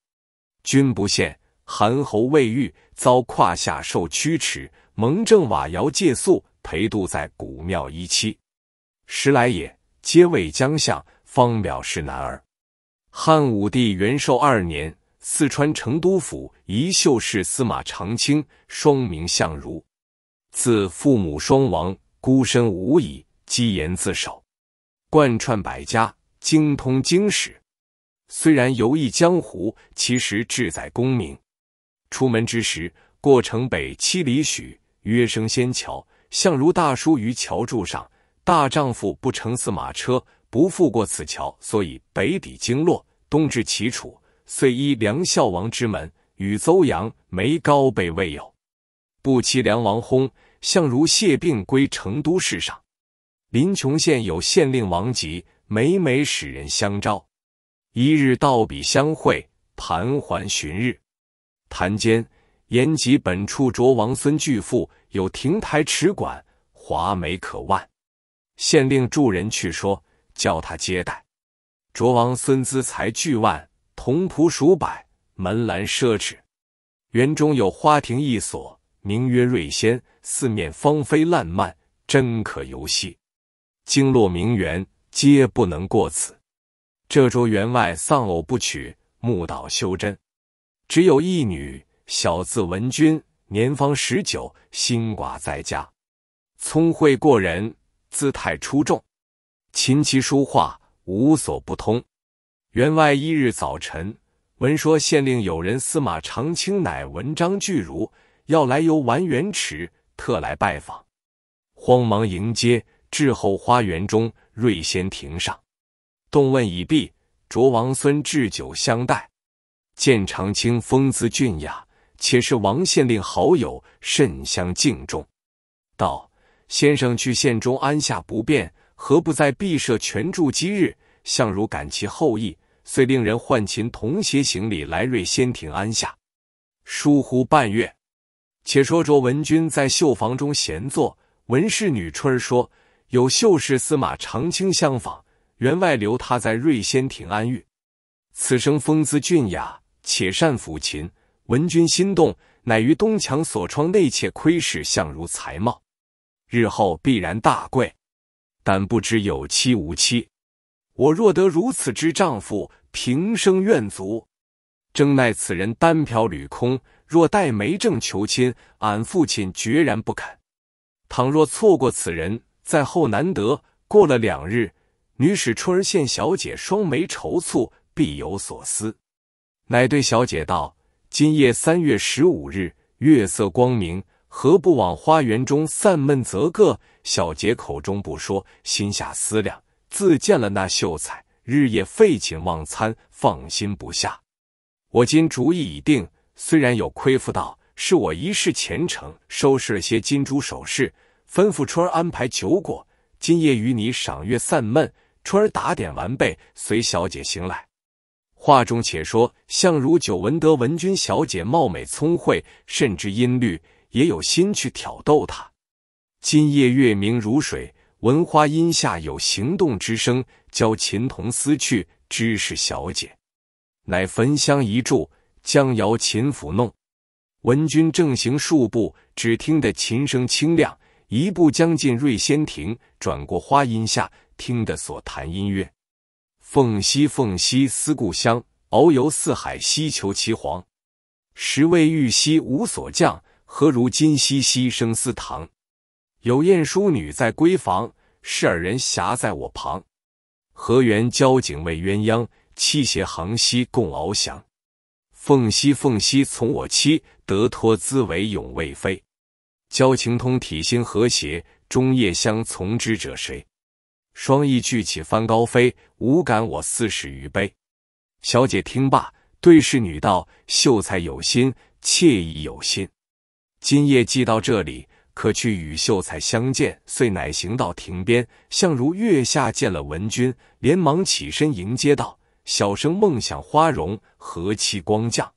君不见，韩侯未遇，遭胯下受屈耻；蒙正瓦窑借宿，陪度在古庙依期。时来也，皆为将相；方表是男儿。汉武帝元寿二年。四川成都府宜秀市司马长卿，双名相如，自父母双亡，孤身无以，积言自守，贯穿百家，精通经史。虽然游弋江湖，其实志在功名。出门之时，过城北七里许，约生仙桥。相如大叔于桥柱上：“大丈夫不乘驷马车，不复过此桥。”所以北抵经络，东至齐楚。遂依梁孝王之门，与邹阳、梅高被未友。不期梁王薨，相如谢病归成都。世上，临邛县有县令王吉，每每使人相招。一日道比相会，盘桓旬日。谈间言及本处卓王孙巨富，有亭台池馆，华美可万。县令助人去说，叫他接待。卓王孙资财巨万。铜仆数百，门栏奢侈。园中有花亭一所，名曰瑞仙，四面芳菲烂漫，真可游戏。经络名园，皆不能过此。这桌员外丧偶不娶，木岛修真，只有一女，小字文君，年方十九，心寡在家，聪慧过人，姿态出众，琴棋书画无所不通。员外一日早晨，闻说县令有人司马长青乃文章巨儒，要来游玩园池，特来拜访，慌忙迎接至后花园中瑞仙亭上，动问已毕，卓王孙置酒相待。见长青风姿俊雅，且是王县令好友，甚相敬重，道：“先生去县中安下不便，何不在敝舍全住几日？”相如感其厚意。遂令人唤琴同携行李来瑞仙亭安下，倏忽半月。且说卓文君在绣房中闲坐，闻侍女春儿说，有秀士司马长卿相访，员外留他在瑞仙亭安寓。此生风姿俊雅，且善抚琴，文君心动，乃于东墙所窗内窃窥视相如才貌，日后必然大贵，但不知有期无期。我若得如此之丈夫，平生愿足。正奈此人单嫖屡空，若带媒证求亲，俺父亲决然不肯。倘若错过此人，在后难得。过了两日，女使春儿见小姐双眉愁蹙，必有所思，乃对小姐道：“今夜三月十五日，月色光明，何不往花园中散闷则个？”小杰口中不说，心下思量。自见了那秀才，日夜废寝忘餐，放心不下。我今主意已定，虽然有亏负道，是我一世虔诚。收拾了些金珠首饰，吩咐春儿安排酒果，今夜与你赏月散闷。春儿打点完备，随小姐行来。话中且说，相如久闻得文君小姐貌美聪慧，甚至音律，也有心去挑逗她。今夜月明如水。闻花荫下有行动之声，教琴童思去知是小姐。乃焚香一炷，将摇琴抚弄。闻君正行数步，只听得琴声清亮。一步将近瑞仙亭，转过花荫下，听得所弹音乐：凤兮凤兮，思故乡。遨游四海兮，求其凰。时未玉兮无所降，何如今兮兮生祠堂？有燕淑女在闺房，侍儿人遐在我旁。河源交颈为鸳鸯，七斜行兮共翱翔。凤兮凤兮，从我栖，得脱兹为永未飞。交情通体心和谐，终夜相从之者谁？双翼俱起翻高飞，无感我四十余杯。小姐听罢，对侍女道：“秀才有心，妾亦有心。今夜即到这里。”可去与秀才相见，遂乃行到亭边。相如月下见了文君，连忙起身迎接道：“小生梦想花容，何期光降，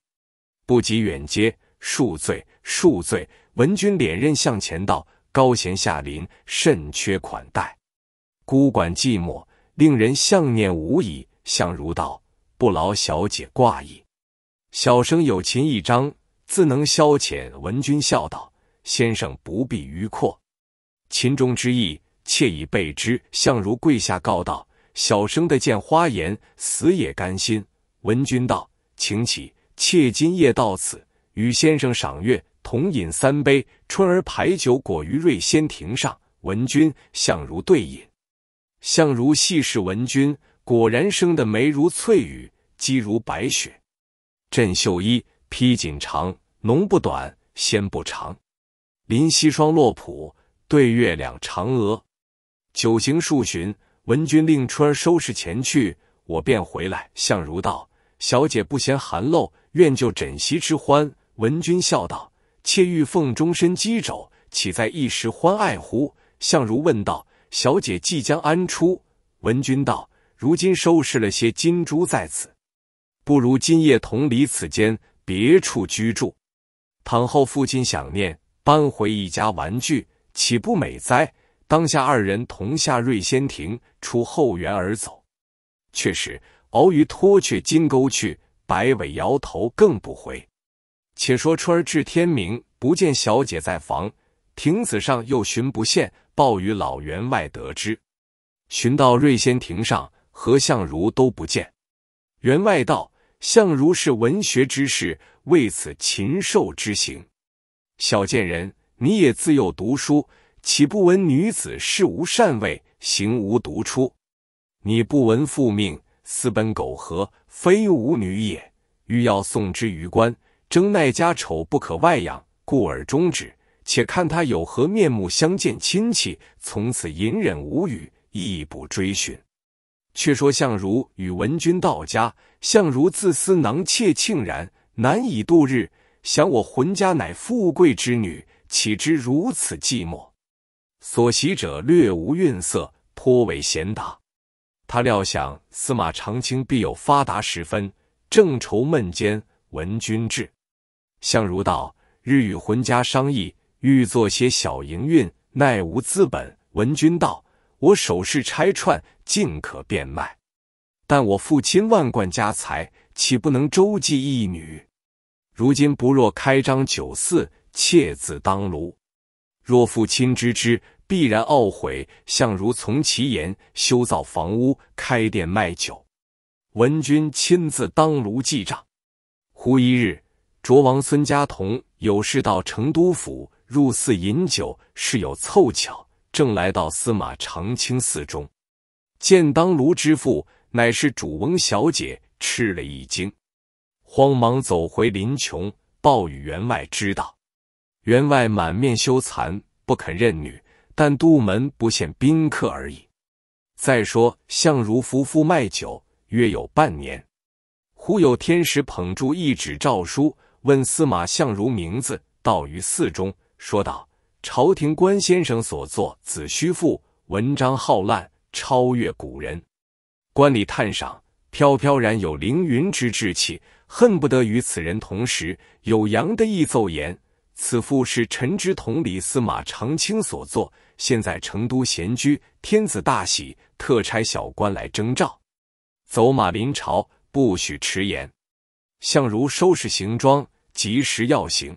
不及远接，恕罪，恕罪。”文君连刃向前道：“高贤下临，甚缺款待，孤馆寂寞，令人相念无已。”相如道：“不劳小姐挂意，小生有琴一张，自能消遣。”文君笑道。先生不必迂阔，秦中之意，妾已备之。相如跪下告道：“小生的见花颜，死也甘心。”文君道：“请起，妾今夜到此，与先生赏月，同饮三杯。春儿牌酒，果于瑞仙亭上。文君、相如对饮。相如细视文君，果然生的眉如翠羽，肌如白雪，朕绣衣披锦长，浓不短，纤不长。”临西霜落浦，对月两嫦娥。酒行数巡，闻君令春儿收拾前去，我便回来。相如道：“小姐不嫌寒漏，愿就枕席之欢。”闻君笑道：“妾欲奉终身羁肘，岂在一时欢爱乎？”相如问道：“小姐即将安出？”闻君道：“如今收拾了些金珠在此，不如今夜同离此间，别处居住，倘后父亲想念。”搬回一家玩具，岂不美哉？当下二人同下瑞仙亭，出后园而走。却是鳌鱼脱却金钩去，摆尾摇头更不回。且说春儿至天明，不见小姐在房，亭子上又寻不见，报与老员外得知。寻到瑞仙亭上，何相如都不见。员外道：“相如是文学之士，为此禽兽之行。”小贱人，你也自幼读书，岂不闻女子事无善位，行无独出？你不闻父命，私奔苟合，非吾女也。欲要送之于官，争奈家丑不可外扬，故而终止。且看他有何面目相见亲戚，从此隐忍无语，亦不追寻。却说相如与文君到家，相如自私囊妾庆然，难以度日。想我浑家乃富贵之女，岂知如此寂寞？所习者略无韵色，颇为闲达。他料想司马长卿必有发达时分，正愁闷间，闻君至。相如道：“日与浑家商议，欲做些小营运，奈无资本。”闻君道：“我首饰拆串，尽可变卖，但我父亲万贯家财，岂不能周济一女？”如今不若开张酒肆，妾自当炉。若父亲知之，必然懊悔。相如从其言，修造房屋，开店卖酒。文君亲自当炉记账。忽一日，卓王孙家童有事到成都府，入寺饮酒，事有凑巧，正来到司马长卿寺中，见当炉之父乃是主翁小姐，吃了一惊。慌忙走回林琼，报与员外知道，员外满面羞惭，不肯认女，但杜门不限宾客而已。再说相如夫妇卖酒约有半年，忽有天使捧住一纸诏书，问司马相如名字，到于寺中说道：“朝廷关先生所作《子虚赋》，文章浩烂，超越古人。观礼叹赏，飘飘然有凌云之志气。”恨不得与此人同时。有阳的意奏言，此赋是陈直同李司马长卿所作，现在成都闲居。天子大喜，特差小官来征召，走马临朝，不许迟延。相如收拾行装，及时要行。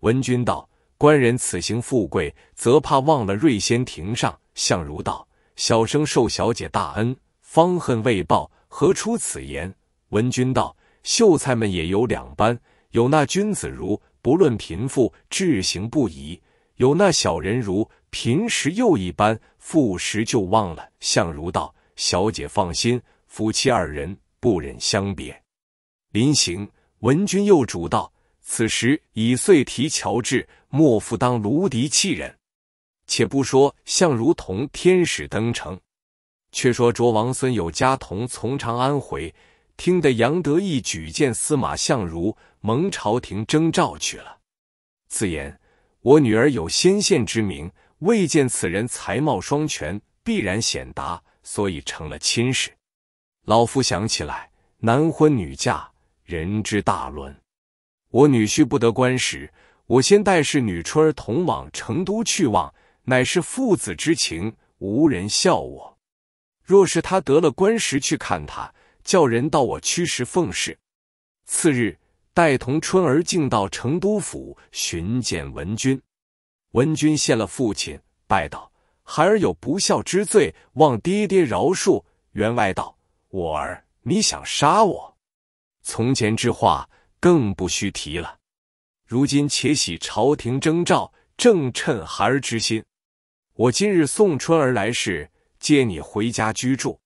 文君道：“官人此行富贵，则怕忘了瑞仙亭上。”相如道：“小生受小姐大恩，方恨未报，何出此言？”文君道。秀才们也有两般，有那君子如不论贫富，志行不移；有那小人如贫时又一般，富时就忘了。相如道：“小姐放心，夫妻二人不忍相别。”临行，文君又主道：“此时已岁提乔治，莫复当卢敌弃人。”且不说相如同天使登城，却说卓王孙有家童从长安回。听得杨得意举荐司马相如，蒙朝廷征召去了。此言我女儿有先见之明，未见此人才貌双全，必然显达，所以成了亲事。老夫想起来，男婚女嫁，人之大伦。我女婿不得官时，我先带侍女春儿同往成都去望，乃是父子之情，无人笑我。若是他得了官时去看他。叫人到我驱池奉侍。次日，带同春儿竟到成都府，寻见文君。文君献了父亲，拜道：“孩儿有不孝之罪，望爹爹饶恕。”员外道：“我儿，你想杀我？从前之话，更不须提了。如今且喜朝廷征召，正趁孩儿之心。我今日送春儿来，世，接你回家居住。”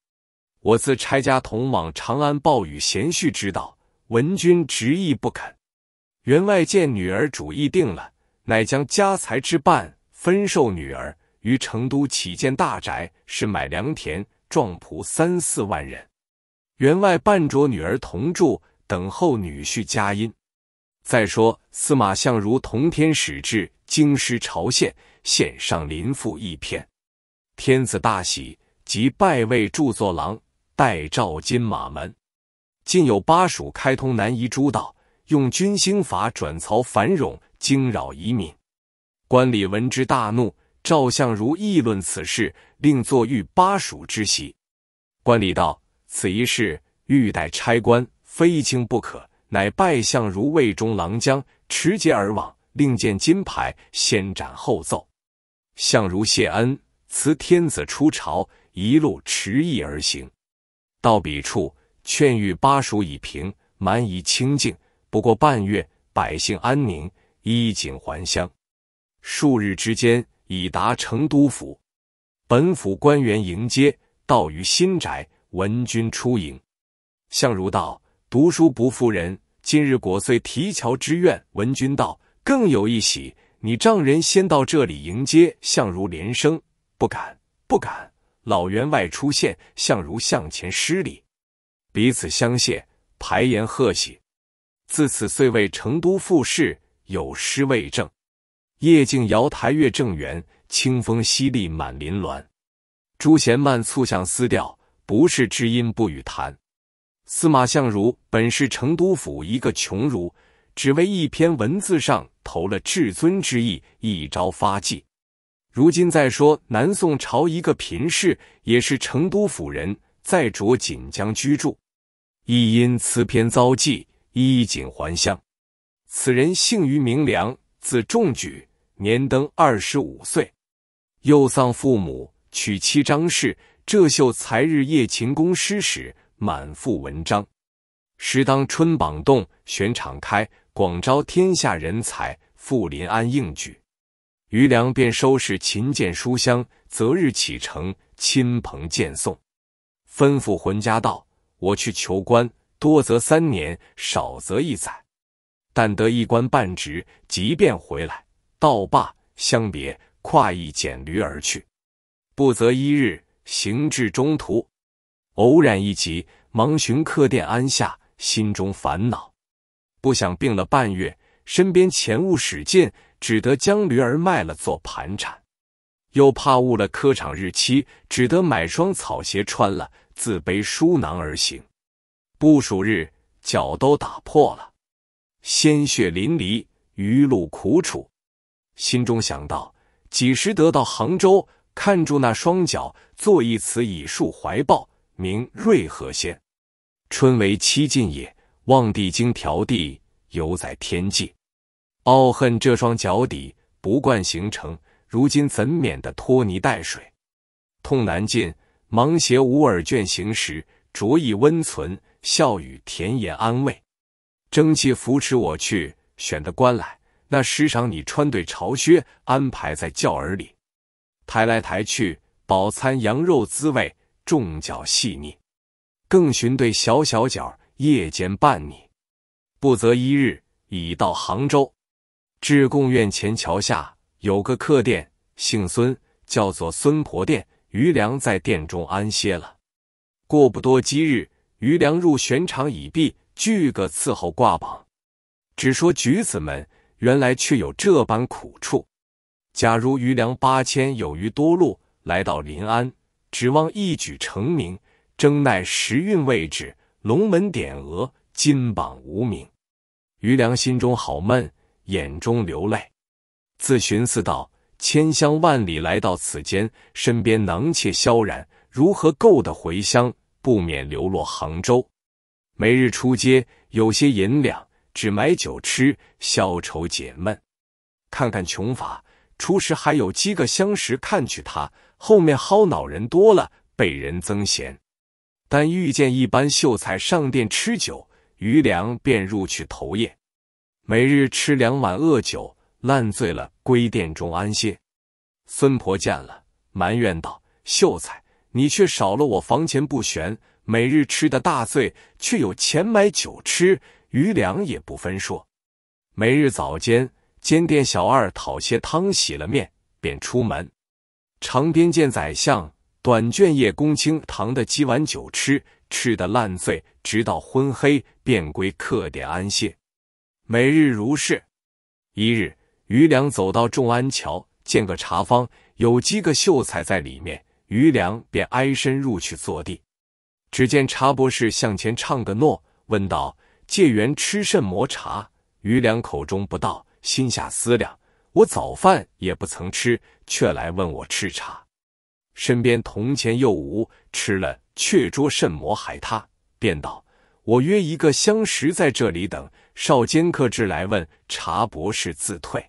我自拆家同往长安，报与贤婿知道。文君执意不肯，员外见女儿主意定了，乃将家财之半分授女儿，于成都起建大宅，是买良田壮仆三四万人。员外伴着女儿同住，等候女婿佳音。再说司马相如同天使至京师朝献，献上临赋一篇，天子大喜，即拜为著作郎。代赵金马门，今有巴蜀开通南夷诸道，用军兴法转曹繁荣，惊扰移民。关礼闻之大怒。赵相如议论此事，令坐御巴蜀之席。关礼道：“此一事欲待差官，非轻不可。”乃拜相如魏中郎将，持节而往。令见金牌，先斩后奏。相如谢恩，辞天子出朝，一路持意而行。到彼处，劝谕巴蜀已平，蛮夷清净。不过半月，百姓安宁，衣锦还乡。数日之间，已达成都府。本府官员迎接，到于新宅，闻君出迎。相如道：“读书不负人。”今日果遂提桥之愿。闻君道：“更有一喜，你丈人先到这里迎接。”相如连声：“不敢，不敢。”老员外出现，相如向前施礼，彼此相谢，排言贺喜。自此遂为成都富士，有诗为证：“夜静瑶台月正圆，清风淅沥满林峦。朱弦慢促想思调，不是知音不与弹。”司马相如本是成都府一个穷儒，只为一篇文字上投了至尊之意，一朝发迹。如今再说，南宋朝一个贫士，也是成都府人，在着锦江居住，亦因此篇遭忌，衣锦还乡。此人姓于明良，字仲举，年登二十五岁，又丧父母，娶妻张氏。浙秀才，日夜勤工诗史，满腹文章。时当春榜动，选场开，广招天下人才，赴临安应举。余良便收拾琴剑书箱，择日启程。亲朋见送，吩咐浑家道：“我去求官，多则三年，少则一载，但得一官半职，即便回来。”道罢，相别，跨一简驴而去。不则一日，行至中途，偶然一急，忙寻客店安下，心中烦恼。不想病了半月，身边钱物使尽。只得将驴儿卖了做盘缠，又怕误了科场日期，只得买双草鞋穿了，自背书囊而行。不数日，脚都打破了，鲜血淋漓，余路苦楚。心中想到：几时得到杭州，看住那双脚，作一词以述怀抱。名瑞和仙。春为七进也。望帝京，条地犹在天际。傲恨这双脚底不惯行程，如今怎免得拖泥带水，痛难禁。忙携吾耳卷行时，着意温存，笑语甜言安慰，蒸汽扶持我去。选的官来，那时赏你穿对朝靴，安排在轿儿里，抬来抬去，饱餐羊肉滋味，重脚细腻。更寻对小小脚，夜间伴你。不则一日，已到杭州。至贡院前桥下，有个客店，姓孙，叫做孙婆店。余良在店中安歇了。过不多几日，余良入玄场已毕，聚个伺候挂榜。只说举子们原来却有这般苦处。假如余良八千有余多禄，来到临安，指望一举成名，争奈时运未至，龙门点额，金榜无名。余良心中好闷。眼中流泪，自寻思道：“千乡万里来到此间，身边囊箧萧然，如何够得回乡？不免流落杭州。每日出街，有些银两，只买酒吃，消愁解闷。看看穷乏，初时还有几个相识看去，他后面薅脑人多了，被人增嫌。但遇见一般秀才上殿吃酒，余粮便入去投宴。”每日吃两碗恶酒，烂醉了归店中安歇。孙婆见了，埋怨道：“秀才，你却少了我房钱不悬，每日吃的大醉，却有钱买酒吃，余粮也不分说。”每日早间，监店小二讨些汤洗了面，便出门。长鞭见宰相，短卷叶公卿，堂的几碗酒吃，吃的烂醉，直到昏黑，便归客店安歇。每日如是，一日余良走到众安桥，见个茶坊，有几个秀才在里面。余良便挨身入去坐地，只见茶博士向前唱个诺，问道：“借缘吃甚魔茶？”余良口中不道，心下思量：我早饭也不曾吃，却来问我吃茶，身边铜钱又无，吃了却捉甚魔害他？便道：“我约一个相识在这里等。”少监客至来问，茶博士自退。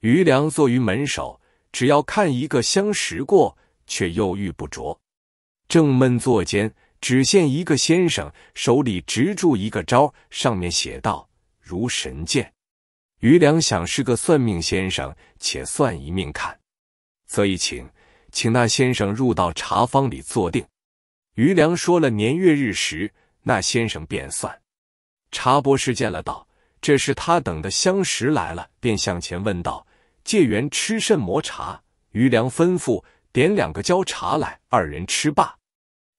余良坐于门首，只要看一个相识过，却又遇不着。正闷坐间，只见一个先生手里执住一个招，上面写道：“如神剑。”余良想是个算命先生，且算一命看，则以请，请那先生入到茶坊里坐定。余良说了年月日时，那先生便算。茶博士见了，道：“这是他等的相识来了。”便向前问道：“借缘吃甚魔茶？”余良吩咐点两个焦茶来，二人吃罢。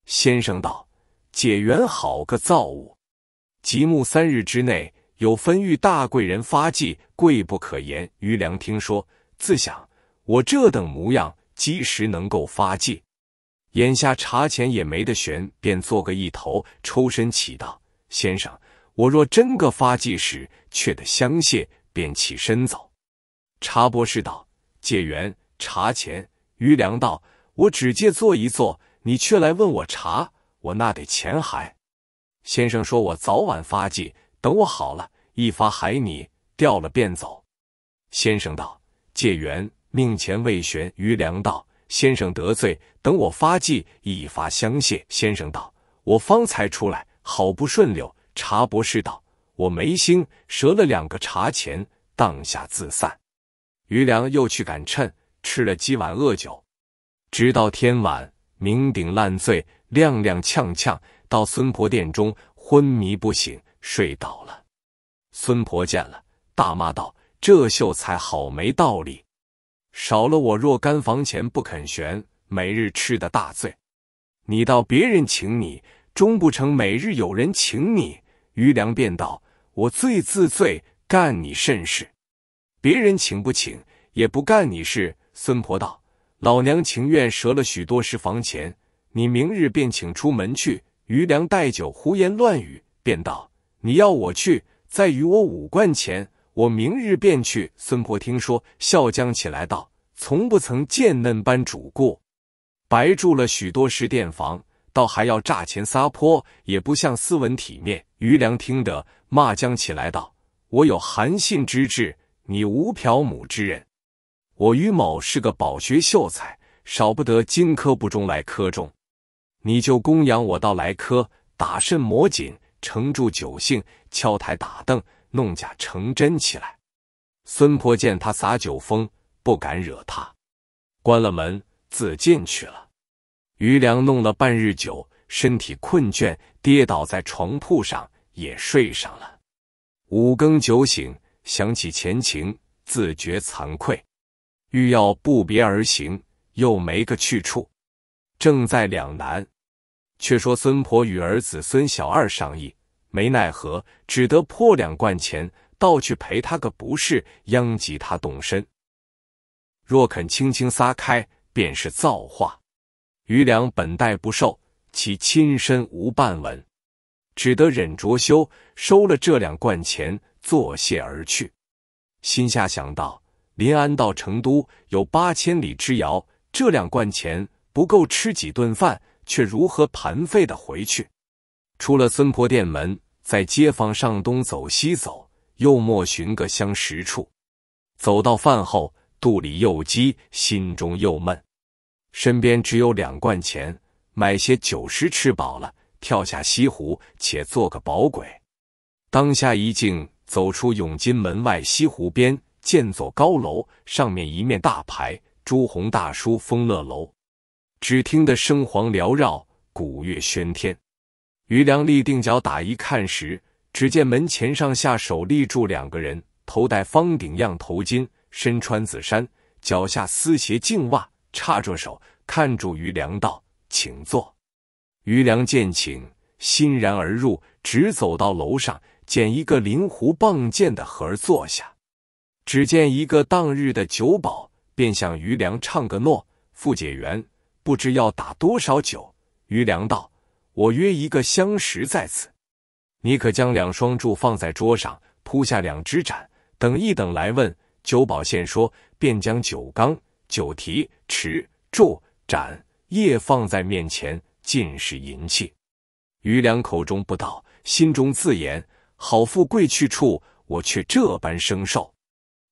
先生道：“解缘好个造物！极目三日之内有分遇大贵人发迹，贵不可言。”余良听说，自想我这等模样，几时能够发迹。眼下茶钱也没得悬，便做个一头，抽身起道：“先生。”我若真个发迹时，却得相谢，便起身走。茶博士道：“借元茶钱。”余粮道：“我只借坐一坐，你却来问我茶，我那得钱还？”先生说：“我早晚发迹，等我好了，一发还你。掉了便走。”先生道：“借元命钱未悬。”余粮道：“先生得罪，等我发迹，一发相谢。”先生道：“我方才出来，好不顺溜。”茶博士道：“我没心折了两个茶钱，当下自散。”于良又去赶趁，吃了几碗恶酒，直到天晚，酩酊烂醉，踉踉跄跄到孙婆店中，昏迷不醒，睡倒了。孙婆见了，大骂道：“这秀才好没道理，少了我若干房钱不肯悬，每日吃的大醉。你到别人请你，终不成每日有人请你？”于良便道：“我最自罪，干你甚事，别人请不请也不干你事。”孙婆道：“老娘情愿折了许多石房钱，你明日便请出门去。”于良带酒胡言乱语，便道：“你要我去，再与我五贯钱，我明日便去。”孙婆听说，笑将起来道：“从不曾见恁般主顾，白住了许多石店房。”倒还要诈钱撒泼，也不像斯文体面。于良听得骂将起来道：“我有韩信之志，你无漂母之人。我于某是个饱学秀才，少不得金科不中来科中，你就供养我到来科，打甚磨紧，承住酒性，敲台打凳，弄假成真起来。”孙婆见他撒酒疯，不敢惹他，关了门自进去了。余良弄了半日酒，身体困倦，跌倒在床铺上，也睡上了。五更酒醒，想起前情，自觉惭愧，欲要不别而行，又没个去处，正在两难。却说孙婆与儿子孙小二商议，没奈何，只得破两贯钱，倒去赔他个不是，殃及他动身。若肯轻轻撒开，便是造化。余良本待不受，其亲身无半文，只得忍着羞，收了这两贯钱，作谢而去。心下想到：临安到成都有八千里之遥，这两贯钱不够吃几顿饭，却如何盘费的回去？出了孙婆店门，在街坊上东走西走，又莫寻个相识处。走到饭后，肚里又饥，心中又闷。身边只有两贯钱，买些酒食吃饱了，跳下西湖，且做个保鬼。当下一静，走出涌金门外，西湖边见座高楼，上面一面大牌，朱红大书“丰乐楼”。只听得声黄缭绕，鼓乐喧天。于良立定脚打一看时，只见门前上下手立住两个人，头戴方顶样头巾，身穿紫衫，脚下丝鞋净袜。叉着手看住于良道，请坐。于良见请，欣然而入，直走到楼上，捡一个灵狐棒剑的盒儿坐下。只见一个当日的酒保，便向于良唱个诺，付解元，不知要打多少酒。于良道：“我约一个相识在此，你可将两双柱放在桌上，铺下两只盏，等一等来问。”酒保现说，便将酒缸。酒提、持、箸、盏、叶放在面前，尽是银器。余良口中不道，心中自言：好富贵去处，我却这般生受。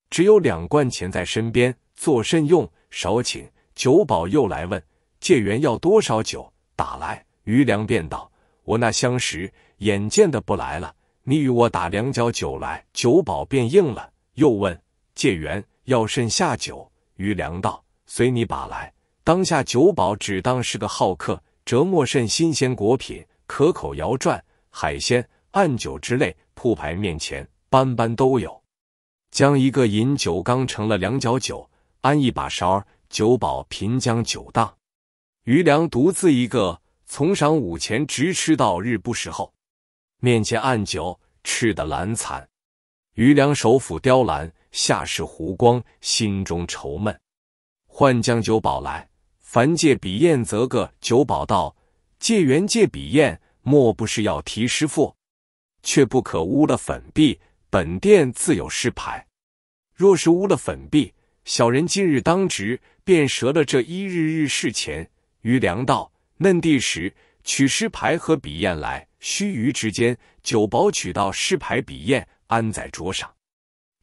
只有两贯钱在身边，作甚用？少请酒保又来问借缘要多少酒，打来。余良便道：我那相识眼见的不来了，你与我打两角酒来。酒保便应了，又问借缘要甚下酒。余良道随你把来，当下酒保只当是个好客，折莫甚新鲜果品、可口肴馔、海鲜、暗酒之类铺排面前，般般都有。将一个银酒缸盛了两角酒，安一把勺儿，酒保平将酒当。余良独自一个，从晌午前直吃到日不时候，面前暗酒吃的懒惨。余良手抚雕栏。下视湖光，心中愁闷，唤将酒保来。凡借笔砚，则个酒保道：“借缘借笔砚，莫不是要提师傅？却不可污了粉壁。本殿自有诗牌。若是污了粉壁，小人今日当值，便折了这一日日事钱。”于良道：“嫩地时取诗牌和笔砚来。”须臾之间，酒保取到诗牌笔砚，安在桌上。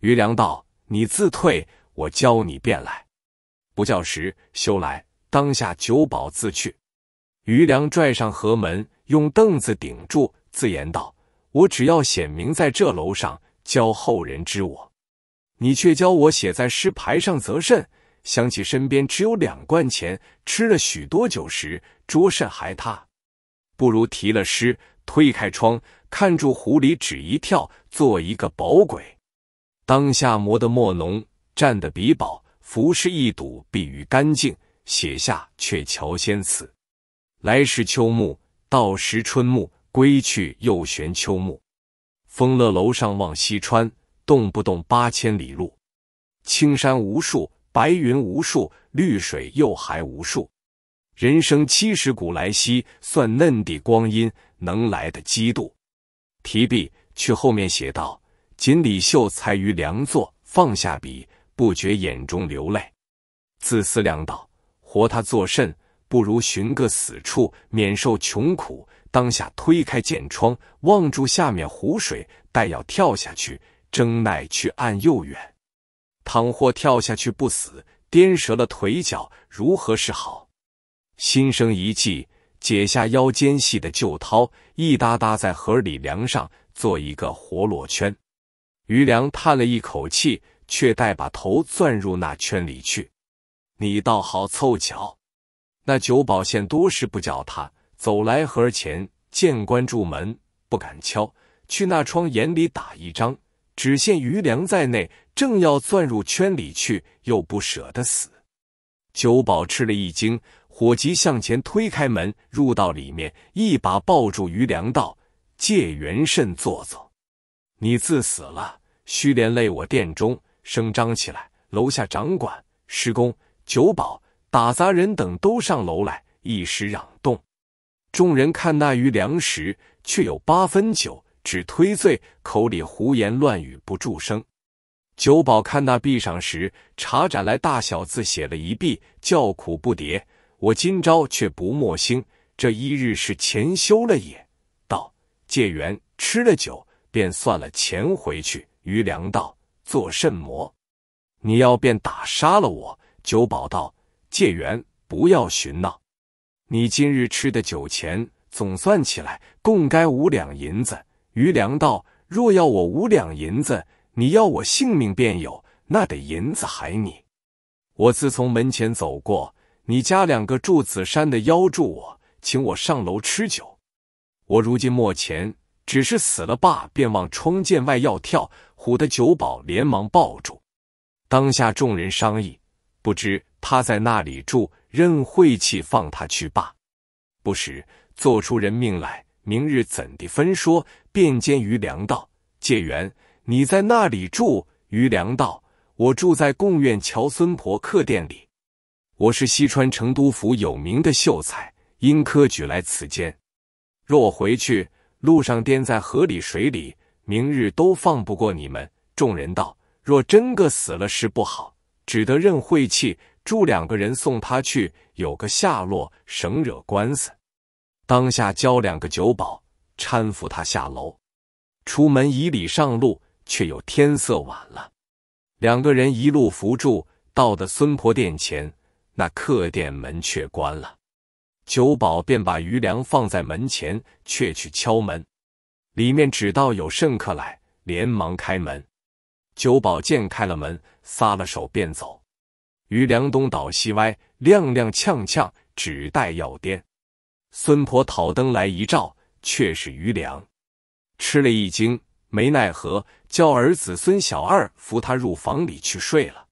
余良道：“你自退，我教你便来。不教时休来。当下酒保自去。余良拽上河门，用凳子顶住，自言道：‘我只要显明在这楼上，教后人知我。你却教我写在诗牌上，则甚？’想起身边只有两贯钱，吃了许多酒时，桌甚还他？不如提了诗，推开窗，看住湖里，只一跳，做一个饱鬼。”当下磨的墨浓，蘸的笔饱，浮世一睹碧于干净，写下鹊桥仙词。来时秋暮，到时春暮，归去又悬秋暮。丰乐楼上望西川，动不动八千里路。青山无数，白云无数，绿水又还无数。人生七十古来稀，算嫩的光阴能来的几度？提笔去后面写道。锦鲤秀才于梁座放下笔，不觉眼中流泪，自思量道：“活他作甚？不如寻个死处，免受穷苦。”当下推开简窗，望住下面湖水，待要跳下去，争奈去岸又远，倘或跳下去不死，颠折了腿脚，如何是好？心生一计，解下腰间系的旧绦，一搭搭在河里梁上，做一个活络圈。余良叹了一口气，却待把头钻入那圈里去。你倒好凑巧，那九宝现多时不叫他走来，盒前见关住门，不敢敲，去那窗眼里打一张，只限余良在内，正要钻入圈里去，又不舍得死。九宝吃了一惊，火急向前推开门，入到里面，一把抱住余良道：“借元甚坐坐。”你自死了，须连累我殿中声张起来。楼下掌管、施工、酒保、打杂人等都上楼来，一时嚷动。众人看那余粮食，却有八分酒，只推醉，口里胡言乱语不住声。酒保看那壁上时，茶盏来大小字写了一壁，叫苦不迭。我今朝却不莫兴，这一日是前修了也。道借缘吃了酒。便算了钱回去。余良道：“做甚魔？你要便打杀了我？”酒保道：“戒缘，不要寻闹。你今日吃的酒钱，总算起来，共该五两银子。”余良道：“若要我五两银子，你要我性命便有，那得银子还你。我自从门前走过，你家两个住紫山的邀住我，请我上楼吃酒。我如今没钱。”只是死了罢，便往窗槛外要跳，唬的酒保连忙抱住。当下众人商议，不知他在那里住，任晦气放他去罢。不时做出人命来，明日怎的分说？便监于良道，解元，你在那里住？于良道，我住在贡院乔孙婆客店里。我是西川成都府有名的秀才，因科举来此间。若我回去。路上颠在河里水里，明日都放不过你们。众人道：若真个死了是不好，只得认晦气，助两个人送他去，有个下落，省惹官司。当下交两个酒保搀扶他下楼，出门以礼上路，却又天色晚了。两个人一路扶住，到的孙婆殿前，那客店门却关了。酒保便把余粮放在门前，却去敲门。里面只道有甚客来，连忙开门。酒保见开了门，撒了手便走。余粮东倒西歪，踉踉跄跄，只待药颠。孙婆讨灯来一照，却是余粮，吃了一惊，没奈何，叫儿子孙小二扶他入房里去睡了。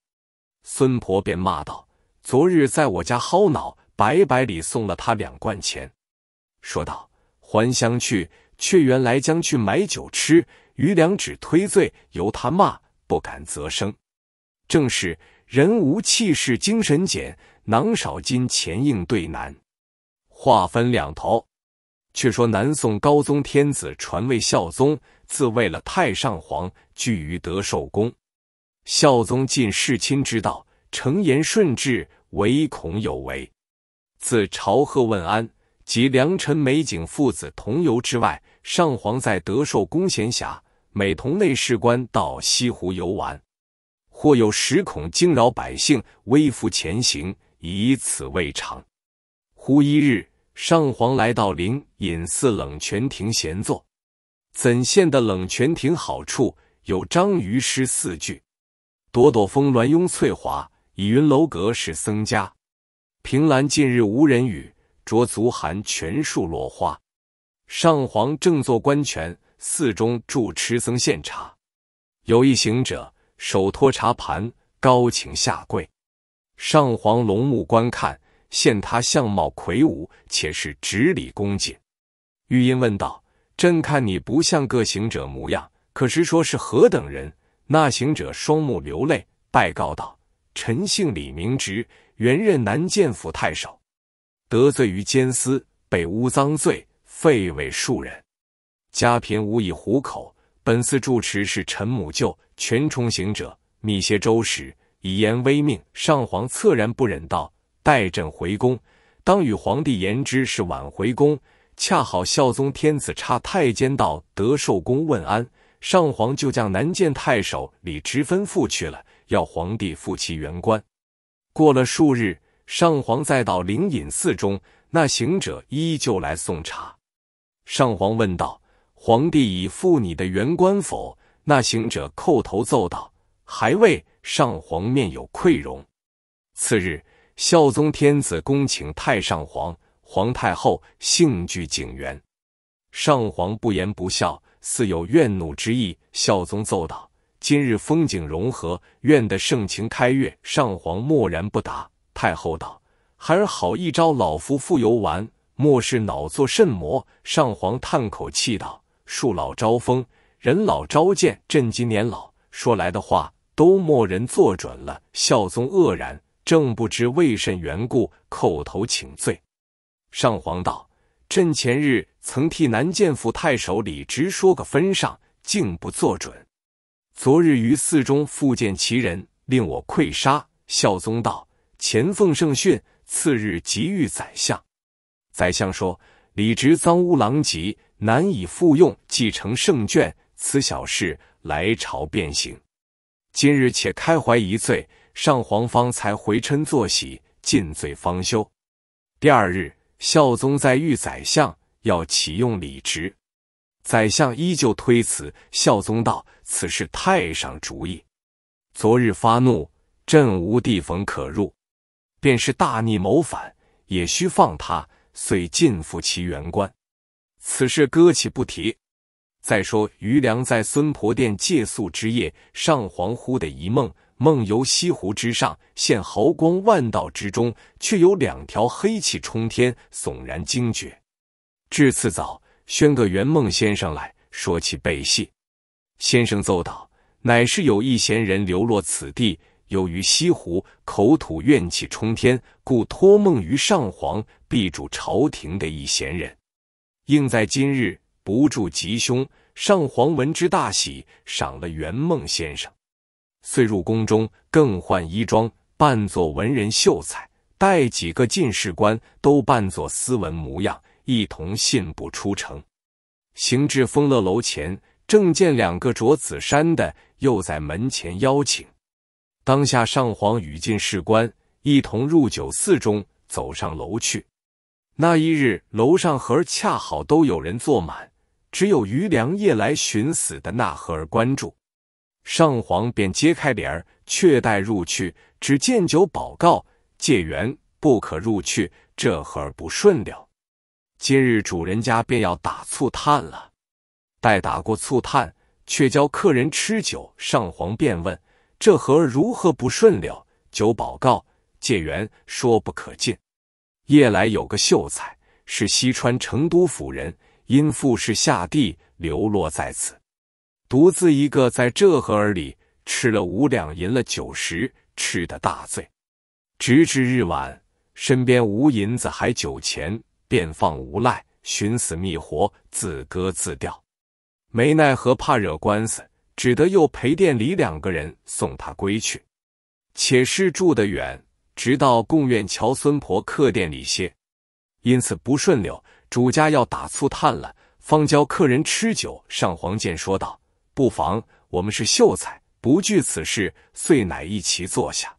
孙婆便骂道：“昨日在我家薅脑！”白白里送了他两贯钱，说道：“还乡去，却原来将去买酒吃。余粮只推醉，由他骂，不敢责声。正是人无气势，精神简，囊少金钱应对难。”话分两头，却说南宋高宗天子传位孝宗，自为了太上皇，居于德寿宫。孝宗尽世亲之道，诚言顺治，唯恐有违。自朝贺问安及良辰美景父子同游之外，上皇在德寿宫闲暇，每同内侍官到西湖游玩，或有时恐惊扰百姓，微服前行，以此未尝。忽一日，上皇来到灵隐寺冷泉亭闲坐，怎见得冷泉亭好处？有章鱼诗四句：朵朵峰峦拥翠华，倚云楼阁是僧家。凭栏近日无人语，着足寒。全树落花，上皇正坐官泉，寺中住持僧献茶。有一行者，手托茶盘，高请下跪。上皇龙目观看，见他相貌魁梧，且是直礼恭谨。玉音问道：“朕看你不像个行者模样，可是说是何等人？”那行者双目流泪，拜告道：“臣姓李，名直。”原任南建府太守，得罪于监司，被诬赃罪，废为庶人，家贫无以糊口。本寺住持是陈母舅全崇行者，密歇周时，以言微命。上皇恻然不忍，道：“待朕回宫，当与皇帝言之。”是晚回宫，恰好孝宗天子差太监到德寿宫问安，上皇就将南建太守李直分咐去了，要皇帝复其原官。过了数日，上皇再到灵隐寺中，那行者依旧来送茶。上皇问道：“皇帝已赴你的元官否？”那行者叩头奏道：“还未。”上皇面有愧容。次日，孝宗天子恭请太上皇、皇太后幸聚景园，上皇不言不笑，似有怨怒之意。孝宗奏道。今日风景融合，愿得盛情开悦。上皇默然不答。太后道：“孩儿好一招，老夫复游玩。莫是脑作甚魔？”上皇叹口气道：“树老招风，人老招见。朕今年老，说来的话都莫人做准了。”孝宗愕然，正不知为甚缘故，叩头请罪。上皇道：“朕前日曾替南建府太守李直说个分上，竟不做准。”昨日于寺中复见其人，令我愧杀。孝宗道：“前奉圣训，次日即遇宰相。”宰相说：“李直赃污狼藉，难以复用，继承圣卷。此小事，来朝便行。今日且开怀一醉，上皇方才回嗔作喜，尽醉方休。”第二日，孝宗在遇宰相，要启用李直。宰相依旧推辞。孝宗道：“此事太上主意，昨日发怒，朕无地缝可入，便是大逆谋反，也需放他，遂尽复其原官。此事搁起不提。再说余良在孙婆殿借宿之夜，上皇惚的一梦，梦游西湖之上，现毫光万道之中，却有两条黑气冲天，悚然惊觉。至次早。”宣个圆梦先生来说起背戏。先生奏道：“乃是有一闲人流落此地，由于西湖口吐怨气冲天，故托梦于上皇，必主朝廷的一闲人。应在今日，不住吉凶。”上皇闻之大喜，赏了圆梦先生。遂入宫中，更换衣装，扮作文人秀才，带几个进士官，都扮作斯文模样。一同信步出城，行至丰乐楼前，正见两个着紫衫的又在门前邀请。当下上皇与进士官一同入酒肆中，走上楼去。那一日，楼上盒恰好都有人坐满，只有余良夜来寻死的那盒儿关注。上皇便揭开帘儿，却待入去，只见酒保告戒缘，不可入去，这盒儿不顺了。今日主人家便要打醋炭了，待打过醋炭，却教客人吃酒。上皇便问：“这盒如何不顺溜？”酒保告：“借员说不可进。夜来有个秀才，是西川成都府人，因父事下地，流落在此，独自一个在这盒儿里吃了五两银了酒食，吃的大醉，直至日晚，身边无银子，还酒钱。”便放无赖寻死觅活自割自吊，没奈何怕惹官司，只得又陪店里两个人送他归去。且是住得远，直到贡院乔孙婆客店里歇，因此不顺溜。主家要打醋炭了，方教客人吃酒。上皇见说道：“不妨，我们是秀才，不惧此事。”遂乃一齐坐下。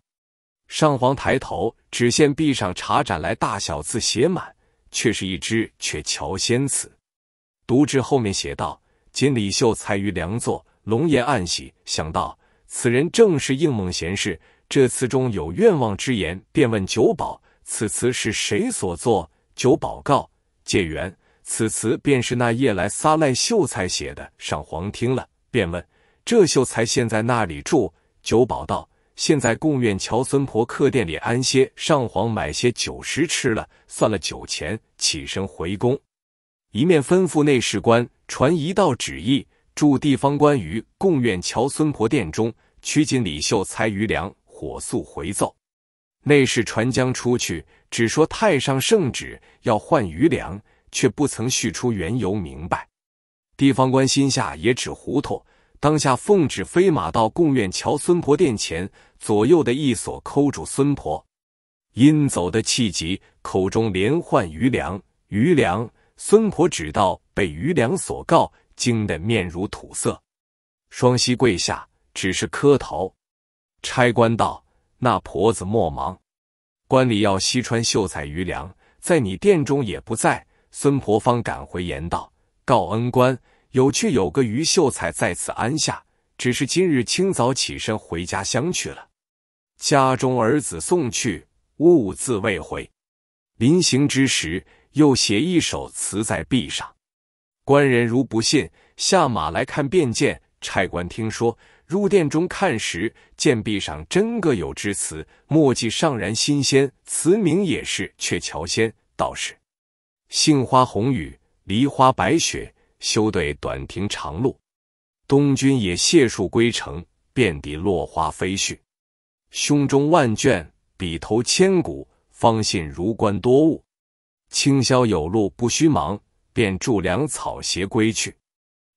上皇抬头，只见壁上茶盏来大小字写满。却是一只鹊桥仙子。读至后面写道：“锦李秀才于梁作，龙颜暗喜，想到此人正是应梦贤士。这词中有愿望之言，便问酒保：此词是谁所作？酒保告：解元。此词便是那夜来撒赖秀才写的。上皇听了，便问：这秀才现在那里住？酒保道。”现在贡院乔孙婆客店里安歇，上皇买些酒食吃了，算了酒钱，起身回宫，一面吩咐内侍官传一道旨意，驻地方官于贡院乔孙婆殿中取锦李秀才余粮，火速回奏。内侍传将出去，只说太上圣旨要换余粮，却不曾叙出缘由明白。地方官心下也只糊涂。当下奉旨飞马到贡院桥孙婆殿前，左右的一锁扣住孙婆，因走的气急，口中连唤余良、余良。孙婆只道被余良所告，惊得面如土色，双膝跪下，只是磕头。差官道：“那婆子莫忙，官里要西川秀才余良，在你殿中也不在。”孙婆方赶回言道：“告恩官。”有却有个余秀才在此安下，只是今日清早起身回家乡去了，家中儿子送去，兀自未回。临行之时，又写一首词在壁上。官人如不信，下马来看便见。差官听说，入殿中看时，见壁上真个有之词，墨迹尚然新鲜。词名也是《鹊桥仙》，道是“杏花红雨，梨花白雪”。休对短亭长路，东君也谢树归程。遍地落花飞絮，胸中万卷，笔头千古，方信如观多误。清宵有路不须忙，便著粮草携归去。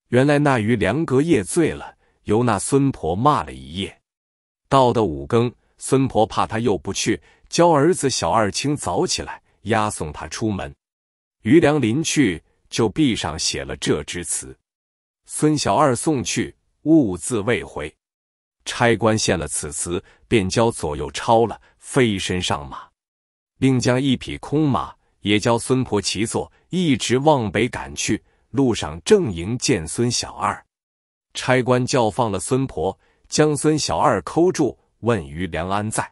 原来那于良隔夜醉了，由那孙婆骂了一夜。到的五更，孙婆怕他又不去，教儿子小二清早起来押送他出门。于良临去。就壁上写了这支词，孙小二送去，兀自未回。差官献了此词，便教左右抄了，飞身上马，并将一匹空马也教孙婆骑坐，一直往北赶去。路上正迎见孙小二，差官叫放了孙婆，将孙小二扣住，问于良安在。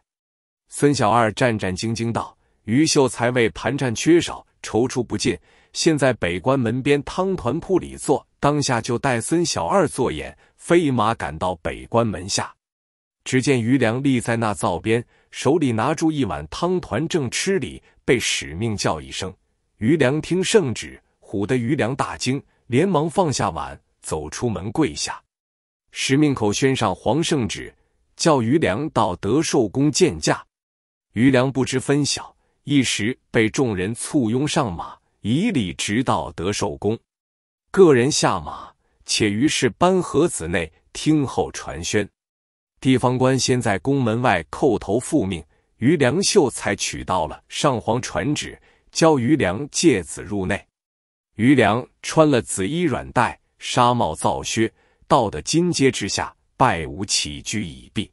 孙小二战战兢兢道：“于秀才为盘缠缺少，踌躇不尽。”现在北关门边汤团铺里坐，当下就带孙小二做眼，飞马赶到北关门下。只见余良立在那灶边，手里拿住一碗汤团正吃里，被使命叫一声。余良听圣旨，唬得余良大惊，连忙放下碗，走出门跪下。使命口宣上皇圣旨，叫余良到德寿宫见驾。余良不知分晓，一时被众人簇拥上马。以礼直道得寿宫，个人下马，且于是班盒子内听候传宣。地方官先在宫门外叩头复命，于良秀才取到了上皇传旨，交于良借子入内。于良穿了紫衣软带、纱帽皂靴，到的金阶之下拜舞起居已毕。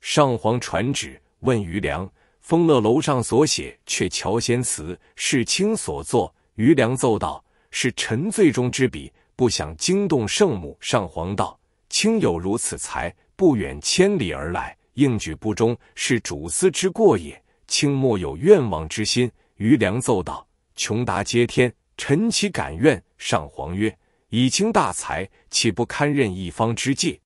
上皇传旨问于良。丰乐楼上所写却乔迁词是卿所作，余良奏道：“是臣醉中之笔，不想惊动圣母。”上皇道：“卿有如此才，不远千里而来，应举不忠，是主司之过也。卿莫有愿望之心。”余良奏道：“穷达皆天，臣岂敢怨？”上皇曰：“以卿大才，岂不堪任一方之界？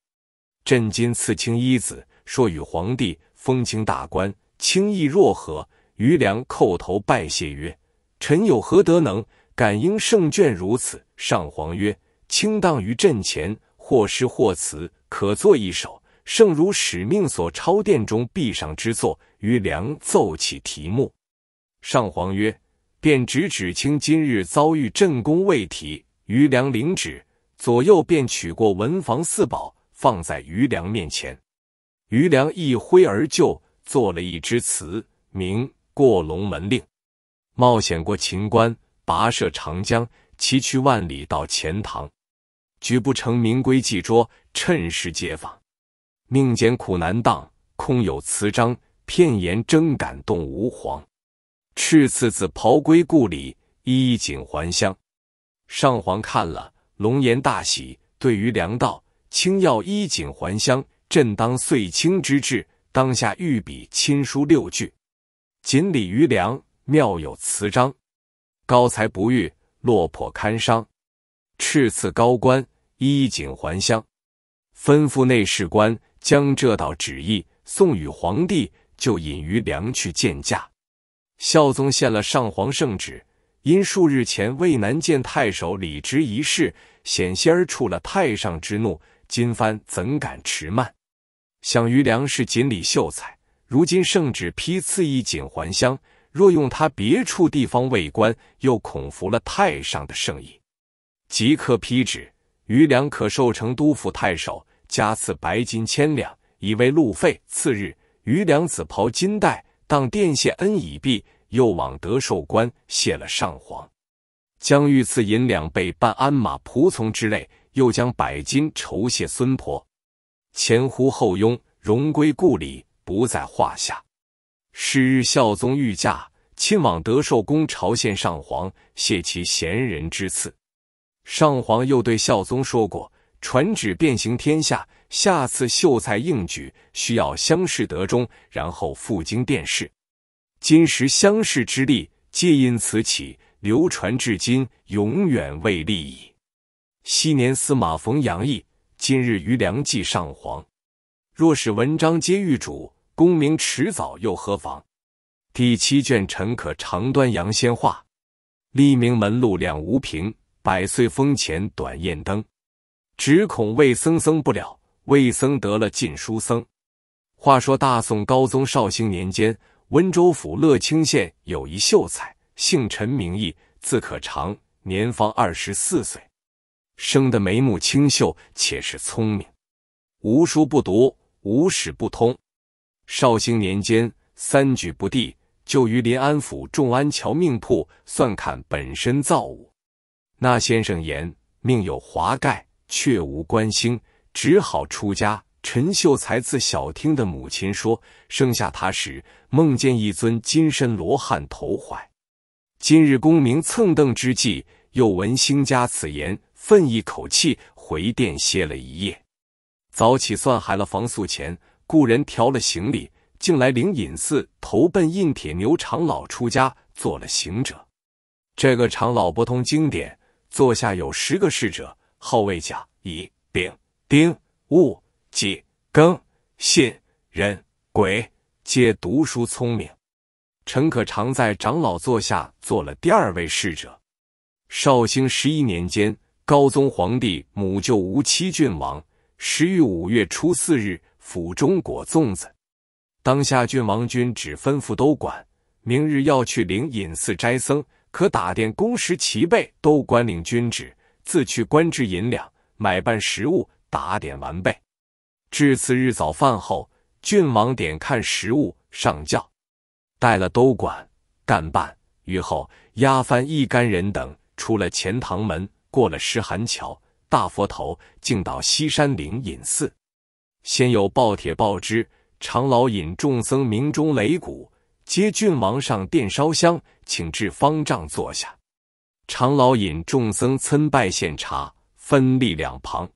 朕今赐卿一子，说与皇帝，封卿大官。”轻易若何？余良叩头拜谢曰：“臣有何德能，敢应圣眷如此？”上皇曰：“清当于阵前，或诗或词，可作一首。圣如使命所抄殿中必上之作。”余良奏起题目。上皇曰：“便直指卿今日遭遇阵功未提。”余良领旨，左右便取过文房四宝，放在余良面前。余良一挥而就。做了一支词，名《过龙门令》，冒险过秦关，跋涉长江，崎岖万里到钱塘，举不成名归祭桌，趁势揭访，命简苦难当，空有词章片言，真感动吾皇。赤赐子袍归故里，衣锦还乡。上皇看了，龙颜大喜，对于梁道：“卿要衣锦还乡，朕当遂卿之志。”当下御笔亲书六句：“锦鲤余粮，妙有词章；高才不遇，落魄堪伤。赤赐高官，衣锦还乡。”吩咐内侍官将这道旨意送与皇帝，就引于梁去见驾。孝宗献了上皇圣旨，因数日前渭南见太守李直一事，险些儿触了太上之怒，今番怎敢迟慢？想余良是锦里秀才，如今圣旨批赐一锦还乡。若用他别处地方为官，又恐服了太上的圣意。即刻批旨，余良可授成都府太守，加赐白金千两，以为路费。次日，余良紫袍金带，当殿谢恩已毕，又往德寿官谢了上皇，将御赐银两备办鞍马仆从之类，又将百金酬谢孙婆。前呼后拥，荣归故里不在话下。是日，孝宗御驾亲往德寿宫朝见上皇，谢其贤人之赐。上皇又对孝宗说过：“传旨遍行天下，下次秀才应举，需要乡试得中，然后赴京殿试。今时乡试之力，皆因此起，流传至今，永远未立矣。”昔年司马逢杨毅。今日余良计上皇，若是文章皆御主，功名迟早又何妨？第七卷陈可长端阳仙话，立名门路两无凭，百岁风前短焰灯，只恐魏僧僧不了，魏僧得了禁书僧。话说大宋高宗绍兴年间，温州府乐清县有一秀才，姓陈名义，字可长，年方二十四岁。生的眉目清秀，且是聪明，无书不读，无史不通。绍兴年间三举不第，就于临安府众安桥命铺算看本身造物。那先生言命有华盖，却无官星，只好出家。陈秀才自小听的母亲说，生下他时梦见一尊金身罗汉投怀。今日功名蹭蹬之际，又闻兴家此言。愤一口气回店歇了一夜，早起算还了房宿钱，雇人挑了行李，竟来灵隐寺投奔印铁牛长老出家，做了行者。这个长老不通经典，座下有十个侍者，号为甲乙丙丁戊己庚辛壬癸，皆读书聪明。陈可常在长老座下做了第二位侍者。绍兴十一年间。高宗皇帝母舅吴七郡王，时于五月初四日，府中裹粽子。当下郡王君只吩咐都管，明日要去灵隐寺斋僧，可打点工时齐备。都管领君旨，自去官置银两，买办食物，打点完备。至次日早饭后，郡王点看食物，上轿，带了都管干办，于后押翻一干人等出了钱塘门。过了石寒桥，大佛头竟到西山灵隐寺，先有报帖报知长老引众僧鸣钟擂鼓，接郡王上殿烧香，请至方丈坐下。长老引众僧参拜献茶，分立两旁。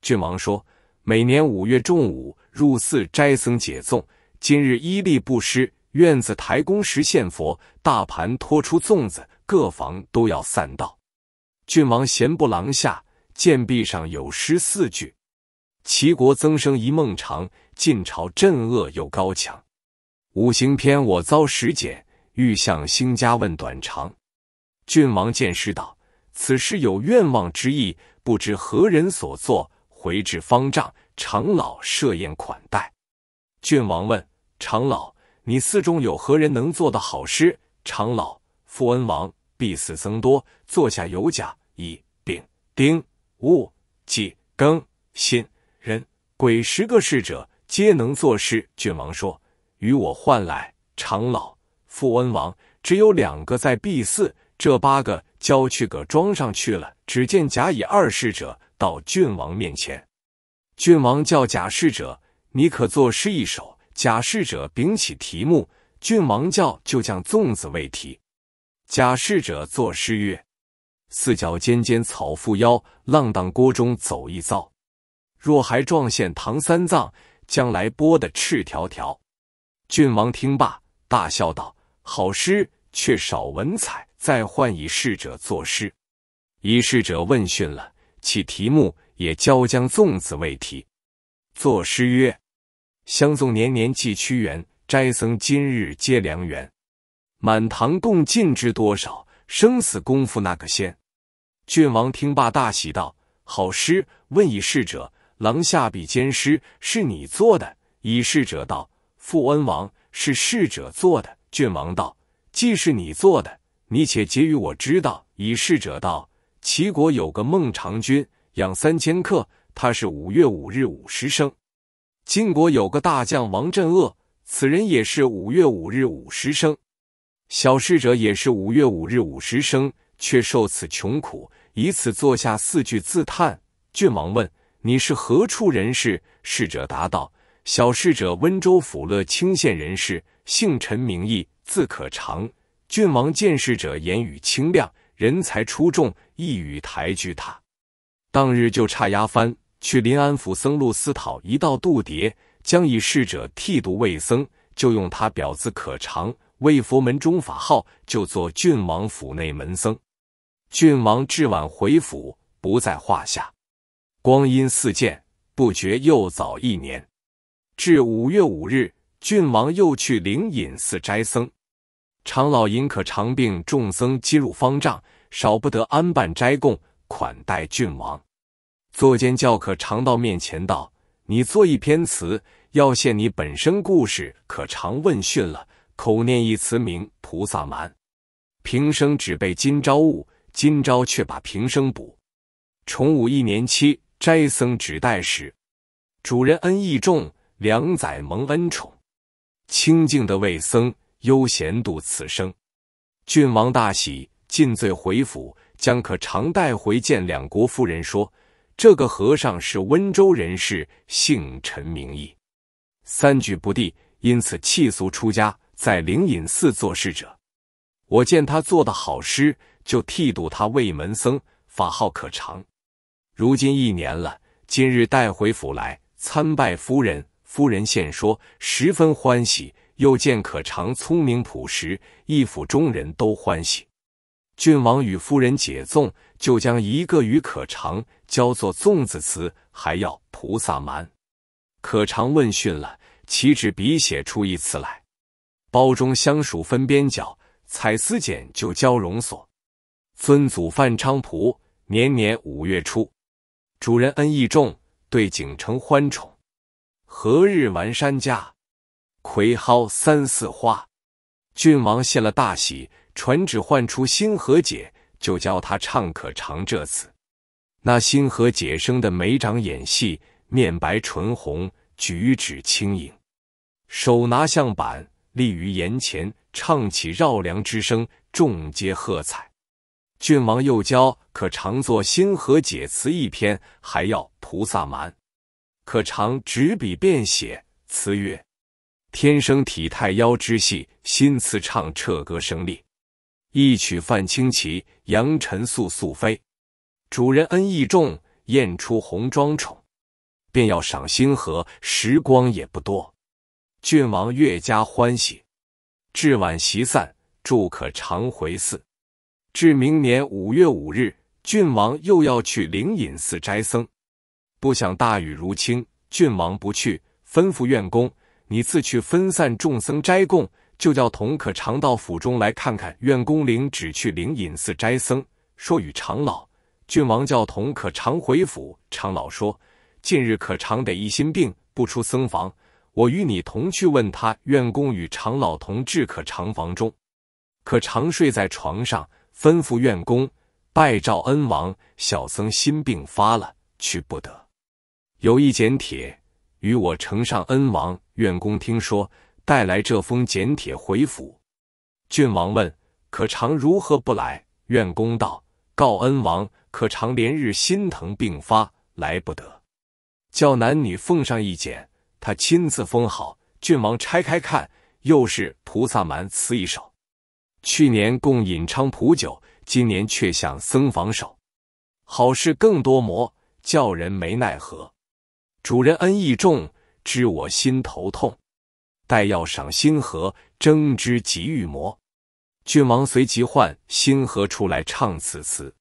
郡王说：“每年五月中午，入寺斋僧解粽。今日一例布施，院子抬公时献佛，大盘托出粽子，各房都要散到。”郡王闲步廊下，见壁上有诗四句：“齐国增生一梦长，晋朝镇恶又高强。五行篇我遭时简，欲向兴家问短长。”郡王见诗道：“此诗有愿望之意，不知何人所作？”回至方丈，长老设宴款待。郡王问长老：“你寺中有何人能做的好诗？”长老：“傅恩王。”必死增多，坐下有甲、乙、丙、丁、戊、己、庚、辛、壬、癸十个侍者，皆能作诗。郡王说：“与我换来长老、富恩王，只有两个在毕寺，这八个交去个庄上去了。”只见甲、乙二侍者到郡王面前，郡王叫甲侍者：“你可作诗一首。”甲侍者禀起题目，郡王叫就将粽子为题。假侍者作诗曰：“四脚尖尖草覆腰，浪荡锅中走一遭。若还撞见唐三藏，将来剥的赤条条。”郡王听罢，大笑道：“好诗，却少文采。再换以侍者作诗。”一侍者问讯了，其题目也交将粽子未题，作诗曰：“香粽年年寄屈原，斋僧今日结良缘。”满堂共进之多少，生死功夫那个先？郡王听罢大喜道：“好诗！”问以侍者：“廊下笔尖诗是你做的？”以侍者道：“父恩王是侍者做的。”郡王道：“既是你做的，你且结予我知道。”以侍者道：“齐国有个孟尝君，养三千客，他是五月五日午时生；晋国有个大将王镇恶，此人也是五月五日午时生。”小侍者也是五月五日午时生，却受此穷苦，以此作下四句自叹。郡王问：“你是何处人士？”侍者答道：“小侍者温州府乐清县人士，姓陈，名义，字可长。”郡王见侍者言语清亮，人才出众，一语抬举他。当日就差押番去临安府僧路司讨一道度牒，将以侍者剃度为僧，就用他表字可长。为佛门中法号，就做郡王府内门僧。郡王至晚回府，不在话下。光阴似箭，不觉又早一年。至五月五日，郡王又去灵隐寺斋僧。长老隐可长病，众僧皆入方丈，少不得安办斋供，款待郡王。坐间教可常到面前道：“你作一篇词，要献你本身故事。可常问讯了。”口念一词名《菩萨蛮》，平生只被今朝误，今朝却把平生补。崇武一年期，斋僧只待时。主人恩义重，两载蒙恩宠。清净的为僧，悠闲度此生。郡王大喜，尽醉回府，将可常带回见两国夫人，说这个和尚是温州人士，姓陈名义，三举不第，因此弃俗出家。在灵隐寺做事者，我见他做的好诗，就剃度他为门僧，法号可长。如今一年了，今日带回府来参拜夫人。夫人现说十分欢喜，又见可长聪明朴实，一府中人都欢喜。郡王与夫人解粽，就将一个与可长交做粽子词，还要菩萨蛮。可长问讯了，岂止笔写出一词来。包中香薯分边角，彩丝剪就交融锁。尊祖范昌蒲，年年五月初。主人恩义重，对景成欢宠。何日完山家？葵蒿三四花。郡王谢了大喜，传旨唤出星河姐，就教他唱可长这词。那星河姐生的眉长眼细，面白唇红，举止轻盈，手拿象板。立于岩前，唱起绕梁之声，众皆喝彩。郡王又教可常作星河解词一篇，还要菩萨蛮，可常执笔便写。词曰：天生体态腰肢细，心慈唱彻歌声丽。一曲泛清奇，扬尘簌簌飞。主人恩义重，宴出红妆宠。便要赏星河，时光也不多。郡王越加欢喜，至晚席散，祝可常回寺。至明年五月五日，郡王又要去灵隐寺斋僧，不想大雨如倾，郡王不去，吩咐院公：“你自去分散众僧斋供，就叫童可常到府中来看看。”院公领旨去灵隐寺斋僧，说与长老：“郡王叫童可常回府。”长老说：“近日可常得一心病，不出僧房。”我与你同去问他，愿公与长老同至，可长房中，可长睡在床上。吩咐愿公拜赵恩王，小僧心病发了，去不得。有一简帖与我呈上恩王。愿公听说，带来这封简帖回府。郡王问可长如何不来？愿公道告恩王，可长连日心疼病发，来不得。叫男女奉上一简。他亲自封好，郡王拆开看，又是《菩萨蛮》词一首。去年共饮昌蒲酒，今年却向僧房守。好事更多磨，叫人没奈何。主人恩义重，知我心头痛。待要赏星河，争知急欲磨。郡王随即唤星河出来唱此词。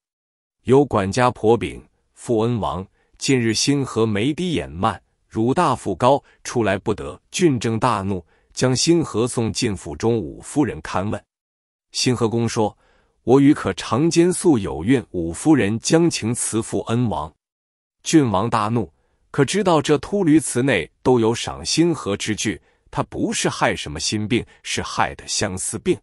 有管家婆禀富恩王：近日星河眉低眼慢。汝大夫高出来不得，郡正大怒，将新河送进府中，五夫人看问。新河公说：“我与可长间素有孕。”五夫人将情辞父恩王。郡王大怒，可知道这秃驴祠内都有赏新河之句，他不是害什么心病，是害的相思病。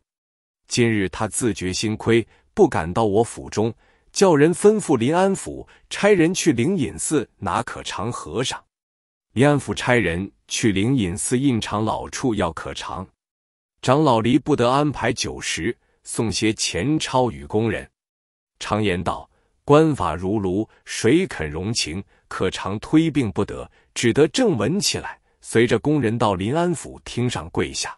今日他自觉心亏，不敢到我府中，叫人吩咐临安府差人去灵隐寺拿可长和尚。临安府差人去灵隐寺印长老处要可长，长老离不得安排酒食，送些钱钞与工人。常言道：“官法如炉，谁肯容情？”可长推病不得，只得正文起来，随着工人到临安府厅上跪下。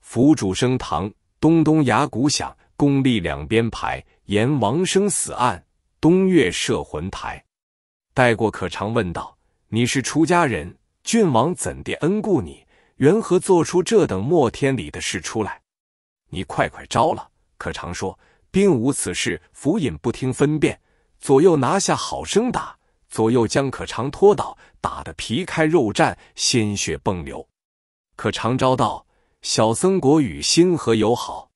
府主升堂，咚咚牙鼓响，公吏两边排，阎王生死案，东岳摄魂台。待过可长问道。你是出家人，郡王怎地恩顾你？缘何做出这等莫天理的事出来？你快快招了！可常说并无此事。府尹不听分辨，左右拿下，好生打。左右将可常拖倒，打得皮开肉绽，鲜血迸流。可常招道：“小僧国与心河友好？”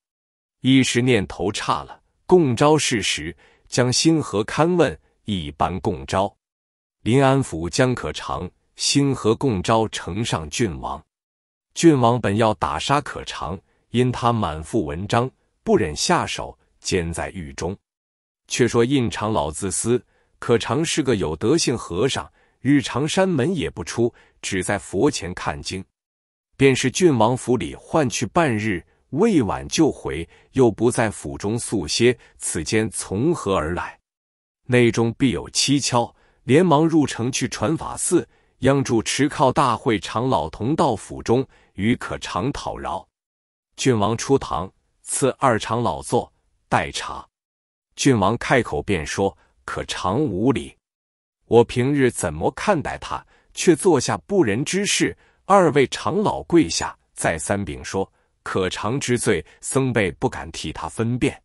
一时念头差了，共招事实，将心河勘问，一般共招。临安府江可长，星河共招呈上郡王。郡王本要打杀可长，因他满腹文章，不忍下手，监在狱中。却说印长老自私，可长是个有德性和尚，日常山门也不出，只在佛前看经。便是郡王府里唤去半日，未晚就回，又不在府中宿歇，此间从何而来？内中必有蹊跷。连忙入城去传法寺，央祝持靠大会长老同到府中，与可长讨饶。郡王出堂，赐二长老坐，待茶。郡王开口便说：“可长无礼，我平日怎么看待他，却做下不仁之事。”二位长老跪下，再三禀说：“可长之罪，僧辈不敢替他分辨，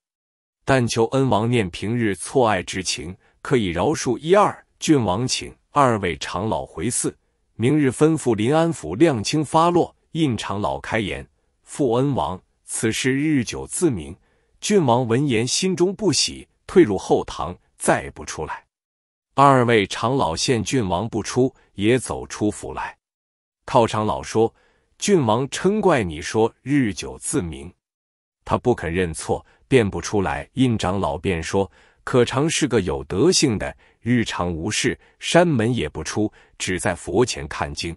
但求恩王念平日错爱之情，可以饶恕一二。”郡王，请二位长老回寺。明日吩咐临安府亮清发落。印长老开言：“傅恩王，此事日久自明。”郡王闻言，心中不喜，退入后堂，再不出来。二位长老见郡王不出，也走出府来。靠长老说：“郡王嗔怪你说日久自明，他不肯认错，便不出来。”印长老便说：“可常是个有德性的。”日常无事，山门也不出，只在佛前看经。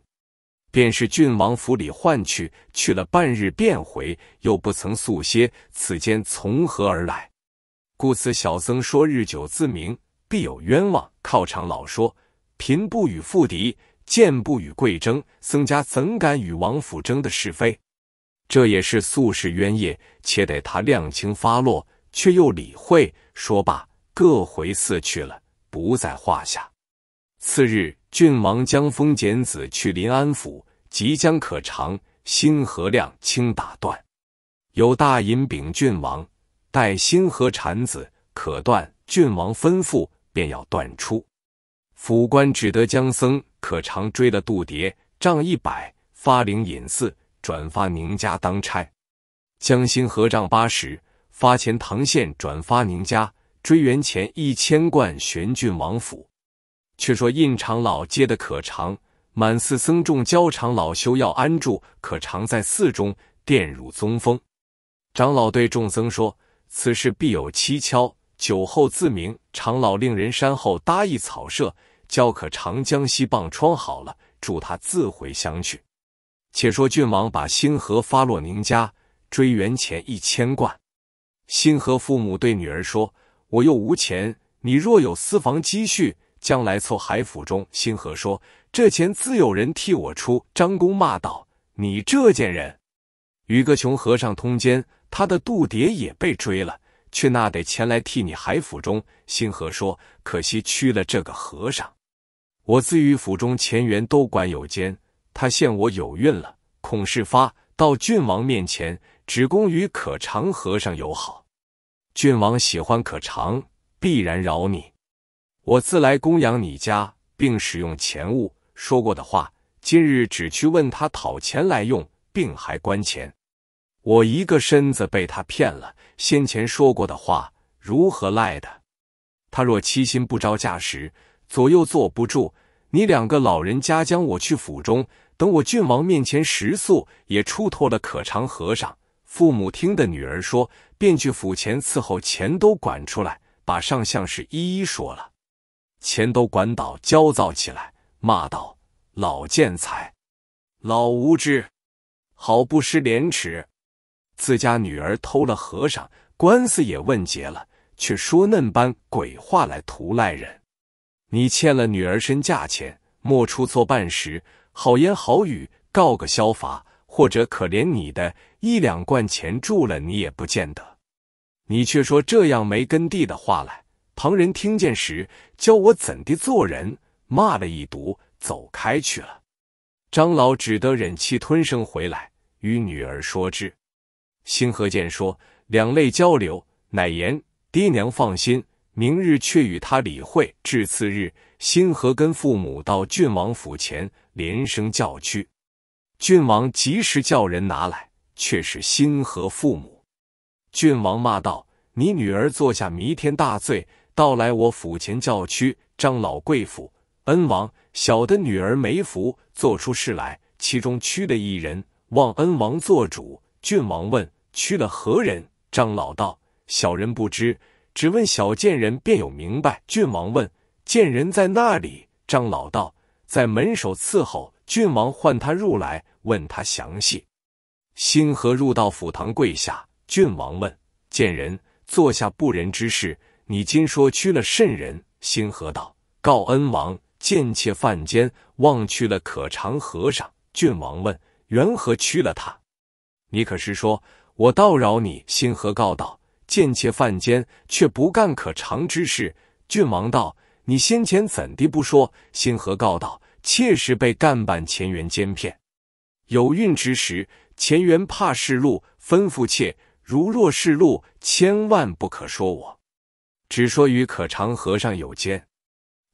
便是郡王府里唤去，去了半日便回，又不曾宿歇。此间从何而来？故此小僧说日久自明，必有冤枉。靠长老说，贫不与富敌，贱不与贵争，僧家怎敢与王府争的是非？这也是宿世冤业，且得他量轻发落。却又理会。说罢，各回寺去了。不在话下。次日，郡王将封简子去临安府，即将可长、新河亮清打断。有大银禀郡王，待新河产子，可断。郡王吩咐，便要断出。府官只得将僧可长追了杜蝶，杖一百，发灵隐寺，转发宁家当差。将新河杖八十，发钱唐县，转发宁家。追元前一千贯，玄郡王府。却说印长老接的可长，满寺僧众交长老休要安住，可长在寺中殿入宗风。长老对众僧说：“此事必有蹊跷，酒后自明。”长老令人山后搭一草舍，教可长将西棒窗好了，助他自回乡去。且说郡王把星河发落宁家，追元前一千贯。星河父母对女儿说。我又无钱，你若有私房积蓄，将来凑海府中。星河说：“这钱自有人替我出。”张公骂道：“你这贱人！”于个穷和尚通奸，他的度牒也被追了却那得前来替你海府中。星河说：“可惜屈了这个和尚，我自与府中前缘都管有奸，他现我有孕了，恐事发，到郡王面前，只供与可长和尚友好。”郡王喜欢可长，必然饶你。我自来供养你家，并使用钱物说过的话，今日只去问他讨钱来用，并还官钱。我一个身子被他骗了，先前说过的话如何赖的？他若七心不招架时，左右坐不住。你两个老人家将我去府中，等我郡王面前食宿，也出脱了可长和尚。父母听的女儿说，便去府前伺候，钱都管出来，把上相事一一说了。钱都管倒焦躁起来，骂道：“老贱才，老无知，好不失廉耻！自家女儿偷了和尚，官司也问结了，却说嫩般鬼话来图赖人。你欠了女儿身价钱，莫出错半时，好言好语告个消罚。”或者可怜你的一两贯钱住了，你也不见得，你却说这样没根地的话来，旁人听见时，教我怎地做人？骂了一毒，走开去了。张老只得忍气吞声回来，与女儿说之。新河见说，两泪交流，乃言：“爹娘放心，明日却与他理会。”至次日，新河跟父母到郡王府前，连声叫屈。郡王及时叫人拿来，却是心和父母。郡王骂道：“你女儿坐下弥天大罪，到来我府前叫屈。”张老贵府。恩王，小的女儿没福，做出事来，其中屈的一人，望恩王做主。郡王问：“屈了何人？”张老道：“小人不知，只问小贱人便有明白。”郡王问：“贱人在那里？”张老道：“在门首伺候。”郡王唤他入来，问他详细。新河入到府堂跪下，郡王问：“贱人做下不仁之事，你今说屈了甚人？”新河道：“告恩王，贱妾犯奸，忘去了可长和尚。”郡王问：“缘何屈了他？”你可是说我倒饶你？新河告道：“贱妾犯奸，却不干可长之事。”郡王道：“你先前怎地不说？”新河告道。妾实被干板乾元奸骗，有孕之时，乾元怕是路，吩咐妾如若是路，千万不可说我，只说与可长和尚有奸。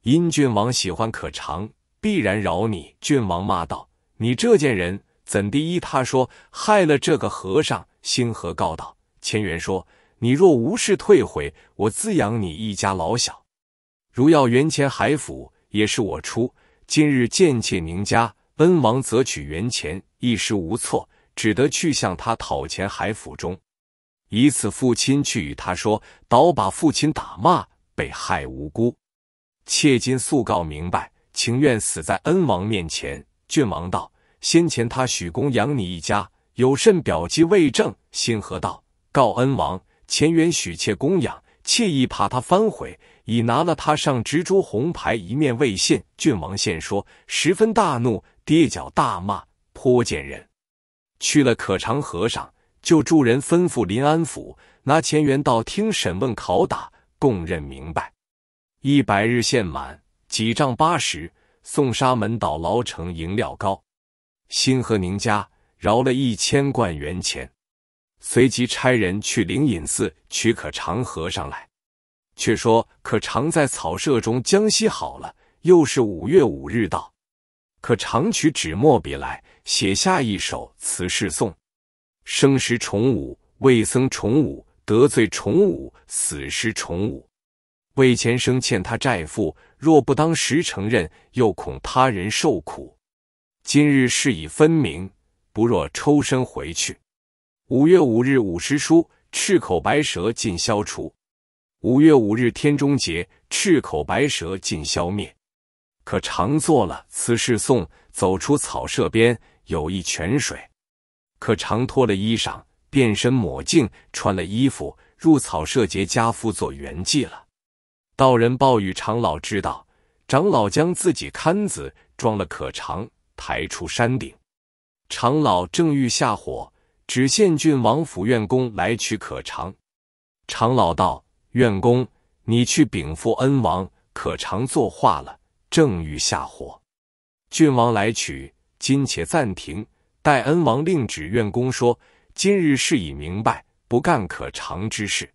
因郡王喜欢可长，必然饶你。郡王骂道：“你这贱人怎地依他说，害了这个和尚？”星河告道：“乾元说，你若无事退回，我滋养你一家老小；如要原钱海府，也是我出。”今日见妾宁家，恩王则取原钱，一时无措，只得去向他讨钱。海府中，以此父亲去与他说，倒把父亲打骂，被害无辜。妾今诉告明白，情愿死在恩王面前。郡王道：先前他许公养你一家，有甚表机未正？心河道：告恩王，前缘许妾供养，妾亦怕他反悔。已拿了他上执蛛红牌一面未信，郡王现说十分大怒，跌脚大骂，颇见人去了可长和尚，就助人吩咐临安府拿钱元到厅审问拷打，供认明白。一百日限满，几丈八十，送沙门岛牢城营料高，新和宁家饶了一千贯元钱，随即差人去灵隐寺取可长和尚来。却说，可常在草舍中将息好了。又是五月五日到，可常取纸墨笔来，写下一首词是颂：生时重武，未曾重武，得罪重武，死时重武。为前生欠他债负，若不当时承认，又恐他人受苦。今日事已分明，不若抽身回去。五月五日午时书，赤口白舌尽消除。五月五日天中节，赤口白蛇尽消灭。可常做了此事，送走出草舍边，有一泉水。可常脱了衣裳，变身抹净，穿了衣服，入草舍结家夫做圆寂了。道人报与长老知道，长老将自己龛子装了可长，抬出山顶。长老正欲下火，只见郡王府院公来取可长。长老道。愿公，你去禀赋恩王，可常作画了，正欲下火。郡王来取，今且暂停，待恩王令旨。愿公说，今日事已明白，不干可长之事，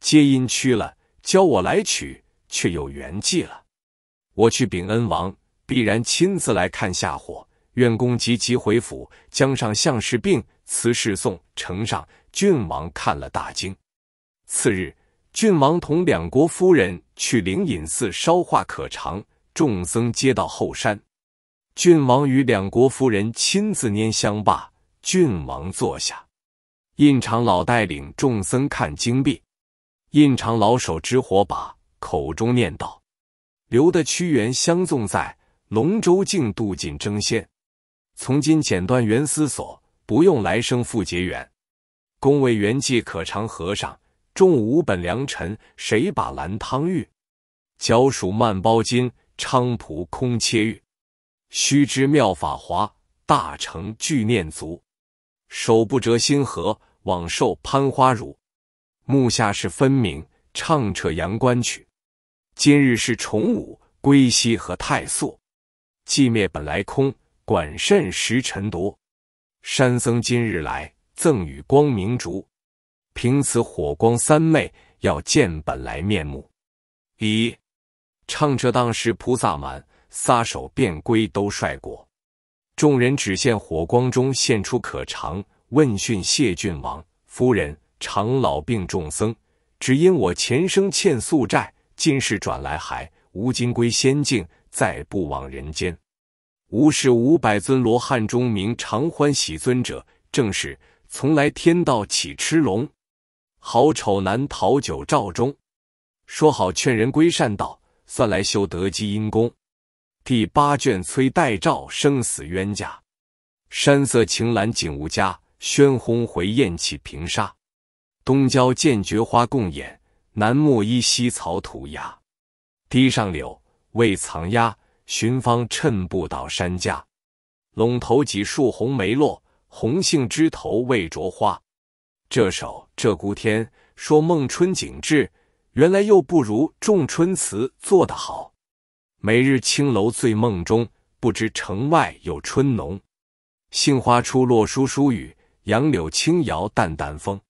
皆因屈了，教我来取，却又圆计了。我去禀恩王，必然亲自来看下火。愿公急急回府，将上相事病辞事送呈上郡王看了大惊。次日。郡王同两国夫人去灵隐寺烧化可长，众僧接到后山。郡王与两国夫人亲自拈香罢，郡王坐下，印长老带领众僧看经壁。印长老手执火把，口中念道：“留得屈原相送在，龙舟竞渡尽争先。从今剪断缘丝索，不用来生复结缘。”恭为元寂可长和尚。中五本良辰，谁把兰汤浴？脚属慢包金，菖蒲空切玉。须知妙法华，大成俱念足。手不折星河，枉受攀花辱。目下是分明，唱彻阳关曲。今日是重午，归西和太素。寂灭本来空，管甚时尘夺。山僧今日来，赠与光明烛。凭此火光，三昧，要见本来面目。一唱彻当时菩萨满，撒手便归兜率国。众人只见火光中现出可长，问讯谢郡王夫人。长老病众僧只因我前生欠宿债，今世转来还。无今归仙境，再不往人间。吾是五百尊罗汉中名常欢喜尊者，正是从来天道岂痴龙。好丑难逃九照中，说好劝人归善道，算来修得积阴功。第八卷，催待照生死冤家。山色晴岚景无佳，轩红回雁起平沙。东郊见绝花共眼，南陌依溪草吐芽。堤上柳未藏鸦，寻芳趁不到山家。陇头几树红梅落，红杏枝头未着花。这首。鹧鸪天说梦春景致，原来又不如仲春词做得好。每日青楼醉梦中，不知城外有春浓。杏花初落疏疏雨，杨柳轻摇淡淡风。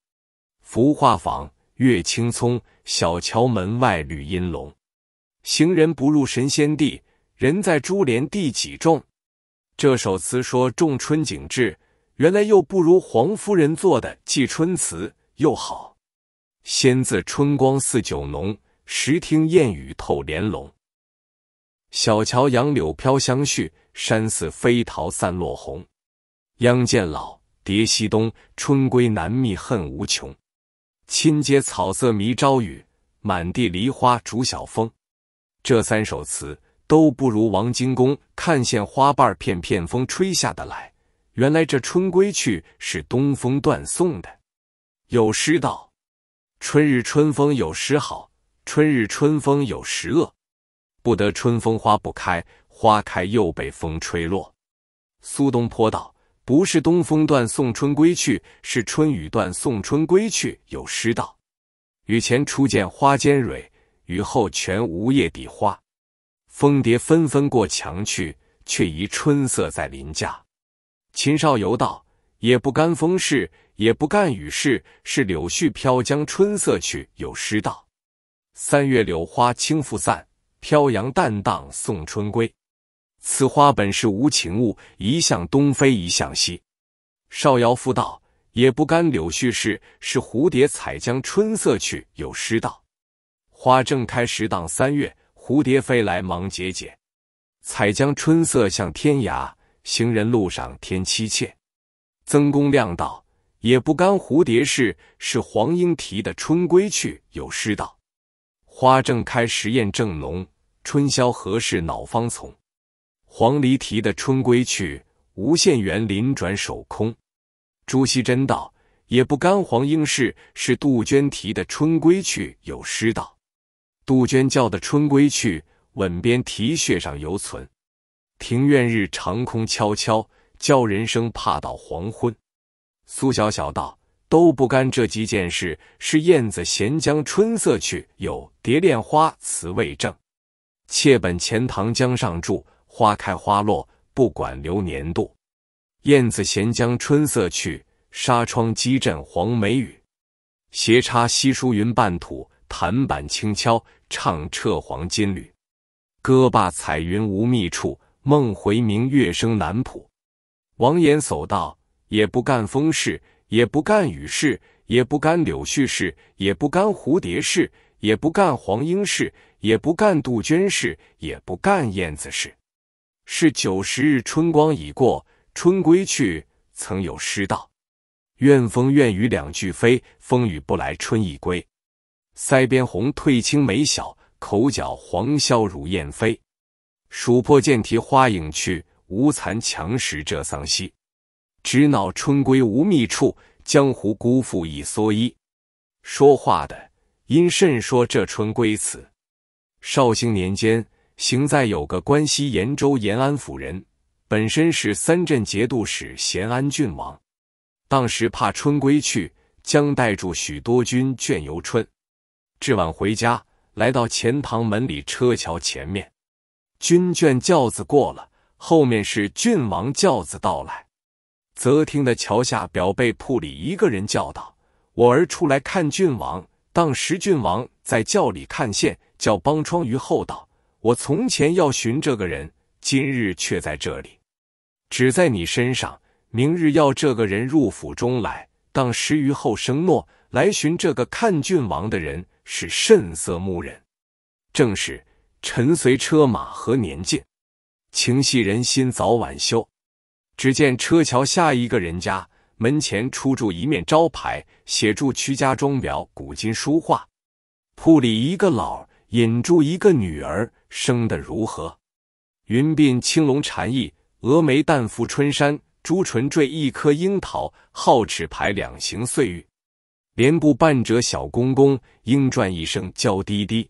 浮画舫，月青葱，小桥门外绿阴浓。行人不入神仙地，人在珠帘第几重？这首词说仲春景致，原来又不如黄夫人做的寄春词。又好，先自春光似酒浓，时听燕语透帘笼。小桥杨柳飘香絮，山寺飞桃散落红。央见老，蝶西东，春归难觅恨无穷。亲接草色迷朝雨，满地梨花逐晓风。这三首词都不如王金公看见花瓣片片风吹下的来。原来这春归去是东风断送的。有诗道：“春日春风有时好，春日春风有时恶。不得春风花不开，花开又被风吹落。”苏东坡道：“不是东风断送春归去，是春雨断送春归去。”有诗道：“雨前初见花间蕊，雨后全无叶底花。蜂蝶纷纷过墙去，却疑春色在邻家。”秦少游道：“也不甘风势。”也不干雨事，是柳絮飘将春色去。有诗道：“三月柳花轻复散，飘扬淡荡送春归。此花本是无情物，一向东飞一向西。”邵尧夫道：“也不干柳絮事，是蝴蝶采将春色去。有诗道：花正开时当三月，蝴蝶飞来忙解解。采将春色向天涯，行人路上添凄切。”曾公亮道。也不甘蝴蝶事，是黄莺啼的春归去。有诗道：“花正开时艳正浓，春宵何事恼芳丛？”黄鹂啼的春归去，无限园林转守空。朱熹真道：“也不甘黄莺事，是杜鹃啼的春归去。”有诗道：“杜鹃叫的春归去，吻边啼血尚犹存。庭院日长空悄悄，叫人生怕到黄昏。”苏小小道：“都不干这几件事，是燕子衔将春色去，有《蝶恋花》词未正，妾本钱塘江上住，花开花落不管流年度。燕子衔将春色去，纱窗击阵黄梅雨，斜插西疏云半吐，檀板轻敲唱彻黄金缕。歌罢彩云无觅处，梦回明月生南浦。”王岩叟道。也不干风事，也不干雨事，也不干柳絮事，也不干蝴蝶事，也不干黄莺事，也不干杜鹃事，也不干燕子事。是九十日春光已过，春归去。曾有诗道：“愿风愿雨两俱飞，风雨不来春已归。腮边红褪青梅小，口角黄消如燕飞。鼠破涧蹄花影去，无残强食这桑溪。”直恼春归无觅处，江湖辜负一蓑衣。说话的因甚说这春归词？绍兴年间，行在有个关西延州延安府人，本身是三镇节度使咸安郡王。当时怕春归去，将带住许多军眷游春。至晚回家，来到钱塘门里车桥前面，军眷轿子过了，后面是郡王轿子到来。则听得桥下表辈铺里一个人叫道：“我儿出来看郡王。”当时郡王在轿里看县，叫帮窗于后道：“我从前要寻这个人，今日却在这里，只在你身上。明日要这个人入府中来。”当时于后声诺：“来寻这个看郡王的人是甚色目人？”正是：“臣随车马何年近，情系人心早晚休。”只见车桥下一个人家门前出住一面招牌，写住屈家钟表古今书画。铺里一个老引住一个女儿，生的如何？云鬓青龙禅意，峨眉淡拂春山，朱唇缀一颗樱桃，皓齿排两行碎玉，连步半折小公公，英转一声娇滴滴，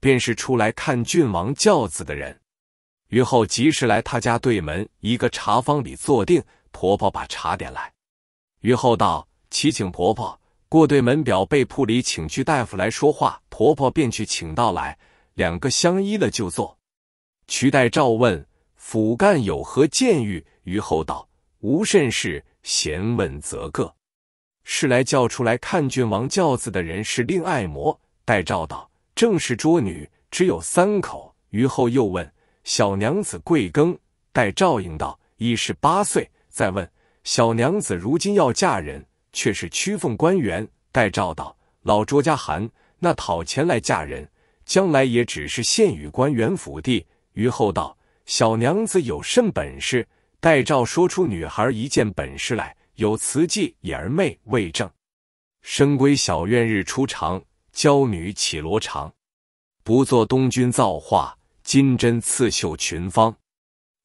便是出来看郡王轿子的人。于后及时来他家对门一个茶坊里坐定，婆婆把茶点来。于后道：“启请婆婆过对门表被铺里，请去大夫来说话。”婆婆便去请到来，两个相依了就坐。瞿代诏问：“府干有何见遇，于后道：“无甚事，闲问则个。”是来叫出来看郡王轿子的人是令爱魔，待诏道：“正是捉女，只有三口。”于后又问。小娘子贵庚？待赵应道：一十八岁。再问小娘子如今要嫁人，却是屈奉官员。待赵道：老拙家寒，那讨钱来嫁人，将来也只是献与官员府地。”于后道：小娘子有甚本事？待赵说出女孩一件本事来：有词记，眼媚未正，深闺小院日初长，娇女起罗裳，不作东君造化。金针刺绣群芳，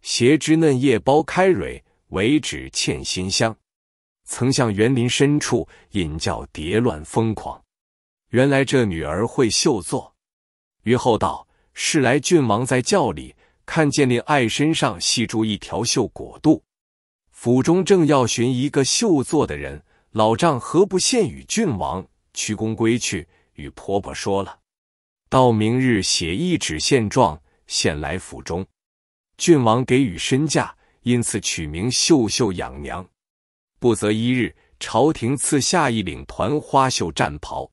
斜枝嫩叶苞开蕊，为纸嵌新香。曾向园林深处，引教蝶乱疯狂。原来这女儿会绣作。于后道是来，郡王在轿里看见令爱身上系住一条绣果肚。府中正要寻一个绣作的人，老丈何不献与郡王屈躬归去，与婆婆说了，到明日写一纸现状。现来府中，郡王给予身价，因此取名秀秀养娘。不则一日，朝廷赐下一领团花绣战袍。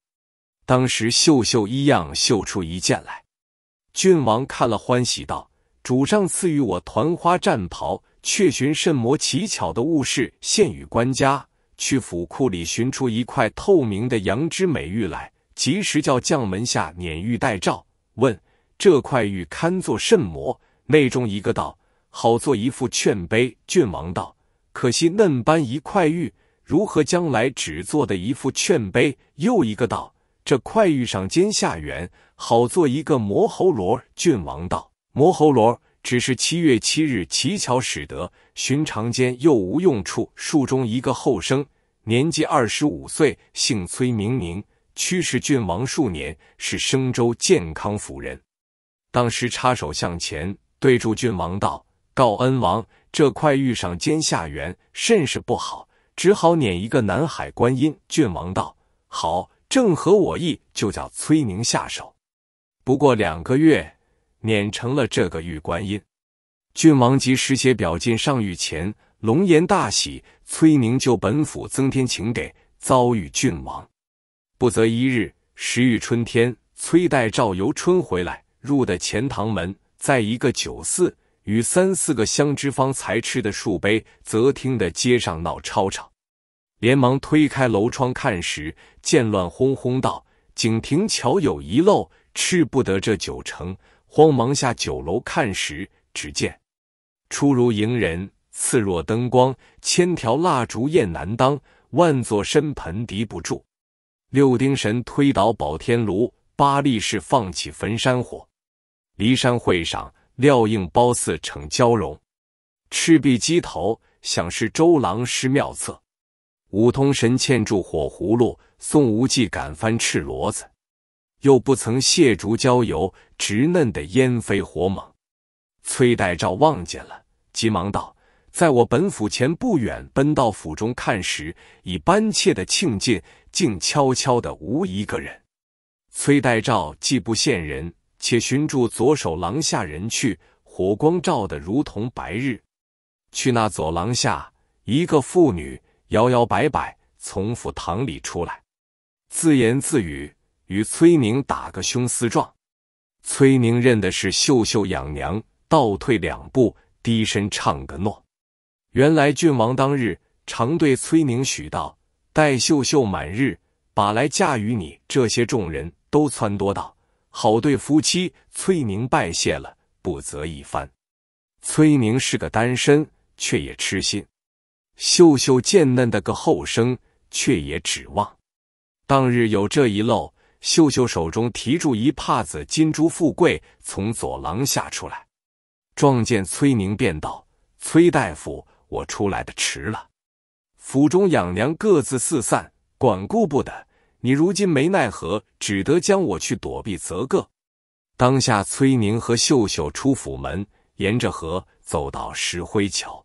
当时秀秀一样绣出一件来，郡王看了欢喜道：“主上赐予我团花战袍，却寻甚模奇巧的物事，献与官家去府库里寻出一块透明的羊脂美玉来，及时叫将门下碾玉带诏，问。”这块玉堪作甚魔。”内中一个道：“好做一副劝碑。”郡王道：“可惜嫩般一块玉，如何将来只做的一副劝碑？”又一个道：“这块玉上尖下圆，好做一个魔猴罗。”郡王道：“魔猴罗只是七月七日乞巧使得，寻常间又无用处。”树中一个后生，年纪二十五岁，姓崔，名宁，驱使郡王数年，是生州健康府人。当时插手向前，对住郡王道：“告恩王，这块玉上尖下圆，甚是不好，只好撵一个南海观音。”郡王道：“好，正合我意，就叫崔宁下手。”不过两个月，碾成了这个玉观音。郡王及时写表进上御前，龙颜大喜。崔宁就本府增添请给，遭遇郡王。不则一日，时遇春天，崔代赵游春回来。入的钱塘门，在一个酒肆，与三四个相知方才吃的数杯，则听得街上闹吵吵，连忙推开楼窗看时，见乱哄哄道：“景亭桥有遗漏，吃不得这酒成。”慌忙下酒楼看时，只见初如迎人，次若灯光，千条蜡烛焰难当，万座深盆敌不住。六丁神推倒宝天炉，八力士放起焚山火。骊山会上，廖应褒姒逞娇容；赤壁矶头，想是周郎施妙策。五通神嵌住火葫芦，宋无忌赶翻赤骡子。又不曾泻竹郊油，直嫩的烟飞火猛。崔代照望见了，急忙道：“在我本府前不远，奔到府中看时，已搬窃的庆进，静悄悄的无一个人。”崔代照既不见人。且寻住左手廊下人去，火光照的如同白日。去那左廊下，一个妇女摇摇摆摆从府堂里出来，自言自语，与崔宁打个胸厮状。崔宁认的是秀秀养娘，倒退两步，低身唱个诺。原来郡王当日常对崔宁许道：“待秀秀满日，把来嫁与你。”这些众人都撺掇道。好对夫妻，崔宁拜谢了，不责一番。崔宁是个单身，却也痴心；秀秀贱嫩的个后生，却也指望。当日有这一漏，秀秀手中提住一帕子金珠富贵，从左廊下出来，撞见崔宁，便道：“崔大夫，我出来的迟了，府中养娘各自四散，管顾不得。”你如今没奈何，只得将我去躲避，则个。当下崔宁和秀秀出府门，沿着河走到石灰桥。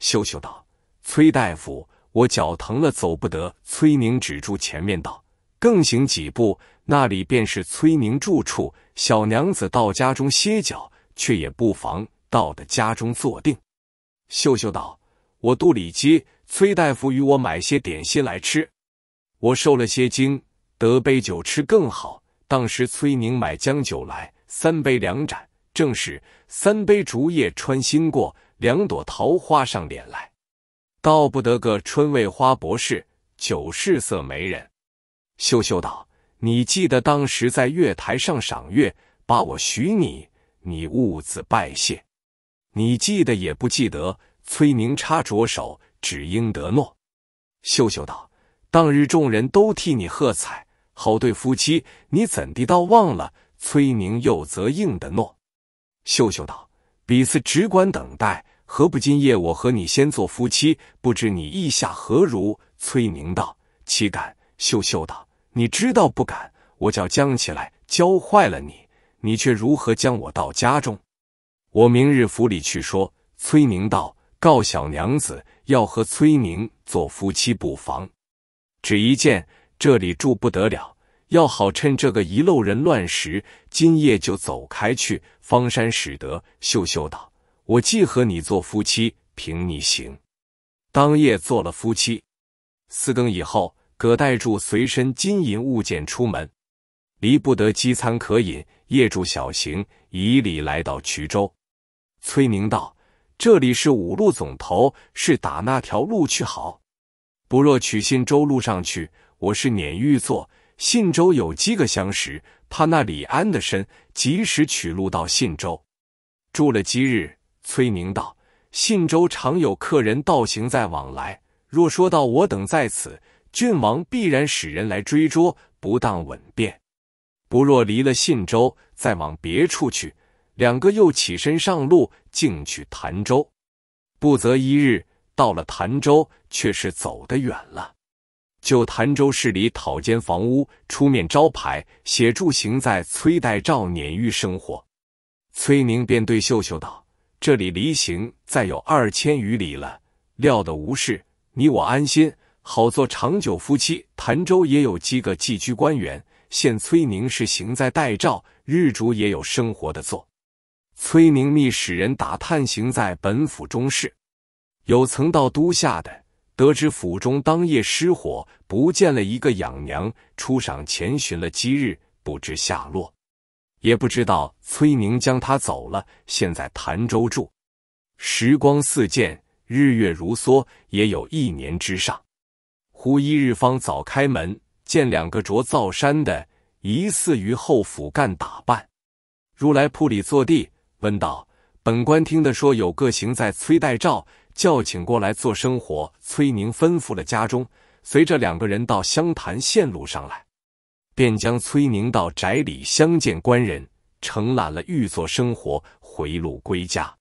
秀秀道：“崔大夫，我脚疼了，走不得。”崔宁止住前面道：“更行几步，那里便是崔宁住处。小娘子到家中歇脚，却也不妨到的家中坐定。”秀秀道：“我肚里饥，崔大夫与我买些点心来吃。”我受了些惊，得杯酒吃更好。当时崔宁买将酒来，三杯两盏，正是三杯竹叶穿心过，两朵桃花上脸来。道不得个春未花博士，酒是色媒人。秀秀道：“你记得当时在月台上赏月，把我许你，你兀自拜谢。你记得也不记得？”崔宁插着手，只应得诺。秀秀道。当日众人都替你喝彩，好对夫妻，你怎地倒忘了崔宁又则应的诺？秀秀道：“彼此只管等待，何不今夜我和你先做夫妻？不知你意下何如？”崔宁道：“岂敢？”秀秀道：“你知道不敢。我叫将起来教坏了你，你却如何将我到家中？我明日府里去说。”崔宁道：“告小娘子，要和崔宁做夫妻不妨。”只一件，这里住不得了，要好趁这个遗漏人乱时，今夜就走开去。方山使得秀秀道：“我既和你做夫妻，凭你行。”当夜做了夫妻。四更以后，葛代柱随身金银物件出门，离不得饥餐渴饮，夜住小行，以礼来到衢州。崔宁道：“这里是五路总头，是打那条路去好？”不若取信州路上去，我是碾玉座，信州有几个相识，他那里安的身，及时取路到信州，住了几日。崔宁道：“信州常有客人道行在往来，若说到我等在此，郡王必然使人来追捉，不当稳便。不若离了信州，再往别处去。”两个又起身上路，径去潭州，不则一日。到了潭州，却是走得远了。就潭州市里讨间房屋，出面招牌写住行在崔代照碾玉生活。崔宁便对秀秀道：“这里离行再有二千余里了，料得无事，你我安心，好做长久夫妻。潭州也有几个寄居官员，现崔宁是行在代照，日主也有生活的做。”崔宁密使人打探行在本府中事。有曾到都下的，得知府中当夜失火，不见了一个养娘。出赏前寻了几日，不知下落，也不知道崔宁将他走了。现在潭州住，时光似箭，日月如梭，也有一年之上。忽一日方早开门，见两个着皂衫的，疑似于后府干打扮，如来铺里坐地，问道：“本官听的说有个行在崔待诏。”叫请过来做生活，崔宁吩咐了家中，随着两个人到湘潭线路上来，便将崔宁到宅里相见官人，承揽了欲做生活，回路归家。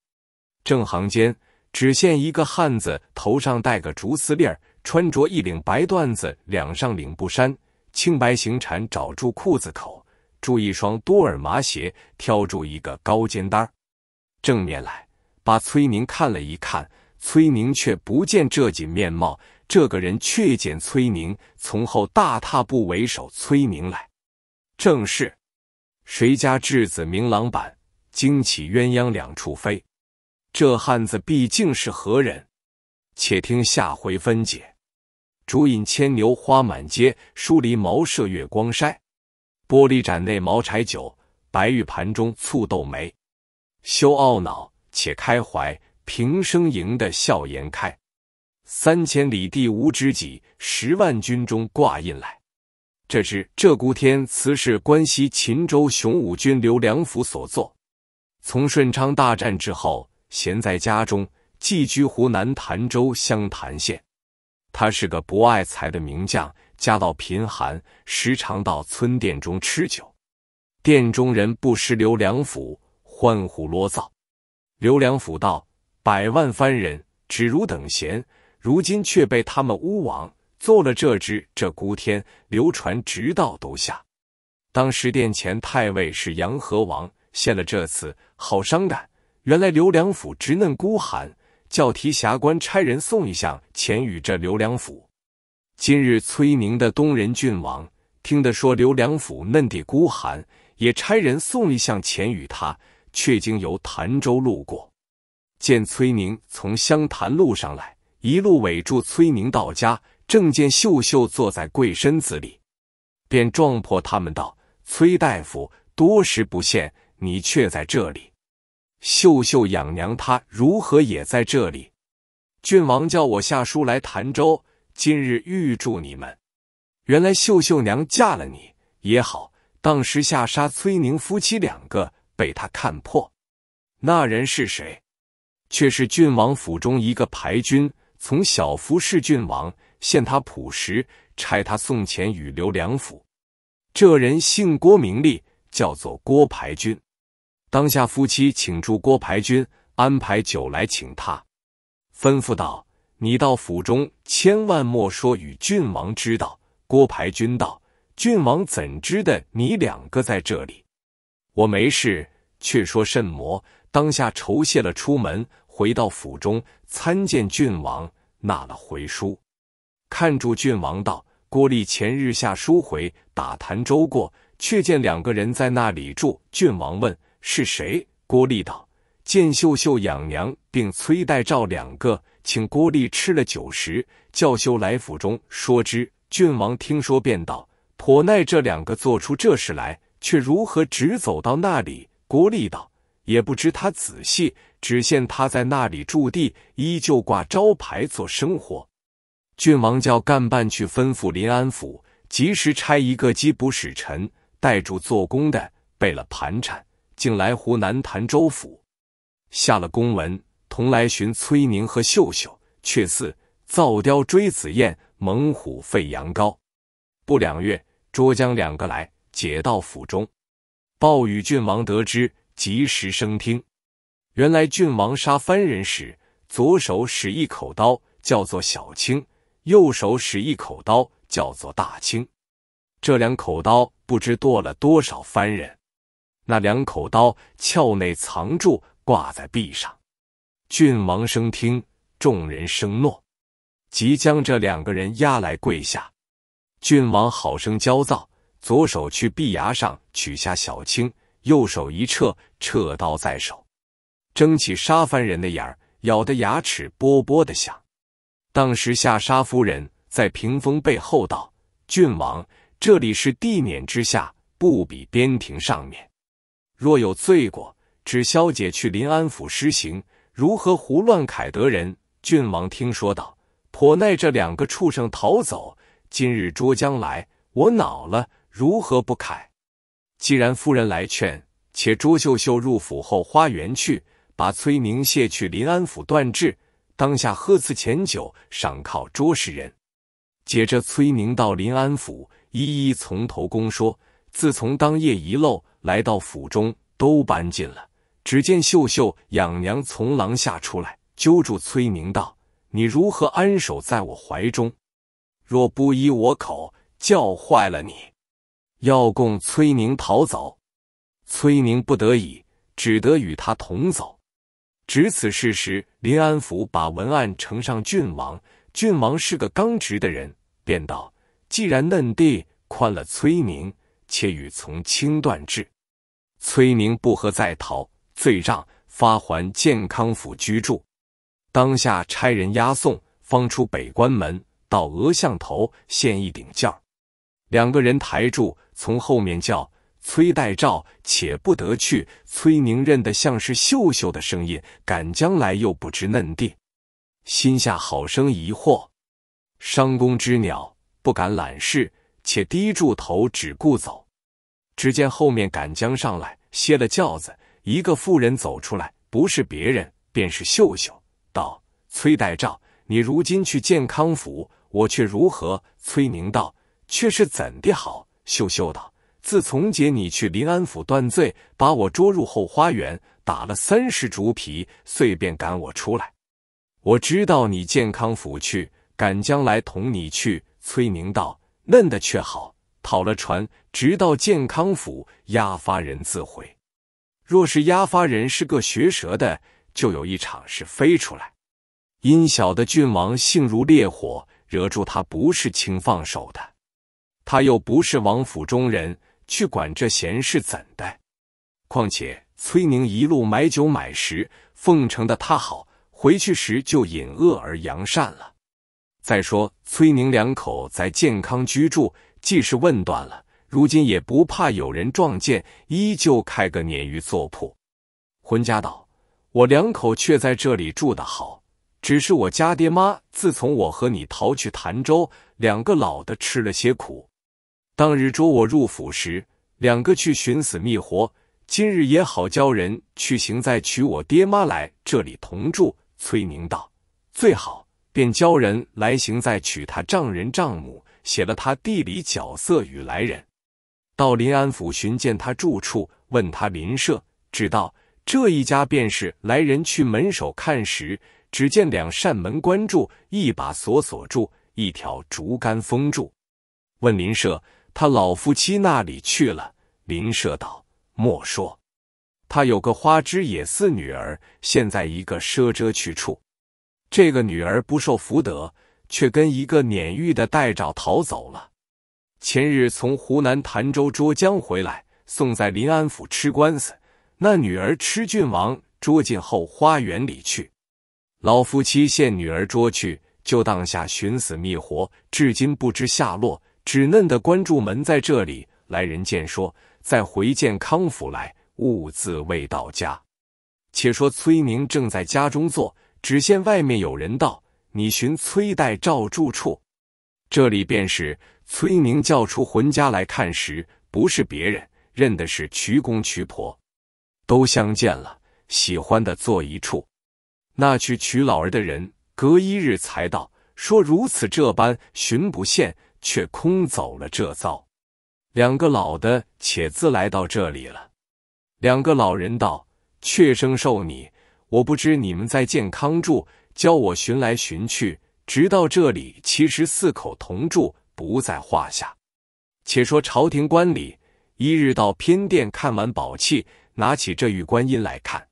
正行间，只见一个汉子头上戴个竹丝链，儿，穿着一领白缎子两上领布衫，青白行缠找住裤子口，注一双多耳麻鞋，挑住一个高肩担儿，正面来把崔宁看了一看。崔宁却不见这锦面貌，这个人却见崔宁从后大踏步为首，崔宁来，正是谁家稚子明郎板，惊起鸳鸯两处飞，这汉子毕竟是何人？且听下回分解。竹引牵牛花满街，疏篱茅舍月光筛。玻璃盏内茅柴酒，白玉盘中醋豆梅。休懊恼，且开怀。平生赢得笑颜开，三千里地无知己，十万军中挂印来。这是鹧鸪天》词是关西秦州雄武军刘良辅所作。从顺昌大战之后，闲在家中，寄居湖南潭州湘潭县。他是个不爱财的名将，家道贫寒，时常到村店中吃酒。店中人不识刘良辅，欢呼啰噪。刘良辅道。百万番人只如等闲，如今却被他们巫王做了这只这孤天》，流传直到都下。当时殿前太尉是杨和王，献了这次，好伤感。原来刘良辅直嫩孤寒，叫提辖官差人送一项钱与这刘良辅。今日崔宁的东仁郡王听得说刘良辅嫩地孤寒，也差人送一项钱与他。却经由潭州路过。见崔宁从湘潭路上来，一路尾住崔宁到家，正见秀秀坐在贵身子里，便撞破他们道：“崔大夫多时不见，你却在这里。秀秀养娘她如何也在这里？郡王叫我下书来潭州，今日预祝你们。原来秀秀娘嫁了你也好。当时下杀崔宁夫妻两个，被他看破，那人是谁？”却是郡王府中一个牌军，从小服侍郡王，献他朴实，差他送钱与刘良辅。这人姓郭，名利，叫做郭牌军。当下夫妻请住郭牌军，安排酒来请他，吩咐道：“你到府中千万莫说与郡王知道。”郭牌军道：“郡王怎知的你两个在这里？我没事，却说甚魔？”当下酬谢了，出门。回到府中，参见郡王，纳了回书。看住郡王道：“郭立前日下书回，打潭州过，却见两个人在那里住。”郡王问：“是谁？”郭立道：“见秀秀养娘，并催带赵两个，请郭立吃了酒食，教修来府中说之。”郡王听说，便道：“颇耐这两个做出这事来，却如何直走到那里？”郭立道：“也不知他仔细。”只限他在那里驻地，依旧挂招牌做生活。郡王叫干办去吩咐临安府，及时差一个缉捕使臣，带住做工的，备了盘缠，竟来湖南潭州府。下了公文，同来寻崔宁和秀秀。却似造雕追子燕，猛虎费羊羔。不两月，捉将两个来，解到府中。暴雨郡王得知，及时升听。原来郡王杀番人时，左手使一口刀，叫做小青；右手使一口刀，叫做大青。这两口刀不知剁了多少番人。那两口刀鞘内藏住，挂在壁上。郡王生听，众人生诺，即将这两个人押来跪下。郡王好生焦躁，左手去壁崖上取下小青，右手一撤，撤刀在手。睁起沙凡人的眼，咬得牙齿啵啵的响。当时夏沙夫人在屏风背后道：“郡王，这里是地辇之下，不比边庭上面。若有罪过，只消解去临安府施行，如何胡乱凯得人？”郡王听说道：“颇耐这两个畜生逃走，今日捉将来，我恼了，如何不凯？既然夫人来劝，且捉秀秀入府后花园去。”把崔宁卸去临安府断制，当下喝赐钱酒，赏犒捉事人。接着崔宁到临安府，一一从头供说：自从当夜遗漏来到府中，都搬进了。只见秀秀养娘从廊下出来，揪住崔宁道：“你如何安守在我怀中？若不依我口，叫坏了你，要供崔宁逃走。”崔宁不得已，只得与他同走。值此事时，临安府把文案呈上郡王。郡王是个刚直的人，便道：“既然嫩弟宽了崔宁，且与从轻断制。崔宁不和在逃，罪杖发还健康府居住。当下差人押送，方出北关门，到鹅巷头，献一顶轿，两个人抬住，从后面叫。”崔代照且不得去。崔宁认得像是秀秀的声音，赶将来又不知嫩定，心下好生疑惑。伤弓之鸟不敢揽事，且低住头只顾走。只见后面赶将上来，歇了轿子，一个妇人走出来，不是别人，便是秀秀。道：“崔代照，你如今去健康府，我却如何？”崔宁道：“却是怎地好？”秀秀道。自从姐你去临安府断罪，把我捉入后花园，打了三十竹皮，遂便赶我出来。我知道你健康府去，敢将来同你去。崔宁道：“嫩的却好，讨了船，直到健康府押发人自回。若是押发人是个学舌的，就有一场是飞出来。因小的郡王性如烈火，惹住他不是轻放手的，他又不是王府中人。”去管这闲事怎的？况且崔宁一路买酒买食，奉承的他好，回去时就引恶而扬善了。再说崔宁两口在健康居住，既是问断了，如今也不怕有人撞见，依旧开个鲶鱼做铺。浑家道：我两口却在这里住的好，只是我家爹妈自从我和你逃去潭州，两个老的吃了些苦。当日捉我入府时，两个去寻死觅活，今日也好教人去行在娶我爹妈来这里同住。崔宁道：“最好。”便教人来行在娶他丈人丈母，写了他地理角色与来人，到临安府寻见他住处，问他邻舍，知道这一家便是来人。去门首看时，只见两扇门关住，一把锁锁住，一条竹竿封住，问邻舍。他老夫妻那里去了？林舍道莫说，他有个花枝野似女儿，现在一个奢遮去处。这个女儿不受福德，却跟一个撵玉的带爪逃走了。前日从湖南潭州捉江回来，送在临安府吃官司。那女儿吃郡王捉进后花园里去，老夫妻现女儿捉去，就当下寻死觅活，至今不知下落。只嫩的关住门在这里，来人见说，再回见康府来，物自未到家。且说崔宁正在家中坐，只见外面有人道：“你寻崔代照住处，这里便是。”崔宁叫出浑家来看时，不是别人，认的是瞿公瞿婆，都相见了，喜欢的坐一处。那去娶老儿的人，隔一日才到，说如此这般寻不见。却空走了这遭，两个老的且自来到这里了。两个老人道：“却生受你，我不知你们在健康住，教我寻来寻去，直到这里。其实四口同住，不在话下。”且说朝廷官里，一日到偏殿看完宝器，拿起这玉观音来看，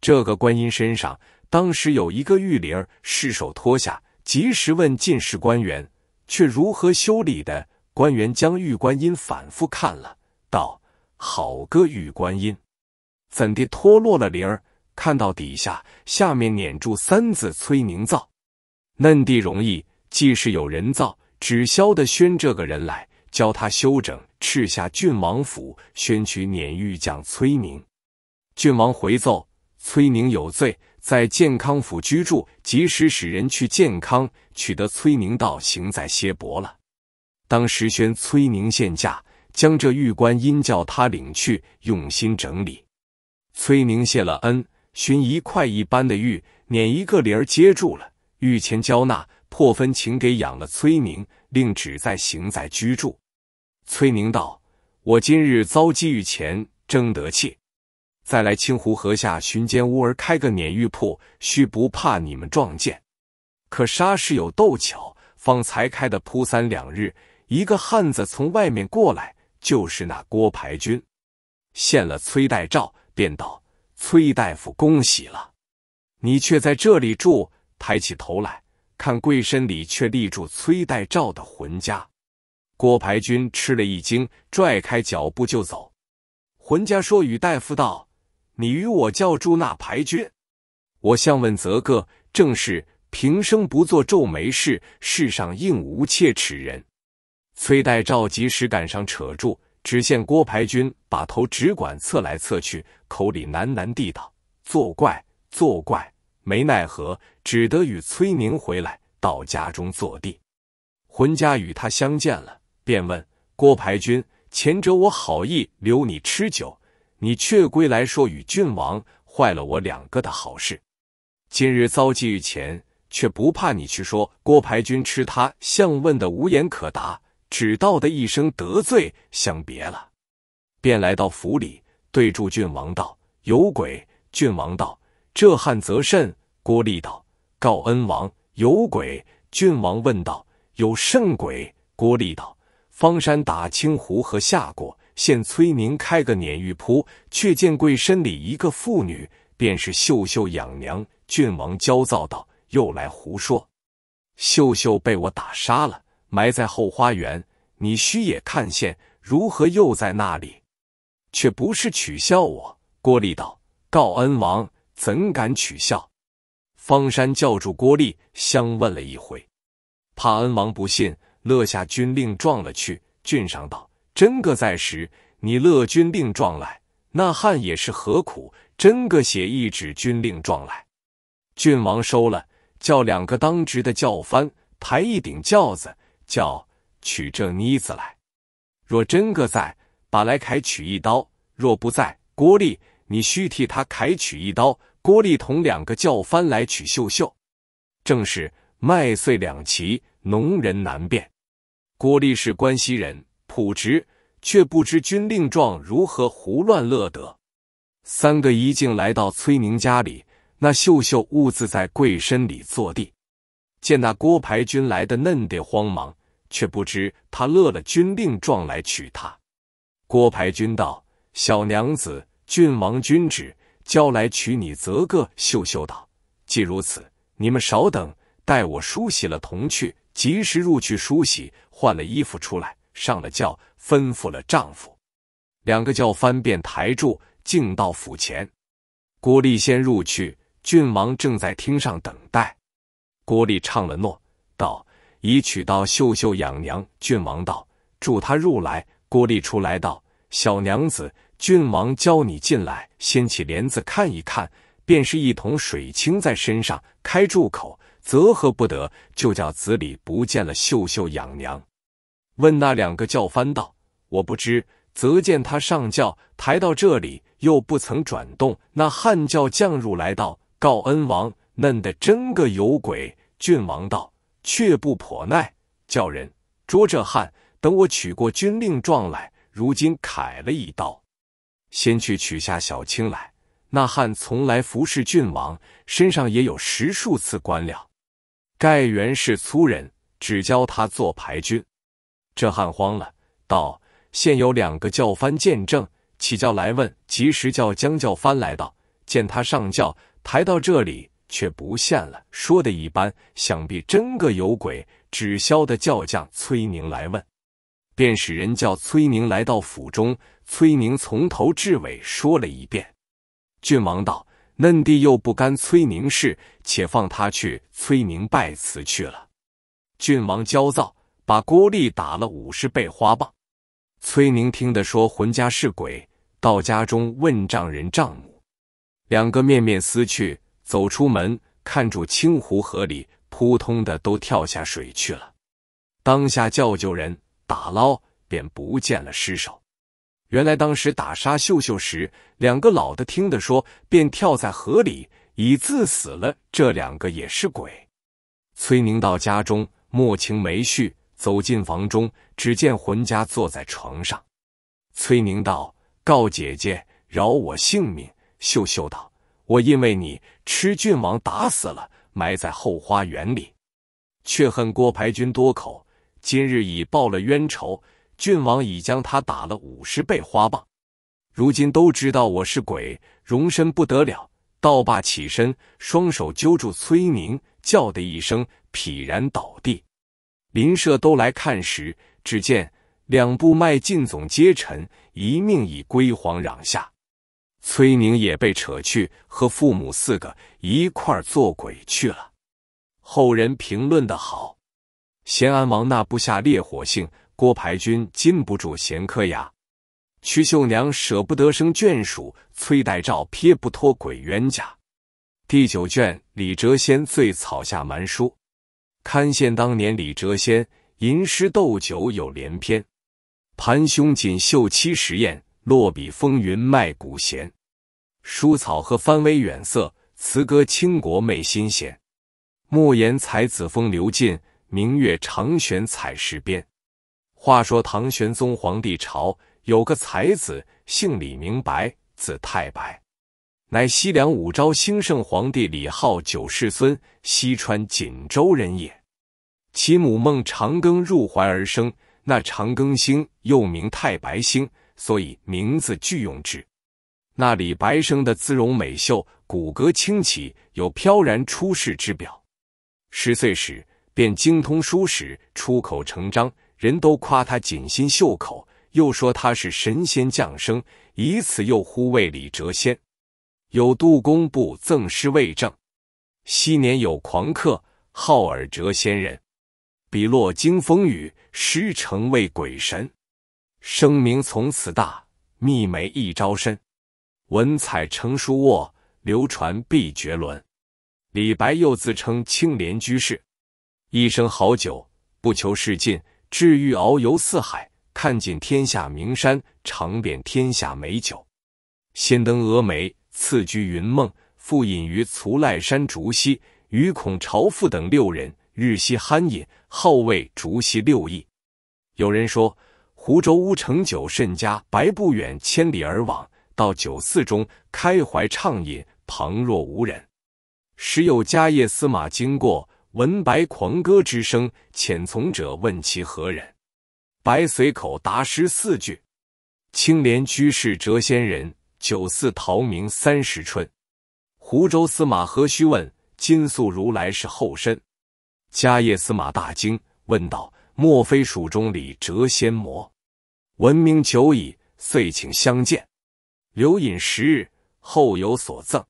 这个观音身上当时有一个玉铃儿，失手脱下，及时问进士官员。却如何修理的？官员将玉观音反复看了，道：“好个玉观音，怎地脱落了铃儿？看到底下，下面捻住三字‘催凝造’，嫩地容易，既是有人造，只消的宣这个人来，教他修整。赤下郡王府宣取捻玉匠崔宁。郡王回奏：崔宁有罪。”在健康府居住，及时使人去健康取得崔宁道行在歇薄了。当时宣崔宁现驾，将这玉官因叫他领去，用心整理。崔宁谢了恩，寻一块一般的玉，捻一个铃儿接住了。玉前交纳破分，请给养了崔宁，令只在行在居住。崔宁道：“我今日遭积遇前，争得气。”再来清湖河下寻间屋儿开个碾玉铺，须不怕你们撞见。可沙势有斗巧，方才开的铺三两日，一个汉子从外面过来，就是那郭排军，献了崔代诏，便道：“崔大夫，恭喜了！你却在这里住，抬起头来看，贵身里却立住崔代诏的魂家。”郭排军吃了一惊，拽开脚步就走。魂家说：“与大夫道。”你与我叫住那牌军，我向问则个，正是平生不做皱眉事，世上应无切齿人。崔代赵及时赶上扯住，只见郭牌军把头只管侧来侧去，口里喃喃地道：“作怪，作怪！”没奈何，只得与崔宁回来，到家中坐地。浑家与他相见了，便问郭牌军：“前者我好意留你吃酒。”你却归来说与郡王，坏了我两个的好事。今日遭际遇前，却不怕你去说。郭排军吃他相问的无言可答，只道的一声得罪，相别了，便来到府里，对住郡王道：“有鬼。”郡王道：“这汉则甚？”郭立道：“告恩王，有鬼。”郡王问道：“有甚鬼？”郭立道：“方山打青湖和下过。”现崔宁开个碾玉铺，却见柜身里一个妇女，便是秀秀养娘。郡王焦躁道：“又来胡说！秀秀被我打杀了，埋在后花园。你须也看见，如何又在那里？却不是取笑我？”郭丽道：“告恩王，怎敢取笑？”方山叫住郭丽，相问了一回，怕恩王不信，勒下军令撞了去。郡上道。真个在时，你乐军令状来，那汉也是何苦？真个写一纸军令状来，郡王收了，叫两个当值的叫翻，抬一顶轿子，叫取这妮子来。若真个在，把来凯取一刀；若不在，郭立，你须替他凯取一刀。郭立同两个叫翻来取秀秀。正是麦穗两齐，农人难辨。郭立是关西人。朴直却不知军令状如何胡乱乐得，三个一径来到崔宁家里。那秀秀兀自在柜身里坐地，见那郭排军来的嫩的慌忙，却不知他乐了军令状来娶她。郭排军道：“小娘子，郡王君旨交来娶你，则个。”秀秀道：“既如此，你们少等，待我梳洗了童去，及时入去梳洗，换了衣服出来。”上了轿，吩咐了丈夫，两个轿翻便抬住，径到府前。郭立先入去，郡王正在厅上等待。郭立唱了诺，道：“已娶到秀秀养娘。”郡王道：“助她入来。”郭立出来道：“小娘子，郡王教你进来，掀起帘子看一看，便是一桶水清在身上，开住口，则喝不得，就叫子里不见了秀秀养娘。”问那两个教番道，我不知，则见他上轿抬到这里，又不曾转动。那汉教将入来道，告恩王，嫩的真个有鬼。郡王道：却不颇耐，叫人捉这汉，等我取过军令状来。如今砍了一刀，先去取下小青来。那汉从来服侍郡王，身上也有十数次官了。盖原是粗人，只教他做排军。这汉慌了，道：“现有两个教翻见证，起轿来问，及时叫江教翻来到，见他上轿抬到这里，却不见了。说的一般，想必真个有鬼。只消的教将崔宁来问，便使人叫崔宁来到府中。崔宁从头至尾说了一遍。郡王道：嫩弟又不甘崔宁事，且放他去。崔宁拜辞去了。郡王焦躁。”把郭丽打了五十倍花棒。崔宁听得说浑家是鬼，到家中问丈人丈母，两个面面思去，走出门看住清湖河里扑通的都跳下水去了。当下叫救人打捞，便不见了尸首。原来当时打杀秀秀时，两个老的听得说，便跳在河里以自死了。这两个也是鬼。崔宁到家中，莫情没绪。走进房中，只见魂家坐在床上。崔宁道：“告姐姐，饶我性命。”秀秀道：“我因为你吃郡王打死了，埋在后花园里，却恨郭排军多口，今日已报了冤仇。郡王已将他打了五十倍花棒，如今都知道我是鬼，容身不得了。”道霸起身，双手揪住崔宁，叫的一声，劈然倒地。邻舍都来看时，只见两步迈进总阶臣，一命已归黄壤下；崔宁也被扯去，和父母四个一块儿做鬼去了。后人评论的好：咸安王那不下烈火性，郭排军禁不住闲磕牙，屈秀娘舍不得生眷属，崔代照撇不脱鬼冤家。第九卷：李谪仙醉草下蛮书。堪羡当年李谪仙，吟诗斗酒有连篇。盘胸锦绣七十宴，落笔风云迈古贤。疏草和番微远色，辞歌倾国媚心弦。莫言才子风流尽，明月长悬彩石边。话说唐玄宗皇帝朝有个才子，姓李，名白，字太白。乃西凉武昭兴圣皇帝李浩九世孙，西川锦州人也。其母孟长庚入怀而生。那长庚星又名太白星，所以名字俱用之。那李白生的姿容美秀，骨骼清奇，有飘然出世之表。十岁时便精通书史，出口成章，人都夸他锦心绣口，又说他是神仙降生，以此又呼为李谪仙。有杜工部赠诗为证，昔年有狂客，号尔谪仙人。笔落惊风雨，诗成为鬼神。声名从此大，密梅一朝身。文采成书卧，流传必绝伦。李白又自称青莲居士，一生好酒，不求世尽，志欲遨游四海，看尽天下名山，尝遍天下美酒，先登峨眉。次居云梦，复隐于徂赖山竹溪，与孔朝父等六人，日夕酣饮，号为竹溪六义。有人说，湖州乌程酒甚佳，白不远千里而往，到酒肆中开怀畅饮，旁若无人。时有家业司马经过，闻白狂歌之声，遣从者问其何人，白随口答诗四句：“青莲居士谪仙人。”九四逃明三十春，湖州司马何须问？金粟如来是后身。迦业司马大惊，问道：莫非蜀中里谪仙魔？闻名久矣，遂请相见，留饮十日，后有所赠。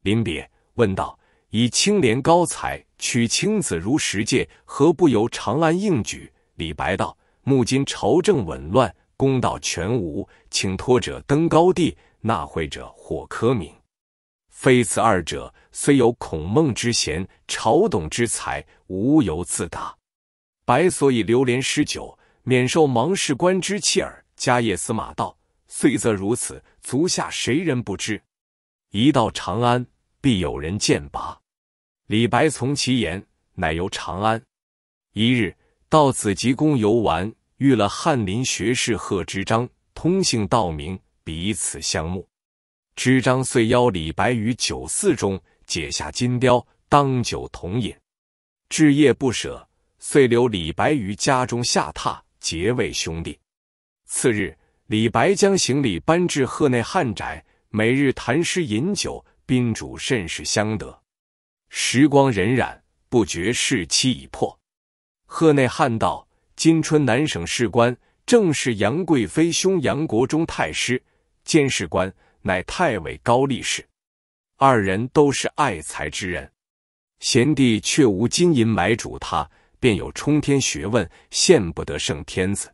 临别问道：以青莲高才，取青子如石界，何不由长安应举？李白道：目今朝政紊乱，公道全无，请托者登高地。纳会者或科名，非此二者，虽有孔孟之贤、朝董之才，无由自达。白所以流连诗酒，免受芒市官之气耳。家业司马道，遂则如此，足下谁人不知？一到长安，必有人见拔。李白从其言，乃由长安。一日到紫极宫游玩，遇了翰林学士贺知章，通姓道名，彼此相慕。知章遂邀李白于酒肆中，解下金貂当酒同饮，至夜不舍，遂留李白于家中下榻，结为兄弟。次日，李白将行李搬至贺内汉宅，每日谈诗饮酒，宾主甚是相得。时光荏苒，不觉事期已破。贺内汉道：“今春南省士官正是杨贵妃兄杨国忠太师。”监事官乃太尉高力士，二人都是爱才之人。贤弟却无金银买主，他便有冲天学问，羡不得圣天子。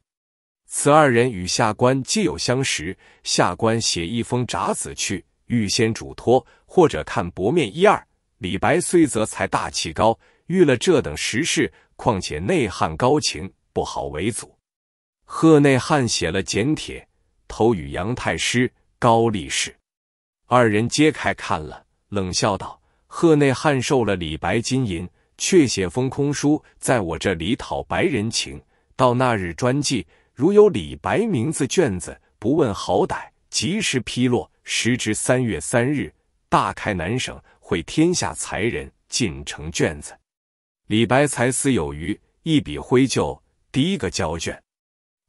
此二人与下官皆有相识，下官写一封札子去，预先嘱托，或者看薄面一二。李白虽则才大气高，遇了这等时事，况且内汉高情不好为阻。贺内汉写了简帖。投与杨太师、高力士二人揭开看了，冷笑道：“贺内翰受了李白金银，却写封空书在我这里讨白人情。到那日专记，如有李白名字卷子，不问好歹，及时批落。时值三月三日，大开南省，会天下才人进城卷子。李白才思有余，一笔挥就，第一个交卷。”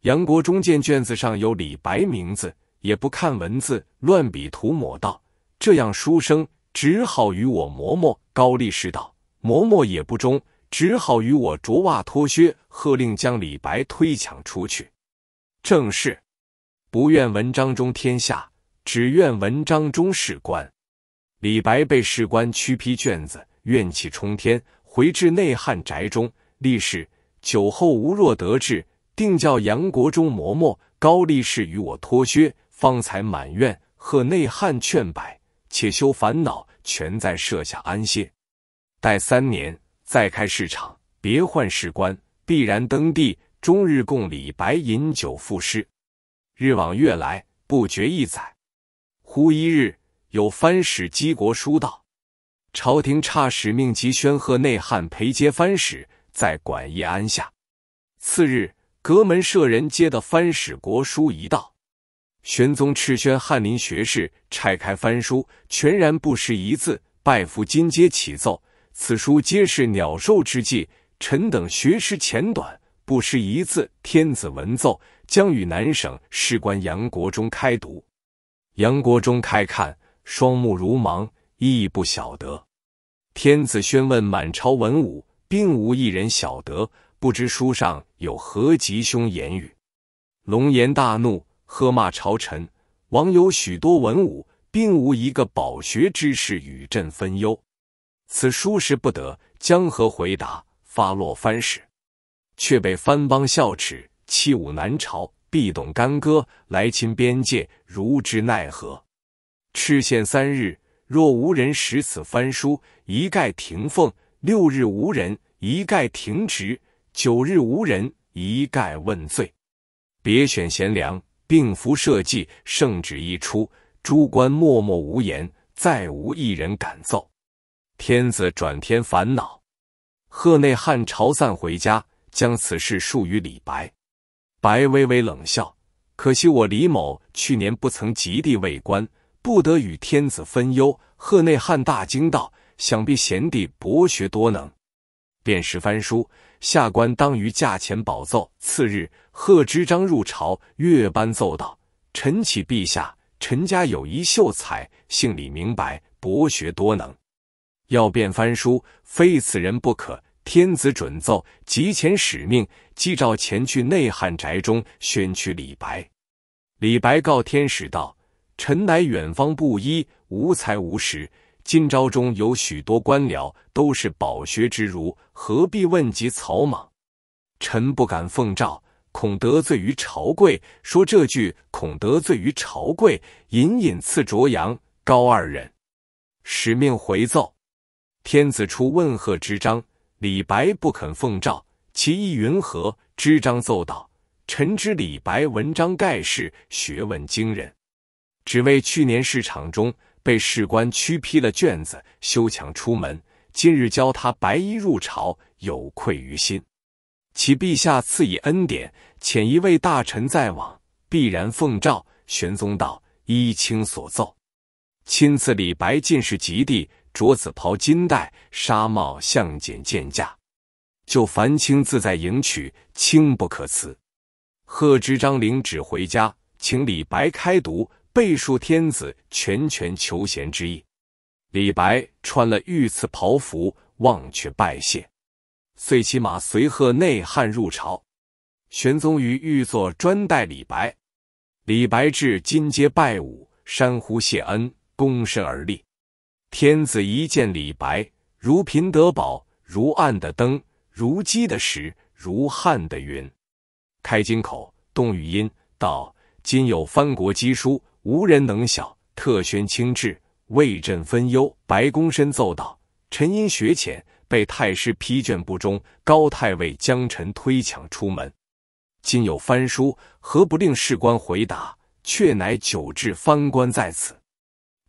杨国忠见卷子上有李白名字，也不看文字，乱笔涂抹道：“这样书生，只好与我磨磨。”高力士道：“磨磨也不中，只好与我着袜脱靴。”喝令将李白推抢出去。正是，不愿文章中天下，只愿文章中士官。李白被士官屈批卷子，怨气冲天，回至内汉宅中，力士酒后无若得志。定叫杨国忠嬷嬷、高力士与我脱靴，方才满院贺内汉劝摆，且休烦恼，全在设下安歇。待三年再开市场，别换士官，必然登第。终日供李白饮酒赋诗，日往月来，不觉一载。忽一日，有藩使击国书道：朝廷差使命急宣贺内汉陪接藩使，在馆驿安下。次日。阁门舍人接的翻史国书一道，玄宗敕宣翰林学士拆开翻书，全然不识一字。拜伏金阶起奏，此书皆是鸟兽之计。臣等学识浅短，不识一字。天子闻奏，将与南省事官杨国忠开读。杨国忠开看，双目如盲，亦不晓得。天子宣问满朝文武，并无一人晓得。不知书上有何吉凶言语，龙颜大怒，喝骂朝臣。王有许多文武，并无一个饱学之士与朕分忧。此书是不得。江河回答，发落番使，却被番邦笑耻，弃武南朝，必懂干戈来侵边界，如之奈何？赤县三日，若无人识此番书，一概停俸；六日无人，一概停职。九日无人，一概问罪。别选贤良，并服社稷。圣旨一出，诸官默默无言，再无一人敢奏。天子转天烦恼。贺内翰朝散回家，将此事述于李白。白微微冷笑：“可惜我李某去年不曾及第为官，不得与天子分忧。”贺内翰大惊道：“想必贤弟博学多能，便是翻书。”下官当于驾前保奏。次日，贺知章入朝，月班奏道：“臣启陛下，臣家有一秀才，姓李，明白，博学多能，要变翻书，非此人不可。天子准奏，即前使命，即召前去内汉宅中宣取李白。”李白告天使道：“臣乃远方布衣，无才无识。”今朝中有许多官僚都是饱学之儒，何必问及草莽？臣不敢奉诏，恐得罪于朝贵。说这句恐得罪于朝贵，隐隐刺卓阳高二人。使命回奏天子，出问贺之章、李白不肯奉诏，其意云何？知章奏道：“臣知李白文章盖世，学问惊人，只为去年市场中。”被士官屈批了卷子，休抢出门。今日教他白衣入朝，有愧于心。启陛下赐以恩典，遣一位大臣在往，必然奉诏。玄宗道：“依卿所奏，亲赐李白进士及第，着紫袍金带，纱帽项简见甲。就凡清自在迎娶，卿不可辞。”贺知章领旨回家，请李白开读。备述天子全权求贤之意，李白穿了御赐袍服，忘却拜谢，遂骑马随贺内汉入朝。玄宗于御座专待李白，李白至金阶拜舞，山呼谢恩，躬身而立。天子一见李白，如贫得宝，如暗的灯，如饥的食，如旱的云，开金口，动语音，道：“今有藩国机书。”无人能晓，特宣卿至，为朕分忧。白躬身奏道：“臣因学浅，被太师批卷不忠，高太尉将臣推抢出门。今有翻书，何不令士官回答？却乃久制翻官在此。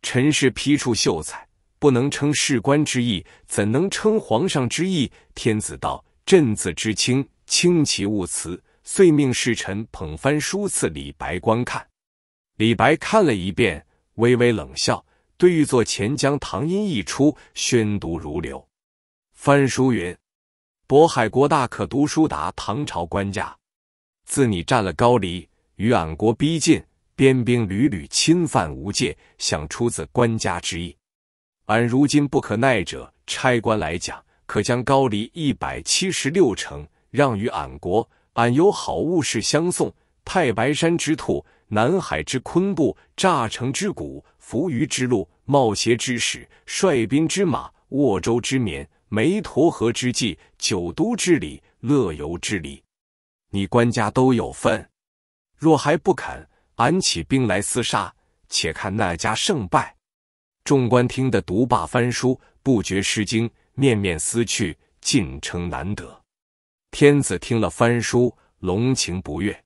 臣是批处秀才，不能称士官之意，怎能称皇上之意？”天子道：“朕字之清，清其勿辞。”遂命侍臣捧翻书赐李白观看。李白看了一遍，微微冷笑，对玉座钱江唐音一出，宣读如流。翻书云：“渤海国大可读书达，唐朝官家。自你占了高黎，与俺国逼近，边兵屡屡侵犯无界，想出自官家之意。俺如今不可耐者，差官来讲，可将高黎一百七十六城让与俺国，俺有好物事相送，太白山之兔。”南海之昆布，诈城之谷，浮鱼之路，冒邪之使，率兵之马，沃州之眠，梅陀河之际，九都之礼，乐游之礼，你官家都有份。若还不肯，俺起兵来厮杀，且看那家胜败。众官听得读罢翻书，不觉失惊，面面思去，尽称难得。天子听了翻书，龙情不悦，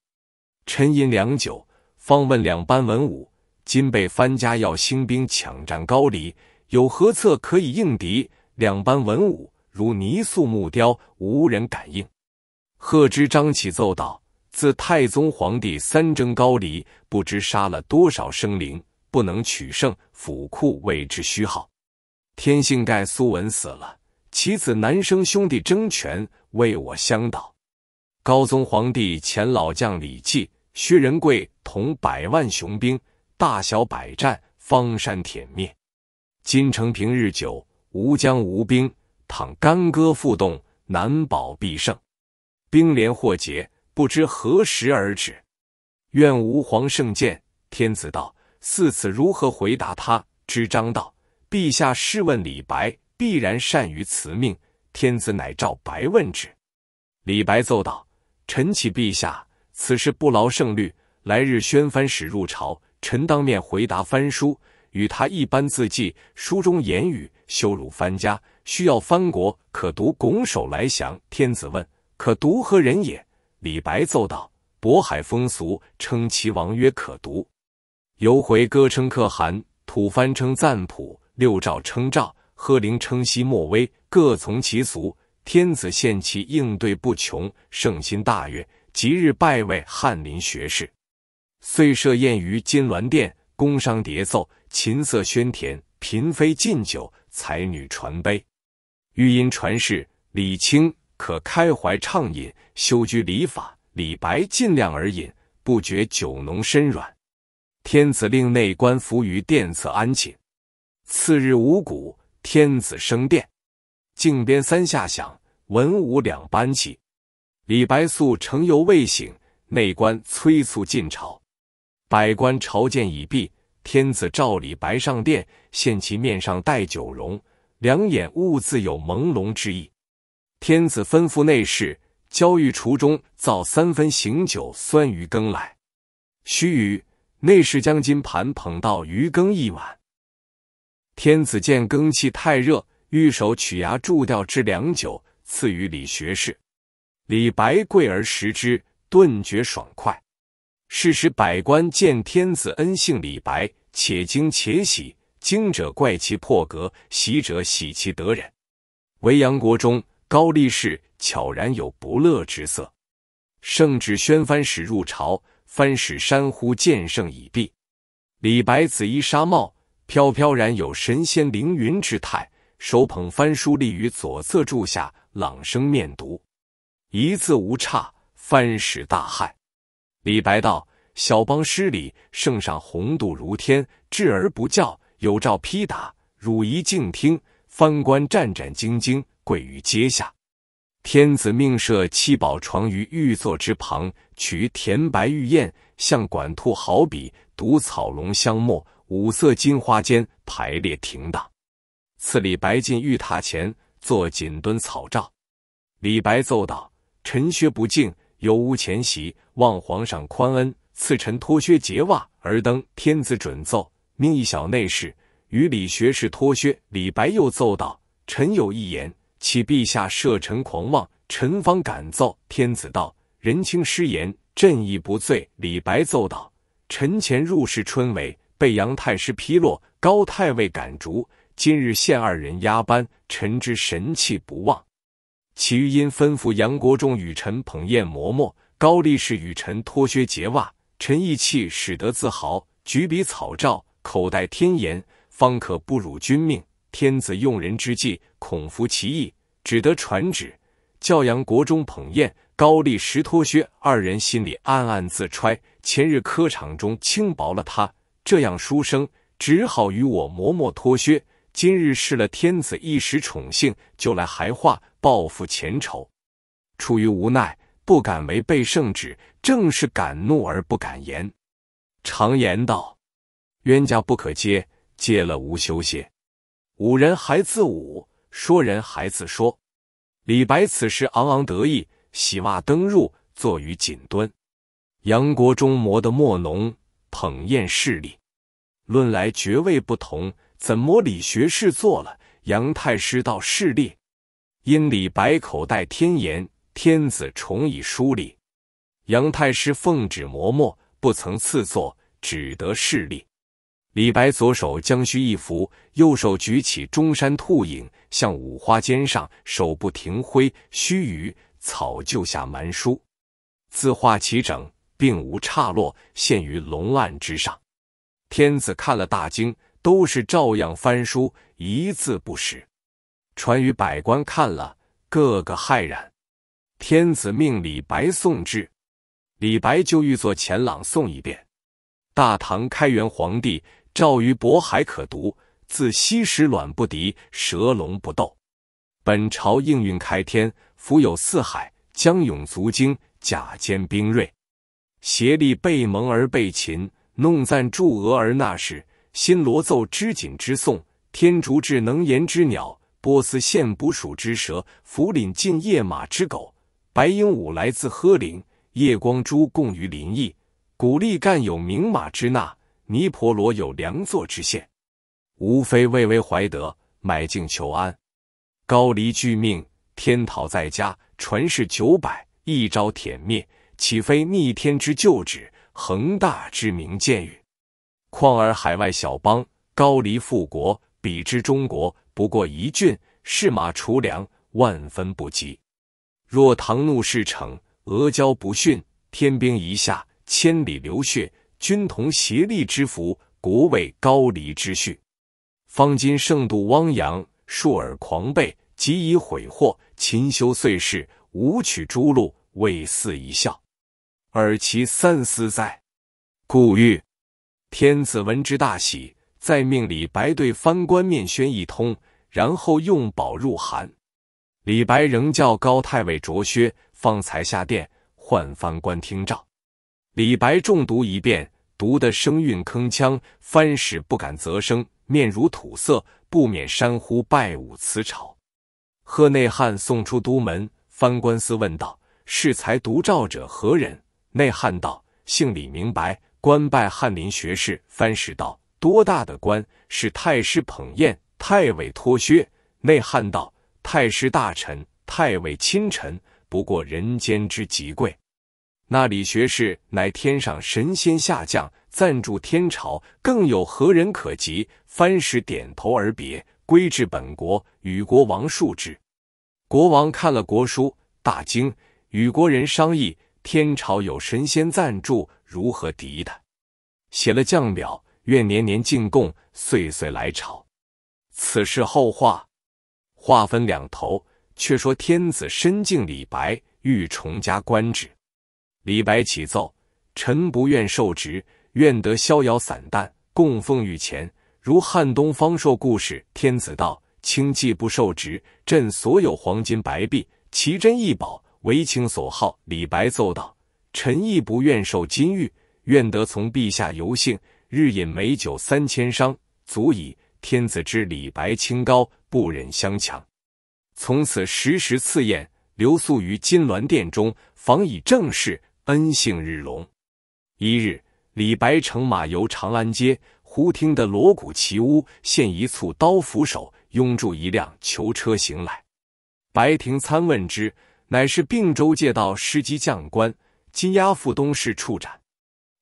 沉吟良久。方问两班文武，今被番家要兴兵抢占高丽，有何策可以应敌？两班文武如泥塑木雕，无人敢应。贺知章起奏道：“自太宗皇帝三征高丽，不知杀了多少生灵，不能取胜，府库为之虚耗。天性盖苏文死了，其子南生兄弟争权，为我相导。高宗皇帝遣老将李绩。”薛仁贵统百万雄兵，大小百战，方山殄灭。金城平日久，吾将无兵，倘干戈复动，难保必胜。兵连祸结，不知何时而止。愿吾皇圣鉴。天子道：“四子如何回答他？”知章道：“陛下试问李白，必然善于辞命。”天子乃召白问之。李白奏道：“臣启陛下。”此事不劳圣虑，来日宣藩使入朝，臣当面回答藩书，与他一般字迹，书中言语羞辱藩家，需要藩国可读，拱手来降。天子问：“可读何人也？”李白奏道：“渤海风俗称其王曰可读，游回歌称可汗，吐蕃称赞普，六诏称诏，贺陵称西莫威，各从其俗。天子献其应对不穷，圣心大悦。”即日拜为翰林学士，遂设宴于金銮殿，宫商叠奏，琴瑟喧天，嫔妃进酒，才女传杯。玉音传世，李清，可开怀畅饮，休拘礼法。李白尽量而饮，不觉酒浓身软。天子令内官伏于殿侧安寝。次日五鼓，天子升殿，靖鞭三下响，文武两班起。李白宿乘游未醒，内官催促进朝。百官朝见已毕，天子召李白上殿，见其面上带酒容，两眼兀自有朦胧之意。天子吩咐内侍，交御厨中造三分醒酒酸鱼羹来。须臾，内侍将金盘捧到鱼羹一碗。天子见羹气太热，御手取牙注掉之良酒，赐予李学士。李白跪而食之，顿觉爽快。是时，百官见天子恩幸李白，且惊且喜。惊者怪其破格，喜者喜其得人。惟杨国中，高力士悄然有不乐之色。圣旨宣藩使入朝，藩使山呼见圣已毕。李白紫衣纱帽，飘飘然有神仙凌云之态，手捧藩书立于左侧柱下，朗声面读。一字无差，翻使大骇。李白道：“小邦失礼，圣上鸿度如天，治而不教，有诏批打，汝宜静听。”藩官战战兢兢，跪于阶下。天子命设七宝床于玉座之旁，取田白玉宴，向管兔毫笔、独草龙香墨、五色金花间排列停当。赐李白进玉榻前，坐锦墩草罩。李白奏道。臣靴不敬，有无前席，望皇上宽恩，赐臣脱靴结袜而登。天子准奏，命一小内侍与李学士脱靴。李白又奏道：“臣有一言，启陛下赦臣狂妄，臣方敢奏。”天子道：“人轻失言，朕亦不罪。”李白奏道：“臣前入室春闱，被杨太师批落，高太尉赶逐，今日现二人压班，臣之神气不旺。”齐玉英吩咐杨国忠与臣捧砚磨墨，高力士与臣脱靴结袜。臣意气使得自豪，举笔草诏，口袋天言，方可不辱君命。天子用人之际，恐服其意，只得传旨教杨国忠捧砚，高力士脱靴。二人心里暗暗自揣：前日科场中轻薄了他，这样书生，只好与我磨墨脱靴。今日试了天子一时宠幸，就来还话。报复前仇，出于无奈，不敢违背圣旨，正是敢怒而不敢言。常言道：“冤家不可接，接了无休歇。”五人还自武，说人还自说。李白此时昂昂得意，洗袜登入，坐于锦端。杨国忠磨的墨浓，捧砚势利。论来爵位不同，怎么李学士做了杨太师，到势力？因李白口袋天言，天子重以书礼。杨太师奉旨磨墨，不曾赐作，只得侍立。李白左手将须一拂，右手举起中山兔影向五花肩上，手不停挥。须臾，草就下蛮书，字画齐整，并无差落，现于龙案之上。天子看了大惊，都是照样翻书，一字不识。传于百官看了，个个骇然。天子命李白送至，李白就欲作前朗诵一遍。大唐开元皇帝诏于渤海可读，自西时卵不敌蛇龙不斗。本朝应运开天，福有四海，将勇足精，甲坚兵锐，协力被蒙而被擒，弄赞助俄而纳士，新罗奏织锦之颂，天竺至能言之鸟。波斯献捕鼠之蛇，福林进夜马之狗，白鹦鹉来自喝陵，夜光珠供于林邑，古力干有明马之纳，尼婆罗有良作之县，无非巍为怀德，买境求安。高黎俱命，天讨在家，传世九百，一朝殄灭，岂非逆天之旧址，恒大之名见于。况尔海外小邦，高黎复国，比之中国。不过一郡，是马除粮，万分不及。若唐怒事成，阿胶不逊，天兵一下，千里流血，君同协力之福，国为高黎之恤。方今圣度汪洋，数尔狂悖，即以悔祸，勤修岁事，无取诸路，为似一笑。尔其三思哉！故欲天子闻之大喜。再命李白对藩官面宣一通，然后用宝入函。李白仍叫高太尉着靴，方才下殿，唤翻官听诏。李白重读一遍，读得声韵铿锵，翻使不敢啧声，面如土色，不免山呼拜舞辞朝。贺内汉送出都门，翻官司问道：“适才读诏者何人？”内汉道：“姓李，明白，官拜翰林学士。”翻使道。多大的官是太师捧砚，太尉脱靴。内汉道：“太师大臣，太尉亲臣，不过人间之极贵。那李学士乃天上神仙下降，暂住天朝，更有何人可及？”藩使点头而别，归至本国，与国王述之。国王看了国书，大惊，与国人商议：天朝有神仙赞助，如何敌他？写了降表。愿年年进贡，岁岁来朝。此事后话，话分两头。却说天子深敬李白，欲重加官职。李白启奏：“臣不愿受职，愿得逍遥散淡，供奉御前，如汉东方朔故事。”天子道：“卿既不受职，朕所有黄金白璧、奇珍异宝，唯卿所好。”李白奏道：“臣亦不愿受金玉，愿得从陛下游幸。”日饮美酒三千觞，足以天子知李白清高，不忍相强。从此时时赐宴，留宿于金銮殿中，仿以正事，恩幸日隆。一日，李白乘马游长安街，忽听得锣鼓齐呜，现一簇刀斧手拥住一辆囚车行来。白庭参问之，乃是并州借道诗机将官，金押赴东市处斩。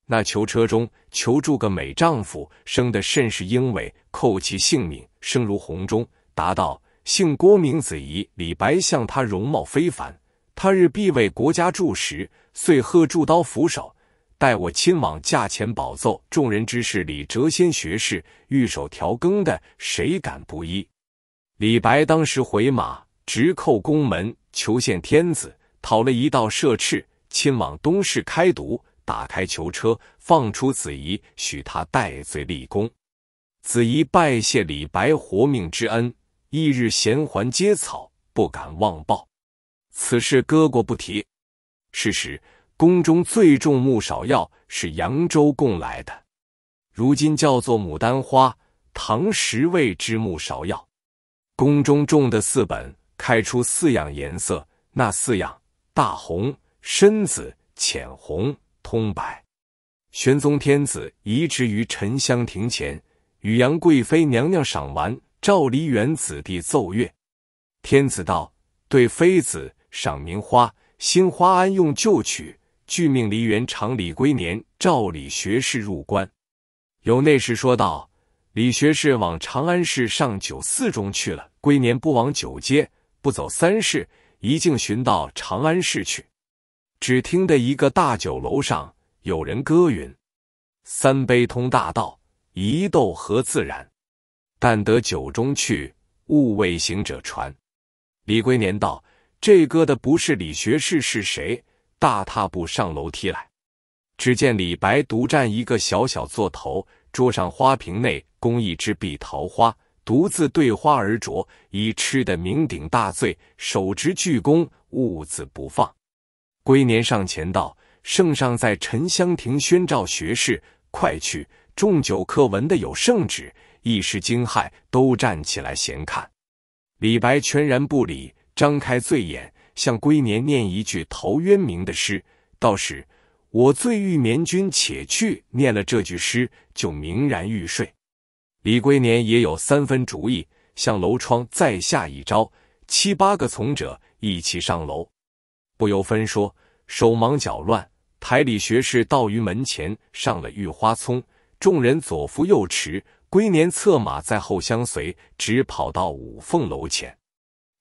那囚车中囚住个美丈夫，生得甚是英伟，叩其姓名，声如洪钟，答道：“姓郭，名子仪。”李白向他容貌非凡，他日必为国家柱石。遂贺铸刀斧手，待我亲往驾前保奏。众人知是李谪仙学士，御手调羹的，谁敢不依？李白当时回马，直叩宫门，求见天子，讨了一道赦敕，亲往东市开读。打开囚车，放出子怡，许他戴罪立功。子怡拜谢李白活命之恩。翌日衔环接草，不敢忘报。此事搁过不提。是时，宫中最重木芍药是扬州供来的，如今叫做牡丹花。唐时谓之木芍药。宫中种的四本，开出四样颜色，那四样：大红、深紫、浅红。通白，玄宗天子移植于沉香亭前，与杨贵妃娘娘赏玩。赵梨园子弟奏乐，天子道：“对妃子赏名花，新花安用旧曲？”俱命梨园长李龟年、赵李学士入关。有内侍说道：“李学士往长安市上九寺中去了。龟年不往九街，不走三市，一径寻到长安市去。”只听得一个大酒楼上有人歌云：“三杯通大道，一斗合自然。但得酒中趣，勿为行者传。”李龟年道：“这歌的不是李学士是谁？”大踏步上楼梯来，只见李白独占一个小小座头，桌上花瓶内供一只碧桃花，独自对花而酌，已吃得酩酊大醉，手执巨躬，兀自不放。龟年上前道：“圣上在沉香亭宣召学士，快去！”众酒客闻的有圣旨，一时惊骇，都站起来闲看。李白全然不理，张开醉眼，向龟年念一句陶渊明的诗：“到时我醉欲眠君且去。”念了这句诗，就明然欲睡。李龟年也有三分主意，向楼窗再下一招，七八个从者一起上楼。不由分说，手忙脚乱，台里学士到于门前，上了御花丛，众人左扶右持，龟年策马在后相随，直跑到五凤楼前。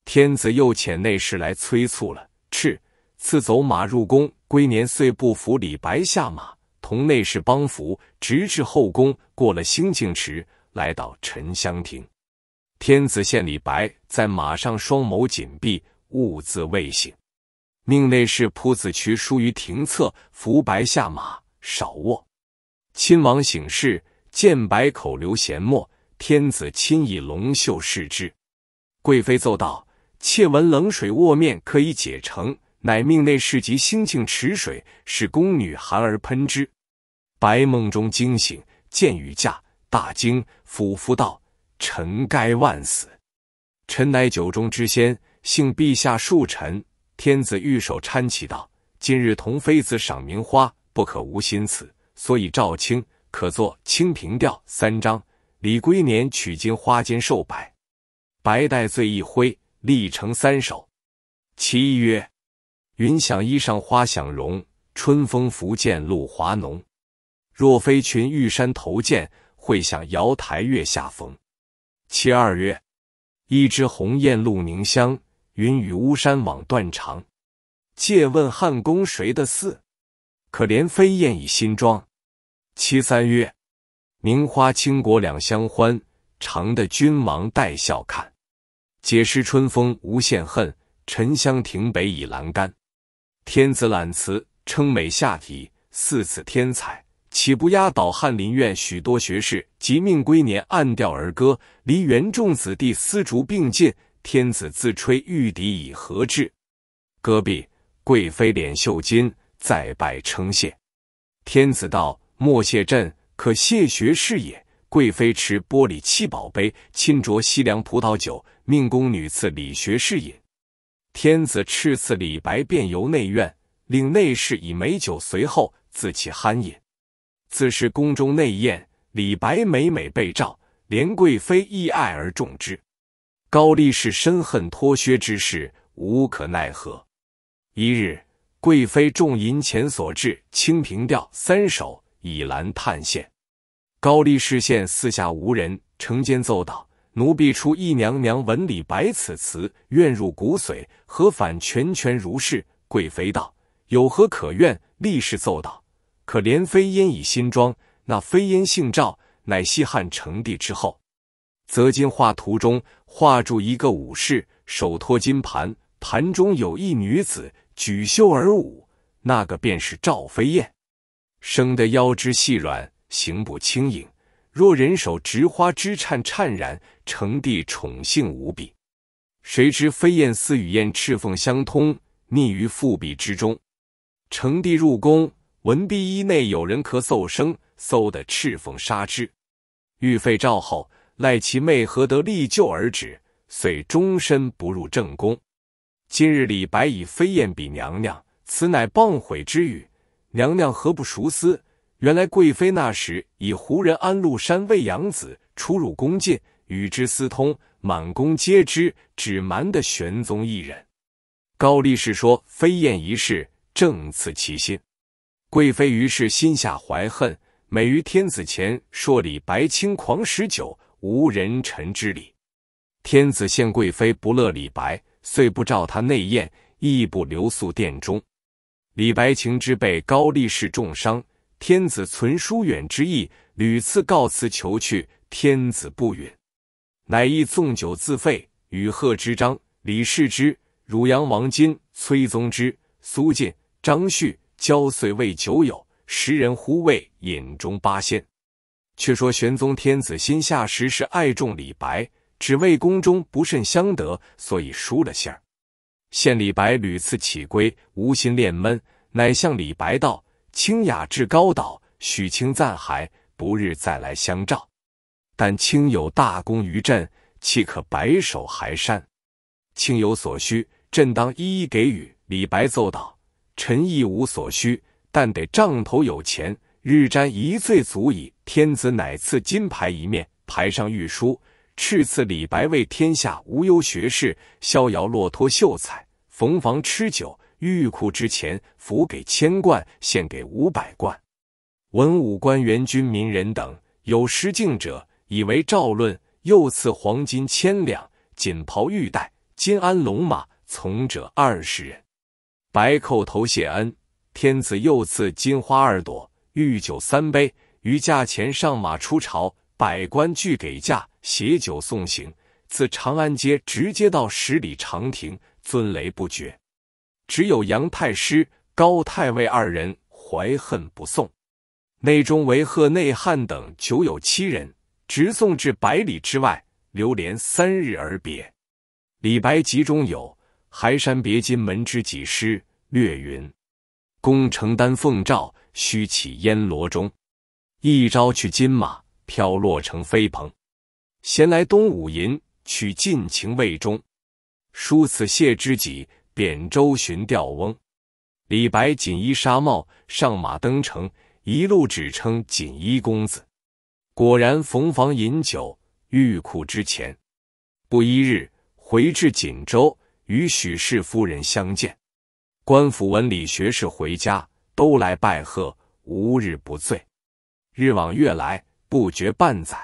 天子又遣内侍来催促了，敕赐走马入宫。龟年遂不服李白下马，同内侍帮扶，直至后宫，过了兴庆池，来到沉香亭。天子见李白在马上，双眸紧闭，兀自未醒。命内侍扑子渠疏于庭侧，扶白下马，少卧。亲王醒视，见白口流涎沫，天子亲以龙袖拭之。贵妃奏道：“妾闻冷水卧面可以解成，乃命内侍及兴庆池水，使宫女寒而喷之。”白梦中惊醒，见雨驾，大惊，俯伏道：“臣该万死。臣乃酒中之仙，幸陛下恕臣。”天子玉手搀起道：“今日同妃子赏名花，不可无心思。所以赵卿可作《清平调》三章。李龟年取经花间受白，白带醉一挥，立成三首。其一曰：‘云想衣裳花想容，春风拂槛露华浓。若非群玉山头见，会向瑶台月下逢。’其二曰：‘一枝红艳露凝香。’”云雨巫山枉断肠，借问汉宫谁得似？可怜飞燕倚新妆。七三月，名花倾国两相欢，长的君王带笑看。解释春风无限恨，沉香亭北倚阑干。天子览词，称美下体，似此天才，岂不压倒翰林院许多学士？即命归年暗调儿歌，离原众子弟丝竹并进。天子自吹玉笛以何致？戈壁贵妃敛绣巾，再拜称谢。天子道：“莫谢朕，可谢学士也。”贵妃持玻璃七宝杯，亲酌西凉葡萄酒，命宫女赐李学士饮。天子赐赐李白，便游内院，令内侍以美酒随后，自其酣饮。自是宫中内宴，李白每每被召，连贵妃亦爱而重之。高力士深恨脱靴之事，无可奈何。一日，贵妃重银钱所制《清平调》三首，以兰探献。高力士见四下无人，乘间奏道：“奴婢出一娘娘文李白此词，愿入骨髓，何反全权如是？”贵妃道：“有何可怨？”力士奏道：“可怜飞烟以新妆，那飞烟姓赵，乃西汉成帝之后。”则金画图中画住一个武士，手托金盘，盘中有一女子举袖而舞。那个便是赵飞燕，生得腰肢细软，形不轻盈，若人手执花枝颤颤然。成帝宠幸无比。谁知飞燕似与燕赤凤相通，匿于腹壁之中。成帝入宫，闻壁衣内有人咳嗽声，嗖的赤凤杀之。欲废赵后。赖其妹何得立就而止，遂终身不入正宫。今日李白以飞燕比娘娘，此乃谤悔之语。娘娘何不熟思？原来贵妃那时以胡人安禄山为养子，出入宫禁，与之私通，满宫皆知，只瞒得玄宗一人。高力士说飞燕一事，正刺其心。贵妃于是心下怀恨，每于天子前说李白轻狂十九，无人臣之礼，天子献贵妃不乐。李白遂不召他内宴，亦不留宿殿中。李白情之被高力士重伤，天子存疏远之意，屡次告辞求去，天子不允，乃意纵酒自废。与贺知章、李世之、汝阳王金、崔宗之、苏晋、张旭、交遂为酒友，十人呼为饮中八仙。却说玄宗天子心下实是爱重李白，只为宫中不慎相得，所以输了信儿。现李白屡次起归，无心恋闷，乃向李白道：“清雅至高岛，许卿暂还，不日再来相照。但卿有大功于朕，岂可白首还山？卿有所需，朕当一一给予。”李白奏道：“臣亦无所需，但得帐头有钱。”日沾一醉足矣。天子乃赐金牌一面，牌上御书：“敕赐李白为天下无忧学士、逍遥落脱秀才。”逢房吃酒，御库之钱服给千贯，献给五百贯。文武官员、军民人等有失敬者，以为诏论。又赐黄金千两、锦袍玉带、金鞍龙马，从者二十人。白叩头谢恩。天子又赐金花二朵。御酒三杯，于驾前上马出朝，百官俱给驾携酒送行，自长安街直接到十里长亭，尊擂不绝。只有杨太师、高太尉二人怀恨不送。内中为贺内汉等酒有七人，直送至百里之外，流连三日而别。李白集中有《寒山别金门之几诗》，略云：功成丹凤诏。虚起烟罗中。一朝去金马，飘落成飞蓬。闲来东武吟，取尽情未终。书此谢知己，扁舟寻钓翁。李白锦衣纱帽，上马登城，一路只称锦衣公子。果然逢房饮酒，欲哭之前。不一日回至锦州，与许氏夫人相见。官府闻李学士回家。都来拜贺，无日不醉。日往月来，不觉半载。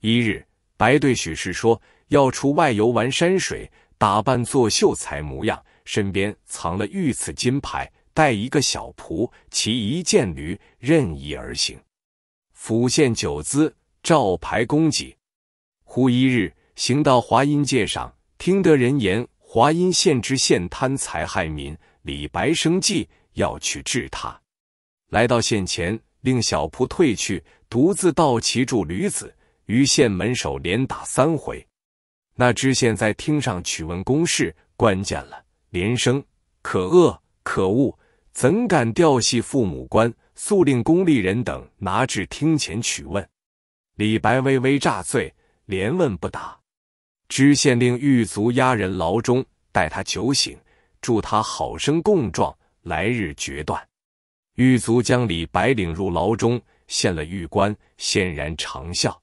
一日，白对许氏说：“要出外游玩山水，打扮作秀才模样，身边藏了御赐金牌，带一个小仆，骑一健驴，任意而行。府县酒资，照牌供给。”忽一日，行到华阴界上，听得人言华阴县知县贪财害民，李白生计。要去治他，来到县前，令小仆退去，独自到其住驴子，于县门首连打三回。那知县在厅上取问公事，关键了，连声可恶可恶，怎敢调戏父母官？速令宫吏人等拿至厅前取问。李白微微诈醉，连问不答。知县令狱卒押人牢中，待他酒醒，助他好生供状。来日决断。狱卒将李白领入牢中，献了狱官，欣然长笑。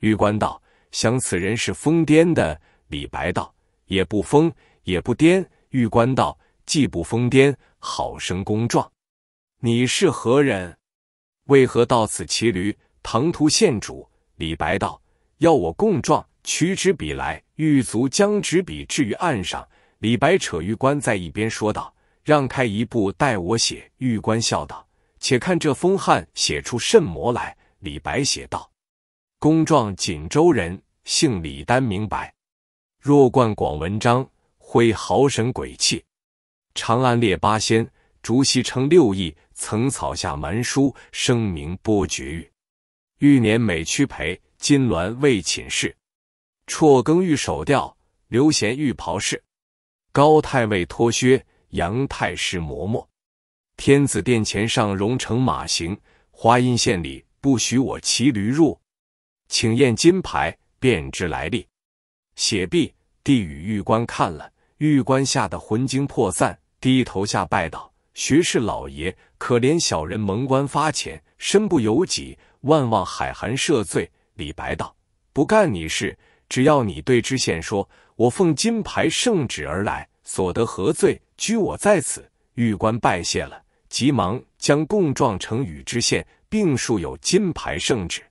狱官道：“想此人是疯癫的。”李白道：“也不疯，也不癫。”狱官道：“既不疯癫，好生公状。你是何人？为何到此骑驴，唐突县主？”李白道：“要我供状，取纸笔来。”狱卒将纸笔置于案上，李白扯狱官在一边说道。让开一步，待我写。玉官笑道：“且看这封汉写出甚魔来。”李白写道：“公状锦州人，姓李，单名白。弱冠广文章，挥豪神鬼气。长安列八仙，竹溪称六艺。曾草下蛮书，声名播绝域。玉年每屈陪，金銮未寝室。辍耕欲守调，刘闲欲袍饰。高太尉脱靴。”杨太师嬷嬷，天子殿前上荣成马行，华阴县里不许我骑驴入。请验金牌，便知来历。写毕，递与玉官看了，玉官吓得魂惊魄散，低头下拜道：“学士老爷，可怜小人蒙官发遣，身不由己，万望海涵赦罪。”李白道：“不干你事，只要你对知县说，我奉金牌圣旨而来，所得何罪？”居我在此，玉官拜谢了，急忙将供状呈与知县，并述有金牌圣旨。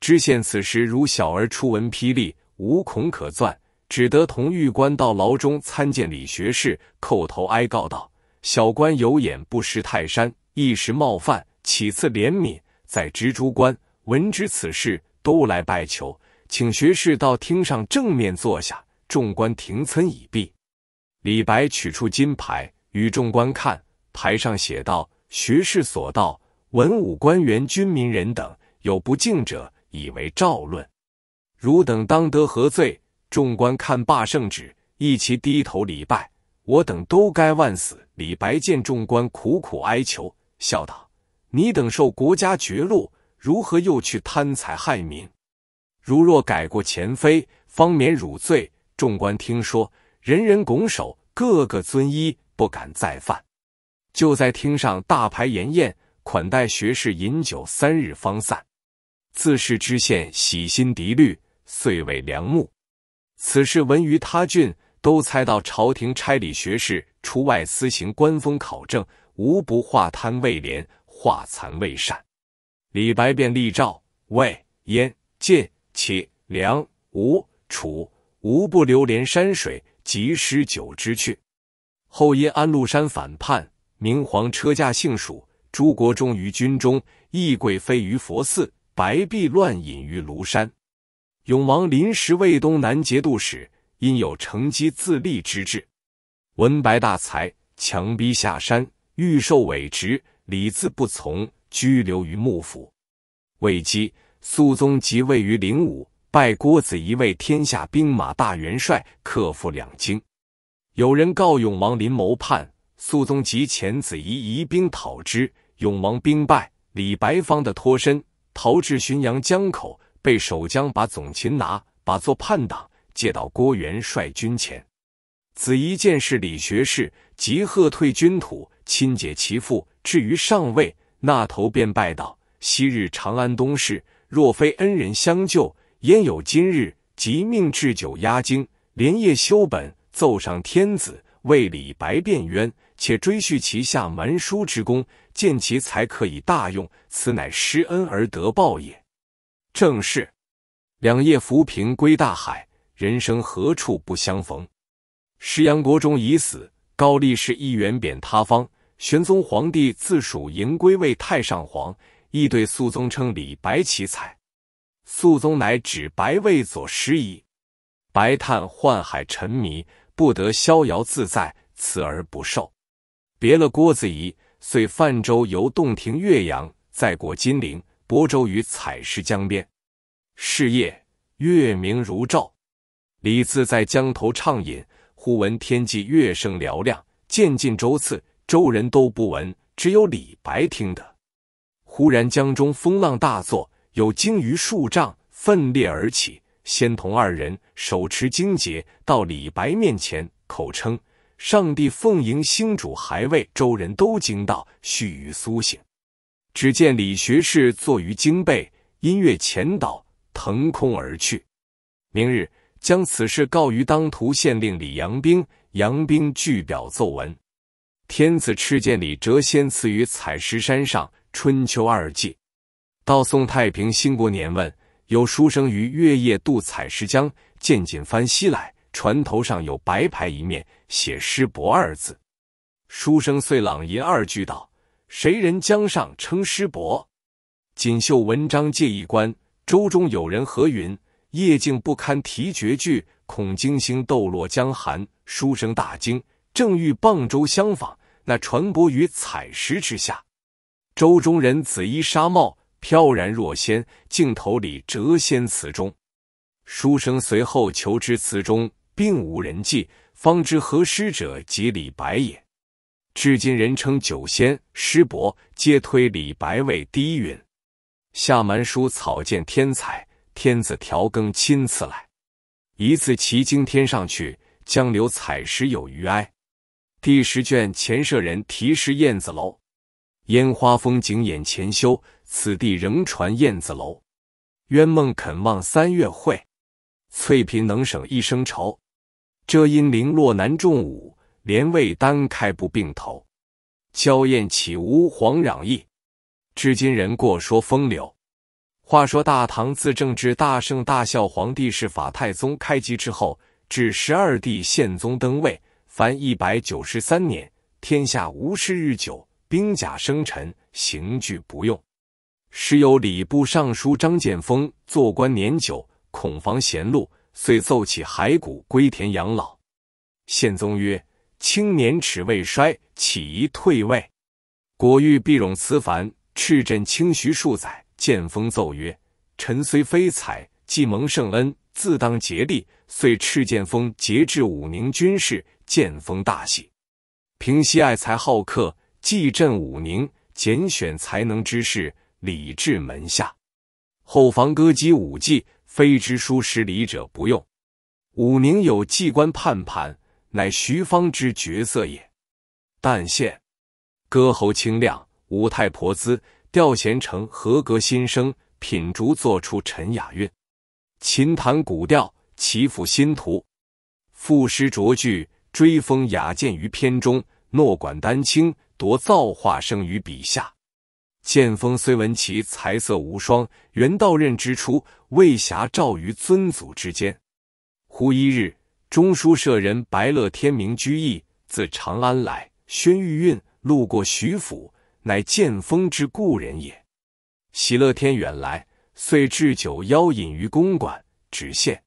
知县此时如小儿初闻霹雳，无孔可钻，只得同玉官到牢中参见李学士，叩头哀告道：“小官有眼不识泰山，一时冒犯，岂次怜悯。”在蜘蛛关闻知此事，都来拜求，请学士到厅上正面坐下，众官停参已毕。李白取出金牌，与众观看。台上写道：“学士所到，文武官员、军民人等，有不敬者，以为诏论。汝等当得何罪？”众观看罢圣旨，一齐低头礼拜。我等都该万死。李白见众官苦苦哀求，笑道：“你等受国家绝禄，如何又去贪财害民？如若改过前非，方免汝罪。”众官听说。人人拱手，个个遵医，不敢再犯。就在厅上大排筵宴，款待学士饮酒三日方散。自是知县喜心涤虑，遂为良木。此事闻于他郡，都猜到朝廷差礼学士出外私行，官风考证，无不化贪为廉，化残为善。李白便立诏，魏、燕、晋、齐、梁、吴、楚，无不流连山水。及失九之去，后因安禄山反叛，明皇车驾幸蜀，诸国忠于军中，义贵妃于佛寺，白璧乱隐于庐山。永王临时为东南节度使，因有乘机自立之志，文白大才，强逼下山，欲受委职，李自不从，拘留于幕府。未姬，肃宗即位于灵武。拜郭子仪为天下兵马大元帅，克复两京。有人告永王临谋叛，肃宗及遣子仪移兵讨之。永王兵败，李白方的脱身，逃至浔阳江口，被守将把总擒拿，把做叛党，借到郭元帅军前。子仪见是李学士，即喝退军土，亲解其父。至于上位。那头便拜道：“昔日长安东市，若非恩人相救。”焉有今日？即命置酒压惊，连夜修本奏上天子，为李白辩冤，且追叙其下瞒书之功，见其才可以大用，此乃施恩而得报也。正是。两夜浮萍归大海，人生何处不相逢。石杨国中已死，高力士一元贬他方。玄宗皇帝自蜀迎归为太上皇，亦对肃宗称李白奇才。肃宗乃指白为左拾矣。白叹宦海沉迷，不得逍遥自在，辞而不受。别了郭子仪，遂泛舟游洞庭、岳阳，再过金陵、亳州于采石江边。是夜，月明如昼，李自在江头畅饮，忽闻天际乐声嘹亮，渐近舟次，舟人都不闻，只有李白听得。忽然江中风浪大作。有鲸鱼数丈，奋裂而起。仙童二人手持金节，到李白面前，口称：“上帝奉迎星主，还未。”周人都惊到，须臾苏醒。只见李学士坐于鲸背，音乐前导，腾空而去。明日将此事告于当涂县令李阳冰，阳冰具表奏闻。天子敕见李谪仙赐于采石山上，春秋二季。到宋太平兴国年问，有书生于月夜渡采石江，见锦帆西来，船头上有白牌一面，写“师伯”二字。书生遂朗吟二句道：“谁人江上称师伯？锦绣文章借一关。”舟中有人和云：“夜静不堪啼绝句，恐惊星斗落江寒。”书生大惊，正欲傍舟相访，那船泊于采石之下，舟中人紫衣纱帽。飘然若仙，镜头里谪仙词中，书生随后求知词中，并无人迹，方知何诗者即李白也。至今人称酒仙，诗伯皆推李白为第一云。下蛮书草见天才，天子调羹亲赐来。一字奇惊天上去，江流采石有余哀。第十卷前舍人题诗燕子楼，烟花风景眼前修。此地仍传燕子楼，冤梦肯望三月会。翠屏能省一生愁，遮阴零落难重舞。连未单开不并头，娇艳岂无黄壤意？至今人过说风流。话说大唐自政至大圣大孝皇帝是法太宗开基之后，至十二帝宪宗登位，凡一百九十三年，天下无事日久，兵甲生辰，刑具不用。时有礼部尚书张建峰做官年久，恐妨贤禄，遂奏起骸骨归田养老。宪宗曰：“青年齿未衰，岂宜退位？”果欲必容辞烦。赤朕清徐数载，建封奏曰：“臣虽非才，既蒙圣恩，自当竭力。”遂赤建封节制武宁军事，建封大喜。平息爱才好客，继镇武宁，拣选才能之士。礼制门下，后房歌姬舞伎，非知书识礼者不用。武宁有妓官盼盼，乃徐方之绝色也。旦现，歌喉清亮，舞太婆姿，调弦成合格新声，品竹做出陈雅韵，琴弹古调，祈赋新图，赋诗卓句，追风雅见于篇中，诺管丹青，夺造化生于笔下。剑锋虽闻其才色无双，原道任之初未暇照于尊祖之间。忽一日，中书舍人白乐天明居易自长安来宣玉运，路过徐府，乃剑锋之故人也。喜乐天远来，遂置酒邀饮于公馆，直献。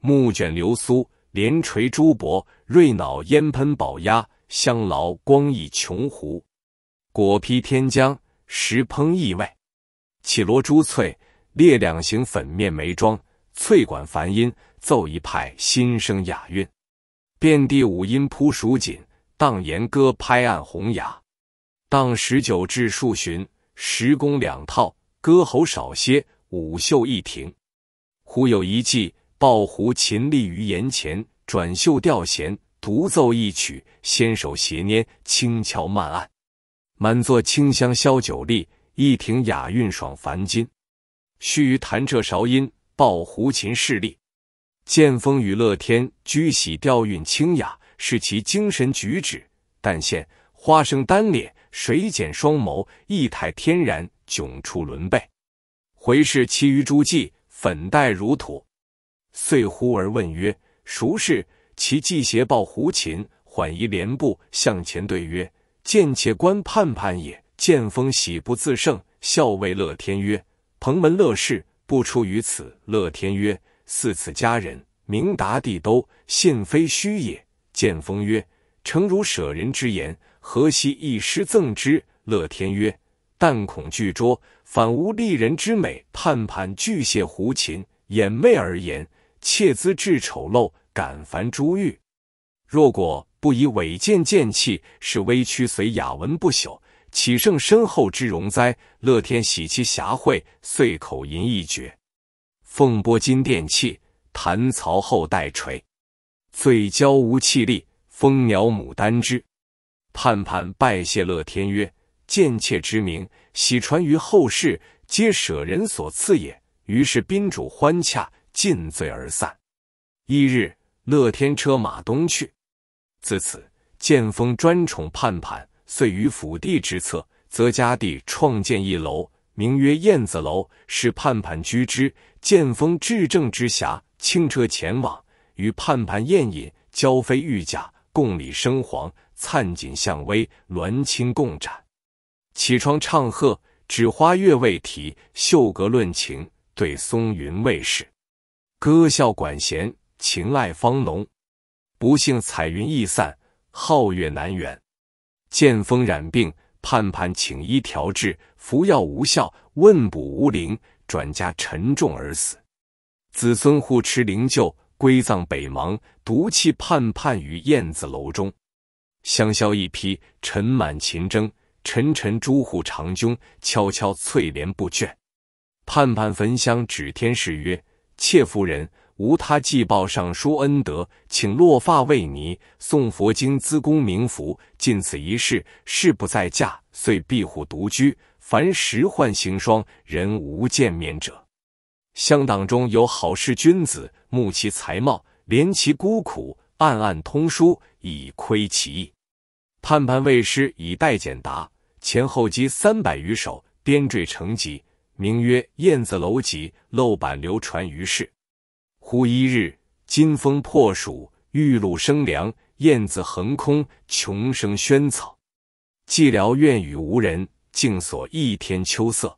木卷流苏，连垂珠箔，瑞脑烟喷宝鸭，香劳光溢琼壶，果披天浆。石烹异味，绮罗珠翠，列两行粉面眉妆，翠管繁音，奏一派新声雅韵。遍地五音铺蜀锦，荡岩歌拍岸红崖。荡十九至数旬，十工两套，歌喉少些，舞袖一停。忽有一技，抱壶琴立于檐前，转袖调弦，独奏一曲，纤手斜拈，轻敲慢按。满座清香消酒力，一庭雅韵爽凡金。须臾弹彻韶音，抱胡琴势立。剑锋与乐天居喜调韵清雅，是其精神举止，但见花生单脸，水剪双眸，意态天然，迥出伦辈。回视其余诸妓，粉黛如土。遂忽而问曰：“孰是？”其系携抱胡琴，缓移莲步向前，对曰。见且观盼盼也，见风喜不自胜，笑谓乐天曰：“蓬门乐事不出于此。”乐天曰：“似此佳人，明达地都，信非虚也。”见风曰：“诚如舍人之言，何惜一失赠之？”乐天曰：“但恐巨拙，反无利人之美。盼盼巨蟹胡琴，眼媚而言，妾姿至丑陋，敢烦珠玉。”若果不以伟剑剑气，是微曲随雅文不朽，岂胜身后之容哉？乐天喜其侠慧，遂口吟一绝：凤波金殿气，檀槽后代垂。醉娇无气力，蜂鸟牡丹枝。盼盼拜谢乐天曰：“贱妾之名，喜传于后世，皆舍人所赐也。”于是宾主欢洽，尽醉而散。翌日，乐天车马东去。自此，建锋专宠盼盼，遂于府地之侧择佳地创建一楼，名曰燕子楼，是盼盼居之。建锋至正之暇，轻车前往，与盼盼宴饮，交飞御甲，共礼生皇，灿锦相威，鸾亲共展。起窗唱和，指花月未啼，秀阁论情，对松云未逝。歌笑管弦，情爱方浓。不幸彩云易散，皓月难圆。剑锋染病，盼盼请医调治，服药无效，问卜无灵，转家沉重而死。子孙护持灵柩，归葬北邙。毒气盼盼于燕子楼中，香消一坯，尘满秦筝。沉沉朱户长扃，悄悄翠帘不卷。盼盼焚香指天誓曰：“妾夫人。”无他，即报尚书恩德，请落发为尼，诵佛经资功名福。尽此一世，誓不再嫁，遂庇护独居。凡十患行霜，人无见面者。乡党中有好事君子，慕其才貌，怜其孤苦，暗暗通书，以窥其意。盼盼为师，以待简答，前后集三百余首，编缀成集，名曰《燕子楼集》，漏版流传于世。忽一日，金风破暑，玉露生凉，燕子横空，琼生萱草，寂寥院语无人，静锁一天秋色。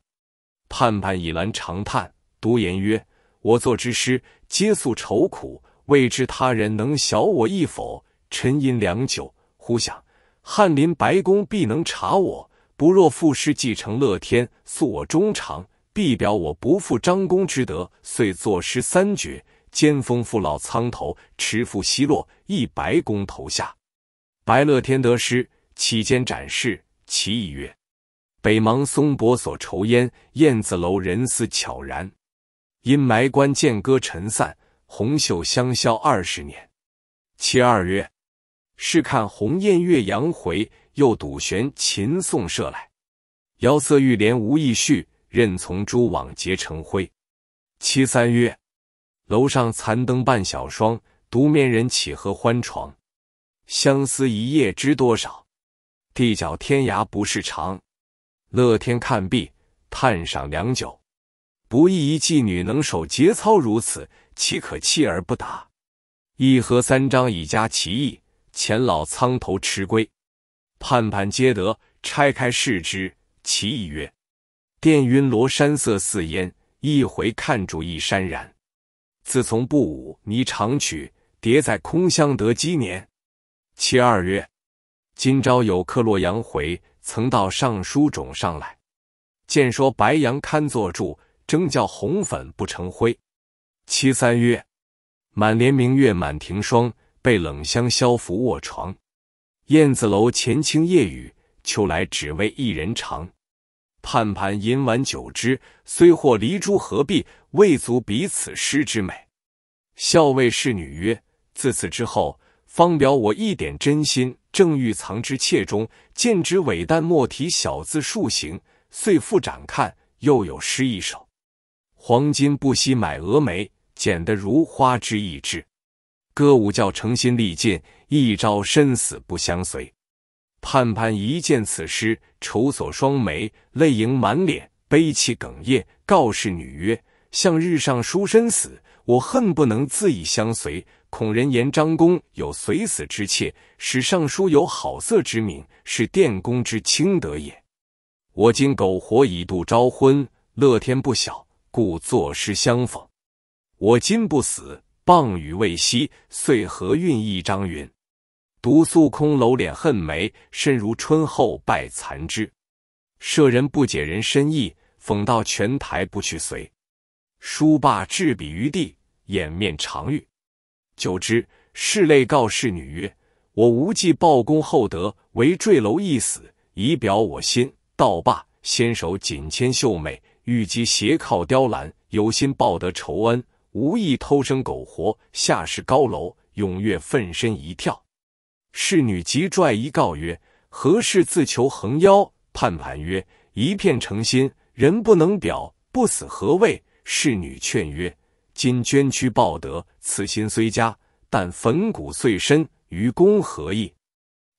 盼盼倚栏长叹，独言曰：“我作之诗，皆诉愁苦，未知他人能晓我意否？”沉吟良久，忽想翰林白公必能察我，不若赋诗继承乐天，诉我衷肠，必表我不负张公之德。遂作诗三绝。尖峰父老苍头，持斧奚落一白公投下。白乐天得诗，其间展示。其一曰：北邙松柏所愁烟，燕子楼人思悄然。因埋棺剑歌尘散，红袖相消二十年。其二曰：试看鸿雁岳阳回，又睹弦琴宋射来。瑶瑟玉帘无意绪，任从蛛网结成灰。其三曰。楼上残灯半小霜，独眠人起何欢床？相思一夜知多少？地角天涯不是长。乐天看毕，叹赏良久，不意一妓女能守节操如此，岂可弃而不答？一合三张，以加其意。钱老苍头迟归，盼盼皆得，拆开视之，其意曰：电云罗山色似烟，一回看住一山然。自从不舞霓裳曲，叠在空箱得几年。其二月，今朝有客洛阳回，曾到尚书冢上来。见说白杨堪作柱，争教红粉不成灰。其三月，满帘明月满庭霜，被冷香消拂卧床。燕子楼前清夜雨，秋来只为一人长。盼盼饮碗酒汁，虽获离珠何必。未足彼此诗之美，校尉侍女曰：“自此之后，方表我一点真心，正欲藏之妾中。见之尾淡墨题小字数行，遂复展看，又有诗一首：‘黄金不惜买蛾眉，剪得如花之一枝。歌舞教诚心力尽，一朝身死不相随。’”盼盼一见此诗，愁锁双眉，泪盈满脸，悲泣哽咽，告侍女曰。向日尚书身死，我恨不能自以相随。恐人言张公有随死之切，使尚书有好色之名，是殿公之清德也。我今苟活以度朝昏，乐天不晓，故作诗相讽。我今不死，棒雨未息，遂何运一张云，独宿空楼，脸恨眉，身如春后败残枝。舍人不解人深意，讽道全台不去随。书罢，置笔于地，掩面长吁。久之，侍泪告侍女曰：“我无计报功厚德，唯坠楼一死，以表我心。”道罢，先手紧牵秀美，欲姬斜靠雕栏，有心报得仇恩，无意偷生苟活。下视高楼，踊跃奋身一跳。侍女急拽衣告曰：“何事自求横腰？”盼盼曰：“一片诚心，人不能表，不死何谓？”侍女劝曰：“今捐躯报德，此心虽佳，但坟骨虽深，于公何益？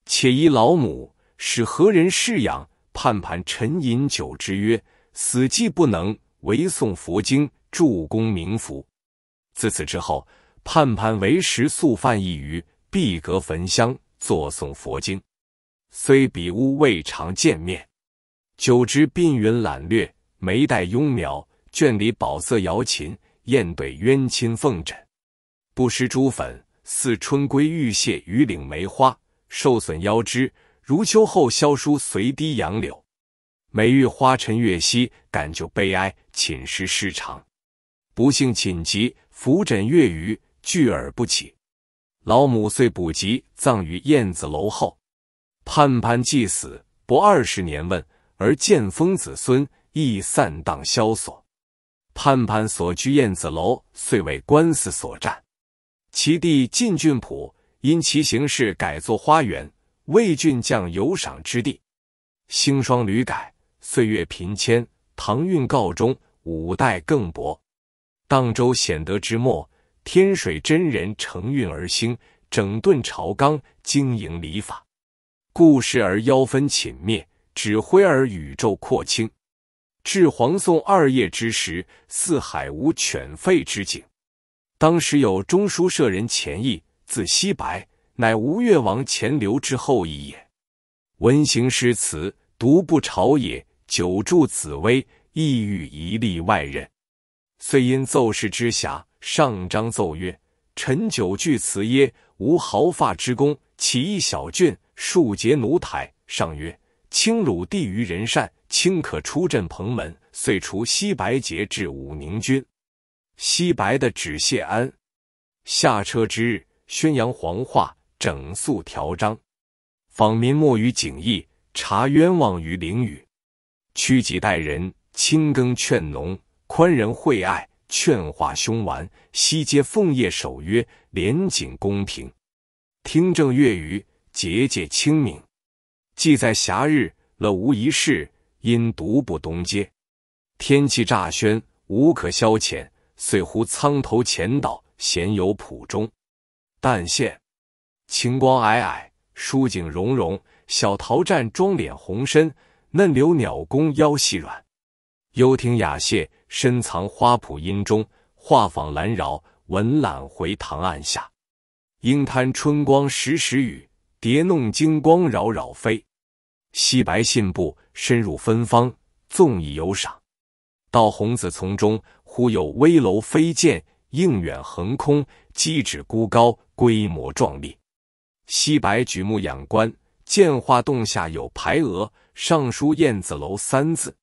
且依老母，使何人侍养？”盼盼沉吟久之曰：“死既不能，唯诵佛经，助公冥福。”自此之后，盼盼为食素饭一隅，闭阁焚香，坐诵佛经。虽比屋未常见面，久之鬓云懒掠，眉黛慵描。卷里宝色瑶琴，燕对鸳亲凤枕，不施朱粉，似春归玉屑雨岭梅花，受损腰肢，如秋后萧疏随堤杨柳。每遇花尘月夕，感就悲哀，寝食失常。不幸寝疾，浮枕月余，聚而不起。老母遂补疾，葬于燕子楼后。盼盼既死，不二十年问，而见封子孙亦散荡萧索。潘潘所居燕子楼，遂为官司所占。其弟晋郡甫因其形势改作花园，魏郡将有赏之地。兴霜屡改，岁月频迁。唐运告终，五代更薄。荡州显德之末，天水真人乘运而兴，整顿朝纲，经营礼法。故事而妖氛寝灭，指挥而宇宙廓清。至黄宋二叶之时，四海无犬吠之景。当时有中书舍人钱益，字希白，乃吴越王钱镠之后裔也。文行诗词，独步朝野，久著紫薇，意欲一立外任。遂因奏事之暇，上章奏曰：“臣久据辞耶，无毫发之功，起一小郡，数节奴台。”上曰。清鲁地于仁善，清可出镇彭门，遂除西白节至武宁军。西白的指谢安。下车之日，宣扬黄化，整肃条章，访民莫于景义，察冤枉于囹宇，屈己待人，清耕劝农，宽仁惠爱，劝化凶顽。西皆奉业守约，廉谨公平，听政月余，节节清明。既在暇日，乐无一事，因独步东街。天气乍暄，无可消遣，遂乎苍头浅岛，闲游浦中。但现晴光霭霭，疏景融融。小桃站妆，脸红深；嫩柳鸟弓腰细软。幽亭雅榭，深藏花圃阴中，画舫兰桡，文懒回塘岸下。莺贪春光时时雨，蝶弄金光扰扰飞。西白信步深入芬芳，纵意游赏，到红紫丛中，忽有危楼飞溅，映远横空，基指孤高，规模壮丽。西白举目仰观，见画洞下有牌额，上书“燕子楼”三字。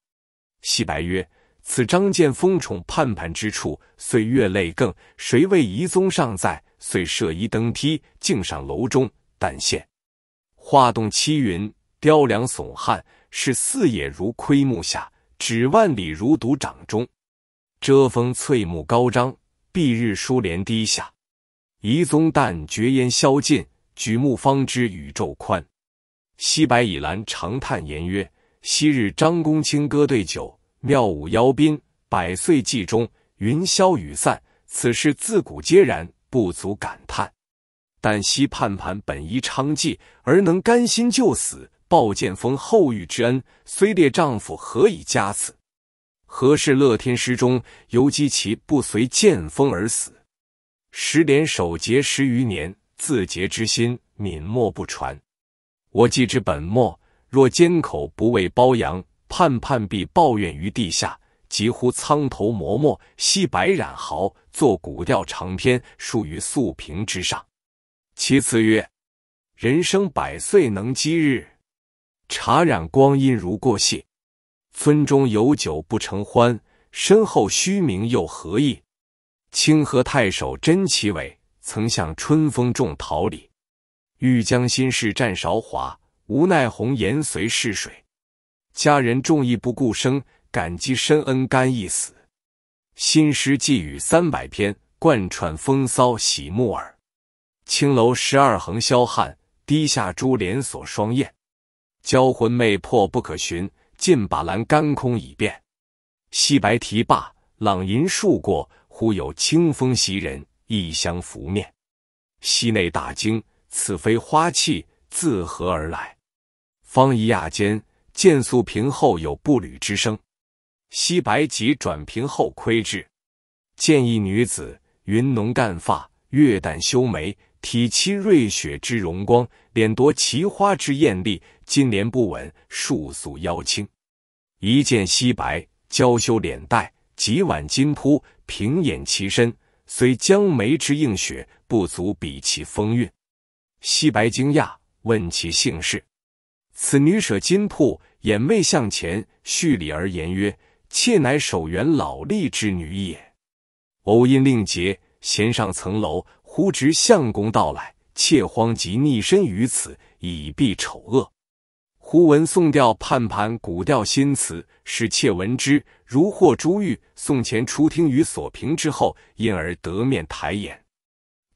西白曰：“此张建封宠盼盼之处，岁月累更，谁为遗踪尚在？遂设一登梯，径上楼中，但现画洞七云。”雕梁耸汉，视四野如窥目下；指万里如睹掌中。遮风翠幕高张，蔽日疏帘低下。遗踪淡绝烟消尽，举目方知宇宙宽。西白以兰长叹言曰：“昔日张公清歌对酒，妙舞邀宾，百岁祭中，云消雨散。此事自古皆然，不足感叹。但昔盼盼本依昌妓，而能甘心就死。”报剑锋厚遇之恩，虽列丈夫，何以加此？何事乐天诗中犹讥其不随剑锋而死。十连守节十余年，自洁之心泯没不传。我既知本末，若缄口不为褒扬，盼盼必抱怨于地下。几乎苍头磨墨，惜白染毫，作古调长篇，述于素屏之上。其次曰：人生百岁能几日？茶染光阴如过隙，樽中有酒不成欢。身后虚名又何意？清河太守真奇伟，曾向春风中桃李。欲将心事占韶华，无奈红颜随逝水。佳人重义不顾生，感激深恩甘一死。新诗寄语三百篇，贯穿风骚喜木耳。青楼十二横霄汉，低下珠帘锁双燕。娇魂魅魄不可寻，尽把栏干空已遍。西白提罢，朗吟数过，忽有清风袭人，异香拂面。溪内大惊，此非花气，自何而来？方一讶间，见素屏后有步履之声。西白即转屏后窥之，见一女子，云浓淡发，月淡修眉。体欺瑞雪之荣光，脸夺奇花之艳丽。金莲不稳，束素妖轻。一见西白，娇羞脸带；几挽金扑，平掩其身。虽江梅之映雪，不足比其风韵。西白惊讶，问其姓氏。此女舍金铺，眼媚向前，叙礼而言曰：“妾乃守园老吏之女也。偶因令节，闲上层楼。”忽值相公到来，妾慌即匿身于此，以避丑恶。忽闻宋调判盘古调新词，使妾闻之如获珠玉。宋前初听于所屏之后，因而得面抬眼。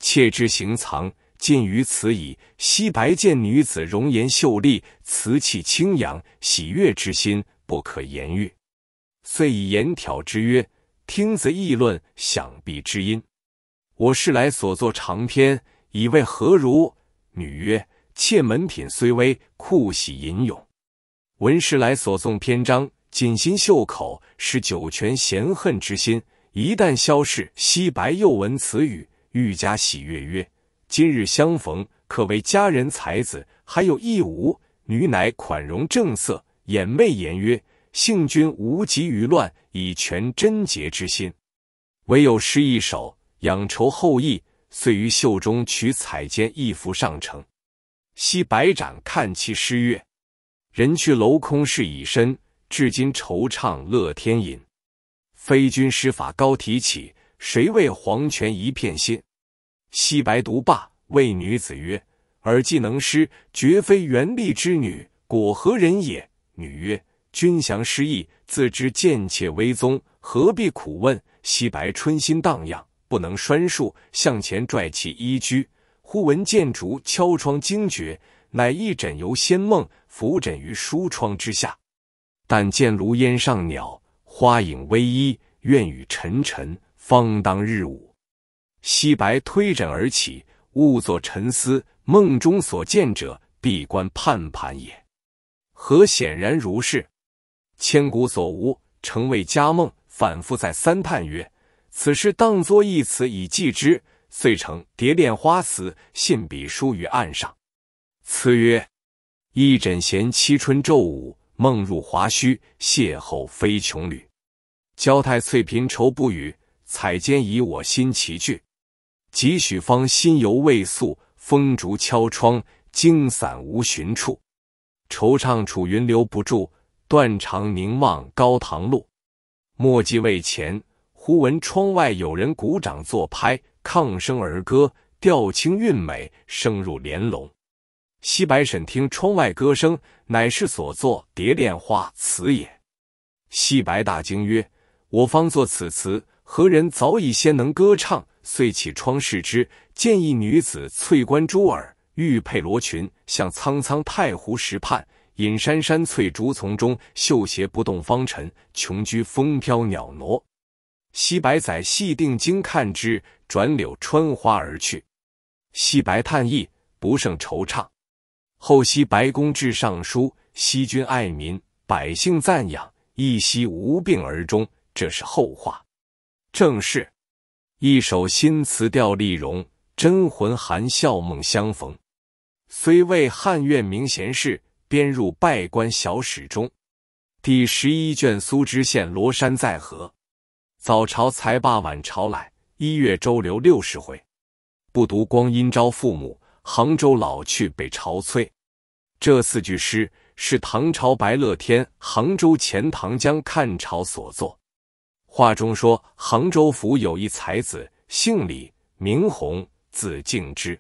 妾之行藏尽于此矣。昔白见女子容颜秀丽，瓷气清扬，喜悦之心不可言喻，遂以言挑之曰：“听则议论，想必知音。”我是来所作长篇，以为何如？女曰：“妾门品虽微，酷喜吟咏。闻是来所诵篇章，锦心袖口，是九泉嫌恨之心一旦消逝。夕白又闻此语，愈加喜悦。”曰：“今日相逢，可谓佳人才子。还有一无？”女乃款容正色，掩媚言曰：“幸君无疾于乱，以全贞洁之心。唯有诗一首。”仰愁后裔，遂于袖中取彩笺一幅上呈。西白展看其诗曰：“人去楼空事已深，至今惆怅乐天隐。非君诗法高提起，谁为黄泉一片心？”西白独罢，谓女子曰：“尔既能诗，绝非元丽之女，果何人也？”女曰：“君祥失意，自知贱妾微宗，何必苦问？”西白春心荡漾。不能拴束，向前拽其衣裾。忽闻建竹敲窗惊觉，乃一枕游仙梦，浮枕于书窗之下。但见炉烟上鸟，花影微依，愿与沉沉，方当日午。西白推枕而起，兀作沉思。梦中所见者，闭关盼盼也。何显然如是？千古所无，诚为佳梦。反复再三，叹曰。此事当作一词以记之，遂成《蝶恋花》词，信笔书于案上。词曰：一枕闲期春昼午，梦入华胥，邂逅飞琼侣。娇态翠颦愁不语，采笺以我心奇句。几许方心犹未诉，风烛敲窗惊散无寻处。惆怅楚云留不住，断肠凝望高堂路。墨迹未前。”忽闻窗外有人鼓掌作拍，抗声而歌，调清韵美，声入帘笼。西白婶听窗外歌声，乃是所作《蝶恋花》词也。西白大惊曰：“我方作此词，何人早已先能歌唱？”遂起窗视之，见一女子，翠冠珠耳，玉佩罗裙，向苍苍太湖石畔，隐山山翠竹丛中，秀鞋不动芳尘，穷居风飘鸟挪。西白载细定睛看之，转柳穿花而去。西白叹意，不胜惆怅。后西白公至尚书，西君爱民，百姓赞扬。一夕无病而终，这是后话。正是一首新词调丽容，真魂含笑梦相逢。虽未汉愿名贤士，编入拜官小史中。第十一卷苏知县罗山在河。早朝才罢，晚朝来。一月周流六十回，不读光阴招父母，杭州老去被潮催。这四句诗是唐朝白乐天杭州钱塘江看潮所作。话中说，杭州府有一才子，姓李，名弘，字敬之。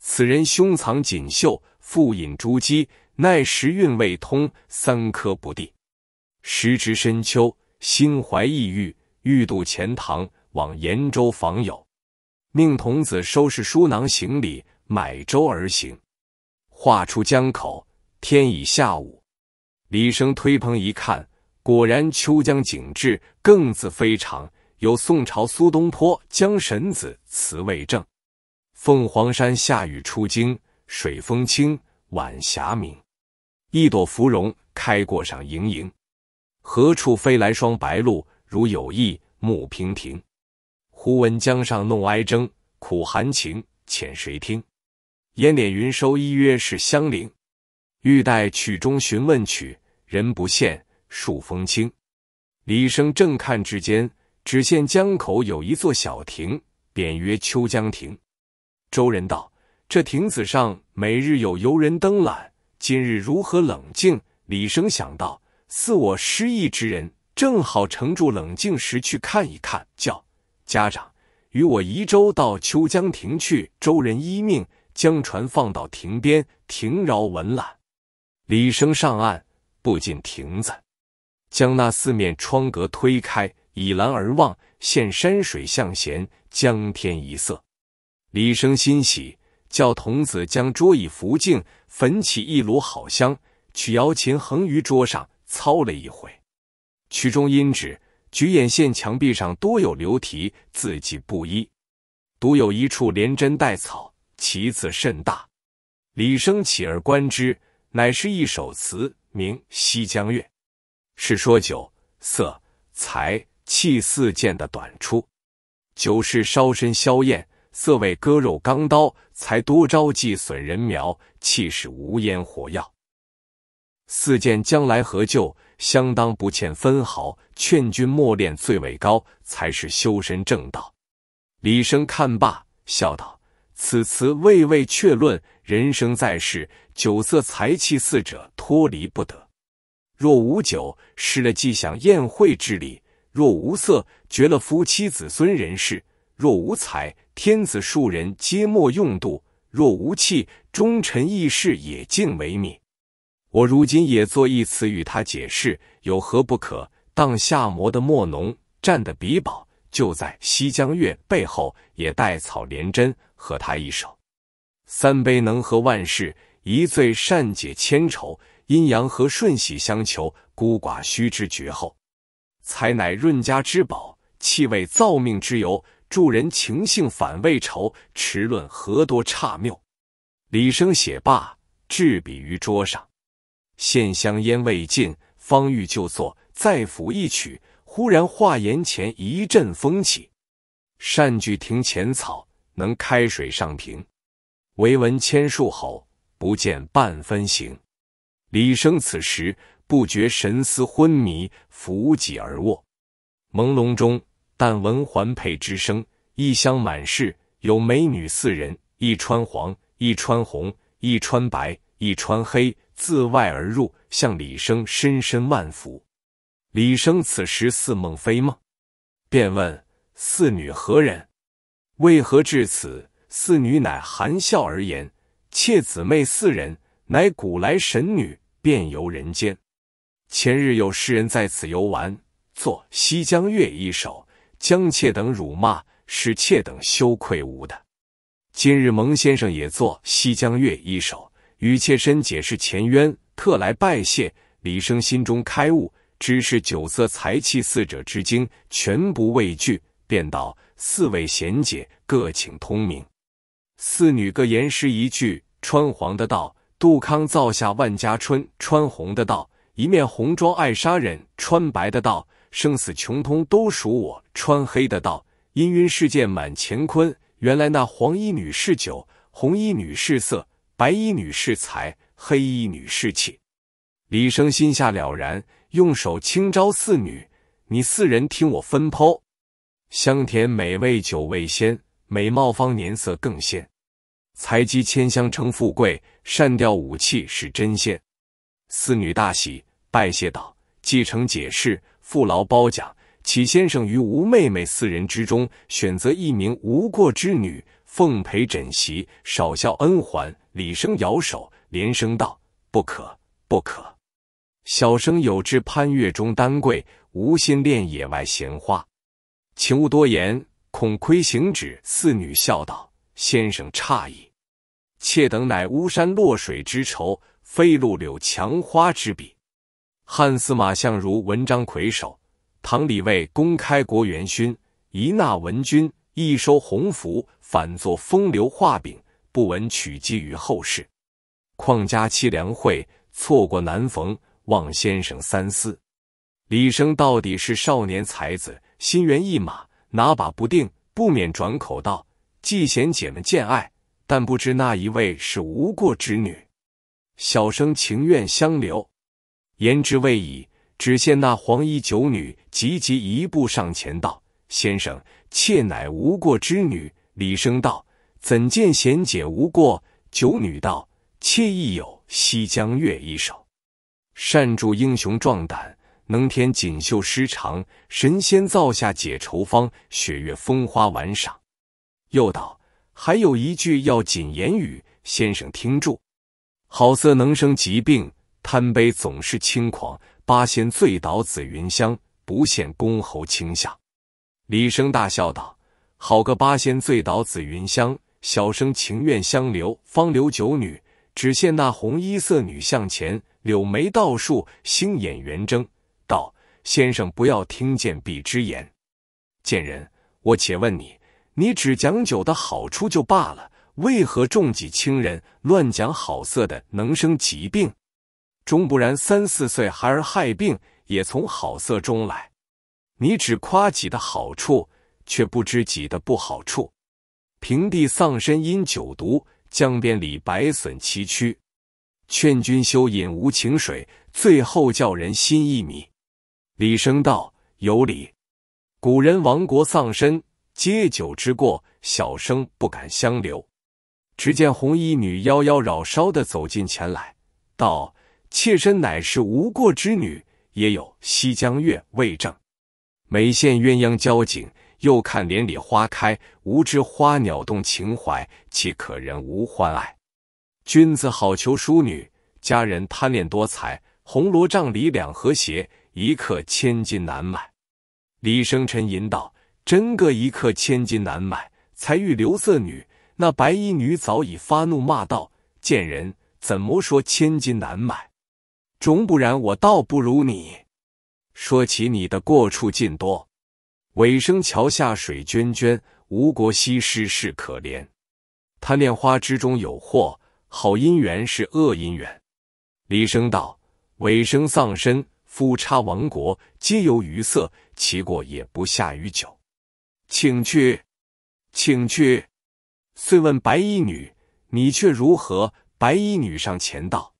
此人胸藏锦绣，腹隐珠玑，奈时运未通，三科不第。时值深秋，心怀抑郁。欲渡钱塘，往延州访友，命童子收拾书囊行李，买舟而行。画出江口，天已下午。李生推棚一看，果然秋江景致更自非常。有宋朝苏东坡《江神子》词为证：“凤凰山下雨初惊，水风清，晚霞明。一朵芙蓉开过赏盈盈。何处飞来双白鹭？”如有意，木亭亭。忽闻江上弄哀筝，苦含情，遣谁听？烟敛云收，依约是香灵。欲待曲中询问曲，人不见，数风清。李生正看之间，只见江口有一座小亭，匾曰“秋江亭”。周人道：“这亭子上每日有游人登览，今日如何冷静？”李生想到，似我失意之人。正好乘住冷静时去看一看，叫家长与我移舟到秋江亭去。舟人依命，将船放到亭边。亭饶文览。李生上岸，步进亭子，将那四面窗格推开，倚栏而望，现山水向贤，江天一色。李生欣喜，叫童子将桌椅扶净，焚起一炉好香，取瑶琴横于桌上，操了一回。曲中音指，举眼线墙壁上多有留题，字迹不一，独有一处连针带草，其字甚大。李生起而观之，乃是一首词，名《西江月》，是说酒色财气四件的短处。酒是烧身消焰，色为割肉钢刀，财多招计损人苗，气是无烟火药。四件将来何救？相当不欠分毫，劝君莫恋最为高，才是修身正道。李生看罢，笑道：“此词未未确论，人生在世，酒色财气四者脱离不得。若无酒，失了既享宴会之礼；若无色，绝了夫妻子孙人事；若无财，天子庶人皆莫用度；若无气，忠臣义士也尽为泯。”我如今也做一词与他解释，有何不可？当下魔的墨浓，蘸的笔饱，就在西江月背后也带草连针，和他一首。三杯能和万事，一醉善解千愁。阴阳和顺喜相求，孤寡须知绝后。才乃润家之宝，气为造命之由。助人情性反为仇，持论何多差谬？李生写罢，置笔于桌上。现香烟未尽，方欲就坐，再抚一曲。忽然画檐前一阵风起，善句庭前草能开水上平，唯闻千树吼，不见半分行。李生此时不觉神思昏迷，扶脊而卧。朦胧中，但闻环佩之声，异香满室。有美女四人，一穿黄，一穿红，一穿白，一穿黑。自外而入，向李生深深万福。李生此时似梦非梦，便问四女何人？为何至此？四女乃含笑而言：“妾姊妹四人，乃古来神女，遍游人间。前日有诗人在此游玩，作《西江月》一首，将妾等辱骂，使妾等羞愧无的。今日蒙先生也作《西江月》一首。”与妾身解释前冤，特来拜谢。李生心中开悟，知是酒色财气四者之精，全不畏惧，便道：“四位贤姐，各请通明。”四女各言诗一句：穿黄的道：“杜康造下万家春。”穿红的道：“一面红妆爱杀人。”穿白的道：“生死穷通都属我。”穿黑的道：“阴氲世界满乾坤。”原来那黄衣女是酒，红衣女是色。白衣女士才，黑衣女士气。李生心下了然，用手轻招四女：“你四人听我分剖。香甜美味酒味鲜，美貌方年色更鲜。财积千箱称富贵，善调武器是真仙。”四女大喜，拜谢道：“继承解释，父劳褒奖。启先生于吴妹妹四人之中，选择一名无过之女，奉陪枕席，少效恩环。”李生摇手，连声道：“不可，不可！小生有志攀月中丹桂，无心恋野外闲花，请勿多言，恐亏行止。”四女笑道：“先生诧异，妾等乃巫山落水之仇，非路柳墙花之比。汉司马相如文章魁首，唐李卫公开国元勋，一纳文君，一收鸿福，反作风流画饼。”不闻取机于后世，况佳期良会，错过难逢，望先生三思。李生到底是少年才子，心猿意马，拿把不定，不免转口道：“季贤姐们见爱，但不知那一位是无过之女，小生情愿相留。”言之未已，只见那黄衣九女急急一步上前道：“先生，妾乃无过之女。”李生道。怎见贤姐无过？九女道：“妾亦有《西江月》一首，善助英雄壮胆，能添锦绣诗肠。神仙造下解愁方，雪月风花玩赏。”又道：“还有一句要谨言语，先生听住。好色能生疾病，贪杯总是轻狂。八仙醉倒紫云香，不羡公侯卿相。”李生大笑道：“好个八仙醉倒紫云香！”小生情愿相留，方留九女。只见那红衣色女向前，柳眉倒竖，星眼圆睁，道：“先生不要听见闭之言。贱人，我且问你：你只讲酒的好处就罢了，为何重己轻人，乱讲好色的能生疾病？终不然，三四岁孩儿害病也从好色中来。你只夸己的好处，却不知己的不好处。”平地丧身因酒毒，江边李白损其躯。劝君休饮无情水，最后叫人心一迷。李生道：“有理，古人亡国丧身皆酒之过，小生不敢相留。”只见红衣女妖妖娆娆的走近前来，道：“妾身乃是无过之女，也有《西江月》为证。美羡鸳鸯交颈。”又看帘里花开，无知花鸟动情怀，岂可人无欢爱？君子好逑淑女，佳人贪恋多财。红罗帐里两和谐，一刻千金难买。李生沉吟道：“真个一刻千金难买，才遇刘色女。”那白衣女早已发怒，骂道：“贱人，怎么说千金难买？终不然，我倒不如你。说起你的过处，尽多。”尾生桥下水涓涓，吴国西施是可怜。贪恋花之中有祸，好姻缘是恶姻缘。李生道：尾生丧身，夫差亡国，皆由于色；其过也不下于酒。请去，请去。遂问白衣女：你却如何？白衣女上前道：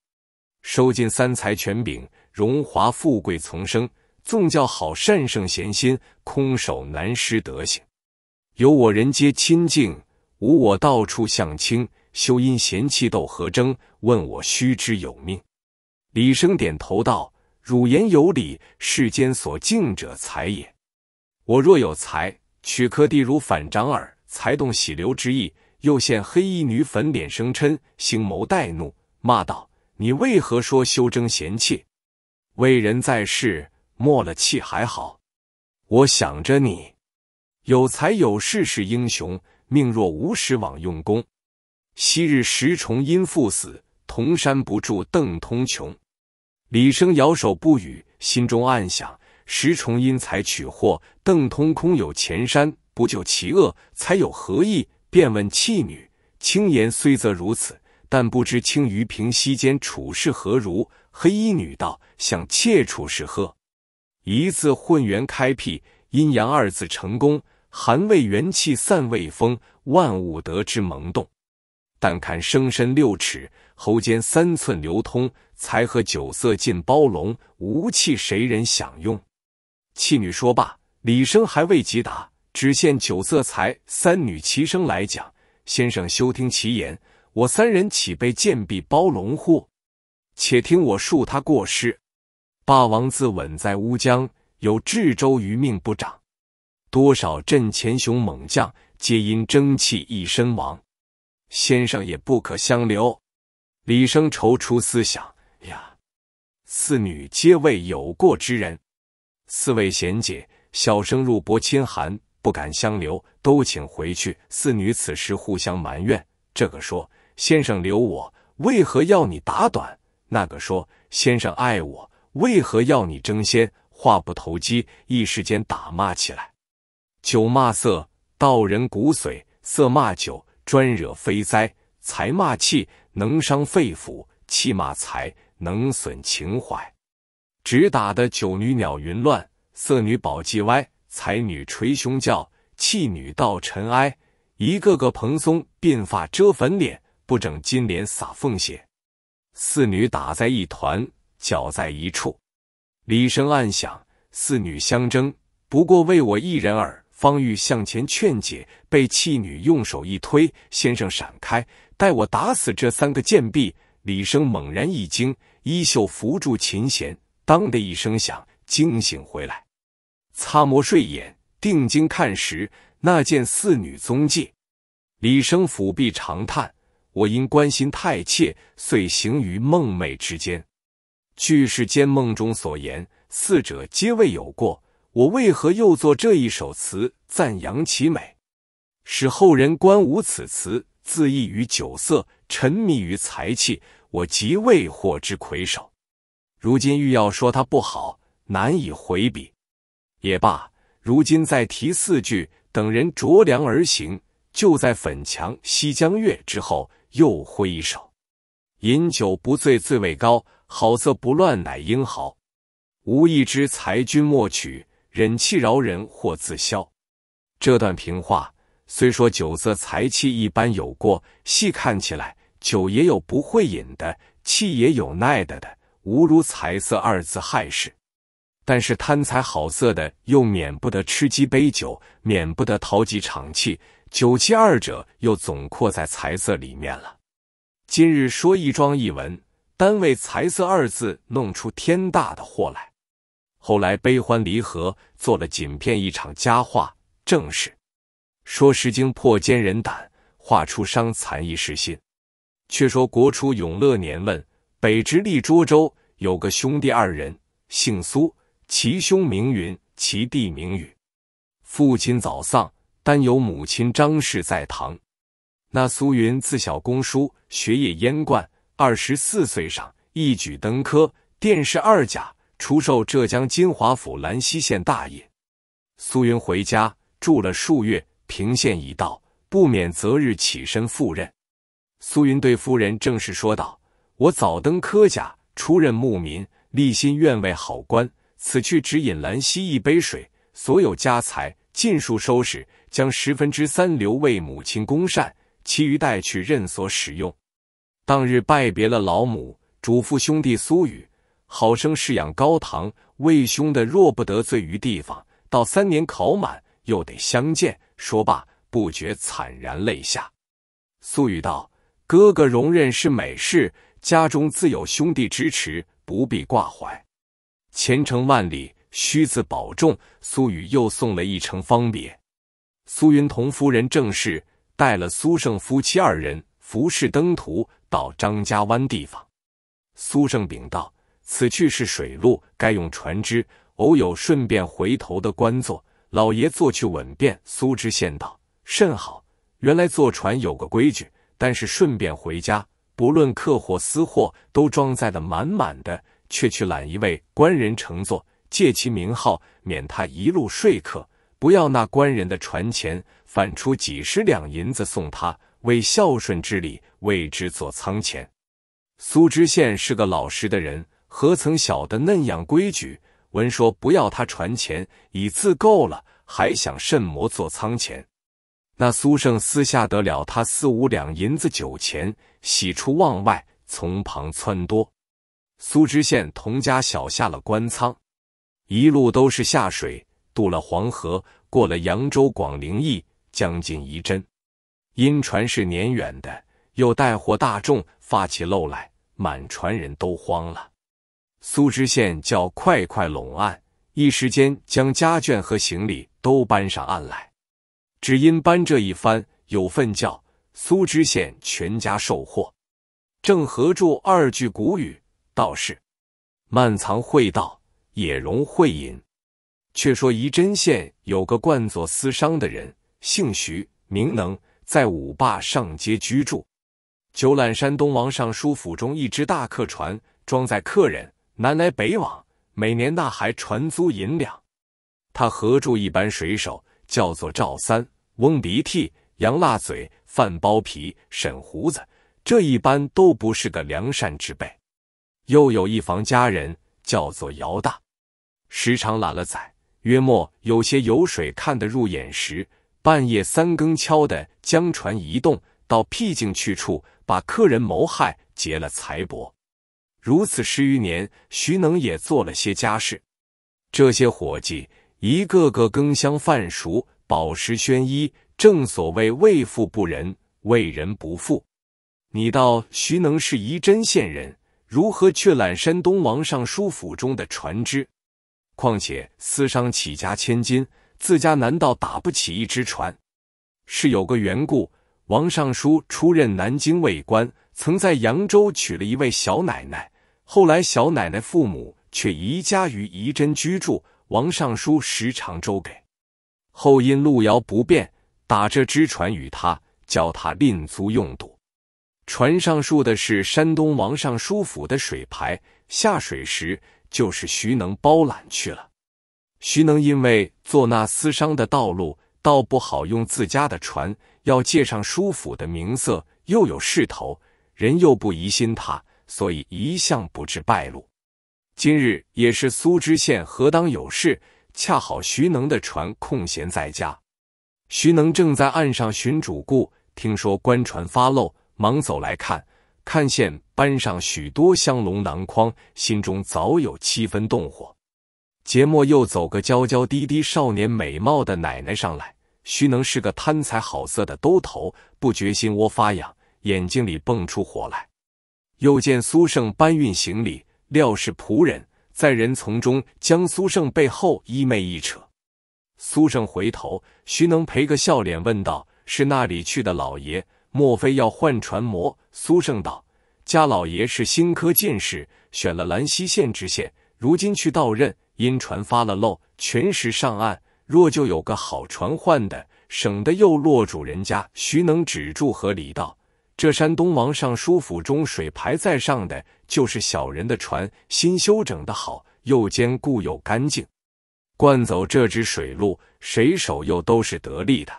收尽三财权柄，荣华富贵丛生。纵教好善胜贤心，空手难施德行。有我人皆亲近，无我到处相倾。修因贤气斗何争？问我虚之有命。李生点头道：“汝言有理，世间所敬者才也。我若有才，取科第如反掌耳。”才动喜流之意，又现黑衣女粉脸生嗔，星眸带怒，骂道：“你为何说修争贤妾？为人在世。”没了气还好，我想着你有才有势是英雄，命若无时枉用功。昔日石崇因赴死，铜山不住邓通穷。李生摇手不语，心中暗想：石崇因财取祸，邓通空有前山，不救其恶，才有何益？便问弃女：“青言虽则如此，但不知青于平息间处事何如？”黑衣女道：“想妾处是呵。”一字混元开辟，阴阳二字成功。寒未元气散未风，万物得之萌动。但看生身六尺，喉间三寸流通。才和酒色尽包笼，无气谁人享用？气女说罢，李生还未及答，只见酒色财三女齐声来讲：“先生休听其言，我三人岂被贱婢包笼乎？且听我述他过失。”霸王自刎在乌江，有至州余命不长。多少阵前雄猛将，皆因争气一身亡。先生也不可相留。李生踌躇思想呀，四女皆为有过之人。四位贤姐，小生入薄亲寒，不敢相留，都请回去。四女此时互相埋怨：这个说先生留我，为何要你打短？那个说先生爱我。为何要你争先？话不投机，一时间打骂起来。酒骂色，道人骨髓；色骂酒，专惹非灾。财骂气，能伤肺腑；气骂财，能损情怀。只打的酒女鸟云乱，色女宝髻歪，才女捶胸叫，气女倒尘埃。一个个蓬松鬓发遮粉脸，不整金莲撒凤血。四女打在一团。搅在一处，李生暗想：四女相争，不过为我一人耳。方欲向前劝解，被弃女用手一推，先生闪开，待我打死这三个贱婢。李生猛然一惊，衣袖扶住琴弦，当的一声响，惊醒回来，擦磨睡眼，定睛看时，那见四女踪迹。李生抚臂长叹：我因关心太切，遂行于梦寐之间。据世间梦中所言，四者皆未有过。我为何又作这一首词赞扬其美？使后人观无此词，自意于酒色，沉迷于财气。我即未获之魁首。如今欲要说他不好，难以回笔。也罢，如今再提四句，等人酌量而行。就在《粉墙西江月》之后，又挥一首：“饮酒不醉，醉未高。”好色不乱乃英豪，无义之财君莫取，忍气饶人或自消。这段评话虽说酒色财气一般有过，细看起来酒也有不会饮的，气也有耐的的，无如财色二字害事。但是贪财好色的又免不得吃鸡杯酒，免不得淘几场气，酒气二者又总括在财色里面了。今日说一桩一文。单为财色二字弄出天大的祸来，后来悲欢离合，做了锦片一场佳话。正是说时经破坚人胆，画出伤残一时心。却说国初永乐年问，北直隶涿州有个兄弟二人，姓苏，其兄名云，其弟名宇。父亲早丧，单有母亲张氏在堂。那苏云自小公书，学业淹贯。二十四岁上一举登科，殿试二甲，出售浙江金华府兰溪县大爷。苏云回家住了数月，平县已到，不免择日起身赴任。苏云对夫人正式说道：“我早登科甲，出任牧民，立心愿为好官。此去只饮兰溪一杯水，所有家财尽数收拾，将十分之三留为母亲供膳，其余带去任所使用。”当日拜别了老母，嘱咐兄弟苏雨好生侍养高堂。为兄的若不得罪于地方，到三年考满又得相见。说罢，不觉惨然泪下。苏雨道：“哥哥容忍是美事，家中自有兄弟支持，不必挂怀。前程万里，须自保重。”苏雨又送了一程方别。苏云同夫人正式带了苏胜夫妻二人，服侍登徒。到张家湾地方，苏胜禀道：“此去是水路，该用船只。偶有顺便回头的官坐，老爷坐去稳便。”苏知县道：“甚好。原来坐船有个规矩，但是顺便回家，不论客货私货，都装载的满满的，却去揽一位官人乘坐，借其名号，免他一路说客，不要那官人的船钱，反出几十两银子送他。”为孝顺之礼，为之做仓钱。苏知县是个老实的人，何曾晓得嫩样规矩？闻说不要他传钱，已自够了，还想甚么做仓钱？那苏胜私下得了他四五两银子酒钱，喜出望外，从旁撺掇。苏知县同家小下了官仓，一路都是下水，渡了黄河，过了扬州广陵驿，将近一针。因船是年远的，又带货大众发起漏来，满船人都慌了。苏知县叫快快拢岸，一时间将家眷和行李都搬上岸来。只因搬这一番，有份叫苏知县全家受祸。正合住二句古语：“道是：慢藏会道，也容会隐。”却说仪真县有个惯做私商的人，姓徐，名能。在五霸上街居住，九览山东王尚书府中一只大客船，装载客人，南来北往。每年那还船租银两，他合住一班水手，叫做赵三、翁鼻涕、杨辣嘴、范包皮、沈胡子，这一般都不是个良善之辈。又有一房家人，叫做姚大，时常懒了仔，约莫有些油水看得入眼时，半夜三更敲的。将船移动到僻静去处，把客人谋害，劫了财帛。如此十余年，徐能也做了些家事。这些伙计一个个耕香饭熟，饱食宣衣，正所谓为富不仁，为人不富。你道徐能是宜真县人，如何却揽山东王尚书府中的船只？况且私商起家千金，自家难道打不起一只船？是有个缘故，王尚书出任南京卫官，曾在扬州娶了一位小奶奶。后来小奶奶父母却移家于仪真居住，王尚书时常周给。后因路遥不便，打这只船与他，叫他另租用度。船上竖的是山东王尚书府的水牌，下水时就是徐能包揽去了。徐能因为做那私商的道路。倒不好用自家的船，要借上叔府的名色，又有势头，人又不疑心他，所以一向不致败露。今日也是苏知县何当有事，恰好徐能的船空闲在家。徐能正在岸上寻主顾，听说官船发漏，忙走来看。看见搬上许多香笼囊筐，心中早有七分动火。节末又走个娇娇滴滴、少年美貌的奶奶上来。徐能是个贪财好色的兜头，不觉心窝发痒，眼睛里蹦出火来。又见苏胜搬运行李，料是仆人，在人丛中将苏胜背后衣袂一扯。苏胜回头，徐能陪个笑脸问道：“是那里去的老爷？莫非要换船模？”苏胜道：“家老爷是新科进士，选了兰溪县知县，如今去到任，因船发了漏，全时上岸。”若就有个好传唤的，省得又落主人家。徐能止住和李道，这山东王尚书府中水排在上的，就是小人的船，新修整的好，又坚固又干净。惯走这只水路，谁手又都是得力的。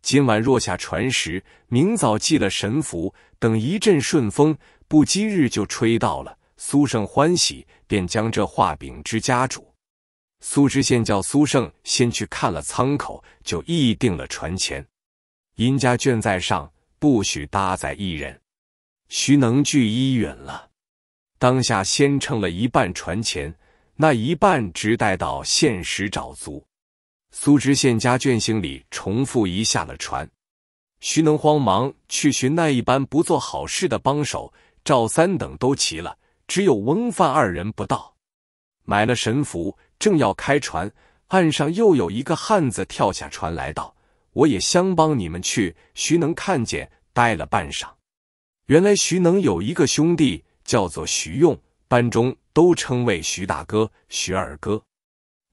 今晚若下船时，明早祭了神符，等一阵顺风，不几日就吹到了。苏胜欢喜，便将这画饼之家主。苏知县叫苏胜先去看了舱口，就议定了船钱。殷家眷在上，不许搭载一人。徐能聚医远了，当下先称了一半船钱，那一半直带到现实找足。苏知县家眷行礼，重复一下了船。徐能慌忙去寻那一般不做好事的帮手赵三等都齐了，只有翁范二人不到，买了神符。正要开船，岸上又有一个汉子跳下船来，道：“我也相帮你们去。”徐能看见，呆了半晌。原来徐能有一个兄弟，叫做徐用，班中都称为徐大哥、徐二哥。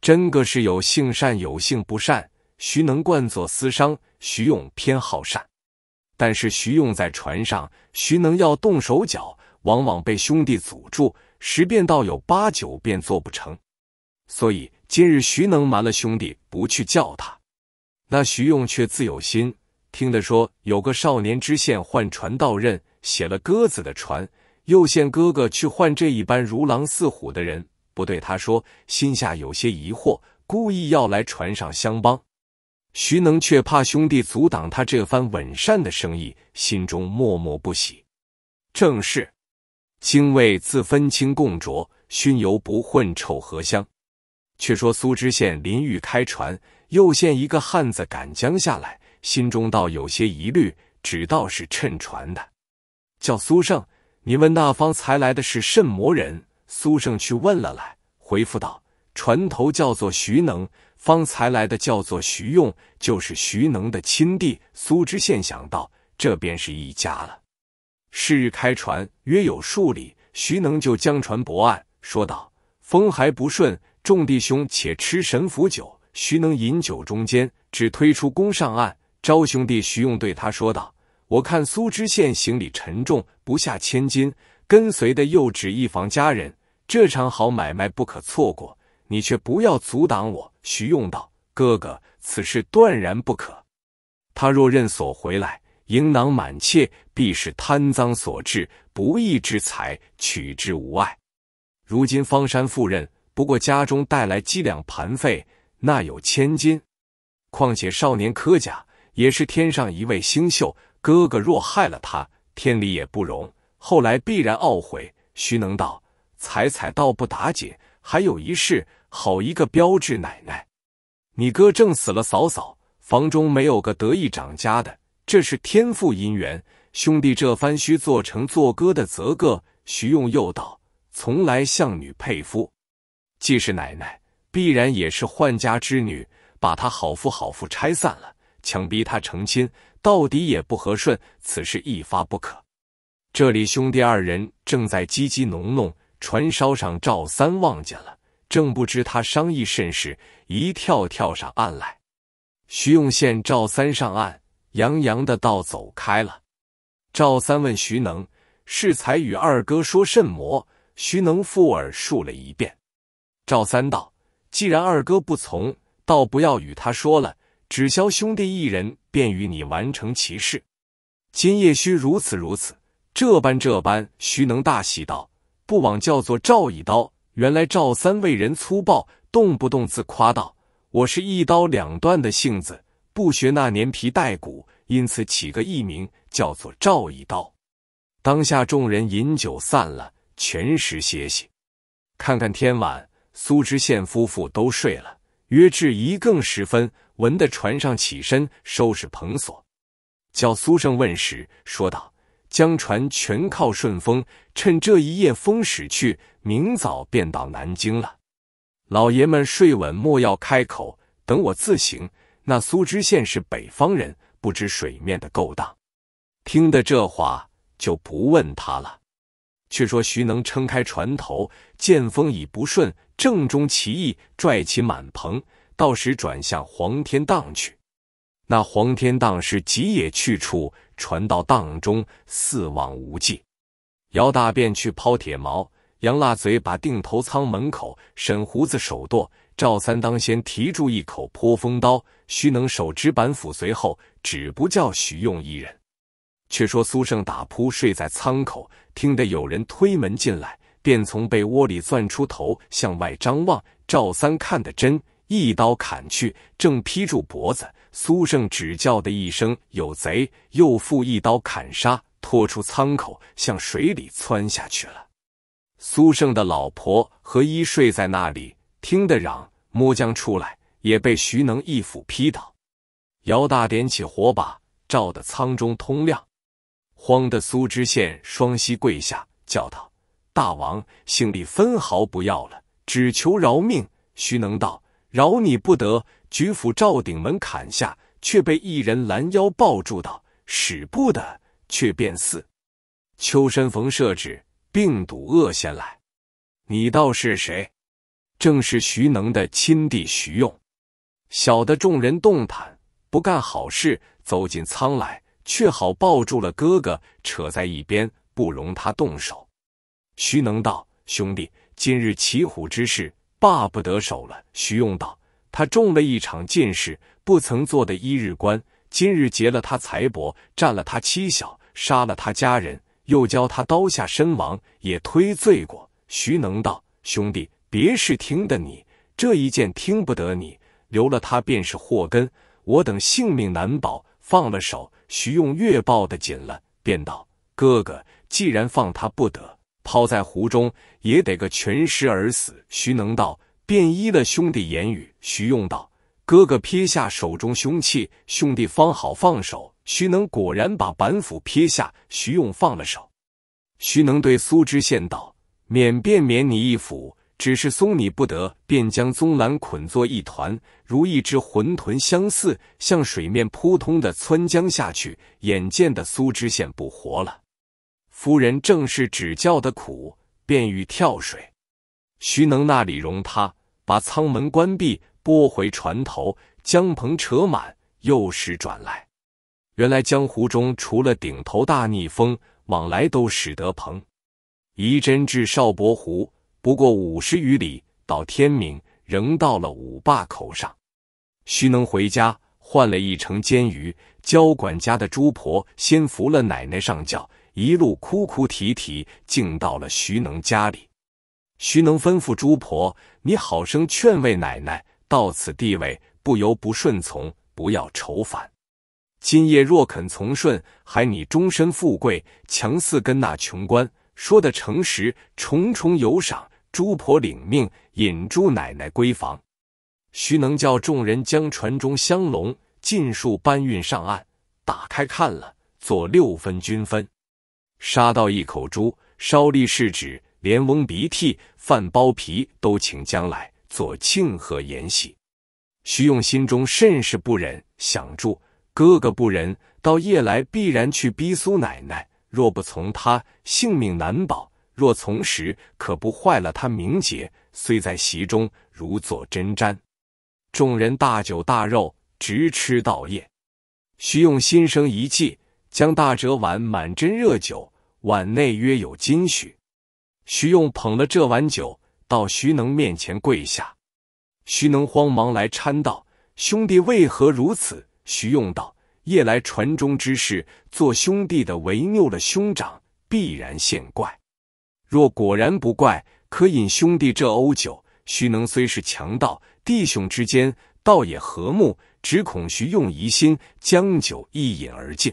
真个是有性善，有性不善。徐能惯做私商，徐用偏好善。但是徐用在船上，徐能要动手脚，往往被兄弟阻住，十遍到有八九遍做不成。所以今日徐能瞒了兄弟不去叫他，那徐用却自有心。听得说有个少年知县换船到任，写了鸽子的船，又现哥哥去换这一般如狼似虎的人，不对他说，心下有些疑惑，故意要来船上相帮。徐能却怕兄弟阻挡他这番稳善的生意，心中默默不喜。正是，精卫自分清共浊，熏油不混臭荷香。却说苏知县临欲开船，又见一个汉子赶江下来，心中倒有些疑虑，只道是趁船的。叫苏胜，你问那方才来的是甚魔人。苏胜去问了来，回复道：“船头叫做徐能，方才来的叫做徐用，就是徐能的亲弟。”苏知县想到，这便是一家了。是日开船，约有数里，徐能就将船泊岸，说道：“风还不顺。”众弟兄且吃神符酒，徐能饮酒中间，只推出宫上岸。招兄弟徐用对他说道：“我看苏知县行李沉重，不下千金，跟随的又只一房家人，这场好买卖不可错过。你却不要阻挡我。”徐用道：“哥哥，此事断然不可。他若认索回来，盈囊满切，必是贪赃所致，不义之财，取之无碍。如今方山赴任。”不过家中带来几两盘费，那有千金？况且少年柯甲也是天上一位星宿，哥哥若害了他，天理也不容。后来必然懊悔。徐能道：“采采倒不打紧，还有一事。好一个标致奶奶，你哥正死了嫂嫂，房中没有个得意掌家的，这是天父姻缘。兄弟这番须做成做哥的，则个。”徐用又道：“从来向女配夫。”既是奶奶，必然也是宦家之女。把她好夫好妇拆散了，强逼她成亲，到底也不和顺。此事一发不可。这里兄弟二人正在唧唧哝哝，船梢上赵三望见了，正不知他商议甚事，一跳跳上岸来。徐用宪、赵三上岸，洋洋的道走开了。赵三问徐能：“适才与二哥说甚么？”徐能附耳述了一遍。赵三道：“既然二哥不从，倒不要与他说了，只消兄弟一人便与你完成其事。今夜须如此如此，这般这般。”徐能大喜道：“不枉叫做赵一刀。原来赵三为人粗暴，动不动自夸道：‘我是一刀两断的性子，不学那黏皮带骨，因此起个艺名叫做赵一刀。’”当下众人饮酒散了，全时歇息，看看天晚。苏知县夫妇都睡了，约至一更时分，闻得船上起身收拾蓬索，叫苏胜问时说道：“江船全靠顺风，趁这一夜风驶去，明早便到南京了。老爷们睡稳，莫要开口，等我自行。那苏知县是北方人，不知水面的勾当，听得这话就不问他了。”却说徐能撑开船头，见风已不顺，正中其意，拽起满篷，到时转向黄天荡去。那黄天荡是极野去处，船到荡中，四望无际。姚大便去抛铁锚，杨辣嘴把定头舱门口，沈胡子手舵，赵三当先提住一口泼风刀，徐能手执板斧随后，只不叫徐用一人。却说苏胜打扑睡在舱口，听得有人推门进来，便从被窝里钻出头向外张望。赵三看得真，一刀砍去，正劈住脖子。苏胜只叫的一声“有贼”，又复一刀砍杀，拖出舱口，向水里窜下去了。苏胜的老婆何一睡在那里，听得嚷，摸将出来，也被徐能一斧劈倒。姚大点起火把，照得舱中通亮。慌的苏知县双膝跪下，叫道：“大王，姓李分毫不要了，只求饶命。”徐能道：“饶你不得！”举斧照顶门砍下，却被一人拦腰抱住，道：“使不得！”却便似秋深逢社日，病笃恶先来。你倒是谁？正是徐能的亲弟徐用。小的众人动弹不干好事，走进仓来。却好抱住了哥哥，扯在一边，不容他动手。徐能道：“兄弟，今日骑虎之事，罢不得手了。”徐用道：“他中了一场进士，不曾做的一日官，今日劫了他财帛，占了他妻小，杀了他家人，又教他刀下身亡，也推罪过。”徐能道：“兄弟，别是听的你这一件，听不得你留了他，便是祸根，我等性命难保，放了手。”徐用越抱得紧了，便道：“哥哥，既然放他不得，抛在湖中也得个全尸而死。”徐能道：“便依了兄弟言语。”徐用道：“哥哥撇下手中凶器，兄弟方好放手。”徐能果然把板斧撇下，徐用放了手。徐能对苏知县道：“免便免你一斧。”只是松你不得，便将棕缆捆作一团，如一只浑豚相似，向水面扑通的窜江下去。眼见的苏知县不活了，夫人正是指教的苦，便欲跳水。徐能那里容他，把舱门关闭，拨回船头，将篷扯满，又使转来。原来江湖中除了顶头大逆风，往来都使得篷。移针至少伯湖。不过五十余里，到天明仍到了五坝口上。徐能回家换了一成煎鱼，交管家的朱婆先扶了奶奶上轿，一路哭哭啼啼，进到了徐能家里。徐能吩咐朱婆：“你好生劝慰奶奶，到此地位不由不顺从，不要愁烦。今夜若肯从顺，还你终身富贵。强似跟那穷官说的诚实，重重有赏。”朱婆领命，引朱奶奶闺房。徐能叫众人将船中香笼尽数搬运上岸，打开看了，做六分均分。杀到一口猪，烧立试纸，连翁鼻涕、饭包皮都请将来，做庆贺筵席。徐用心中甚是不忍，想住哥哥不仁，到夜来必然去逼苏奶奶，若不从他，性命难保。若从实，可不坏了他名节。虽在席中，如坐针毡。众人大酒大肉，直吃到夜。徐用心生一计，将大折碗满斟热酒，碗内约有金许。徐用捧了这碗酒，到徐能面前跪下。徐能慌忙来搀道：“兄弟为何如此？”徐用道：“夜来船中之事，做兄弟的违拗了兄长，必然现怪。”若果然不怪，可饮兄弟这瓯酒。徐能虽是强盗，弟兄之间倒也和睦，只恐徐用疑心，将酒一饮而尽。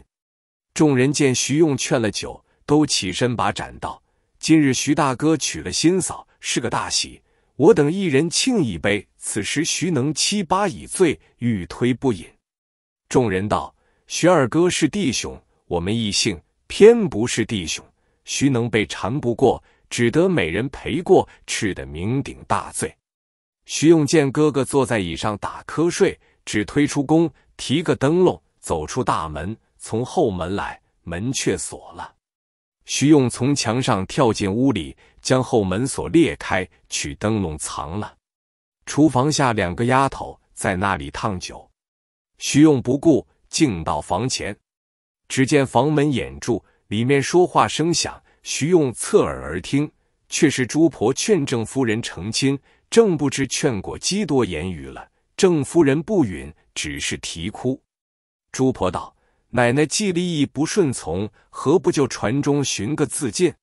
众人见徐用劝了酒，都起身把盏道：“今日徐大哥娶了新嫂，是个大喜，我等一人庆一杯。”此时徐能七八已醉，欲推不饮。众人道：“徐二哥是弟兄，我们异姓，偏不是弟兄。”徐能被缠不过，只得每人陪过，吃得酩酊大醉。徐用见哥哥坐在椅上打瞌睡，只推出宫，提个灯笼走出大门，从后门来，门却锁了。徐用从墙上跳进屋里，将后门锁裂开，取灯笼藏了。厨房下两个丫头在那里烫酒，徐用不顾，径到房前，只见房门掩住。里面说话声响，徐用侧耳而听，却是朱婆劝郑夫人成亲，正不知劝过几多言语了。郑夫人不允，只是啼哭。朱婆道：“奶奶既利益不顺从，何不就船中寻个自尽？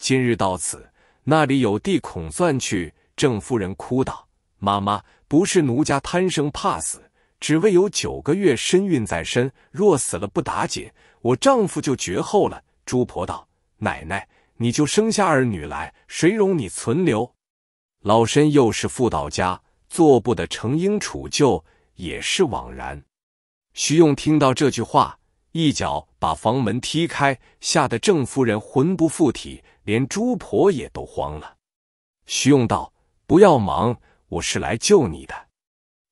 今日到此，那里有地孔钻去？”郑夫人哭道：“妈妈，不是奴家贪生怕死，只为有九个月身孕在身，若死了不打紧。”我丈夫就绝后了。朱婆道：“奶奶，你就生下儿女来，谁容你存留？老身又是妇道家，做不得承阴处就，也是枉然。”徐用听到这句话，一脚把房门踢开，吓得郑夫人魂不附体，连朱婆也都慌了。徐用道：“不要忙，我是来救你的。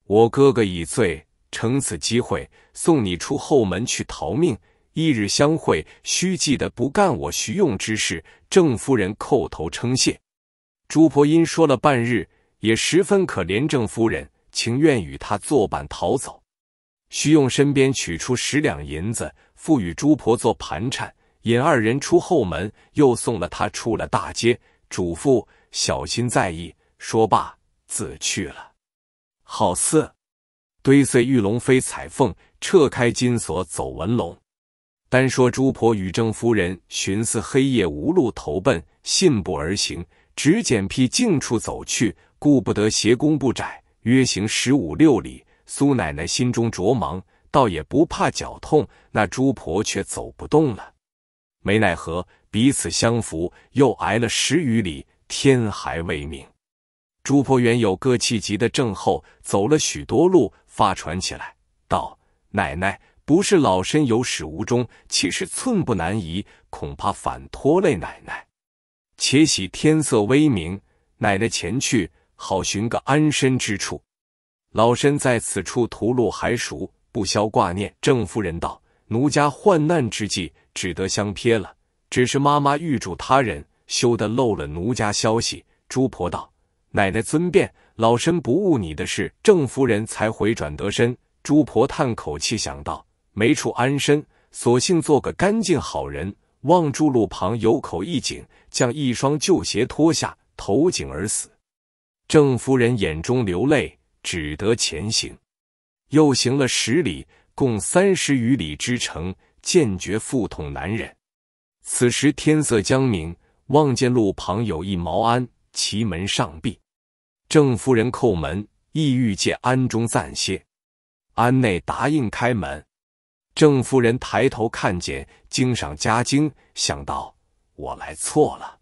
我哥哥已醉，乘此机会送你出后门去逃命。”一日相会，须记得不干我徐用之事。郑夫人叩头称谢。朱婆因说了半日，也十分可怜郑夫人，情愿与他作伴逃走。徐用身边取出十两银子，付与朱婆做盘缠，引二人出后门，又送了他出了大街，嘱咐小心在意。说罢自去了。好似堆碎玉龙飞彩凤，撤开金锁走文龙。单说朱婆与郑夫人寻思黑夜无路投奔，信步而行，只拣僻静处走去，顾不得斜公不窄。约行十五六里，苏奶奶心中着忙，倒也不怕脚痛。那朱婆却走不动了，没奈何，彼此相扶，又挨了十余里，天还未明。朱婆原有各气急的症候，走了许多路，发喘起来，道：“奶奶。”不是老身有始无终，岂是寸步难移？恐怕反拖累奶奶。且喜天色微明，奶奶前去，好寻个安身之处。老身在此处途路还熟，不消挂念。郑夫人道：“奴家患难之际，只得相瞥了。只是妈妈预嘱他人，休得漏了奴家消息。”朱婆道：“奶奶尊便，老身不误你的事。”郑夫人才回转得身。朱婆叹口气，想到。没处安身，索性做个干净好人。望住路旁有口一井，将一双旧鞋脱下，投井而死。郑夫人眼中流泪，只得前行。又行了十里，共三十余里之程，渐觉腹痛难忍。此时天色将明，望见路旁有一茅庵，其门上闭。郑夫人叩门，意欲借庵中暂歇。庵内答应开门。郑夫人抬头看见，惊上加惊，想到我来错了，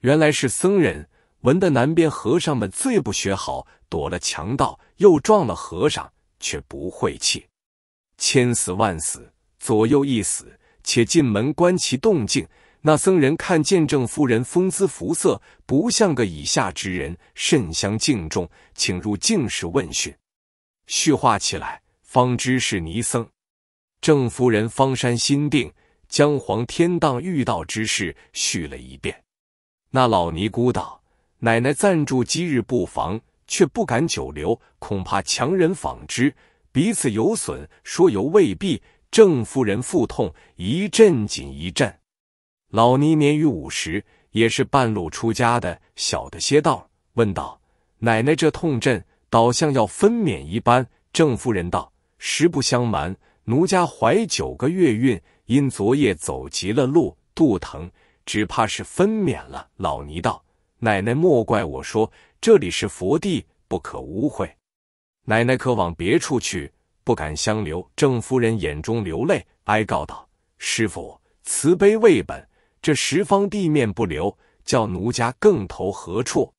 原来是僧人。闻得南边和尚们最不学好，躲了强盗，又撞了和尚，却不会气，千死万死，左右一死。且进门观其动静。那僧人看见郑夫人风姿服色，不像个以下之人，甚相敬重，请入净室问讯。叙话起来，方知是尼僧。郑夫人方山心定，将黄天荡遇道之事叙了一遍。那老尼姑道：“奶奶暂住，今日不妨，却不敢久留，恐怕强人纺之，彼此有损。说犹未必。”郑夫人腹痛一阵紧一阵。老尼年逾五十，也是半路出家的，小的些道，问道：“奶奶这痛阵，倒像要分娩一般？”郑夫人道：“实不相瞒。”奴家怀九个月孕，因昨夜走急了路，肚疼，只怕是分娩了。老尼道：“奶奶莫怪我说，这里是佛地，不可污秽。奶奶可往别处去，不敢相留。”郑夫人眼中流泪，哀告道：“师傅慈悲为本，这十方地面不留，叫奴家更投何处？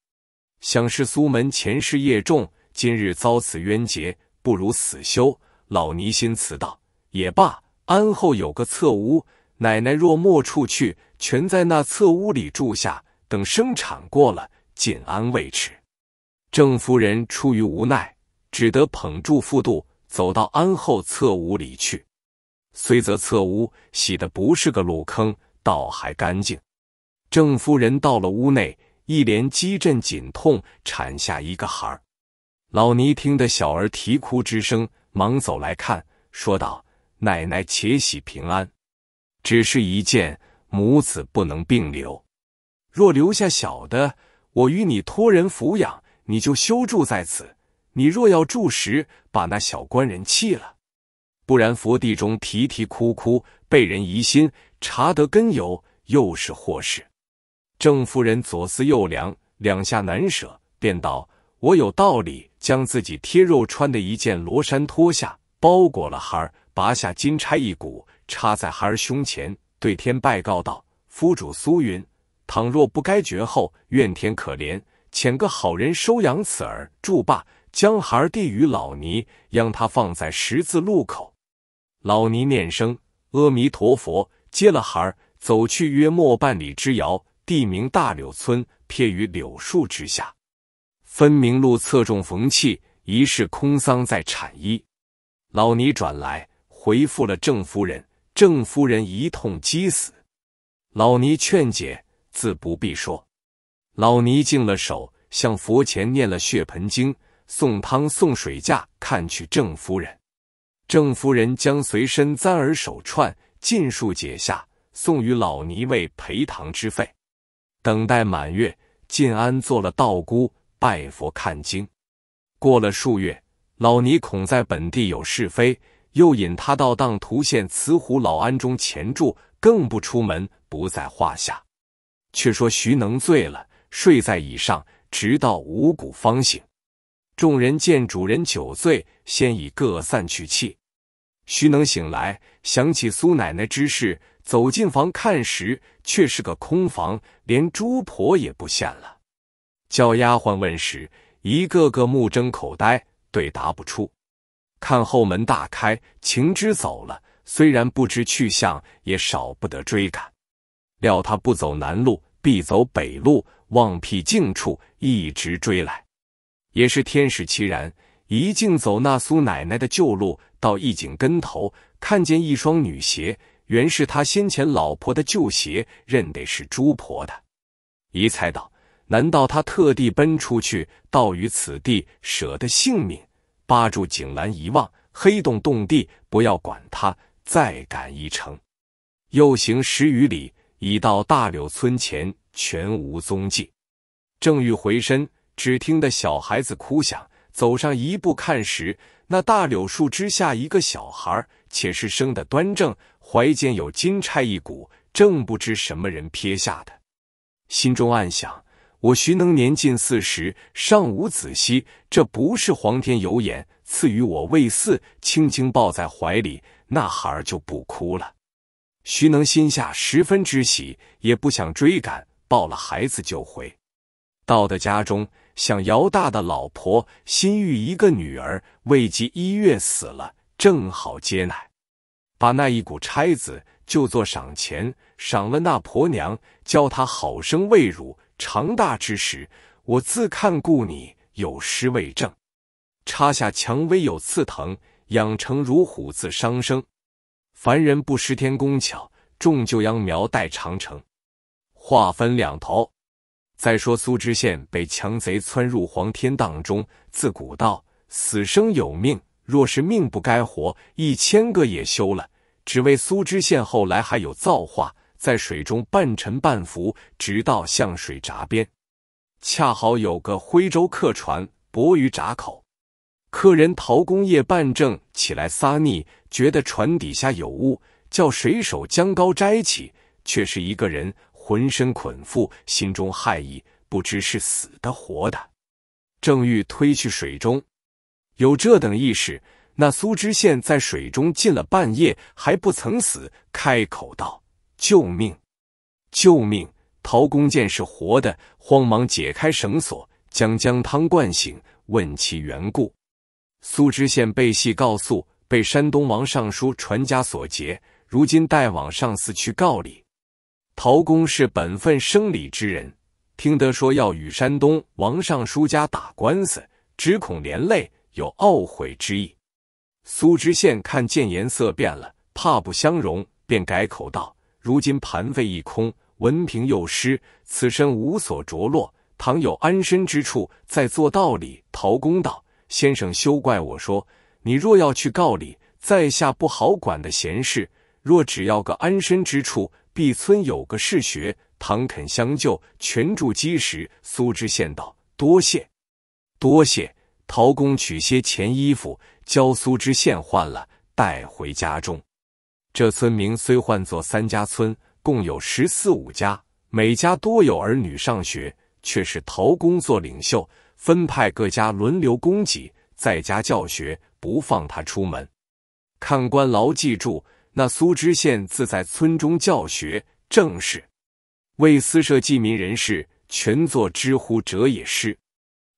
想是苏门前世业重，今日遭此冤劫，不如死休。”老尼心慈道：“也罢，安后有个侧屋，奶奶若莫处去，全在那侧屋里住下，等生产过了，进安未迟。”郑夫人出于无奈，只得捧住腹肚，走到安后侧屋里去。虽则侧屋洗的不是个路坑，倒还干净。郑夫人到了屋内，一连激震紧痛，产下一个孩儿。老尼听得小儿啼哭之声。忙走来看，说道：“奶奶且喜平安，只是一件，母子不能并留。若留下小的，我与你托人抚养，你就休住在此。你若要住时，把那小官人弃了，不然佛地中啼啼哭哭，被人疑心，查得根由，又是祸事。”郑夫人左思右量，两下难舍，便道：“我有道理。”将自己贴肉穿的一件罗衫脱下，包裹了孩儿，拔下金钗一股，插在孩儿胸前，对天拜告道：“夫主苏云，倘若不该绝后，怨天可怜，遣个好人收养此儿，住罢。将孩儿递与老尼，将他放在十字路口。老尼念声阿弥陀佛，接了孩儿，走去约莫半里之遥，地名大柳村，撇于柳树之下。”分明路侧重逢气，疑是空桑在产衣。老尼转来回复了郑夫人，郑夫人一通激死。老尼劝解，自不必说。老尼净了手，向佛前念了血盆经，送汤送水架看去。郑夫人，郑夫人将随身簪儿手串尽数解下，送与老尼为陪堂之费。等待满月，晋安做了道姑。拜佛看经，过了数月，老尼恐在本地有是非，又引他到当涂县慈湖老庵中前住，更不出门，不在话下。却说徐能醉了，睡在椅上，直到五谷方醒。众人见主人酒醉，先已各散去。气徐能醒来，想起苏奶奶之事，走进房看时，却是个空房，连猪婆也不见了。叫丫鬟问时，一个个目睁口呆，对答不出。看后门大开，情之走了，虽然不知去向，也少不得追赶。料他不走南路，必走北路。望僻静处，一直追来。也是天使奇然，一径走那苏奶奶的旧路，到一井跟头，看见一双女鞋，原是他先前老婆的旧鞋，认得是朱婆的。姨猜道。难道他特地奔出去，到于此地，舍得性命，扒住井栏一望，黑洞洞地，不要管他，再赶一程。又行十余里，已到大柳村前，全无踪迹。正欲回身，只听得小孩子哭响，走上一步看时，那大柳树之下，一个小孩，且是生的端正，怀间有金钗一股，正不知什么人撇下的，心中暗想。我徐能年近四十，尚无子息。这不是皇天有眼，赐予我未四，轻轻抱在怀里，那孩儿就不哭了。徐能心下十分之喜，也不想追赶，抱了孩子就回到的家中。想姚大的老婆新育一个女儿，未及一月死了，正好接奶，把那一股差子就做赏钱，赏了那婆娘，教她好生喂乳。长大之时，我自看顾你，有失未正。插下蔷薇有刺藤，养成如虎自伤生。凡人不识天工巧，种就秧苗待长成。话分两头，再说苏知县被强贼窜入黄天荡中。自古道，死生有命，若是命不该活，一千个也休了。只为苏知县后来还有造化。在水中半沉半浮，直到向水闸边，恰好有个徽州客船泊于闸口。客人陶公业办正起来撒溺，觉得船底下有物，叫水手将篙摘起，却是一个人，浑身捆缚，心中骇意，不知是死的活的。正欲推去水中，有这等意识，那苏知县在水中浸了半夜还不曾死，开口道。救命！救命！陶公见是活的，慌忙解开绳索，将姜汤灌醒，问其缘故。苏知县被细告诉，被山东王尚书传家所劫，如今带往上司去告礼。陶公是本分生理之人，听得说要与山东王尚书家打官司，只恐连累，有懊悔之意。苏知县看见颜色变了，怕不相容，便改口道。如今盘费一空，文凭又失，此身无所着落。倘有安身之处，再做道理陶公道。先生休怪我说。你若要去告理，在下不好管的闲事。若只要个安身之处，必村有个士学，倘肯相救，全助基石。苏知县道：多谢，多谢。陶公取些钱衣服，教苏知县换了，带回家中。这村名虽唤作三家村，共有十四五家，每家多有儿女上学，却是陶工做领袖，分派各家轮流供给，在家教学，不放他出门。看官牢记住，那苏知县自在村中教学，正是为私设记民人士，全做知乎者也。是。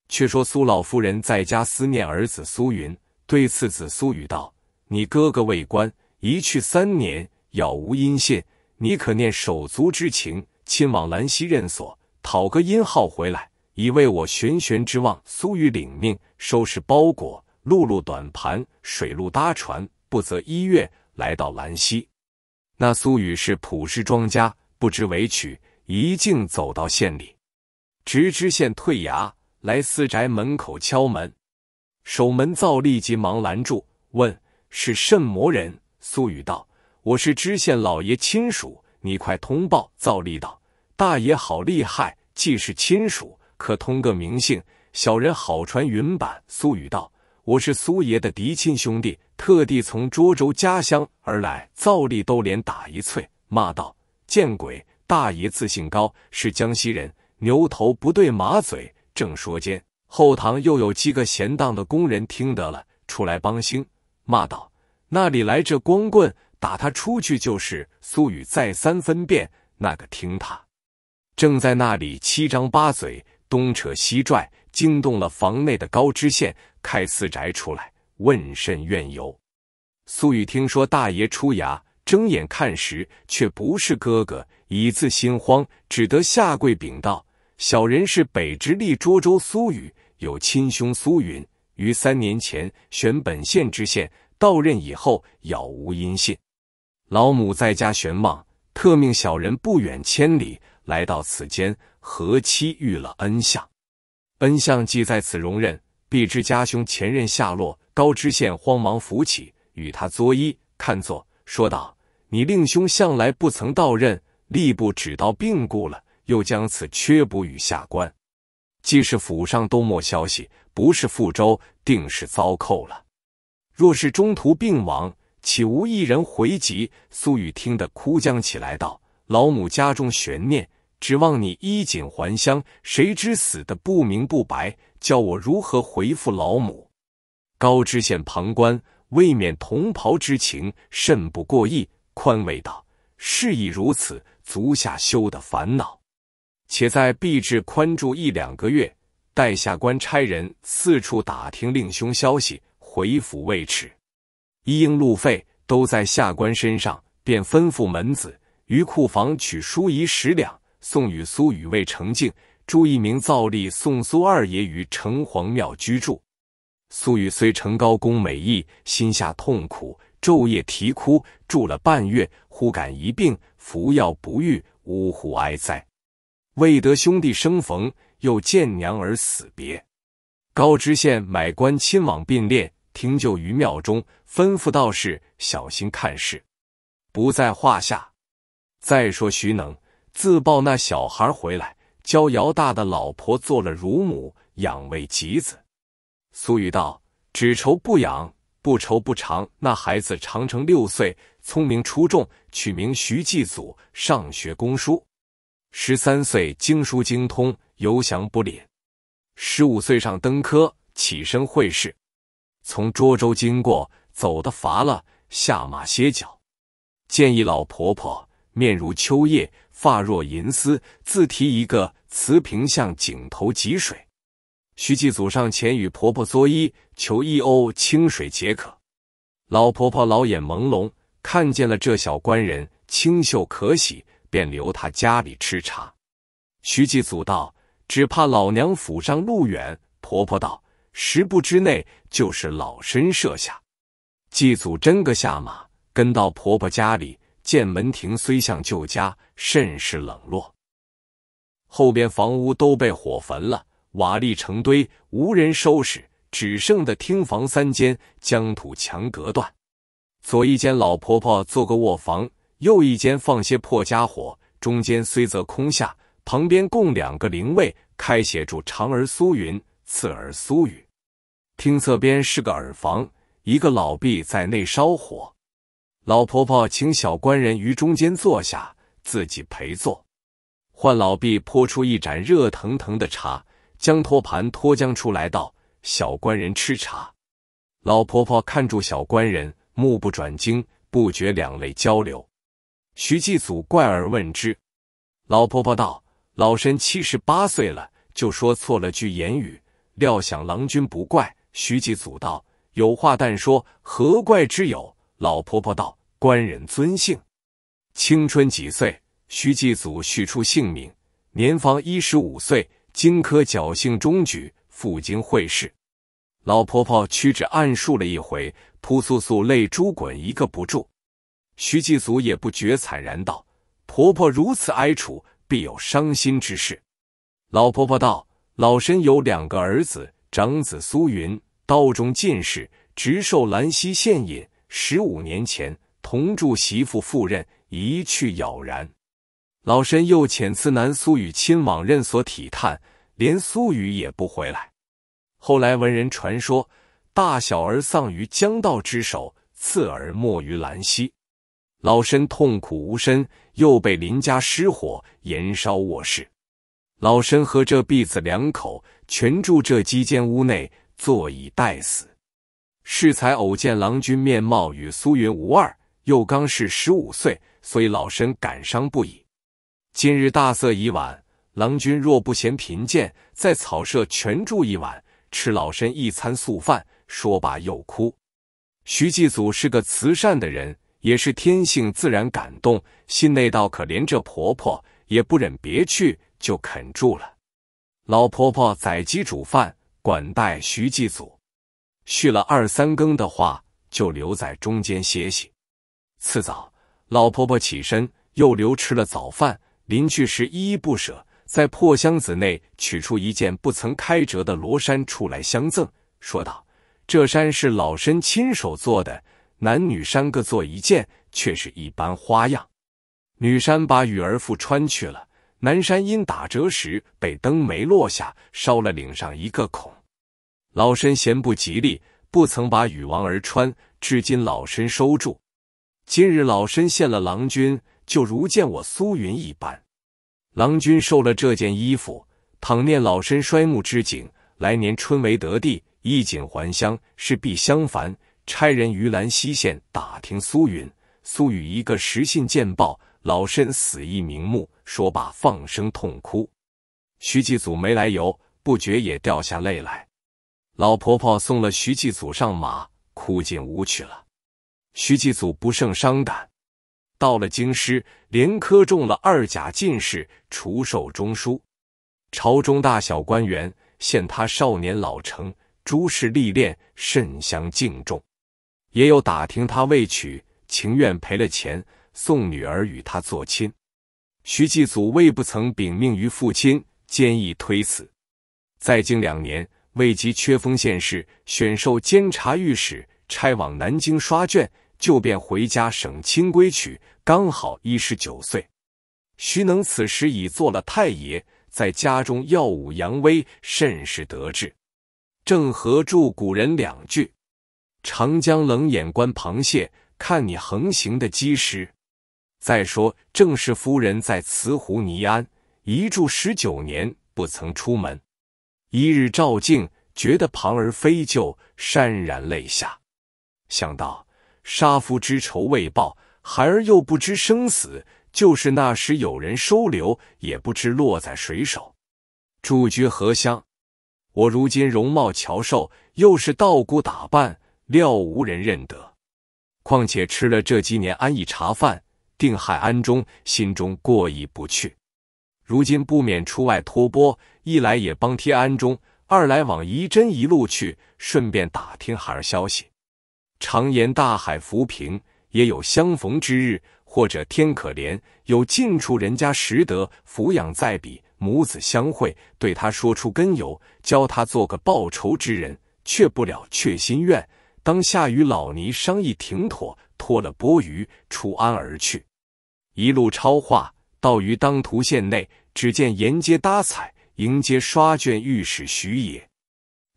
却说苏老夫人在家思念儿子苏云，对次子苏雨道：“你哥哥为官。”一去三年，杳无音信。你可念手足之情，亲往兰溪任所，讨个音号回来，以为我悬悬之望。苏雨领命，收拾包裹，陆路短盘，水路搭船，不择一月，来到兰溪。那苏雨是朴实庄家，不知委曲，一径走到县里，直知县退衙，来私宅门口敲门。守门灶立即忙拦住，问是甚魔人？苏雨道：“我是知县老爷亲属，你快通报。”造立道：“大爷好厉害，既是亲属，可通个名姓。”小人好传云板。苏雨道：“我是苏爷的嫡亲兄弟，特地从涿州家乡而来。”造立都连打一脆，骂道：“见鬼！大爷自信高，是江西人，牛头不对马嘴。”正说间，后堂又有几个闲荡的工人听得了，出来帮兴，骂道。那里来这光棍？打他出去就是。苏雨再三分辨，那个听他，正在那里七张八嘴，东扯西拽，惊动了房内的高知县，开私宅出来问甚怨由。苏雨听说大爷出衙，睁眼看时，却不是哥哥，以自心慌，只得下跪禀道：“小人是北直隶涿州苏雨，有亲兄苏云，于三年前选本县知县。”到任以后杳无音信，老母在家悬望，特命小人不远千里来到此间，何期遇了恩相。恩相既在此容忍，必知家兄前任下落。高知县慌忙扶起，与他作揖看坐，说道：“你令兄向来不曾到任，吏部只道病故了，又将此缺补与下官。既是府上都没消息，不是覆州，定是遭扣了。”若是中途病亡，岂无一人回籍？苏雨听得哭将起来，道：“老母家中悬念，指望你衣锦还乡，谁知死的不明不白，叫我如何回复老母？”高知县旁观，未免同袍之情，甚不过意，宽慰道：“事已如此，足下休得烦恼，且在避至宽住一两个月，待下官差人四处打听令兄消息。”回府未迟，一应路费都在下官身上，便吩咐门子于库房取书仪十两，送与苏雨魏成敬。朱一明造例送苏二爷于城隍庙居住。苏雨虽承高公美意，心下痛苦，昼夜啼哭，住了半月，忽感一病，服药不愈，呜呼哀哉！未得兄弟生逢，又见娘而死别。高知县买官亲往并列。停就于庙中，吩咐道士小心看事，不在话下。再说徐能自抱那小孩回来，教姚大的老婆做了乳母，养喂吉子。苏玉道：“只愁不养，不愁不长。那孩子长成六岁，聪明出众，取名徐继祖，上学公书。十三岁经书精通，游翔不敛。十五岁上登科，起身会试。”从涿州经过，走得乏了，下马歇脚，见一老婆婆，面如秋叶，发若银丝，自提一个瓷瓶，向井头汲水。徐继祖上前与婆婆作揖，求一瓯清水解渴。老婆婆老眼朦胧，看见了这小官人清秀可喜，便留他家里吃茶。徐继祖道：“只怕老娘府上路远。”婆婆道。十步之内就是老身设下，祭祖真个下马跟到婆婆家里，见门庭虽像旧家，甚是冷落。后边房屋都被火焚了，瓦砾成堆，无人收拾，只剩的厅房三间，将土墙隔断。左一间老婆婆做个卧房，右一间放些破家伙，中间虽则空下，旁边供两个灵位，开写住长儿苏云，次儿苏雨。听侧边是个耳房，一个老婢在内烧火。老婆婆请小官人于中间坐下，自己陪坐，唤老婢泼出一盏热腾腾的茶，将托盘托将出来，道：“小官人吃茶。”老婆婆看住小官人，目不转睛，不觉两泪交流。徐继祖怪而问之，老婆婆道：“老身七十八岁了，就说错了句言语，料想郎君不怪。”徐继祖道：“有话但说，何怪之有？”老婆婆道：“官人尊姓？青春几岁？”徐继祖叙出姓名，年方一十五岁。荆轲侥幸中举，赴京会试。老婆婆屈指暗数了一回，扑簌簌泪珠滚一个不住。徐继祖也不觉惨然道：“婆婆如此哀楚，必有伤心之事。”老婆婆道：“老身有两个儿子。”长子苏云，道中进士，直授兰溪县尹。十五年前，同住媳妇赴任，一去杳然。老身又遣次男苏雨亲往任所体探，连苏雨也不回来。后来文人传说，大小儿丧于江道之手，次儿没于兰溪。老身痛苦无身，又被林家失火，延烧卧室。老身和这婢子两口。全住这几间屋内，坐以待死。适才偶见郎君面貌与苏云无二，又刚是十五岁，所以老身感伤不已。今日大色已晚，郎君若不嫌贫贱，在草舍全住一晚，吃老身一餐素饭。说罢又哭。徐继祖是个慈善的人，也是天性自然感动，心内道可怜这婆婆，也不忍别去，就肯住了。老婆婆宰鸡煮饭，管带徐祭祖，续了二三更的话，就留在中间歇息。次早，老婆婆起身，又留吃了早饭，临去时依依不舍，在破箱子内取出一件不曾开折的罗衫出来相赠，说道：“这衫是老身亲手做的，男女衫各做一件，却是一般花样。”女衫把雨儿服穿去了。南山因打折时被灯没落下，烧了领上一个孔。老身嫌不吉利，不曾把禹王儿穿，至今老身收住。今日老身献了郎君，就如见我苏云一般。郎君受了这件衣服，倘念老身衰暮之景，来年春为得地，衣锦还乡，是必相烦。差人于兰溪县打听苏云、苏雨一个时信见报。老身死亦瞑目。说罢，放声痛哭。徐继祖没来由，不觉也掉下泪来。老婆婆送了徐继祖上马，哭进屋去了。徐继祖不胜伤感，到了京师，连科中了二甲进士，除授中书。朝中大小官员见他少年老成，诸事历练，甚相敬重。也有打听他未娶，情愿赔了钱。送女儿与他做亲，徐继祖未不曾禀命于父亲，坚毅推辞。再经两年，未及缺封县事，选授监察御史，差往南京刷卷，就便回家省亲归去，刚好一十九岁。徐能此时已做了太爷，在家中耀武扬威，甚是得志。正合著古人两句：“长江冷眼观螃蟹，看你横行的鸡石。”再说，正氏夫人在慈湖尼庵一住十九年，不曾出门。一日照镜，觉得旁而非旧，潸然泪下，想到杀夫之仇未报，孩儿又不知生死，就是那时有人收留，也不知落在谁手。住居何乡？我如今容貌憔瘦，又是道姑打扮，料无人认得。况且吃了这几年安逸茶饭。定海安中，心中过意不去。如今不免出外托钵，一来也帮贴安中，二来往宜真一路去，顺便打听孩儿消息。常言大海浮萍，也有相逢之日；或者天可怜，有近处人家识得，抚养在彼，母子相会，对他说出根由，教他做个报仇之人，却不了却心愿。当下与老尼商议停妥，托了钵盂，出安而去。一路超画，到于当涂县内，只见沿街搭彩，迎接刷卷御史徐也。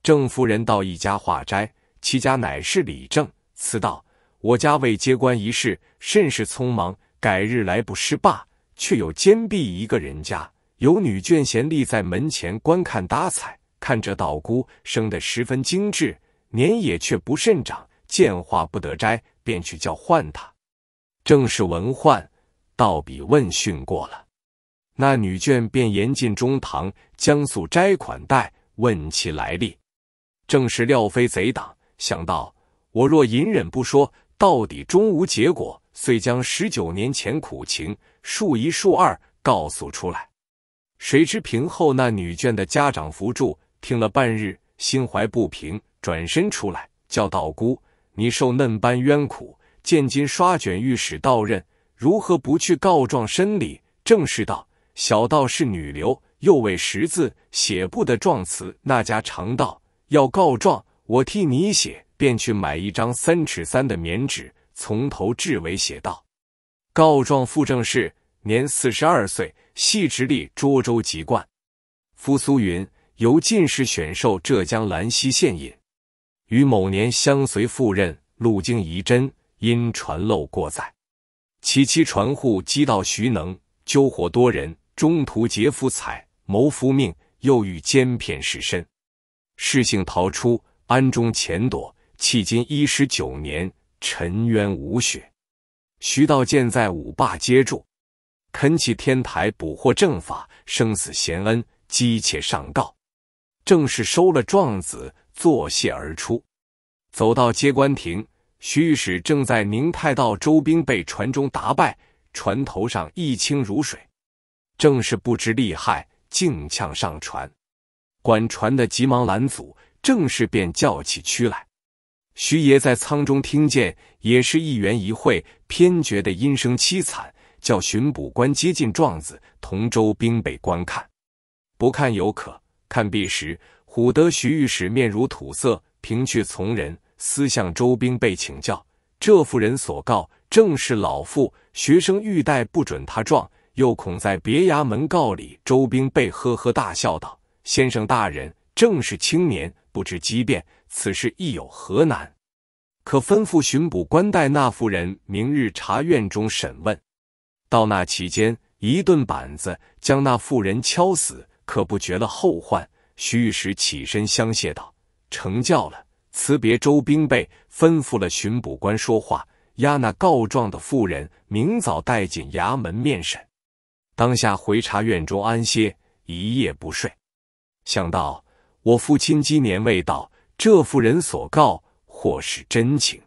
郑夫人到一家画斋，其家乃是李正，辞道：“我家为接官一事，甚是匆忙，改日来不失罢。”却有坚壁一个人家，有女眷贤立在门前观看搭彩，看这道姑生得十分精致，年也却不甚长，见画不得斋，便去叫唤他，正是文焕。道比问讯过了，那女眷便言进中堂，将素斋款待，问其来历。正是廖飞贼党。想到我若隐忍不说，到底终无结果，遂将十九年前苦情数一数二，告诉出来。谁知平后那女眷的家长扶助，听了半日，心怀不平，转身出来，叫道姑：“你受嫩般冤苦，见今刷卷御史到任。”如何不去告状申理？正是道小道是女流，又未识字，写不得状词。那家常道要告状，我替你写，便去买一张三尺三的棉纸，从头至尾写道：告状副正是年四十二岁，系直隶涿州籍贯。夫苏云由进士选授浙江兰溪县尹，与某年相随赴任，路经仪真，因船漏过载。其妻传户击到徐能，纠活多人，中途劫夫彩谋夫命，又遇奸骗士身，事性逃出，安中潜躲，迄今一十九年，沉冤无雪。徐道建在五霸接住，恳请天台捕获正法，生死贤恩，积妾上告。正是收了状子，作谢而出，走到接官亭。徐御史正在宁泰道，周兵被船中打败，船头上一清如水，正是不知厉害，竟呛上船。管船的急忙拦阻，正是便叫起屈来。徐爷在舱中听见，也是一圆一会，偏觉得音声凄惨，叫巡捕官接近状子，同周兵被观看。不看犹可，看毕时，唬得徐御史面如土色，平去从人。私向周兵备请教，这妇人所告正是老妇学生，欲带不准他撞，又恐在别衙门告里。周兵备呵呵大笑道：“先生大人正是青年，不知机变，此事亦有何难？可吩咐巡捕官带那妇人明日查院中审问。到那期间，一顿板子将那妇人敲死，可不绝了后患。”徐玉时起身相谢道：“成教了。”辞别周兵备，吩咐了巡捕官说话，押那告状的妇人，明早带进衙门面审。当下回茶院中安歇，一夜不睡。想到我父亲今年未到，这妇人所告，或是真情。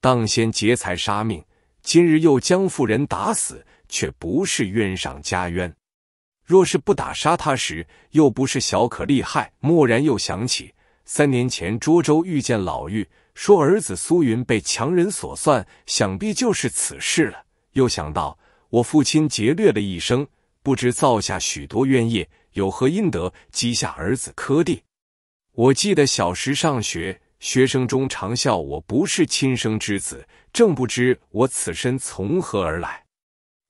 当先劫财杀命，今日又将妇人打死，却不是冤上加冤。若是不打杀他时，又不是小可厉害。蓦然又想起。三年前，涿州遇见老妪，说儿子苏云被强人所算，想必就是此事了。又想到我父亲劫掠了一生，不知造下许多冤业，有何阴德积下儿子科第？我记得小时上学，学生中常笑我不是亲生之子，正不知我此身从何而来。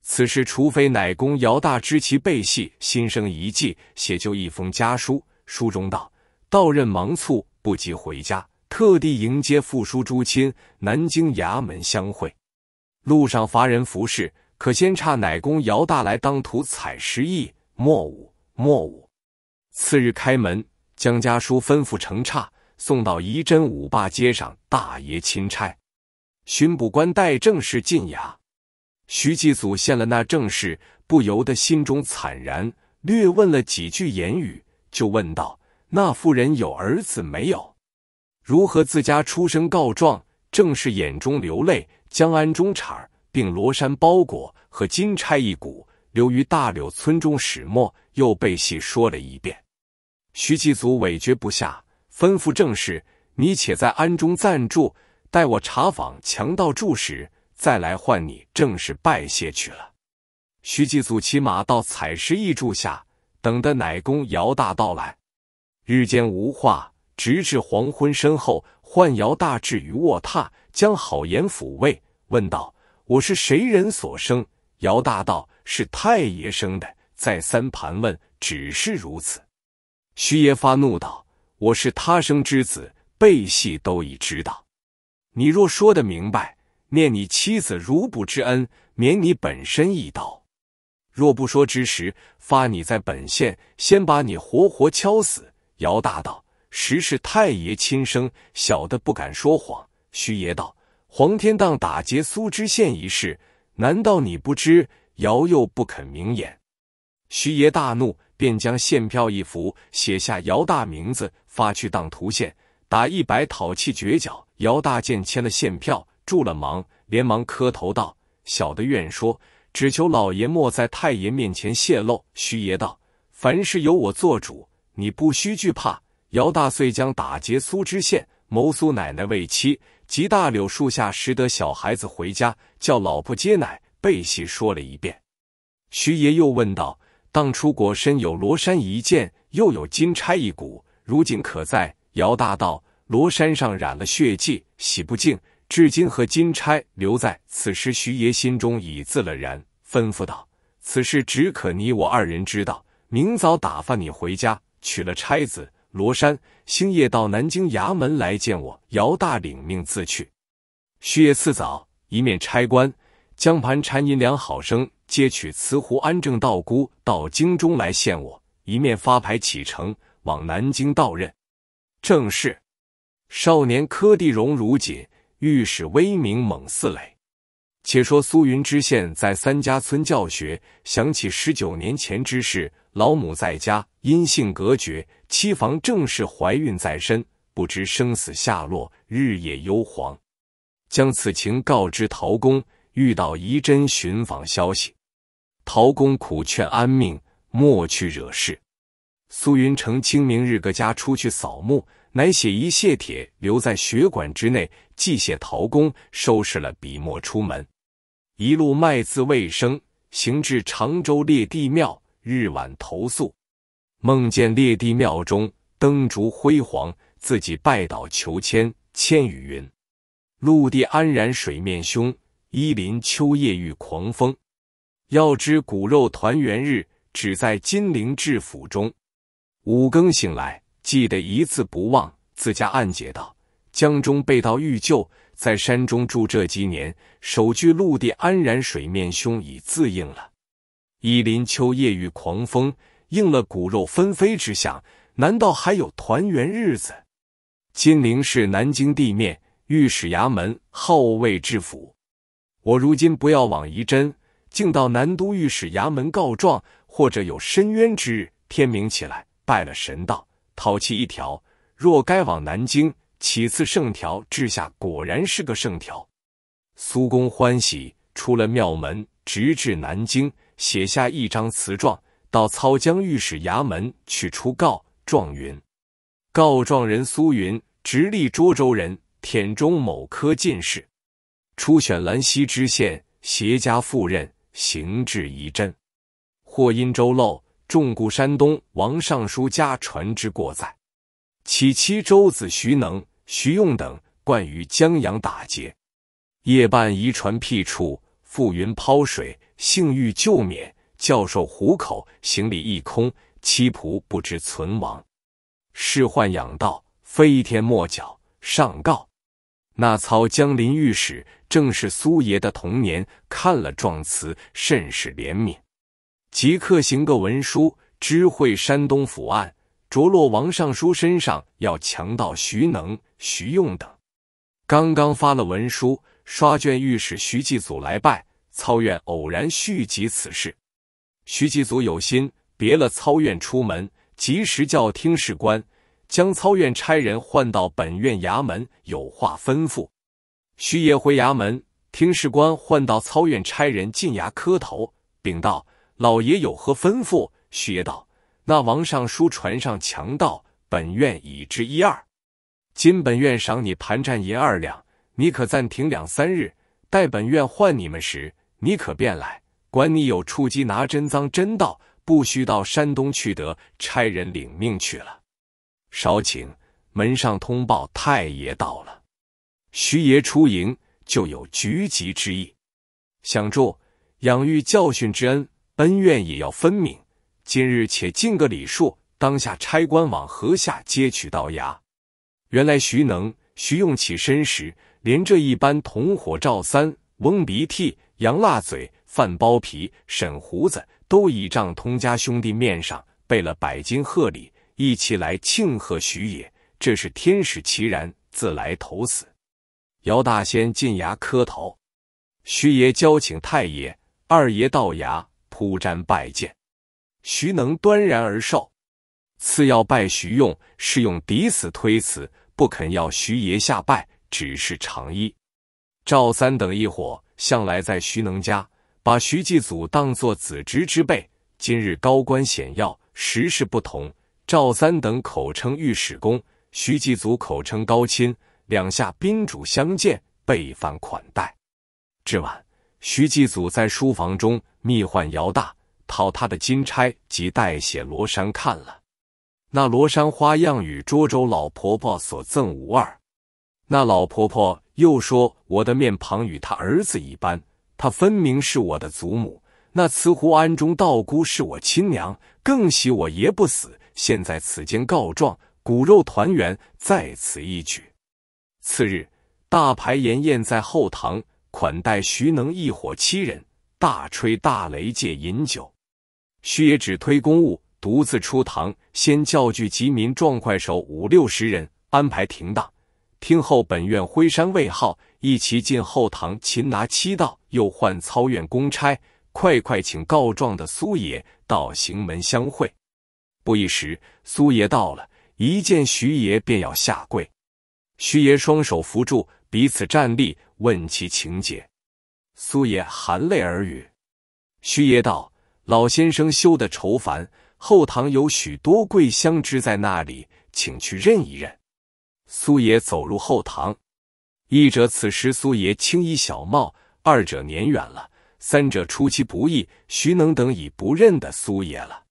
此事除非乃公姚大知其背隙，心生一计，写就一封家书，书中道。到任忙促，不及回家，特地迎接父叔诸亲，南京衙门相会。路上乏人服侍，可先差乃公姚大来当涂采石艺，莫五莫五，次日开门，江家书吩咐成差，送到仪真五霸街上大爷钦差巡捕官带正式进衙。徐继祖见了那正事，不由得心中惨然，略问了几句言语，就问道。那妇人有儿子没有？如何自家出声告状？正是眼中流泪，将庵中铲并罗衫包裹和金钗一股，留于大柳村中始末，又被细说了一遍。徐继祖委决不下，吩咐正是：“你且在庵中暂住，待我查访强盗住时，再来换你。”正式拜谢去了。徐继祖骑马到采石驿住下，等的乃公姚大到来。日间无话，直至黄昏身后，唤姚大志于卧榻，将好言抚慰，问道：“我是谁人所生？”姚大道：“是太爷生的。”再三盘问，只是如此。徐爷发怒道：“我是他生之子，背戏都已知道。你若说得明白，念你妻子如不之恩，免你本身一刀；若不说之时，发你在本县，先把你活活敲死。”姚大道实是太爷亲生，小的不敢说谎。徐爷道：“黄天荡打劫苏知县一事，难道你不知？”姚又不肯明言。徐爷大怒，便将县票一幅写下姚大名字，发去当涂县打一百讨气绝脚。姚大见签了县票，助了忙，连忙磕头道：“小的愿说，只求老爷莫在太爷面前泄露。”徐爷道：“凡事由我做主。”你不须惧怕。姚大遂将打劫苏知县、谋苏奶奶为妻，及大柳树下拾得小孩子回家，叫老婆接奶，背细说了一遍。徐爷又问道：“当初果身有罗衫一件，又有金钗一股，如今可在？”姚大道：“罗衫上染了血迹，洗不净。至今和金钗留在。”此时徐爷心中已自了然，吩咐道：“此事只可你我二人知道。明早打发你回家。”取了差子罗山，星夜到南京衙门来见我。姚大领命自去。须夜次早，一面差官将盘缠银两好生接取慈湖安正道姑到京中来献我，一面发牌启程往南京到任。正是少年科第荣如锦，御史威名猛似雷。且说苏云知县在三家村教学，想起十九年前之事，老母在家。阴性隔绝，妻房正是怀孕在身，不知生死下落，日夜忧惶。将此情告知陶公，遇到仪真寻访消息，陶公苦劝安命，莫去惹事。苏云成清明日各家出去扫墓，乃写一谢帖留在学馆之内，寄谢陶公。收拾了笔墨出门，一路卖字卫生，行至常州列帝庙，日晚投宿。梦见列帝庙中灯烛辉煌，自己拜倒求签，签与云。陆地安然，水面凶。伊林秋夜遇狂风。要知骨肉团圆日，只在金陵治府中。五更醒来，记得一字不忘。自家暗解道：江中被盗玉救，在山中住这几年。首句陆地安然，水面凶已自应了。伊林秋夜遇狂风。应了骨肉分飞之象，难道还有团圆日子？金陵是南京地面，御史衙门号位至府。我如今不要往仪真，竟到南都御史衙门告状，或者有深渊之日。天明起来，拜了神道，讨气一条。若该往南京，起次圣条治下，果然是个圣条。苏公欢喜，出了庙门，直至南京，写下一张词状。到操江御史衙门去出告状云，告状人苏云，直隶涿州人，田中某科进士，初选兰溪知县，携家赴任，行至一镇，或因周漏，重故山东王尚书家船之过载，其妻周子徐能、徐用等惯于江洋打劫，夜半移船僻处，覆云抛水，幸遇救免。教授虎口，行李一空，七仆不知存亡。是宦养道，飞天莫角上告。那操江临御史正是苏爷的童年，看了状词，甚是怜悯，即刻行个文书，知会山东府案，着落王尚书身上要强盗徐能、徐用等。刚刚发了文书，刷卷御史徐继祖来拜，操院偶然续集此事。徐吉祖有心别了，操院出门，及时叫听事官将操院差人唤到本院衙门，有话吩咐。徐爷回衙门，听事官唤到操院差人进衙磕头，禀道：“老爷有何吩咐？”徐爷道：“那王尚书船上强盗，本院已知一二。今本院赏你盘缠银二两，你可暂停两三日，待本院唤你们时，你可便来。”管你有触机拿真赃真道，不须到山东去得。差人领命去了。少顷，门上通报：太爷到了。徐爷出营就有局急之意。想住养育教训之恩，恩怨也要分明。今日且敬个礼数，当下差官往河下接取道牙。原来徐能、徐用起身时，连这一般同伙赵三、翁鼻涕、杨辣嘴。范包皮、沈胡子都倚仗通家兄弟面上备了百金贺礼，一起来庆贺徐爷。这是天使其然自来投死。姚大仙进衙磕头，徐爷交请太爷、二爷到衙铺毡拜见。徐能端然而受。次要拜徐用，是用嫡子推辞不肯要。徐爷下拜，只是长揖。赵三等一伙向来在徐能家。把徐继祖当作子侄之辈，今日高官显要，时事不同。赵三等口称御史公，徐继祖口称高亲，两下宾主相见，备番款待。至晚，徐继祖在书房中密唤姚大，讨他的金钗及代写罗衫看了。那罗衫花样与涿州老婆婆所赠无二。那老婆婆又说我的面庞与他儿子一般。她分明是我的祖母，那慈湖庵中道姑是我亲娘，更喜我爷不死，现在此间告状，骨肉团圆，在此一举。次日，大排筵宴在后堂款待徐能一伙七人，大吹大擂借饮酒。徐爷只推公务，独自出堂，先叫聚集民壮快手五六十人，安排停当。听后，本院徽山魏浩一齐进后堂擒拿七道，又唤操院公差，快快请告状的苏爷到刑门相会。不一时，苏爷到了，一见徐爷便要下跪，徐爷双手扶住，彼此站立，问其情节。苏爷含泪而语：“徐爷道，老先生休得愁烦，后堂有许多贵乡知在那里，请去认一认。”苏爷走入后堂，一者此时苏爷青衣小帽，二者年远了，三者出其不意，徐能等已不认得苏爷了。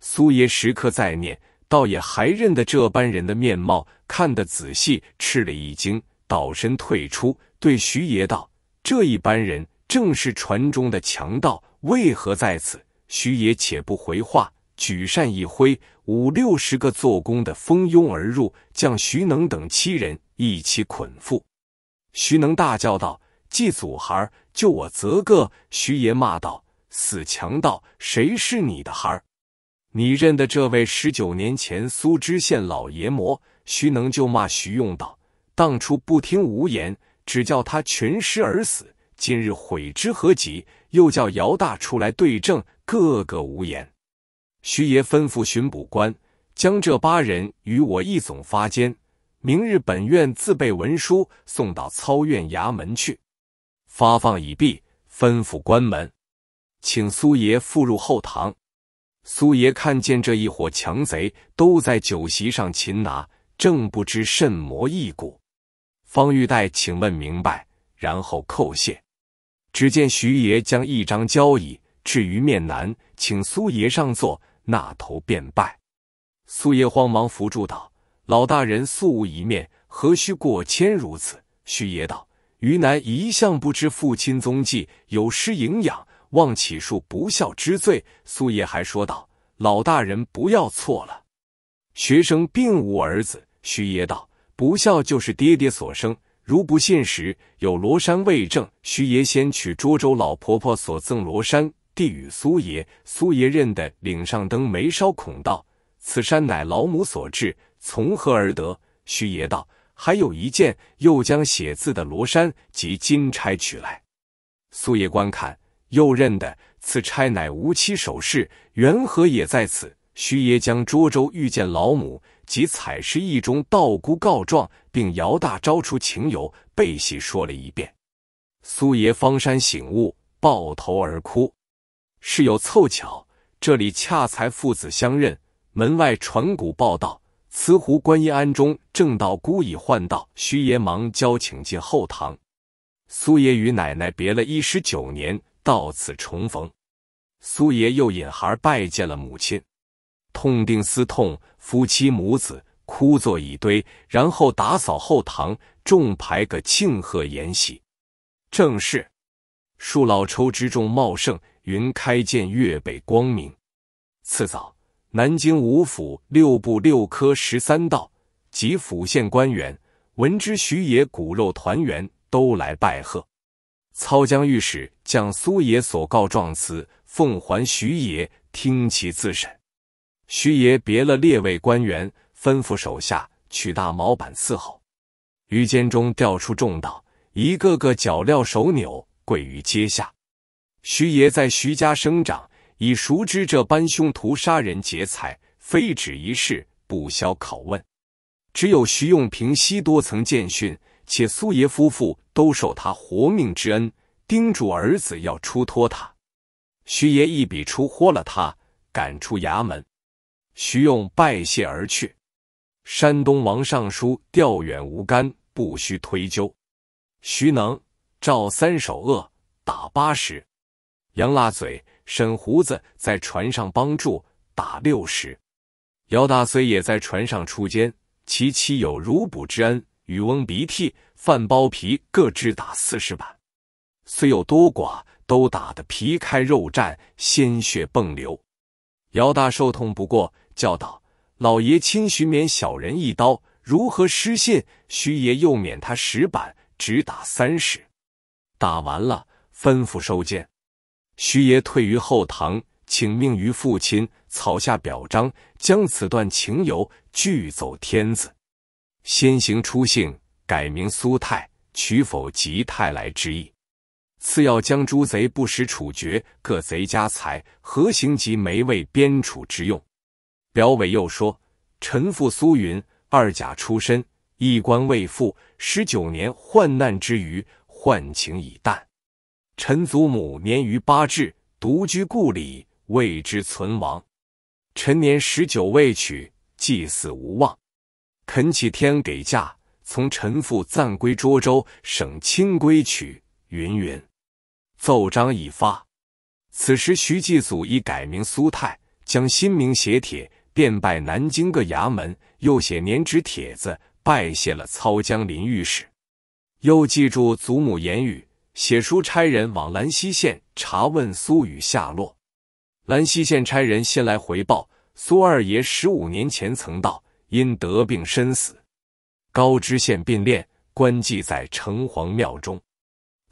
苏爷时刻在念，倒也还认得这般人的面貌，看得仔细，吃了一惊，倒身退出，对徐爷道：“这一般人正是船中的强盗，为何在此？”徐爷且不回话。举扇一挥，五六十个做工的蜂拥而入，将徐能等七人一起捆缚。徐能大叫道：“祭祖孩儿，救我泽个！”徐爷骂道：“死强盗，谁是你的孩儿？你认得这位十九年前苏知县老爷么？”徐能就骂徐用道：“当初不听无言，只叫他全尸而死，今日悔之何及？又叫姚大出来对证，个个无言。”徐爷吩咐巡捕官将这八人与我一总发监，明日本院自备文书送到操院衙门去，发放已毕，吩咐关门，请苏爷复入后堂。苏爷看见这一伙强贼都在酒席上擒拿，正不知甚魔异故。方玉带请问明白，然后叩谢。只见徐爷将一张交椅置于面南，请苏爷上座。那头便拜，素爷慌忙扶住道：“老大人素无一面，何须过谦如此？”须爷道：“余男一向不知父亲踪迹，有失营养，望起恕不孝之罪。”素爷还说道：“老大人不要错了，学生并无儿子。”须爷道：“不孝就是爹爹所生，如不信时，有罗山为证。”须爷先取涿州老婆婆所赠罗山。递与苏爷，苏爷认得岭上灯眉梢，孔道此山乃老母所至，从何而得？徐爷道：“还有一件，又将写字的罗衫及金钗取来。”苏爷观看，又认得此钗乃吴妻首饰，缘何也在此？徐爷将涿州遇见老母及采石驿中道姑告状，并姚大招出情由，背细说了一遍。苏爷方山醒悟，抱头而哭。是有凑巧，这里恰才父子相认。门外传鼓报道，慈湖观音庵中正道姑已换道。徐爷忙交请进后堂。苏爷与奶奶别了一十九年，到此重逢。苏爷又引孩拜见了母亲，痛定思痛，夫妻母子哭坐一堆，然后打扫后堂，重排个庆贺筵席。正是树老抽之众茂盛。云开见月，北光明。次早，南京五府六部六科十三道及府县官员，闻知徐爷骨肉团圆，都来拜贺。操江御史将苏爷所告状词奉还徐爷，听其自审。徐爷别了列位官员，吩咐手下取大毛板伺候。于监中调出众道，一个个脚镣手扭，跪于阶下。徐爷在徐家生长，已熟知这般凶徒杀人劫财，非止一事，不消拷问。只有徐用平息多曾见训，且苏爷夫妇都受他活命之恩，叮嘱儿子要出脱他。徐爷一笔出豁了他，赶出衙门。徐用拜谢而去。山东王尚书调远无干，不需推究。徐能赵三手恶打八十。杨辣嘴、沈胡子在船上帮助打六十，姚大虽也在船上出奸，其妻有如补之恩。与翁鼻涕、饭包皮各只打四十板，虽有多寡，都打得皮开肉绽，鲜血迸流。姚大受痛不过，叫道：“老爷亲许免小人一刀，如何失信？徐爷又免他十板，只打三十。打完了，吩咐收剑。”徐爷退于后堂，请命于父亲，草下表彰，将此段情由据奏天子，先行出姓，改名苏泰，取否极泰来之意。次要将诸贼不识处决，各贼家财，合行及没为编处之用。表尾又说：“臣父苏云，二甲出身，一官未富，十九年患难之余，患情已淡。”陈祖母年逾八至，独居故里，未知存亡。臣年十九未娶，祭祀无望，恳乞天给嫁，从臣父暂归涿州，省亲归娶。云云。奏章已发。此时徐继祖已改名苏泰，将新名写帖，便拜南京各衙门，又写年旨帖子，拜谢了操江林御史，又记住祖母言语。写书差人往兰溪县查问苏雨下落。兰溪县差人先来回报：苏二爷十五年前曾到，因得病身死。高知县并列，官祭在城隍庙中。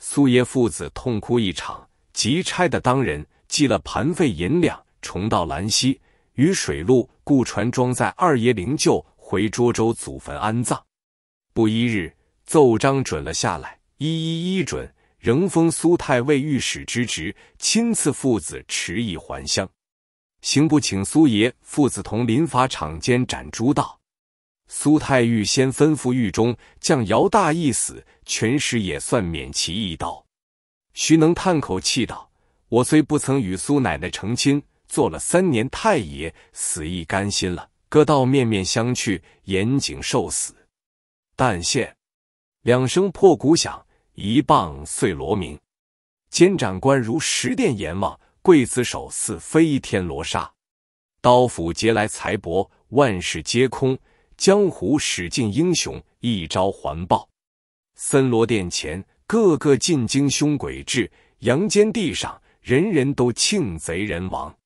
苏爷父子痛哭一场，急差的当人寄了盘费银两，重到兰溪，与水路雇船装载二爷灵柩，回涿州祖坟安葬。不一日，奏章准了下来，一一一准。仍封苏太尉御史之职，亲赐父子迟意还乡。刑部请苏爷父子同临法场，间斩诸道。苏太尉先吩咐狱中将姚大一死，全尸也算免其一刀。徐能叹口气道：“我虽不曾与苏奶奶成亲，做了三年太爷，死亦甘心了。”各道面面相觑，严谨受死。但现两声破鼓响。一棒碎罗明，监斩官如十殿阎王，刽子手似飞天罗刹，刀斧劫来财帛，万事皆空。江湖使尽英雄，一招还报。森罗殿前，个个进京凶鬼至；阳间地上，人人都庆贼人亡。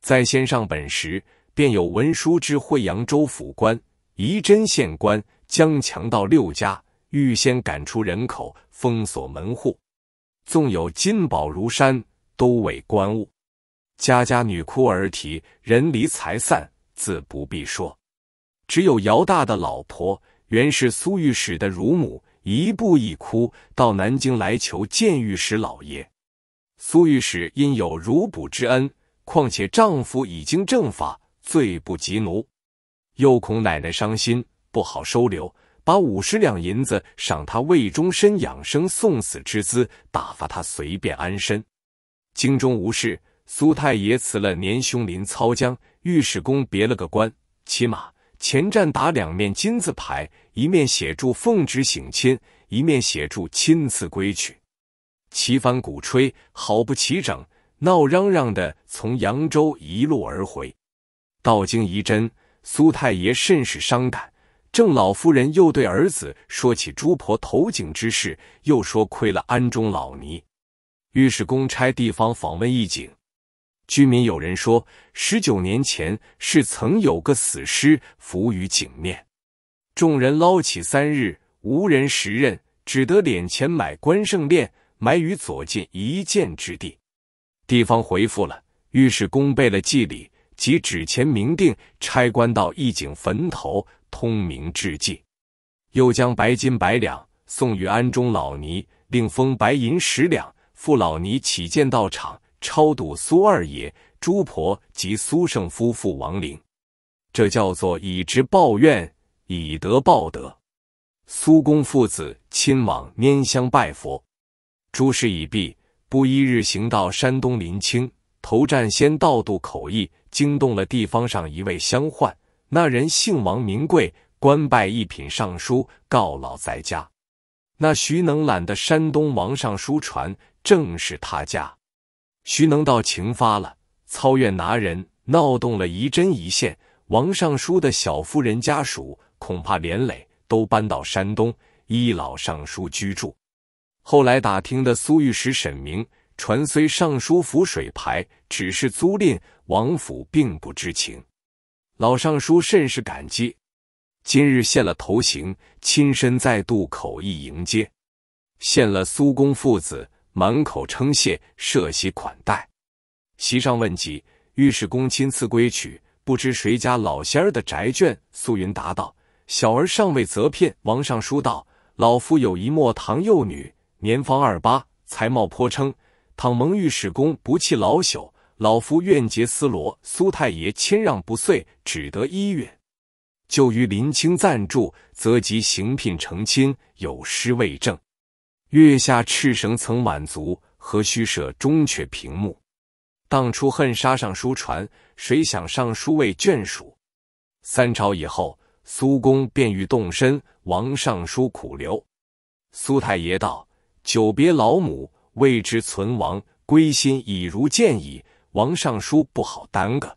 在先上本时，便有文书之惠，扬州府官、仪真县官将强盗六家。预先赶出人口，封锁门户，纵有金宝如山，都为官物。家家女哭儿啼，人离财散，自不必说。只有姚大的老婆，原是苏御史的乳母，一步一哭，到南京来求见御史老爷。苏御史因有乳哺之恩，况且丈夫已经正法，罪不及奴，又恐奶奶伤心，不好收留。把五十两银子赏他为终身养生送死之资，打发他随便安身。京中无事，苏太爷辞了年兄林操江，御史公别了个官，骑马前站打两面金字牌，一面写住奉旨省亲，一面写住亲自归去。旗帆鼓吹，好不齐整，闹嚷嚷的从扬州一路而回。到京一真，苏太爷甚是伤感。郑老夫人又对儿子说起朱婆投井之事，又说亏了安中老尼。御史公差地方访问义井，居民有人说，十九年前是曾有个死尸浮于井面，众人捞起三日，无人识认，只得敛钱买关圣链，埋于左近一箭之地。地方回复了，御史公备了祭礼及纸钱明定，差官到义井坟头。通明至敬，又将白金百两送与安中老尼，另封白银十两，付老尼起见道场，超度苏二爷、朱婆及苏胜夫妇亡灵。这叫做以直报怨，以德报德。苏公父子亲往拈香拜佛，诸事已毕，不一日行到山东临清，头占先到渡口驿，惊动了地方上一位乡宦。那人姓王名贵，官拜一品尚书，告老在家。那徐能揽的山东王尚书船，正是他家。徐能到情发了，操院拿人，闹动了一针一线。王尚书的小夫人家属，恐怕连累，都搬到山东依老尚书居住。后来打听的苏御史沈明，船虽尚书府水牌，只是租赁王府，并不知情。老尚书甚是感激，今日献了头行，亲身再渡口一迎接，献了苏公父子，满口称谢，设席款待。席上问及御史公亲赐归曲，不知谁家老仙儿的宅眷？苏云答道：“小儿尚未择聘。”王尚书道：“老夫有一莫堂幼女，年方二八，才貌颇称。倘蒙御史公不弃，老朽……”老夫愿结丝罗，苏太爷谦让不遂，只得依允。就于临清暂住，则即行聘成亲。有诗为证：“月下赤绳曾满足，何须设忠阙屏幕？当初恨杀尚书传，谁想尚书为眷属？三朝以后，苏公便欲动身，王尚书苦留。苏太爷道：‘久别老母，未知存亡，归心已如箭矣。’”王尚书不好耽搁，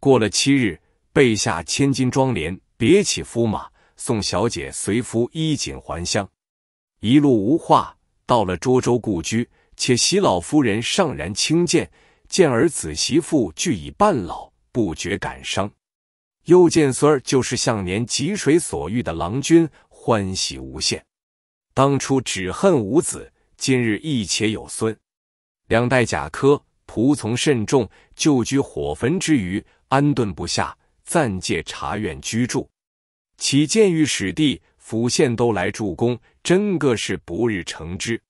过了七日，备下千金妆奁，别起夫马，送小姐随夫衣锦还乡。一路无话，到了涿州故居，且喜老夫人尚然轻贱，见儿子媳妇俱已半老，不觉感伤；又见孙儿就是向年汲水所遇的郎君，欢喜无限。当初只恨无子，今日亦且有孙，两代甲科。仆从甚众，旧居火焚之余，安顿不下，暂借茶院居住。起见于史地，府县都来助攻，真个是不日成之。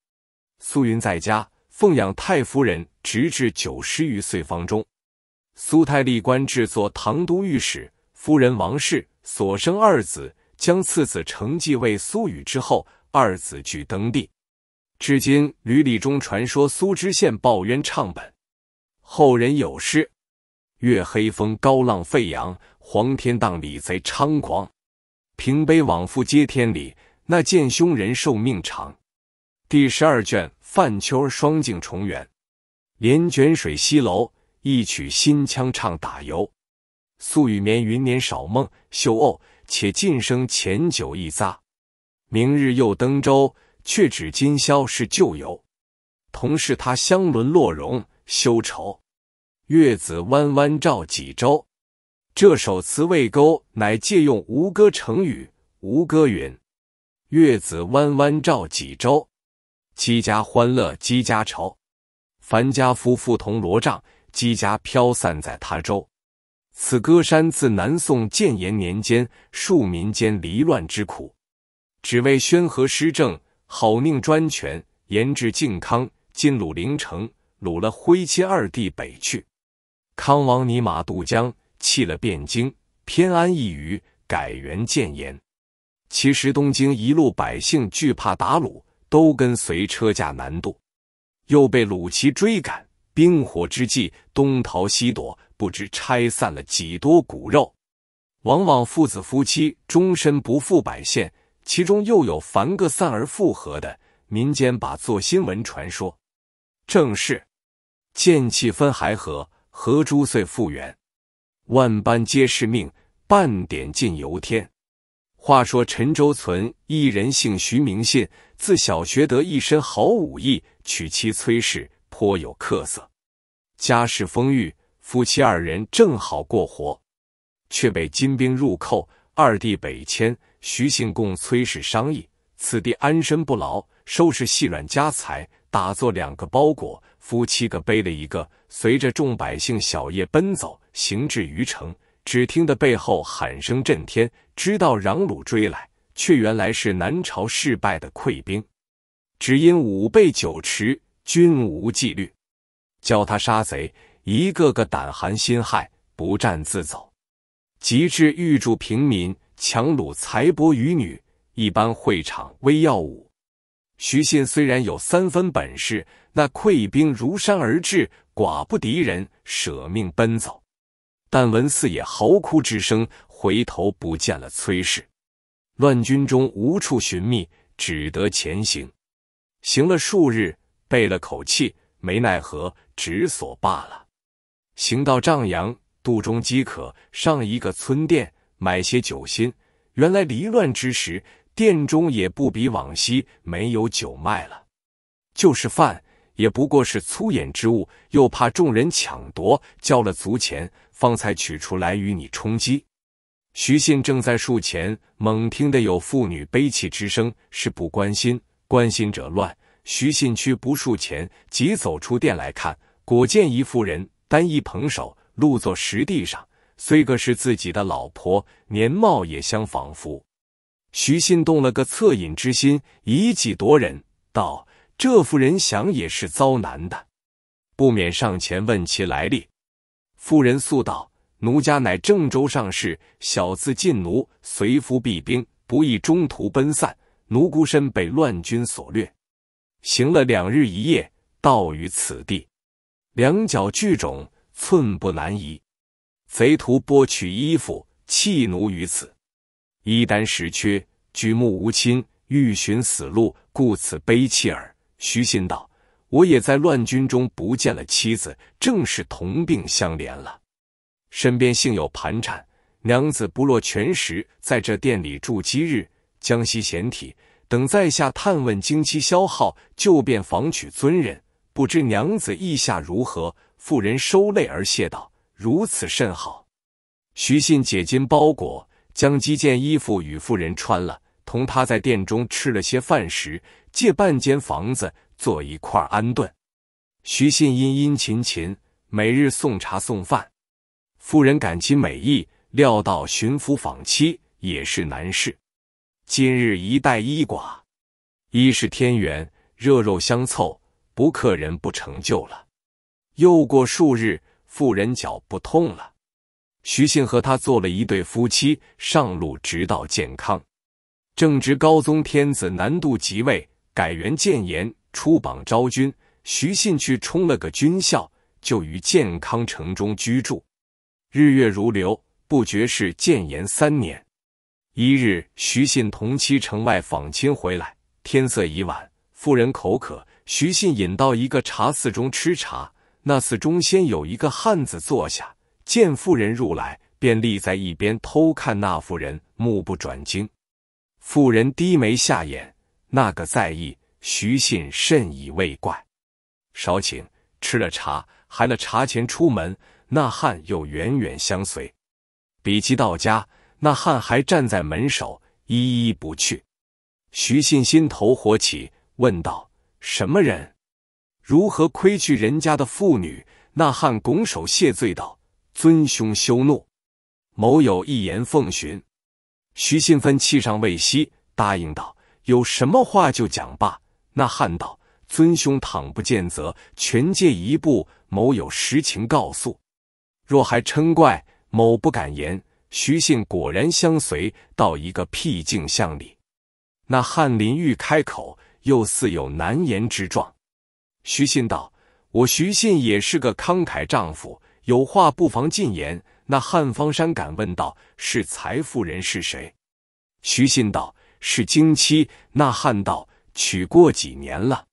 苏云在家奉养太夫人，直至九十余岁方终。苏太历官至作唐都御史，夫人王氏所生二子，将次子承继为苏宇之后，二子俱登第。至今吕里中传说苏知县报冤唱本。后人有诗：月黑风高浪沸扬，黄天荡里贼猖狂。平碑往复接天里，那见凶人寿命长。第十二卷范秋双镜重圆，帘卷水西楼，一曲新腔唱打油。宿雨眠云年少梦，休怄，且尽生前酒一咂。明日又登舟，却指今宵是旧游。同是他香沦落容，休愁。月子弯弯照几州，这首词未钩乃借用吴歌成语。吴歌云：“月子弯弯照几州，几家欢乐几家愁，凡家夫妇同罗帐，几家飘散在他州。”此歌山自南宋建炎年间庶民间离乱之苦，只为宣和施政，好命专权，延至靖康，金鲁陵城，掳了徽钦二帝北去。康王尼玛渡江，弃了汴京，偏安一隅，改元建言。其实东京一路百姓惧怕打鲁，都跟随车驾南渡，又被鲁骑追赶，兵火之际，东逃西躲，不知拆散了几多骨肉。往往父子夫妻终身不复百县，其中又有凡各散而复合的，民间把做新闻传说。正是，剑气分还合。何珠遂复原，万般皆是命，半点尽由天。话说陈州存一人姓徐名信，自小学得一身好武艺，娶妻崔氏，颇有客色，家世丰裕，夫妻二人正好过活。却被金兵入寇，二弟北迁。徐信共崔氏商议，此地安身不牢，收拾细软家财，打做两个包裹，夫妻各背了一个。随着众百姓小夜奔走，行至于城，只听得背后喊声震天，知道攘鲁追来，却原来是南朝失败的溃兵。只因五备久持，军无纪律，教他杀贼，一个个胆寒心骇，不战自走。及至欲助平民强掳财帛渔女，一般会场威耀武。徐信虽然有三分本事，那溃兵如山而至。寡不敌人，舍命奔走，但闻四野嚎哭之声，回头不见了崔氏。乱军中无处寻觅，只得前行。行了数日，背了口气，没奈何只所罢了。行到丈阳，肚中饥渴，上一个村店买些酒心。原来离乱之时，店中也不比往昔，没有酒卖了，就是饭。也不过是粗眼之物，又怕众人抢夺，交了足钱，方才取出来与你充饥。徐信正在树前，猛听得有妇女悲泣之声，是不关心，关心者乱。徐信屈不数前，即走出店来看，果见一妇人单衣蓬手，露坐石地上，虽个是自己的老婆，年貌也相仿佛。徐信动了个恻隐之心，以己夺人，道。这妇人想也是遭难的，不免上前问其来历。妇人诉道：“奴家乃郑州上士，小字进奴，随夫避兵，不意中途奔散，奴孤身被乱军所掠，行了两日一夜，到于此地，两脚俱肿，寸步难移。贼徒剥取衣服，弃奴于此，衣单食缺，举目无亲，欲寻死路，故此悲泣耳。”徐信道：“我也在乱军中不见了妻子，正是同病相怜了。身边幸有盘缠，娘子不若全食，在这店里住几日，将息闲体，等在下探问经期消耗，就便访取尊人。不知娘子意下如何？”妇人收泪而谢道：“如此甚好。”徐信解金包裹，将几件衣服与妇人穿了，同他在店中吃了些饭食。借半间房子做一块安顿，徐信殷殷勤勤，每日送茶送饭。妇人感激美意，料到巡抚访妻也是难事，今日一带衣寡，一是天缘，热肉相凑，不客人不成就了。又过数日，妇人脚不痛了，徐信和他做了一对夫妻，上路直到健康。正值高宗天子南渡即位。改元建言，出榜招军。徐信去充了个军校，就于建康城中居住。日月如流，不觉是建炎三年。一日，徐信同妻城外访亲回来，天色已晚，妇人口渴，徐信引到一个茶肆中吃茶。那寺中先有一个汉子坐下，见妇人入来，便立在一边偷看那妇人，目不转睛。妇人低眉下眼。那个在意，徐信甚以为怪。少顷，吃了茶，还了茶钱，出门，那汉又远远相随。比及到家，那汉还站在门首，依依不去。徐信心头火起，问道：“什么人？如何窥去人家的妇女？”那汉拱手谢罪道：“尊兄休怒，某有一言奉询。”徐信分气上未息，答应道。有什么话就讲罢。那汉道：“尊兄倘不见则全借一步，某有实情告诉。若还嗔怪，某不敢言。”徐信果然相随到一个僻静巷里。那翰林欲开口，又似有难言之状。徐信道：“我徐信也是个慷慨丈夫，有话不妨进言。”那汉方山敢问道：“是财富人是谁？”徐信道。是经妻，那汉道娶过几年了？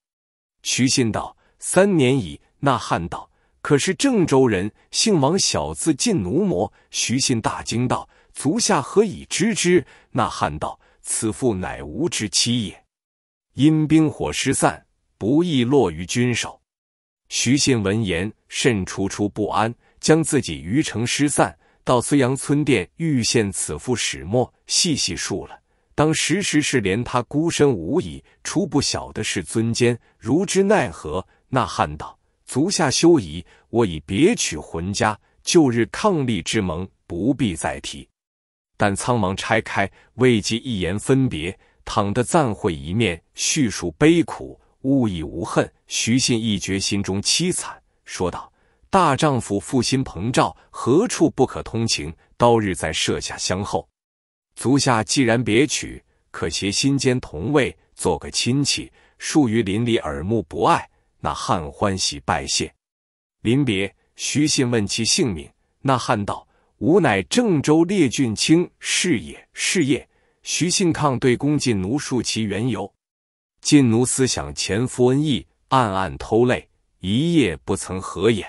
徐信道三年矣。那汉道可是郑州人，姓王，小字晋奴模。徐信大惊道：“足下何以知之？”那汉道：“此妇乃吾之妻也，因兵火失散，不易落于君手。”徐信闻言甚楚楚不安，将自己于城失散到睢阳村店遇献此妇始末，细细述了。当时时是怜他孤身无倚，初不晓得是尊奸，如之奈何？那汉道：“足下休疑，我已别取浑家，旧日伉俪之盟不必再提。但苍茫拆开，未及一言分别，倘得暂会一面，叙述悲苦，勿以无恨。”徐信一觉心中凄惨，说道：“大丈夫负心膨胀，何处不可通情？刀日在射下相候。”足下既然别娶，可携心间同位做个亲戚，庶于邻里耳目不爱。那汉欢喜拜谢。临别，徐信问其姓名，那汉道：“吾乃郑州列俊卿是也，是也。”徐信抗对公进奴述其缘由。进奴思想前夫恩义，暗暗偷泪，一夜不曾合眼。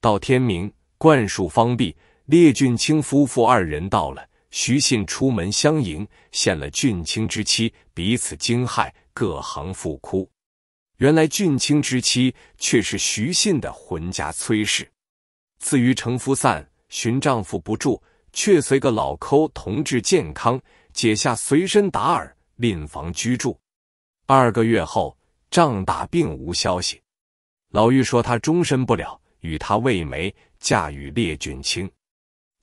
到天明，冠数方毕，列俊卿夫妇二人到了。徐信出门相迎，献了俊卿之妻，彼此惊骇，各行复哭。原来俊卿之妻却是徐信的浑家崔氏，自于成夫散，寻丈夫不住，却随个老抠同至健康，解下随身打耳，另房居住。二个月后，仗打并无消息，老妪说他终身不了，与他未媒，嫁与列俊卿。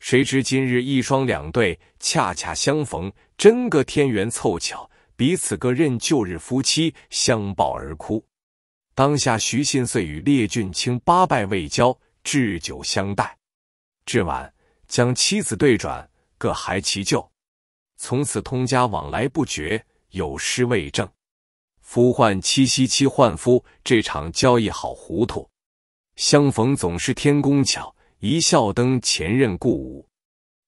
谁知今日一双两对，恰恰相逢，真个天缘凑巧，彼此各认旧日夫妻，相抱而哭。当下徐信遂与列俊卿八拜未交，置酒相待。至晚，将妻子对转，各还其旧。从此通家往来不绝。有诗为证：“夫换妻兮妻换夫，这场交易好糊涂。相逢总是天公巧。”一笑登前任故武，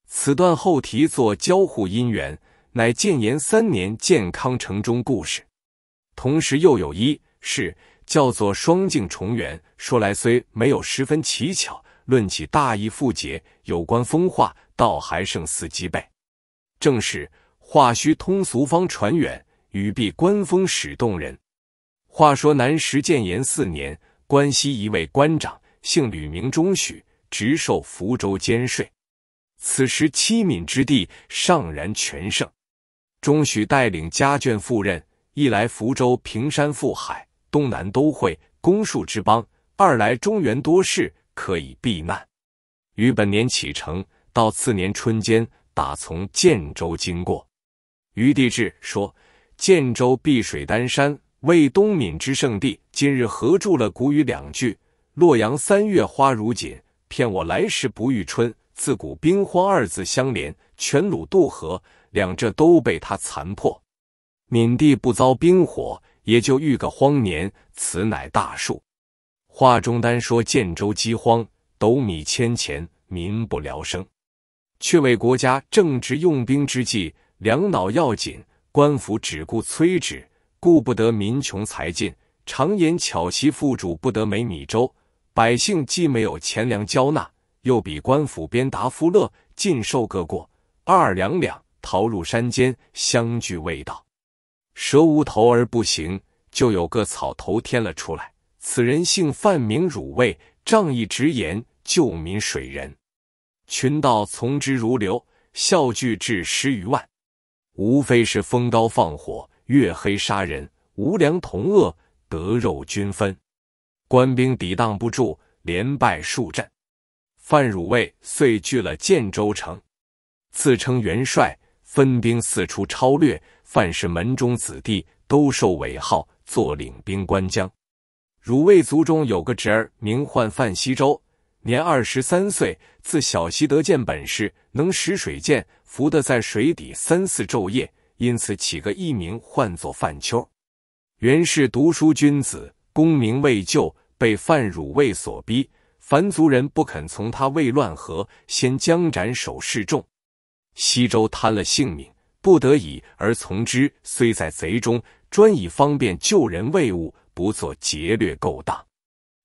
此段后题作交互因缘，乃建炎三年建康城中故事。同时又有一事叫做双镜重圆，说来虽没有十分奇巧，论起大义复结，有关风化，倒还胜似几倍。正是话须通俗方传远，语必关风始动人。话说南时建炎四年，关西一位官长，姓吕，名中许。直受福州兼税，此时七闽之地尚然全盛。钟许带领家眷赴任，一来福州平山覆海，东南都会，公树之邦；二来中原多事，可以避难。于本年启程，到次年春间，打从建州经过。于地志说：建州碧水丹山，为东闽之圣地。今日合住了古语两句：洛阳三月花如锦。骗我来时不遇春，自古兵荒二字相连。全鲁渡河，两浙都被他残破。闽地不遭兵火，也就遇个荒年，此乃大数。话中单说建州饥荒，斗米千钱，民不聊生。却为国家正值用兵之际，粮脑要紧，官府只顾催之，顾不得民穷财尽。常言巧媳富主不得没米粥。百姓既没有钱粮交纳，又比官府鞭达福乐尽受各过，二两两逃入山间相聚未到。蛇无头而不行，就有个草头添了出来。此人姓范名汝卫，仗义直言，救民水人，群盗从之如流，效聚至十余万。无非是风高放火，月黑杀人，无良同恶，得肉均分。官兵抵挡不住，连败数阵。范汝卫遂据了建州城，自称元帅，分兵四处抄略。范氏门中子弟都受伪号，做领兵官将。汝卫族中有个侄儿，名唤范西周，年二十三岁，自小习得剑本事，能使水剑，浮得在水底三四昼夜，因此起个艺名，唤作范秋。原是读书君子。功名未就，被范汝卫所逼，凡族人不肯从他，为乱和先将斩首示众。西周贪了性命，不得已而从之。虽在贼中，专以方便救人卫物，不做劫掠勾当。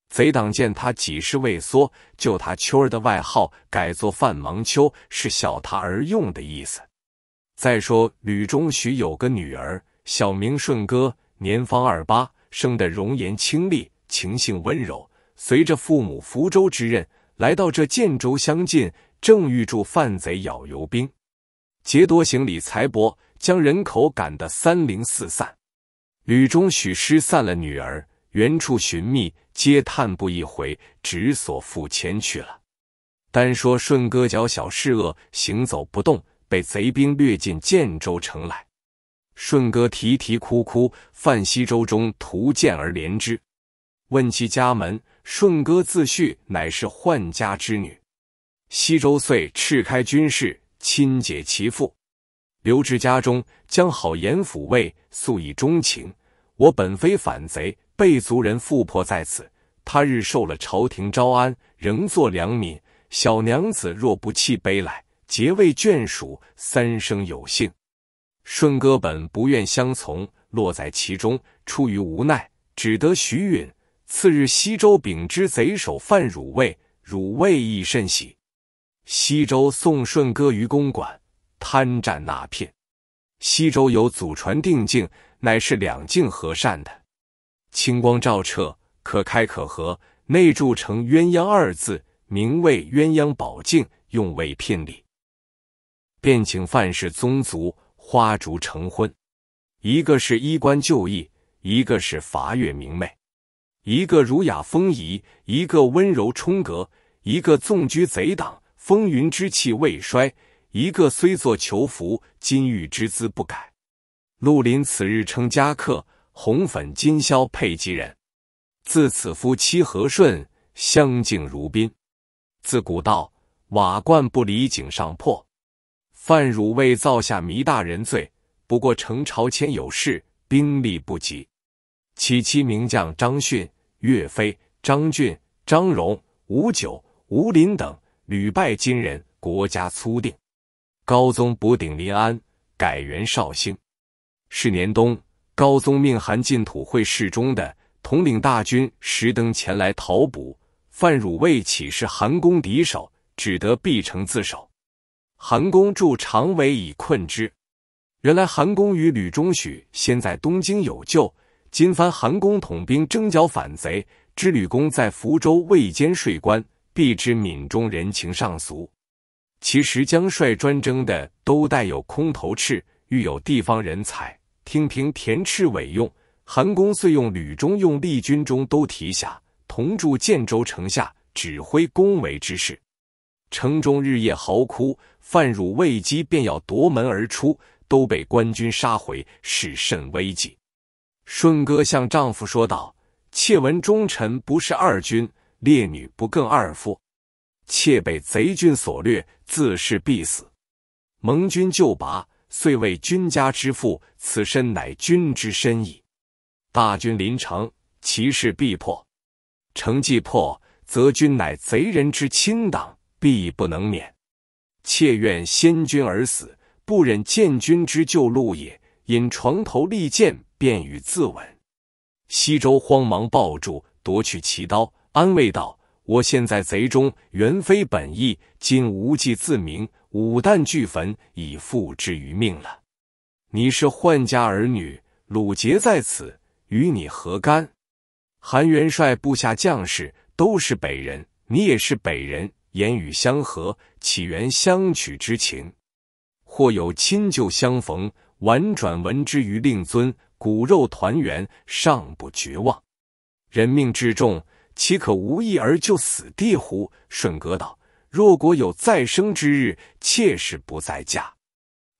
贼党见他几时畏缩，就他秋儿的外号改做范芒秋，是小他而用的意思。再说吕中许有个女儿，小名顺哥，年方二八。生的容颜清丽，情性温柔。随着父母福州之任，来到这建州相近，正欲助范贼咬游兵，劫夺行李财帛，将人口赶得三零四散。吕中许失散了女儿，原处寻觅，皆叹不一回，只所赴前去了。单说顺哥脚小势恶，行走不动，被贼兵掠进建州城来。舜哥啼啼哭哭，范西周中屠见而怜之，问其家门。舜哥自叙乃是宦家之女，西周遂斥开军士，亲解其父，留志家中，将好言抚慰，素以钟情。我本非反贼，被族人富迫在此，他日受了朝廷招安，仍作良民。小娘子若不弃悲来，结为眷属，三生有幸。顺哥本不愿相从，落在其中，出于无奈，只得许允。次日，西周秉之贼首范汝卫，汝卫亦甚喜。西周送顺哥于公馆，贪占纳片。西周有祖传定境，乃是两境和善的，清光照彻，可开可合，内铸成鸳鸯二字，名为鸳鸯宝镜，用为聘礼。便请范氏宗族。花烛成婚，一个是衣冠旧义，一个是罚月明媚；一个儒雅风仪，一个温柔冲格；一个纵居贼党，风云之气未衰；一个虽作囚服，金玉之姿不改。绿林此日称佳客，红粉今宵配吉人。自此夫妻和顺，相敬如宾。自古道：瓦罐不离井上破。范汝为造下弥大人罪，不过成朝迁有事，兵力不及。其妻名将张逊、岳飞、张俊、张荣、吴九、吴林等屡败金人，国家初定。高宗补鼎临安，改元绍兴。是年冬，高宗命韩进土会侍中的统领大军石登前来讨捕，范汝为岂是韩公敌手，只得必城自首。韩公助长委以困之。原来韩公与吕中许先在东京有旧，今番韩公统兵征剿反贼，知吕公在福州未兼税官，必知闽中人情尚俗。其实将帅专征的都带有空头翅，欲有地方人才，听凭田赤伟用。韩公遂用吕中用立军中都提辖，同驻建州城下，指挥攻围之事。城中日夜嚎哭。范汝未及便要夺门而出，都被官军杀回，是甚危急。顺哥向丈夫说道：“妾闻忠臣不是二君，烈女不更二夫。妾被贼军所掠，自是必死。盟军救拔，遂为君家之父，此身乃君之身矣。大军临城，其势必破。城既破，则君乃贼人之亲党，必不能免。”妾愿先君而死，不忍见君之旧路也。引床头利剑，便与自刎。西周慌忙抱住，夺取其刀，安慰道：“我现在贼中原非本意，今无计自明，五旦俱焚，已付之于命了。你是宦家儿女，鲁杰在此，与你何干？韩元帅部下将士都是北人，你也是北人，言语相合。”起源相娶之情，或有亲旧相逢，婉转闻之于令尊，骨肉团圆，尚不绝望。人命至重，岂可无意而就死地乎？顺哥道：若果有再生之日，妾是不在家，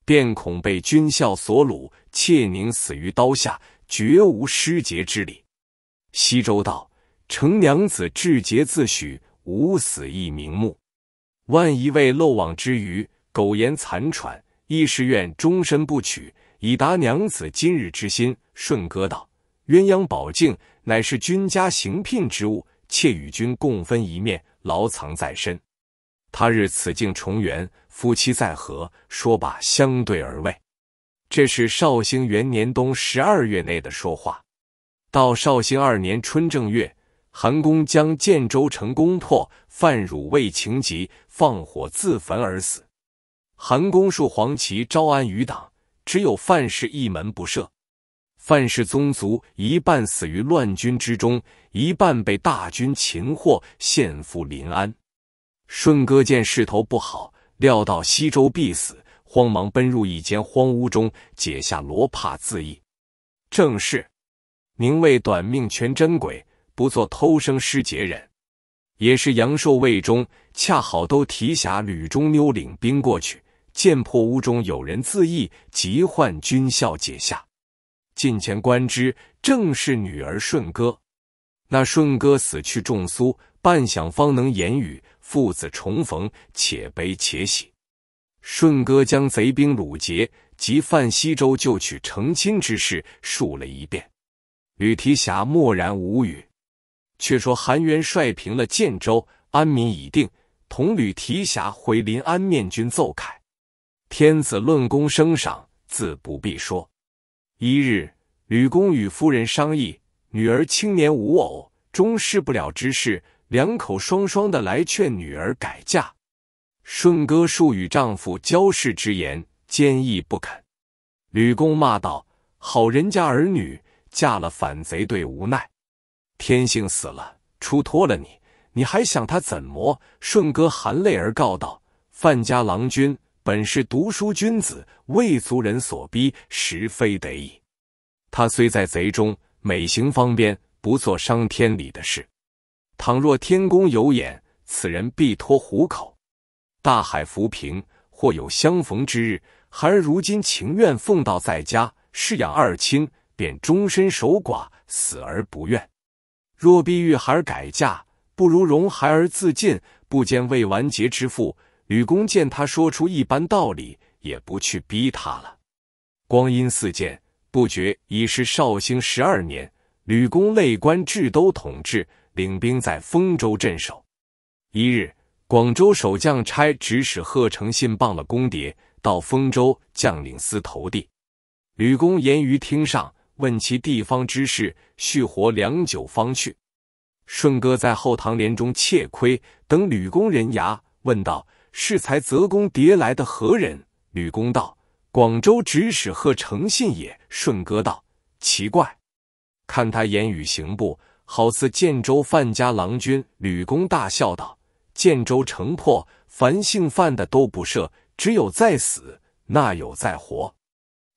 便恐被君孝所掳，妾宁死于刀下，绝无失节之理。西周道：成娘子至节自许，无死亦瞑目。万一为漏网之鱼，苟延残喘，亦是愿终身不娶，以达娘子今日之心。顺哥道：“鸳鸯宝镜乃是君家行聘之物，妾与君共分一面，牢藏在身。他日此镜重圆，夫妻再合。”说罢，相对而位。这是绍兴元年冬十二月内的说话，到绍兴二年春正月。韩公将建州城攻破，范汝为情急，放火自焚而死。韩公竖黄旗招安余党，只有范氏一门不赦。范氏宗族一半死于乱军之中，一半被大军擒获，献赴临安。顺哥见势头不好，料到西周必死，慌忙奔入一间荒屋中，解下罗帕自缢。正是，名为短命全真鬼。不做偷生失节人，也是阳寿未终。恰好都提辖吕中妞领兵过去，见破屋中有人自缢，急唤军校解下，近前观之，正是女儿顺哥。那顺哥死去，众苏半晌方能言语，父子重逢，且悲且喜。顺哥将贼兵掳劫及范西州就取成亲之事述了一遍，吕提辖默然无语。却说韩元帅平了建州，安民已定，同吕提辖回临安面君奏凯，天子论功升赏，自不必说。一日，吕公与夫人商议，女儿青年无偶，终事不了之事，两口双双的来劝女儿改嫁。顺哥数与丈夫交涉之言，坚毅不肯。吕公骂道：“好人家儿女，嫁了反贼，对无奈。”天性死了，出脱了你，你还想他怎么？顺哥含泪而告道：“范家郎君本是读书君子，为族人所逼，实非得已。他虽在贼中，每行方便，不做伤天理的事。倘若天公有眼，此人必脱虎口，大海浮萍，或有相逢之日。孩儿如今情愿奉道在家，侍养二亲，便终身守寡，死而不怨。”若逼欲孩儿改嫁，不如容孩儿自尽，不兼未完结之父。吕公见他说出一般道理，也不去逼他了。光阴似箭，不觉已是绍兴十二年。吕公累官至都统制，领兵在丰州镇守。一日，广州守将差指使贺成信傍了公牒，到丰州将领司投递。吕公言于厅上。问其地方之事，续活良久方去。顺哥在后堂帘中窃窥，等吕公人牙问道：“是才泽公迭来的何人？”吕公道：“广州指使贺诚信也。”顺哥道：“奇怪，看他言语行步，好似建州范家郎君。”吕公大笑道：“建州城破，凡姓范的都不赦，只有在死，那有在活？”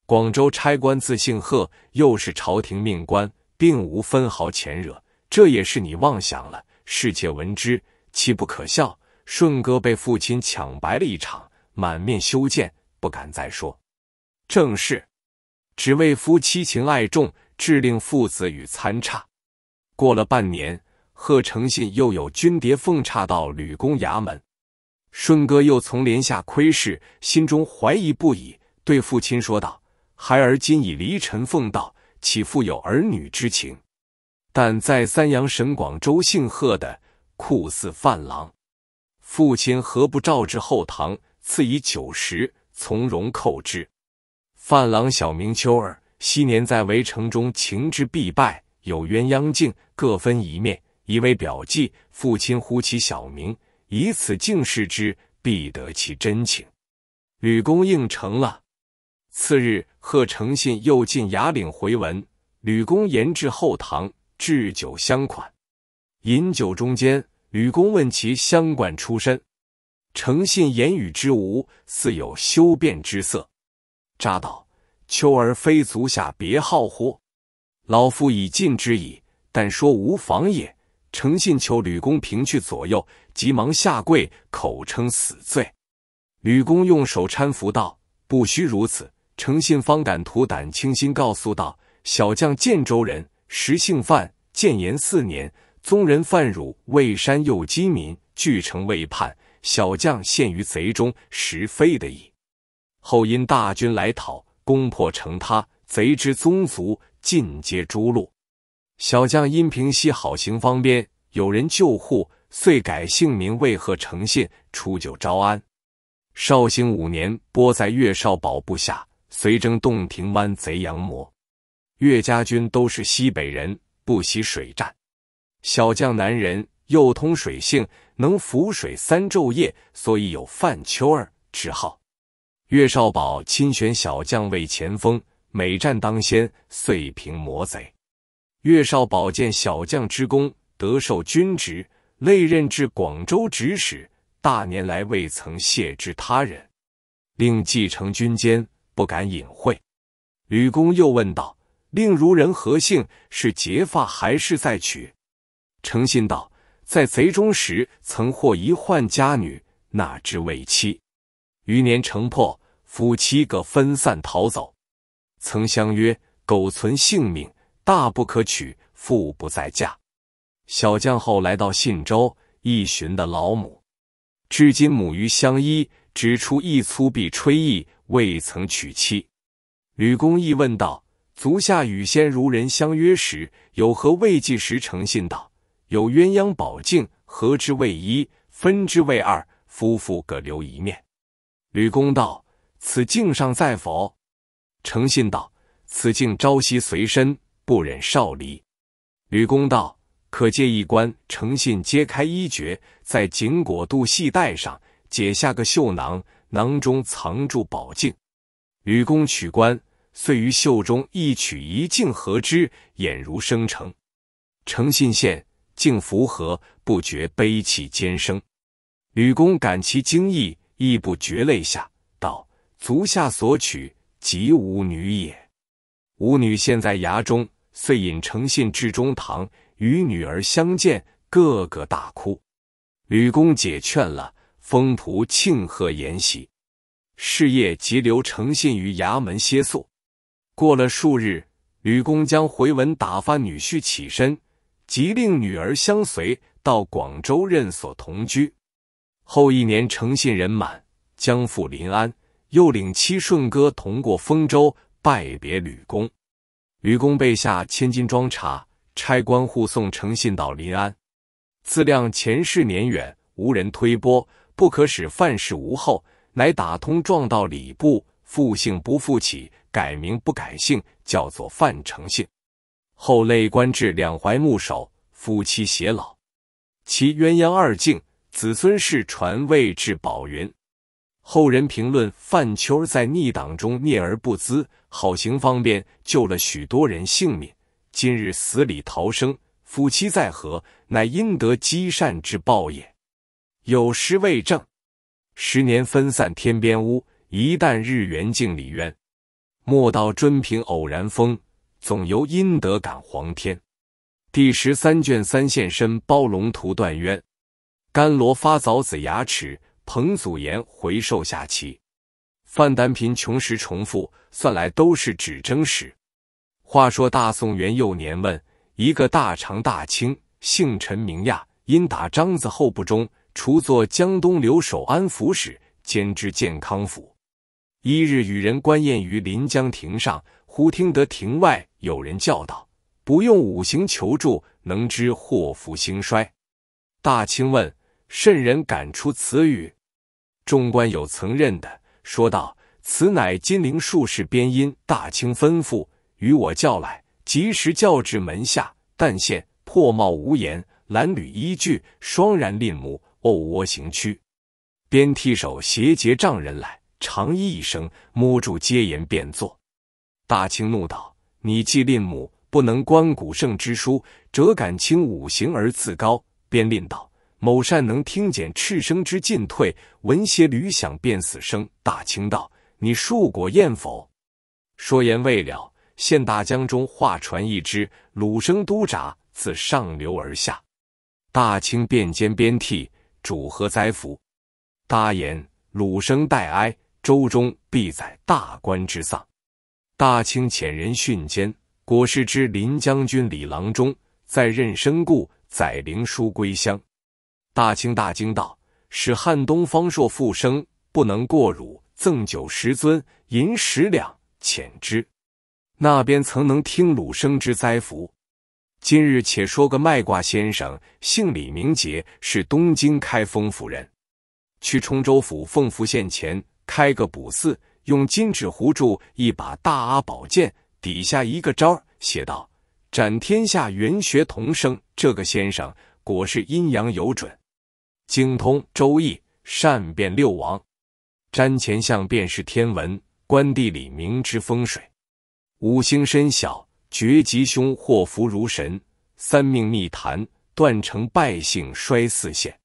广州差官自姓贺，又是朝廷命官，并无分毫钱惹，这也是你妄想了。侍妾闻之，岂不可笑？顺哥被父亲抢白了一场，满面羞见，不敢再说。正是，只为夫妻情爱重，致令父子与参差。过了半年，贺诚信又有军谍奉差到吕公衙门，顺哥又从帘下窥视，心中怀疑不已，对父亲说道。孩儿今已离尘奉道，岂复有儿女之情？但在三阳神广州姓贺的酷似范郎，父亲何不召至后堂，赐以酒食，从容扣之。范郎小名秋儿，昔年在围城中情之必败，有鸳鸯镜各分一面，以为表记。父亲呼其小名，以此敬视之，必得其真情。吕公应承了。次日，贺诚信又进衙岭回文。吕公延至后堂，置酒相款。饮酒中间，吕公问其相贯出身，诚信言语之无，似有羞变之色。扎道：“秋儿非足下别号乎？”老夫已尽之矣，但说无妨也。诚信求吕公平去左右，急忙下跪，口称死罪。吕公用手搀扶道：“不须如此。”诚信方敢图胆倾心，告诉道：“小将建州人，实姓范。建炎四年，宗人范汝为山右饥民，据城未叛。小将陷于贼中，实非的已。后因大军来讨，攻破城，他贼之宗族尽皆诛戮。小将因平息好行方便，有人救护，遂改姓名为贺诚信，出就招安。绍兴五年，拨在岳少保部下。”随征洞庭湾贼洋魔，岳家军都是西北人，不习水战。小将南人，又通水性，能浮水三昼夜，所以有范秋儿之号。岳少保亲选小将为前锋，每战当先，遂平魔贼。岳少保见小将之功，得受军职，累任至广州指使，大年来未曾谢之他人，令继承军监。不敢隐晦。吕公又问道：“令如人何姓？是结发还是再娶？”诚信道：“在贼中时曾获一宦家女，那知未妻。余年城破，夫妻各分散逃走。曾相约，苟存性命，大不可娶，父不再嫁。小将后来到信州，一寻的老母，至今母女相依。”指出一粗鄙吹艺，未曾娶妻。吕公义问道：“足下与先儒人相约时，有何未计时诚信道？有鸳鸯宝镜，合之为一，分之为二，夫妇各留一面。”吕公道：“此镜尚在否？”诚信道：“此镜朝夕随身，不忍少离。”吕公道：“可借一观。”诚信揭开衣角，在颈裹度系带上。解下个绣囊，囊中藏住宝镜。吕公取棺，遂于袖中一取一镜合之，俨如生成。诚信现，竟符合，不觉悲泣尖生。吕公感其惊异，亦不觉泪下，道：“足下所取，即吾女也。吾女现在衙中，遂引诚信至中堂，与女儿相见，个个大哭。吕公解劝了。”封仆庆贺筵席，事业急流诚信于衙门歇宿。过了数日，吕公将回文打发女婿起身，即令女儿相随到广州任所同居。后一年，诚信人满，将赴临安，又领七顺哥同过丰州，拜别吕公。吕公备下千金装茶，差官护送诚信到临安。自量前世年远，无人推波。不可使范氏无后，乃打通撞到礼部，复姓不复起，改名不改姓，叫做范成信。后累官至两淮牧守，夫妻偕老，其鸳鸯二境，子孙世传位至宝云。后人评论范丘在逆党中聂而不滋，好行方便，救了许多人性命，今日死里逃生，夫妻在和，乃应得积善之报也。有诗为证：“十年分散天边乌，一旦日圆镜里冤。莫道尊凭偶然风，总由阴德感黄天。”第十三卷三现身包龙图断渊，甘罗发藻子牙齿，彭祖言回寿下棋，范丹贫穷时重复，算来都是指征时。话说大宋元佑年问，一个大长大清，姓陈名亚，因打张子后不忠。除作江东留守安抚使，兼知建康府。一日，与人观宴于临江亭上，忽听得亭外有人叫道：“不用五行求助，能知祸福兴衰。”大清问：“甚人敢出此语？”众官有曾认的，说道：“此乃金陵术士边音。大清吩咐：“与我叫来，及时叫至门下。但见破帽无言，褴褛衣具，双然吝目。”后窝行曲，边替手携结丈人来，长揖一声，摸住阶沿便坐。大清怒道：“你既令母不能观古圣之书，辄敢轻五行而自高。”边令道：“某善能听见赤声之进退，闻些驴响便死声。”大清道：“你数果验否？”说言未了，现大江中画船一只，鲁生都闸自上流而下。大清便肩边替。主何灾福？答言：鲁生待哀，周中必载大官之丧。大清遣人训间，果是之林将军、李郎中在任身故，载灵书归乡。大清大惊道：使汉东方朔复生，不能过汝，赠酒十樽，银十两，遣之。那边曾能听鲁生之灾福？今日且说个卖卦先生，姓李名杰，是东京开封府人，去冲州府奉福县前开个卜寺，用金纸糊住一把大阿宝剑，底下一个招儿写道：“斩天下元学同生。”这个先生果是阴阳有准，精通周易，善变六王，占前相便是天文观地理，明知风水，五行深晓。绝吉凶，祸福如神。三命密谈，断成败兴衰四线。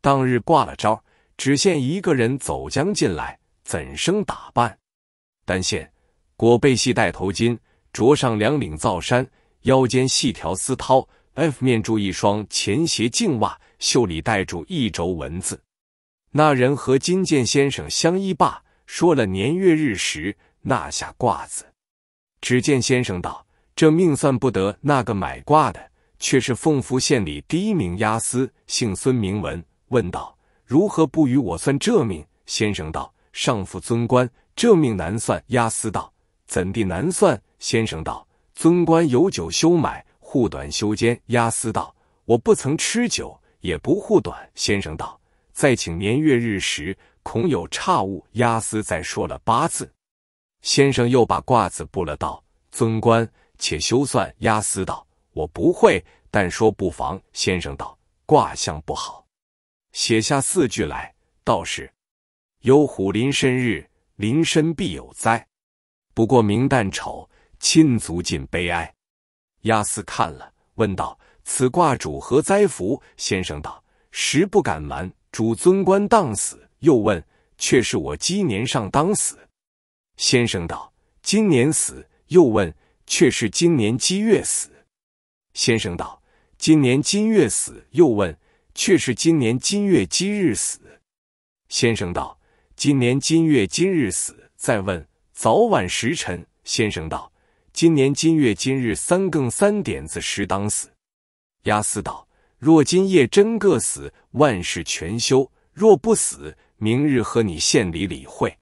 当日挂了招，只见一个人走将进来，怎生打扮？单线裹背系带头巾，着上两领皂衫，腰间细条丝绦，F 面著一双前斜净袜，袖里带住一轴文字。那人和金剑先生相依罢，说了年月日时，那下卦子。只见先生道。这命算不得，那个买卦的却是凤福县里第一名押司，姓孙名文，问道：“如何不与我算这命？”先生道：“上父尊官，这命难算。”押司道：“怎地难算？”先生道：“尊官有酒休买，护短修间。”押司道：“我不曾吃酒，也不护短。”先生道：“再请年月日时，恐有差误。”押司再说了八字，先生又把卦子布了，道：“尊官。”且修算压司道，我不会，但说不妨。先生道：卦象不好，写下四句来。道士：有虎临身日，临身必有灾。不过明旦丑，亲族尽悲哀。压司看了，问道：此卦主何灾福？先生道：实不敢瞒，主尊官当死。又问：却是我今年上当死？先生道：今年死。又问。却是今年今月死。先生道：“今年今月死。”又问：“却是今年今月今日死？”先生道：“今年今月今日死。”再问：“早晚时辰？”先生道：“今年今月今日三更三点子时当死。”押司道：“若今夜真个死，万事全休；若不死，明日和你县里理会。”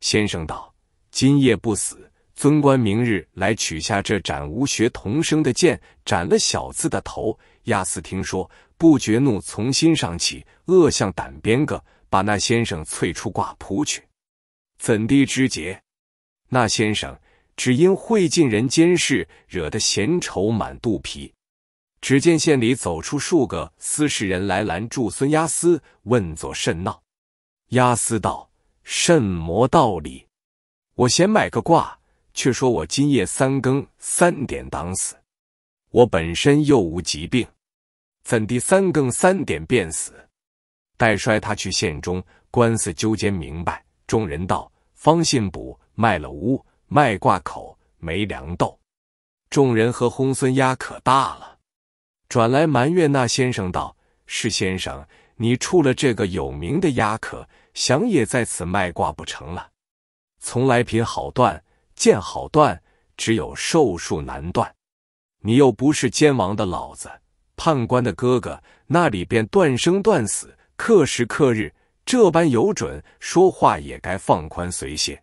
先生道：“今夜不死。”尊官明日来取下这斩无学童生的剑，斩了小子的头。亚斯听说，不觉怒从心上起，恶向胆边个，把那先生淬出卦扑去。怎地知节？那先生只因会尽人间事，惹得闲愁满肚皮。只见县里走出数个司事人来拦住孙亚斯，问作甚闹。亚斯道：甚魔道理？我先买个卦。却说我今夜三更三点当死，我本身又无疾病，怎地三更三点便死？待摔他去县中官司纠结明白。众人道：“方信补卖了屋，卖挂口没粮豆。”众人和轰孙压可大了，转来埋怨那先生道：“是先生，你触了这个有名的压可，想也在此卖挂不成了。从来品好段。”见好断，只有寿数难断。你又不是奸王的老子，判官的哥哥，那里便断生断死，刻时刻日这般有准？说话也该放宽随些。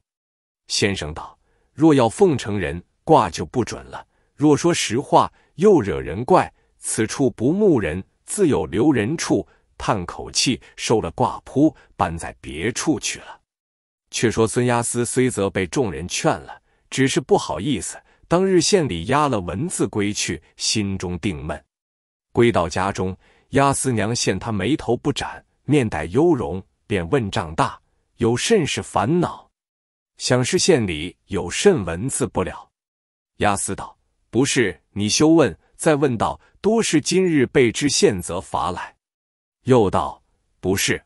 先生道：“若要奉承人，卦就不准了；若说实话，又惹人怪。此处不慕人，自有留人处。”叹口气，收了卦铺，搬在别处去了。却说孙押司虽则被众人劝了。只是不好意思，当日县里押了文字归去，心中定闷。归到家中，押司娘见他眉头不展，面带忧容，便问丈大有甚事烦恼？想是县里有甚文字不了。押司道：“不是，你休问，再问道多是今日被知县责罚来。”又道：“不是，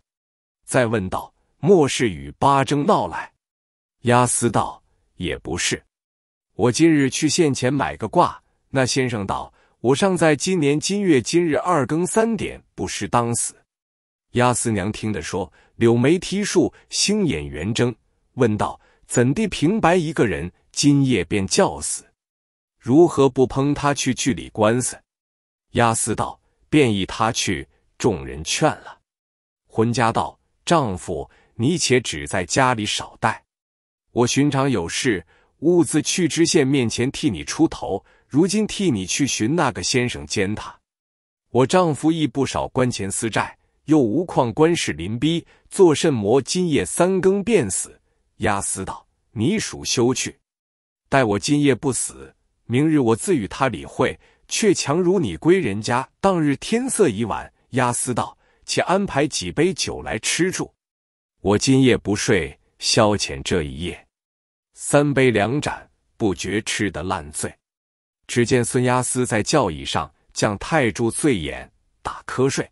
再问道莫是与八征闹来？”押司道。也不是，我今日去县前买个卦。那先生道：“我尚在今年今月今日二更三点，不时当死。”鸭司娘听得说，柳眉剔竖，星眼圆睁，问道：“怎地平白一个人，今夜便叫死？如何不烹他去据理官司？”丫司道：“便依他去。”众人劝了，婚家道：“丈夫，你且只在家里少待。”我寻常有事，兀自去知县面前替你出头。如今替你去寻那个先生，监他。我丈夫亦不少官钱私债，又无况官事临逼，做甚魔？今夜三更便死。押司道：你属休去。待我今夜不死，明日我自与他理会。却强如你归人家。当日天色已晚，押司道：且安排几杯酒来吃住。我今夜不睡。消遣这一夜，三杯两盏，不觉吃得烂醉。只见孙押司在轿椅上，将太柱醉眼，打瞌睡。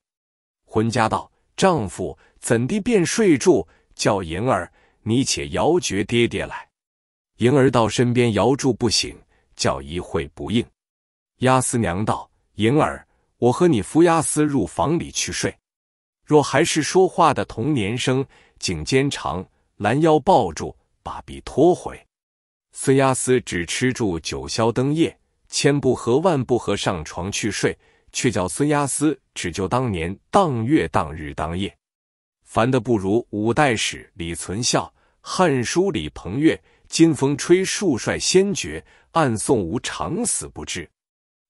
浑家道：“丈夫怎地便睡住？叫银儿，你且摇觉爹爹来。”银儿到身边摇住不醒，叫一会不应。压司娘道：“银儿，我和你扶押司入房里去睡。若还是说话的童年声，颈肩长。”拦腰抱住，把臂拖回。孙押司只吃住九霄灯夜，千不合万不合上床去睡，却叫孙押司只就当年当月当日当夜，烦得不如五代史李存孝，汉书李鹏越，金风吹树率先觉、暗送无常死不知。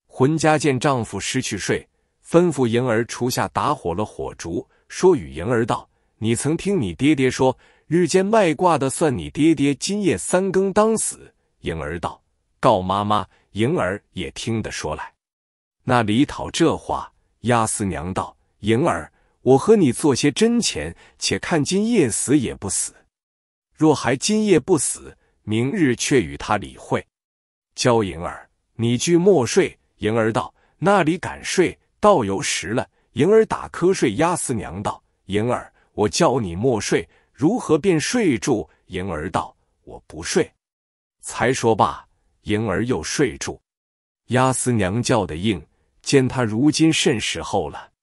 浑家见丈夫失去睡，吩咐莹儿厨下打火了火烛，说与莹儿道：“你曾听你爹爹说？”日间卖卦的算你爹爹，今夜三更当死。莹儿道：“告妈妈，莹儿也听得说来。”那李讨这话？押司娘道：“莹儿，我和你做些针钱，且看今夜死也不死。若还今夜不死，明日却与他理会。”焦莹儿，你去莫睡。莹儿道：“那里敢睡？倒有时了。”莹儿打瞌睡。押司娘道：“莹儿，我叫你莫睡。”如何便睡住？莹儿道：“我不睡。”才说罢，莹儿又睡住。押司娘叫的应，见他如今甚时候了。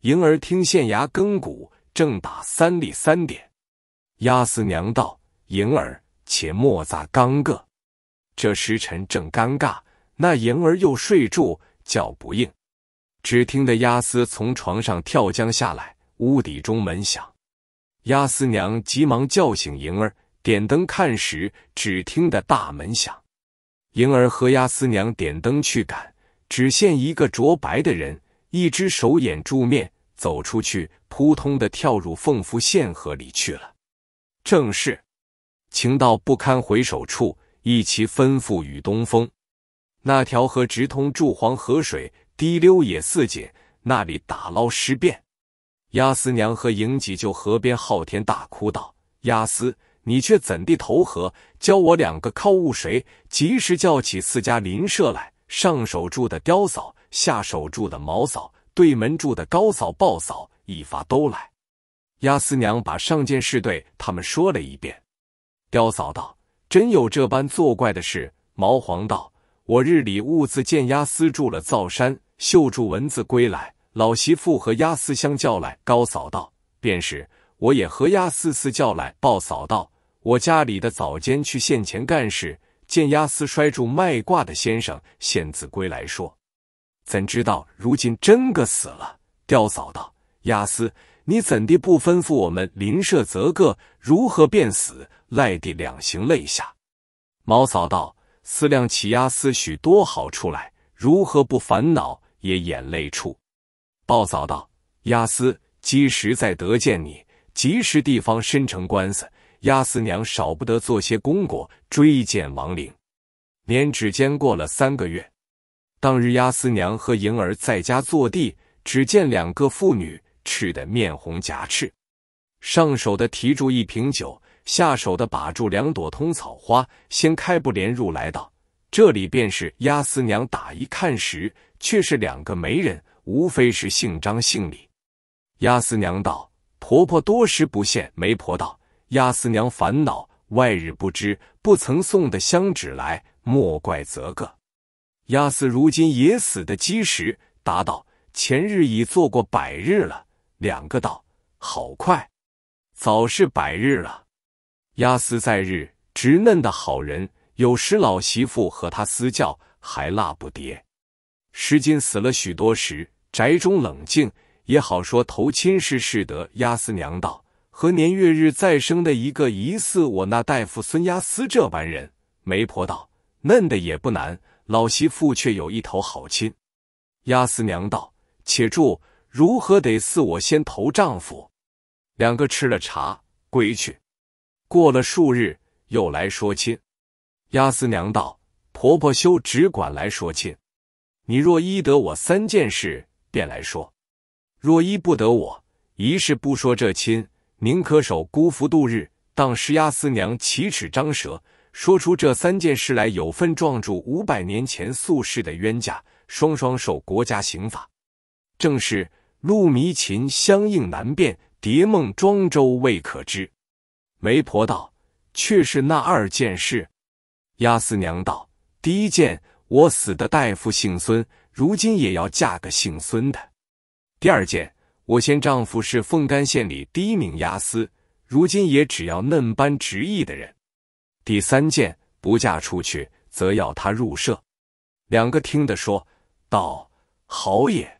莹儿听县衙更鼓，正打三里三点。押司娘道：“莹儿，且莫咋刚个。”这时辰正尴尬，那莹儿又睡住，叫不应。只听得押司从床上跳将下来，屋底中门响。鸭丝娘急忙叫醒莹儿，点灯看时，只听得大门响。莹儿和鸭丝娘点灯去赶，只见一个着白的人，一只手掩住面，走出去，扑通的跳入凤福县河里去了。正是情到不堪回首处，一齐吩咐与东风。那条河直通注黄河水，滴溜也似紧，那里打捞尸变。鸭丝娘和迎吉就河边昊天大哭道：“鸭丝，你却怎地投河？教我两个靠物谁？及时叫起四家邻舍来，上手住的刁嫂，下手住的毛嫂，对门住的高嫂、鲍嫂，一发都来。”鸭丝娘把上件事对他们说了一遍。刁嫂道：“真有这般作怪的事？”毛黄道：“我日里兀自见鸭丝住了灶山，绣住文字归来。”老媳妇和鸭丝香叫来高嫂道：“便是我也和鸭丝丝叫来抱嫂道，我家里的早间去县前干事，见鸭丝摔住卖卦的先生，现子归来说，怎知道如今真个死了？”刁嫂道：“鸭丝，你怎地不吩咐我们邻舍则个，如何便死？赖地两行泪下。”毛嫂道：“思量起鸭丝许多好处来，如何不烦恼？也眼泪出。”暴躁道：“押司，姬时在得见你。及时地方申呈官司，押司娘少不得做些功果，追见亡灵。”年只间过了三个月，当日押司娘和莹儿在家坐地，只见两个妇女吃得面红颊赤，上手的提住一瓶酒，下手的把住两朵通草花，先开布帘入来道：“这里便是押司娘。”打一看时，却是两个媒人。无非是姓张姓李。押司娘道：“婆婆多时不见。”媒婆道：“押司娘烦恼，外日不知不曾送的香纸来，莫怪则个。”押司如今也死的及时，答道：“前日已做过百日了。”两个道：“好快，早是百日了。”押司在日直嫩的好人，有时老媳妇和他私教，还辣不迭。石金死了许多时。宅中冷静也好说，投亲事事得。押司娘道：“何年月日再生的一个，疑似我那大夫孙押司这般人。”媒婆道：“嫩的也不难，老媳妇却有一头好亲。”押司娘道：“且住，如何得似我先投丈夫？”两个吃了茶归去。过了数日，又来说亲。押司娘道：“婆婆休只管来说亲，你若依得我三件事。”便来说，若依不得我，一事不说这亲，宁可守孤服度日。当时压思娘启齿张舌，说出这三件事来，有份撞住五百年前宿世的冤家，双双受国家刑法。正是露迷秦相应难辨，蝶梦庄周未可知。媒婆道：却是那二件事。押司娘道：第一件，我死的大夫姓孙。如今也要嫁个姓孙的。第二件，我先丈夫是凤干县里第一名押司，如今也只要嫩般执意的人。第三件，不嫁出去，则要他入社。两个听得说，道好也。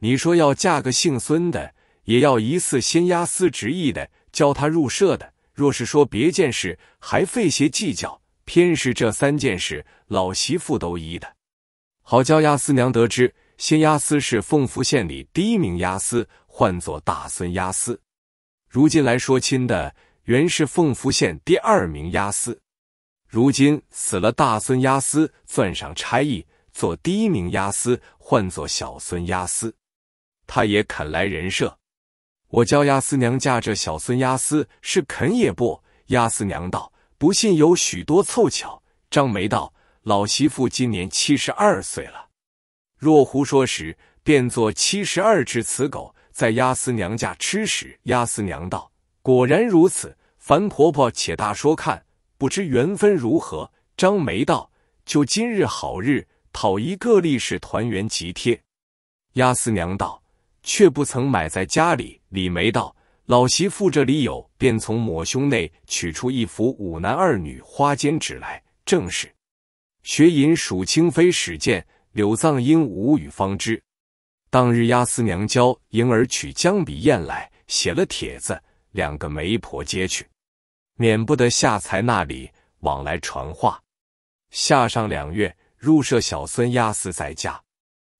你说要嫁个姓孙的，也要疑似先押司执意的，教他入社的。若是说别件事，还费些计较，偏是这三件事，老媳妇都依的。好娇押司娘得知，新押司是凤福县里第一名押司，唤作大孙押司。如今来说亲的，原是凤福县第二名押司。如今死了大孙押司，攥上差役做第一名押司，唤作小孙押司。他也肯来人设。我娇押司娘嫁这小孙押司，是肯也不？押司娘道：“不信有许多凑巧。”张梅道。老媳妇今年七十二岁了，若胡说时，便做七十二只雌狗，在鸭丝娘家吃食。鸭丝娘道：“果然如此。”樊婆婆且大说看，不知缘分如何。张梅道：“就今日好日，讨一个力士团圆吉贴。”鸭丝娘道：“却不曾买在家里。”李梅道：“老媳妇这里有，便从抹胸内取出一幅五男二女花笺纸来，正是。”学吟数清飞始见，柳藏莺无语方知。当日押司娘教迎儿取江笔砚来，写了帖子，两个媒婆接去，免不得下才那里往来传话。下上两月，入舍小孙押司在家，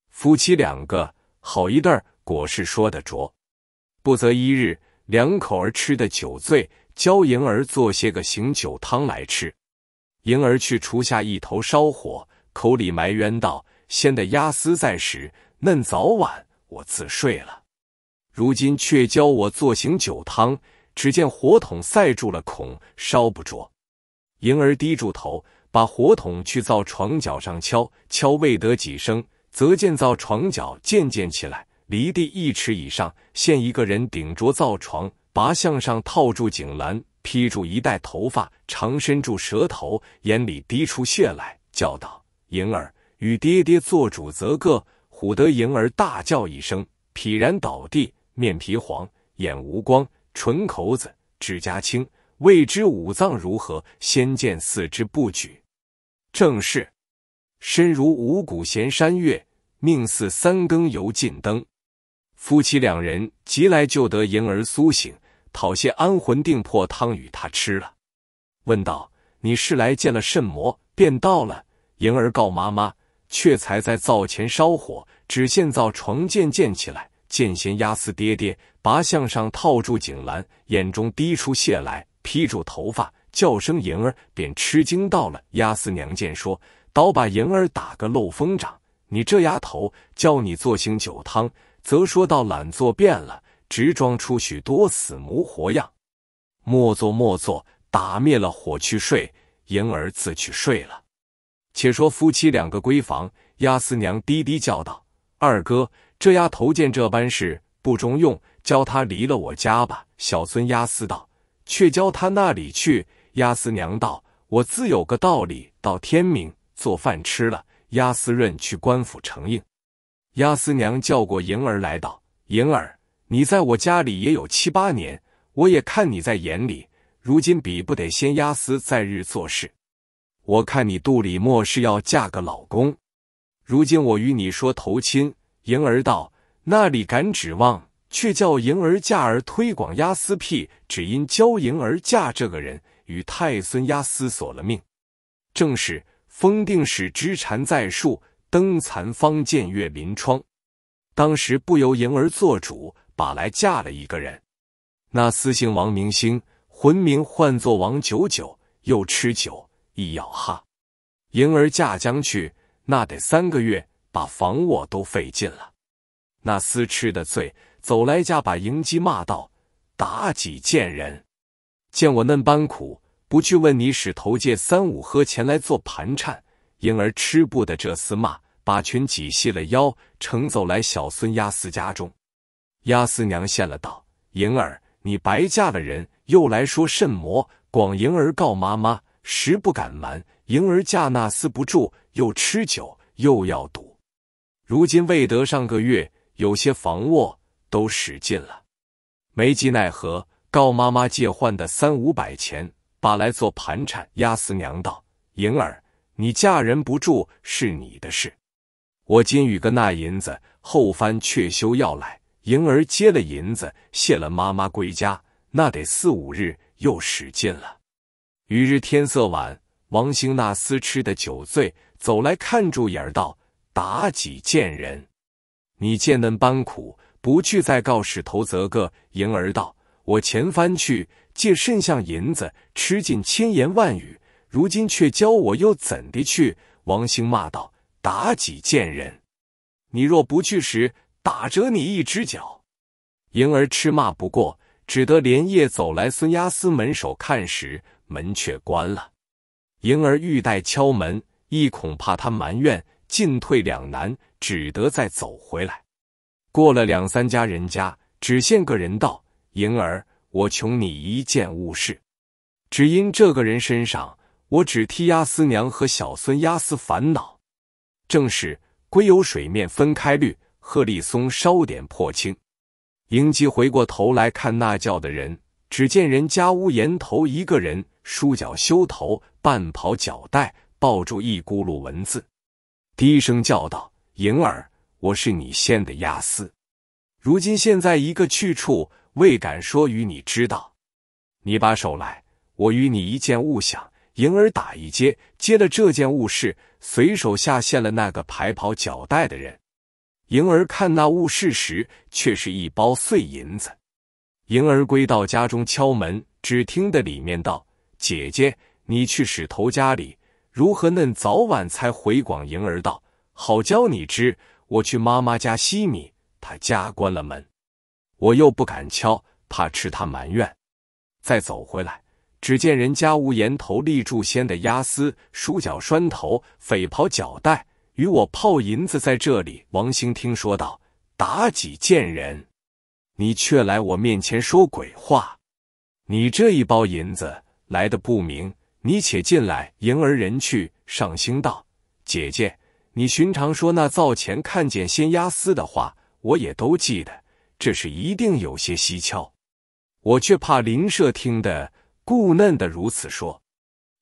夫妻两个好一对儿，果是说得着。不则一日，两口儿吃的酒醉，教迎儿做些个醒酒汤来吃。婴儿去厨下一头烧火，口里埋怨道：“先的鸭丝在时嫩，早晚我自睡了。如今却教我做醒酒汤。只见火桶塞住了孔，烧不着。莹儿低住头，把火桶去灶床角上敲，敲未得几声，则见灶床角渐渐起来，离地一尺以上。现一个人顶着灶床，拔向上套住井栏。”披住一袋头发，长伸住舌头，眼里滴出血来，叫道：“莹儿与爹爹做主则个。”唬得莹儿大叫一声，劈然倒地，面皮黄，眼无光，唇口子，指甲青，未知五脏如何。先见四肢不举，正是身如五谷闲山月，命似三更油尽灯。夫妻两人急来救得婴儿苏醒。讨些安魂定魄汤与他吃了，问道：“你是来见了甚魔？”便到了。莹儿告妈妈，却才在灶前烧火，只见灶床渐渐起来，见仙压丝爹爹，拔向上套住井栏，眼中滴出血来，披住头发，叫声“莹儿”，便吃惊到了。压丝娘见说，倒把莹儿打个漏风掌。你这丫头，教你做醒酒汤，则说到懒做变了。直装出许多死模活样，莫作莫作，打灭了火去睡。莹儿自去睡了。且说夫妻两个闺房，鸭丝娘低低叫道：“二哥，这丫头见这般事不中用，教她离了我家吧。”小孙押丝道：“却教他那里去？”鸭丝娘道：“我自有个道理。到天明做饭吃了，鸭丝润去官府承应。”鸭丝娘叫过莹儿来道：“莹儿。”你在我家里也有七八年，我也看你在眼里。如今比不得先压丝在日做事，我看你肚里莫是要嫁个老公。如今我与你说投亲，莹儿道那里敢指望，却叫莹儿嫁儿推广压丝屁。只因教莹儿嫁这个人，与太孙压丝索了命。正是风定使之蝉在树，灯残方见月临窗。当时不由盈儿做主。把来嫁了一个人，那厮姓王，明星魂名唤作王九九，又吃酒，一咬哈。婴儿嫁将去，那得三个月，把房我都费尽了。那厮吃的醉，走来家把迎姬骂道：“妲己贱人，见我嫩般苦，不去问你使头借三五合钱来做盘缠。”婴儿吃不得这厮骂，把裙挤细了腰，乘走来小孙押死家中。鸭四娘现了道，莹儿，你白嫁了人，又来说甚么？广莹儿告妈妈，实不敢瞒，莹儿嫁那厮不住，又吃酒，又要赌，如今未得上个月，有些房卧都使尽了，没计奈何，告妈妈借换的三五百钱，把来做盘缠。鸭四娘道，莹儿，你嫁人不住是你的事，我今与个那银子，后番却休要来。盈儿接了银子，谢了妈妈归家，那得四五日，又使尽了。于日天色晚，王兴那厮吃的酒醉，走来看住眼儿道：“妲己贱人，你见嫩般苦，不去再告使头，则个。”盈儿道：“我前番去借甚像银子，吃尽千言万语，如今却教我又怎地去？”王兴骂道：“妲己贱人，你若不去时。”打折你一只脚，莹儿痴骂不过，只得连夜走来孙押司门首看时，门却关了。莹儿欲待敲门，亦恐怕他埋怨，进退两难，只得再走回来。过了两三家人家，只见个人道：“莹儿，我求你一件物事。只因这个人身上，我只替押司娘和小孙押司烦恼。正是归有水面分开绿。”贺立松稍点破青。英姬回过头来看那叫的人，只见人家屋檐头一个人，梳脚修头，半袍脚带，抱住一轱辘文字，低声叫道：“莹儿，我是你现的押司，如今现在一个去处，未敢说与你知道。你把手来，我与你一件物想。莹儿打一接，接了这件物事，随手下线了那个排袍脚带的人。”盈儿看那物事时，却是一包碎银子。盈儿归到家中，敲门，只听得里面道：“姐姐，你去使头家里，如何恁早晚才回？”广盈儿道：“好教你知，我去妈妈家西米，她家关了门，我又不敢敲，怕吃她埋怨。”再走回来，只见人家屋檐头立柱掀的压丝、梳脚栓头、匪袍脚带。与我泡银子在这里。王兴听说道：“妲己贱人，你却来我面前说鬼话。你这一包银子来的不明，你且进来迎儿人去。”上兴道：“姐姐，你寻常说那灶前看见仙压丝的话，我也都记得。这是一定有些蹊跷，我却怕邻舍听的，故嫩的如此说。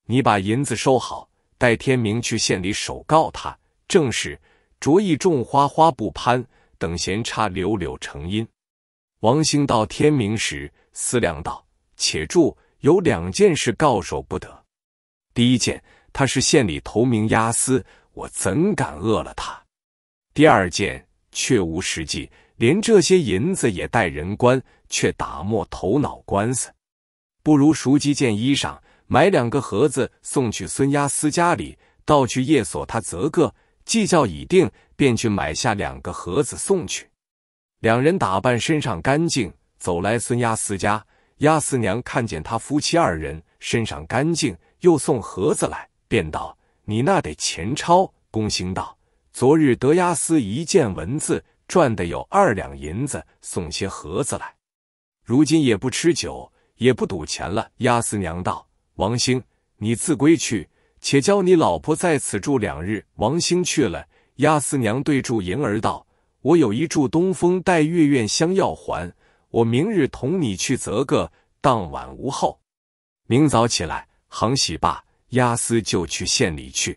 你把银子收好，待天明去县里首告他。”正是，着意种花，花不攀；等闲插柳，柳成荫。王兴到天明时，思量道：且住，有两件事告守不得。第一件，他是县里头名押司，我怎敢饿了他？第二件，却无实际，连这些银子也带人关，却打没头脑官司。不如赎几件衣裳，买两个盒子，送去孙押司家里，倒去夜锁他择个。计较已定，便去买下两个盒子送去。两人打扮身上干净，走来孙押司家。押司娘看见他夫妻二人身上干净，又送盒子来，便道：“你那得钱钞？”公兴道：“昨日德押司一见文字，赚的有二两银子，送些盒子来。如今也不吃酒，也不赌钱了。”押司娘道：“王兴，你自归去。”且教你老婆在此住两日。王兴去了，押司娘对住莹儿道：“我有一柱东风带月愿香要还，我明日同你去择个当晚无后。明早起来行喜罢，押司就去县里去。”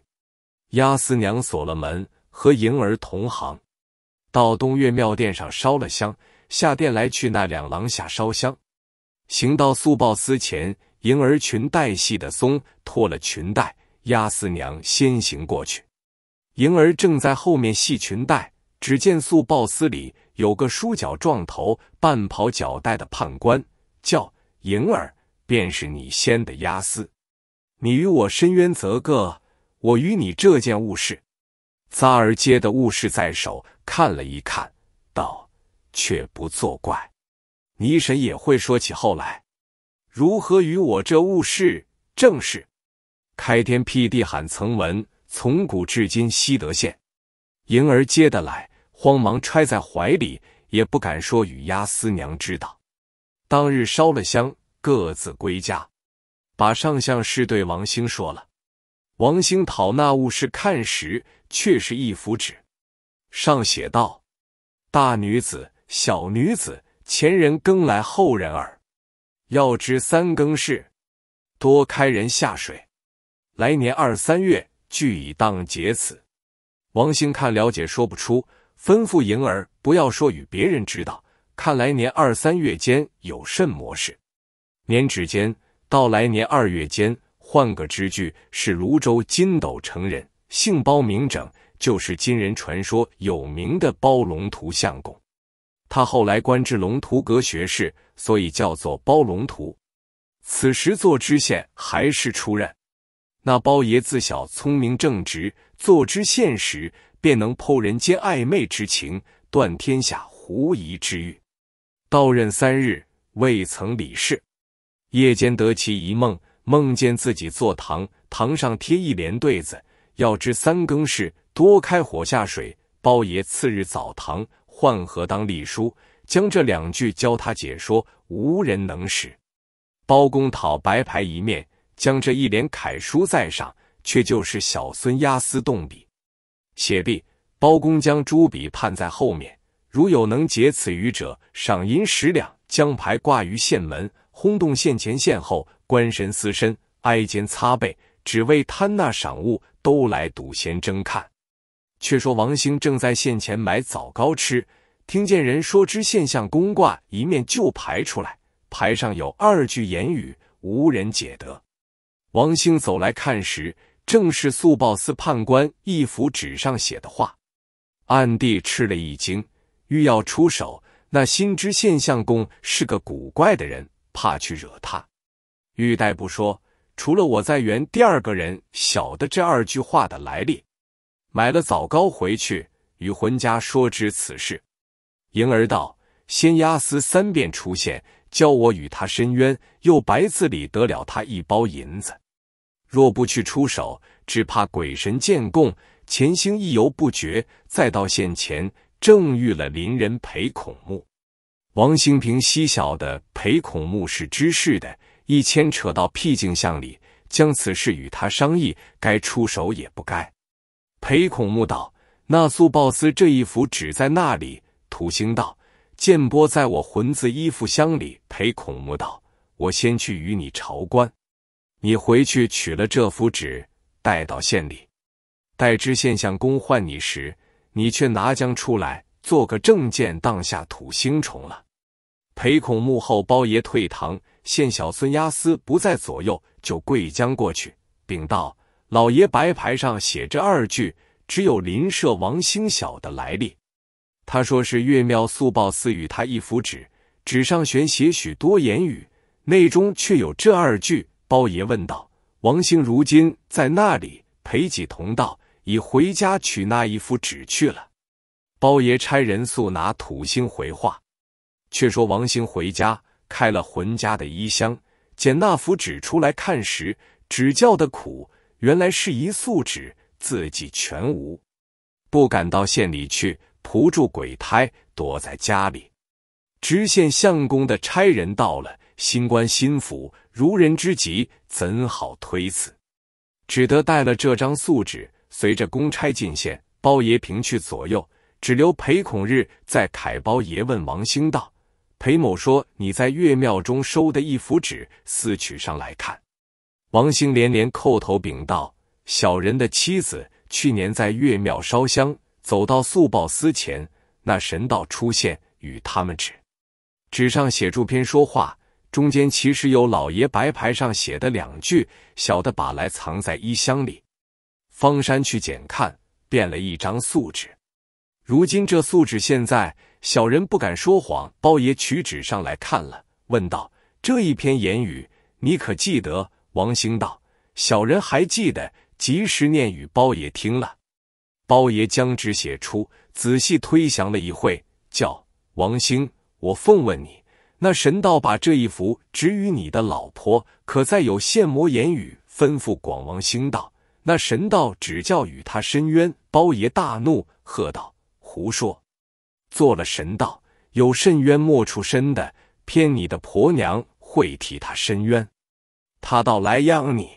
押司娘锁了门，和迎儿同行，到东岳庙殿上烧了香，下殿来去那两廊下烧香。行到素抱司前，迎儿裙带系的松，脱了裙带。押司娘先行过去，莹儿正在后面系裙带，只见素抱丝里有个梳脚撞头、半袍脚带的判官，叫莹儿，便是你先的押司。你与我深冤则个，我与你这件物事。扎儿接的物事在手，看了一看，道：“却不作怪，你神也会说起后来，如何与我这物事正是。”开天辟地喊曾文，从古至今西德县，莹儿接的来，慌忙揣在怀里，也不敢说与押思娘知道。当日烧了香，各自归家，把上相事对王兴说了。王兴讨那物事看时，却是一幅纸，上写道：“大女子，小女子，前人更来后人耳。要知三更事，多开人下水。”来年二三月，俱已当结此。王兴看了解，说不出，吩咐莹儿不要说与别人知道。看来年二三月间有甚模事？年止间到来年二月间，换个支具，是泸州金斗城人，姓包名整，就是金人传说有名的包龙图相公。他后来官至龙图阁学士，所以叫做包龙图。此时做知县还是出任。那包爷自小聪明正直，做知现实，便能剖人间暧昧之情，断天下狐疑之欲。到任三日未曾理事，夜间得其一梦，梦见自己坐堂，堂上贴一联对子，要知三更事，多开火下水。包爷次日早堂，换何当隶书，将这两句教他解说，无人能识。包公讨白牌一面。将这一联楷书在上，却就是小孙押司动笔写毕。包公将朱笔判在后面，如有能解此语者，赏银十两。将牌挂于县门，轰动县前县后，官绅私绅，挨肩擦背，只为贪那赏物，都来赌闲争看。却说王兴正在县前买枣糕吃，听见人说知县向公挂一面旧牌出来，牌上有二句言语，无人解得。王兴走来看时，正是速报司判官一幅纸上写的话，暗地吃了一惊，欲要出手，那心知县相公是个古怪的人，怕去惹他，玉待不说，除了我在园第二个人，晓得这二句话的来历，买了枣糕回去，与浑家说知此事。莹儿道：先押司三遍出现，教我与他申冤，又白自里得了他一包银子。若不去出手，只怕鬼神见供，前兴意犹不绝。再到现前，正遇了邻人裴孔木。王兴平悉晓的裴孔木是知事的，一牵扯到僻静巷里，将此事与他商议，该出手也不该。裴孔木道：“那素豹司这一幅纸在那里？”土星道：“剑波在我魂子衣服箱里。”裴孔木道：“我先去与你朝官。”你回去取了这幅纸，带到县里，待知县相公唤你时，你却拿将出来，做个证件，当下土星虫了。裴孔幕后包爷退堂，县小孙押司不在左右，就跪将过去，禀道：“老爷白牌上写着二句，只有林舍王兴小的来历。他说是岳庙速报司与他一幅纸，纸上悬写许多言语，内中却有这二句。”包爷问道：“王兴如今在那里？”裴几同道已回家取那一副纸去了。包爷差人速拿土星回话。却说王兴回家，开了浑家的衣箱，捡那幅纸出来看时，纸叫的苦，原来是一素纸，字迹全无，不敢到县里去，扶住鬼胎，躲在家里。知县相公的差人到了，新官新服。如人之急，怎好推辞？只得带了这张素纸，随着公差进县。包爷平去左右，只留裴孔日在。凯包爷问王兴道：“裴某说你在岳庙中收的一幅纸，私取上来看。”王兴连连叩头禀道：“小人的妻子去年在岳庙烧香，走到素报司前，那神道出现，与他们纸，纸上写著篇说话。”中间其实有老爷白牌上写的两句，小的把来藏在衣箱里。方山去捡看，变了一张素纸。如今这素纸，现在小人不敢说谎。包爷取纸上来看了，问道：“这一篇言语，你可记得？”王兴道：“小人还记得，及时念与包爷听了。”包爷将纸写出，仔细推详了一会，叫王兴：“我奉问你。”那神道把这一幅指与你的老婆，可再有现魔言语吩咐广王兴道。那神道只教与他深冤。包爷大怒，喝道：“胡说！做了神道，有甚冤莫出身的？偏你的婆娘会替他伸冤？他倒来央你，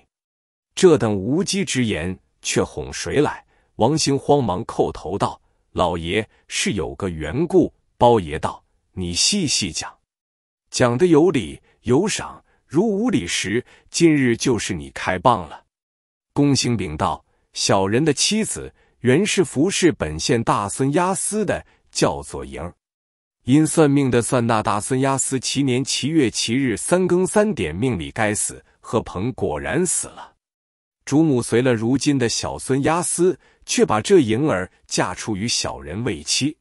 这等无稽之言，却哄谁来？”王兴慌忙叩头道：“老爷是有个缘故。”包爷道：“你细细讲。”讲的有理，有赏。如无理时，今日就是你开棒了。公兴禀道：“小人的妻子原是服侍本县大孙押司的，叫做莹。因算命的算那大孙押司，其年七月七日三更三点命里该死，何鹏果然死了。主母随了如今的小孙押司，却把这莹儿嫁出与小人为妻。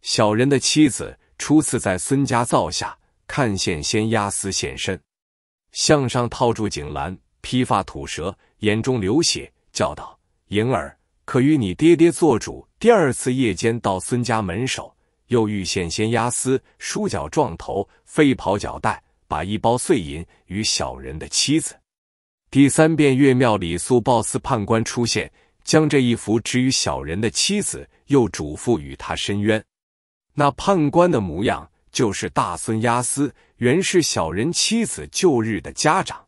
小人的妻子初次在孙家灶下。”看线仙压丝现身，向上套住井栏，披发吐舌，眼中流血，叫道：“莹儿，可与你爹爹做主。”第二次夜间到孙家门首，又遇线仙压丝，梳脚撞头，飞跑脚带，把一包碎银与小人的妻子。第三遍岳庙，李素报司判官出现，将这一符执与小人的妻子，又嘱咐与他伸冤。那判官的模样。就是大孙押司，原是小人妻子旧日的家长。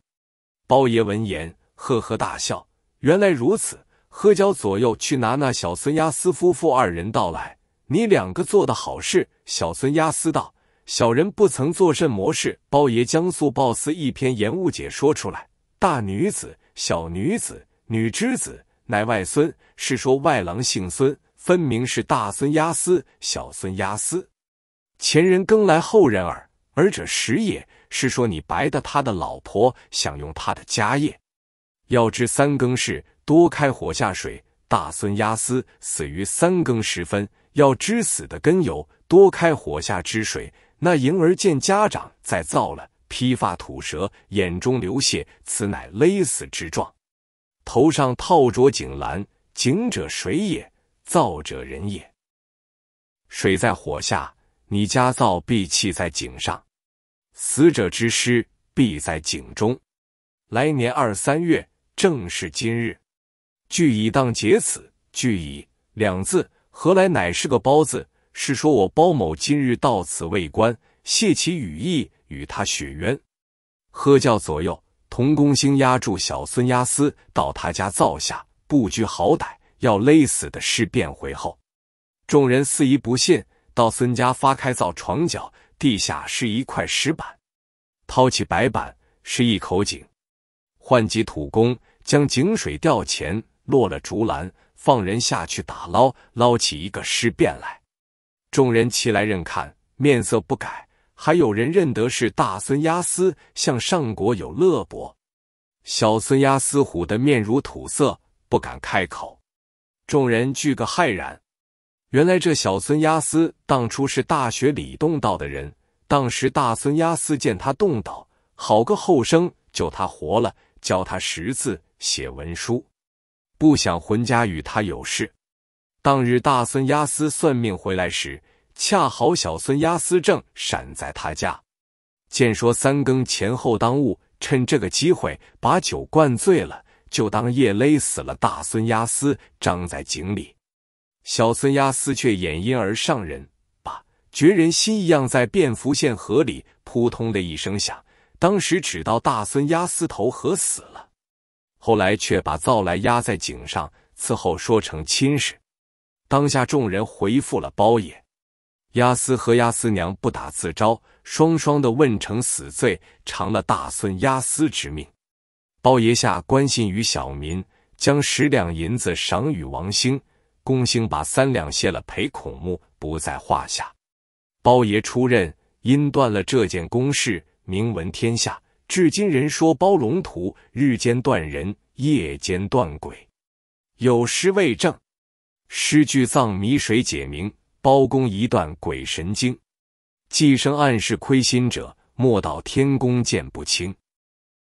包爷闻言，呵呵大笑：“原来如此。”喝叫左右去拿那小孙押司夫妇二人到来。你两个做的好事。小孙押司道：“小人不曾做甚魔事。”包爷将素报司一篇言误解说出来。大女子、小女子、女之子，乃外孙，是说外郎姓孙，分明是大孙押司、小孙押司。前人更来后人耳，耳者时也。是说你白的他的老婆，享用他的家业。要知三更是多开火下水。大孙压丝，死于三更时分。要知死的根由，多开火下之水。那婴儿见家长在造了，披发吐舌，眼中流血，此乃勒死之状。头上套着井栏，井者水也，造者人也。水在火下。你家灶必弃在井上，死者之尸必在井中。来年二三月正是今日，据已当结此据已两字何来？乃是个包字，是说我包某今日到此为官，谢其羽意，与他雪冤。喝叫左右同公兴压住小孙押司，到他家灶下，不拘好歹，要勒死的尸变回后。众人四疑不信。到孙家发开造床脚，地下是一块石板，掏起白板，是一口井，唤起土工将井水吊前，落了竹篮，放人下去打捞，捞起一个尸变来。众人齐来认看，面色不改，还有人认得是大孙押司，向上国有乐伯，小孙押司虎的面如土色，不敢开口。众人俱个骇然。原来这小孙押司当初是大学里动道的人。当时大孙押司见他动道，好个后生，救他活了，教他识字写文书。不想浑家与他有事。当日大孙押司算命回来时，恰好小孙押司正闪在他家。见说三更前后当务，趁这个机会把酒灌醉了，就当夜勒死了大孙押司，张在井里。小孙押司却掩因而上人，把绝人心一样在便福县河里扑通的一声响。当时只道大孙押司头河死了，后来却把灶来压在井上，伺候说成亲事。当下众人回复了包爷，押司和押司娘不打自招，双双的问成死罪，偿了大孙押司之命。包爷下关心于小民，将十两银子赏与王兴。公兴把三两谢了，陪孔目不在话下。包爷出任，因断了这件公事，名闻天下。至今人说包龙图，日间断人，夜间断鬼。有诗为证：诗句藏迷水解明，包公一段鬼神经。既生暗示亏心者，莫道天公见不清。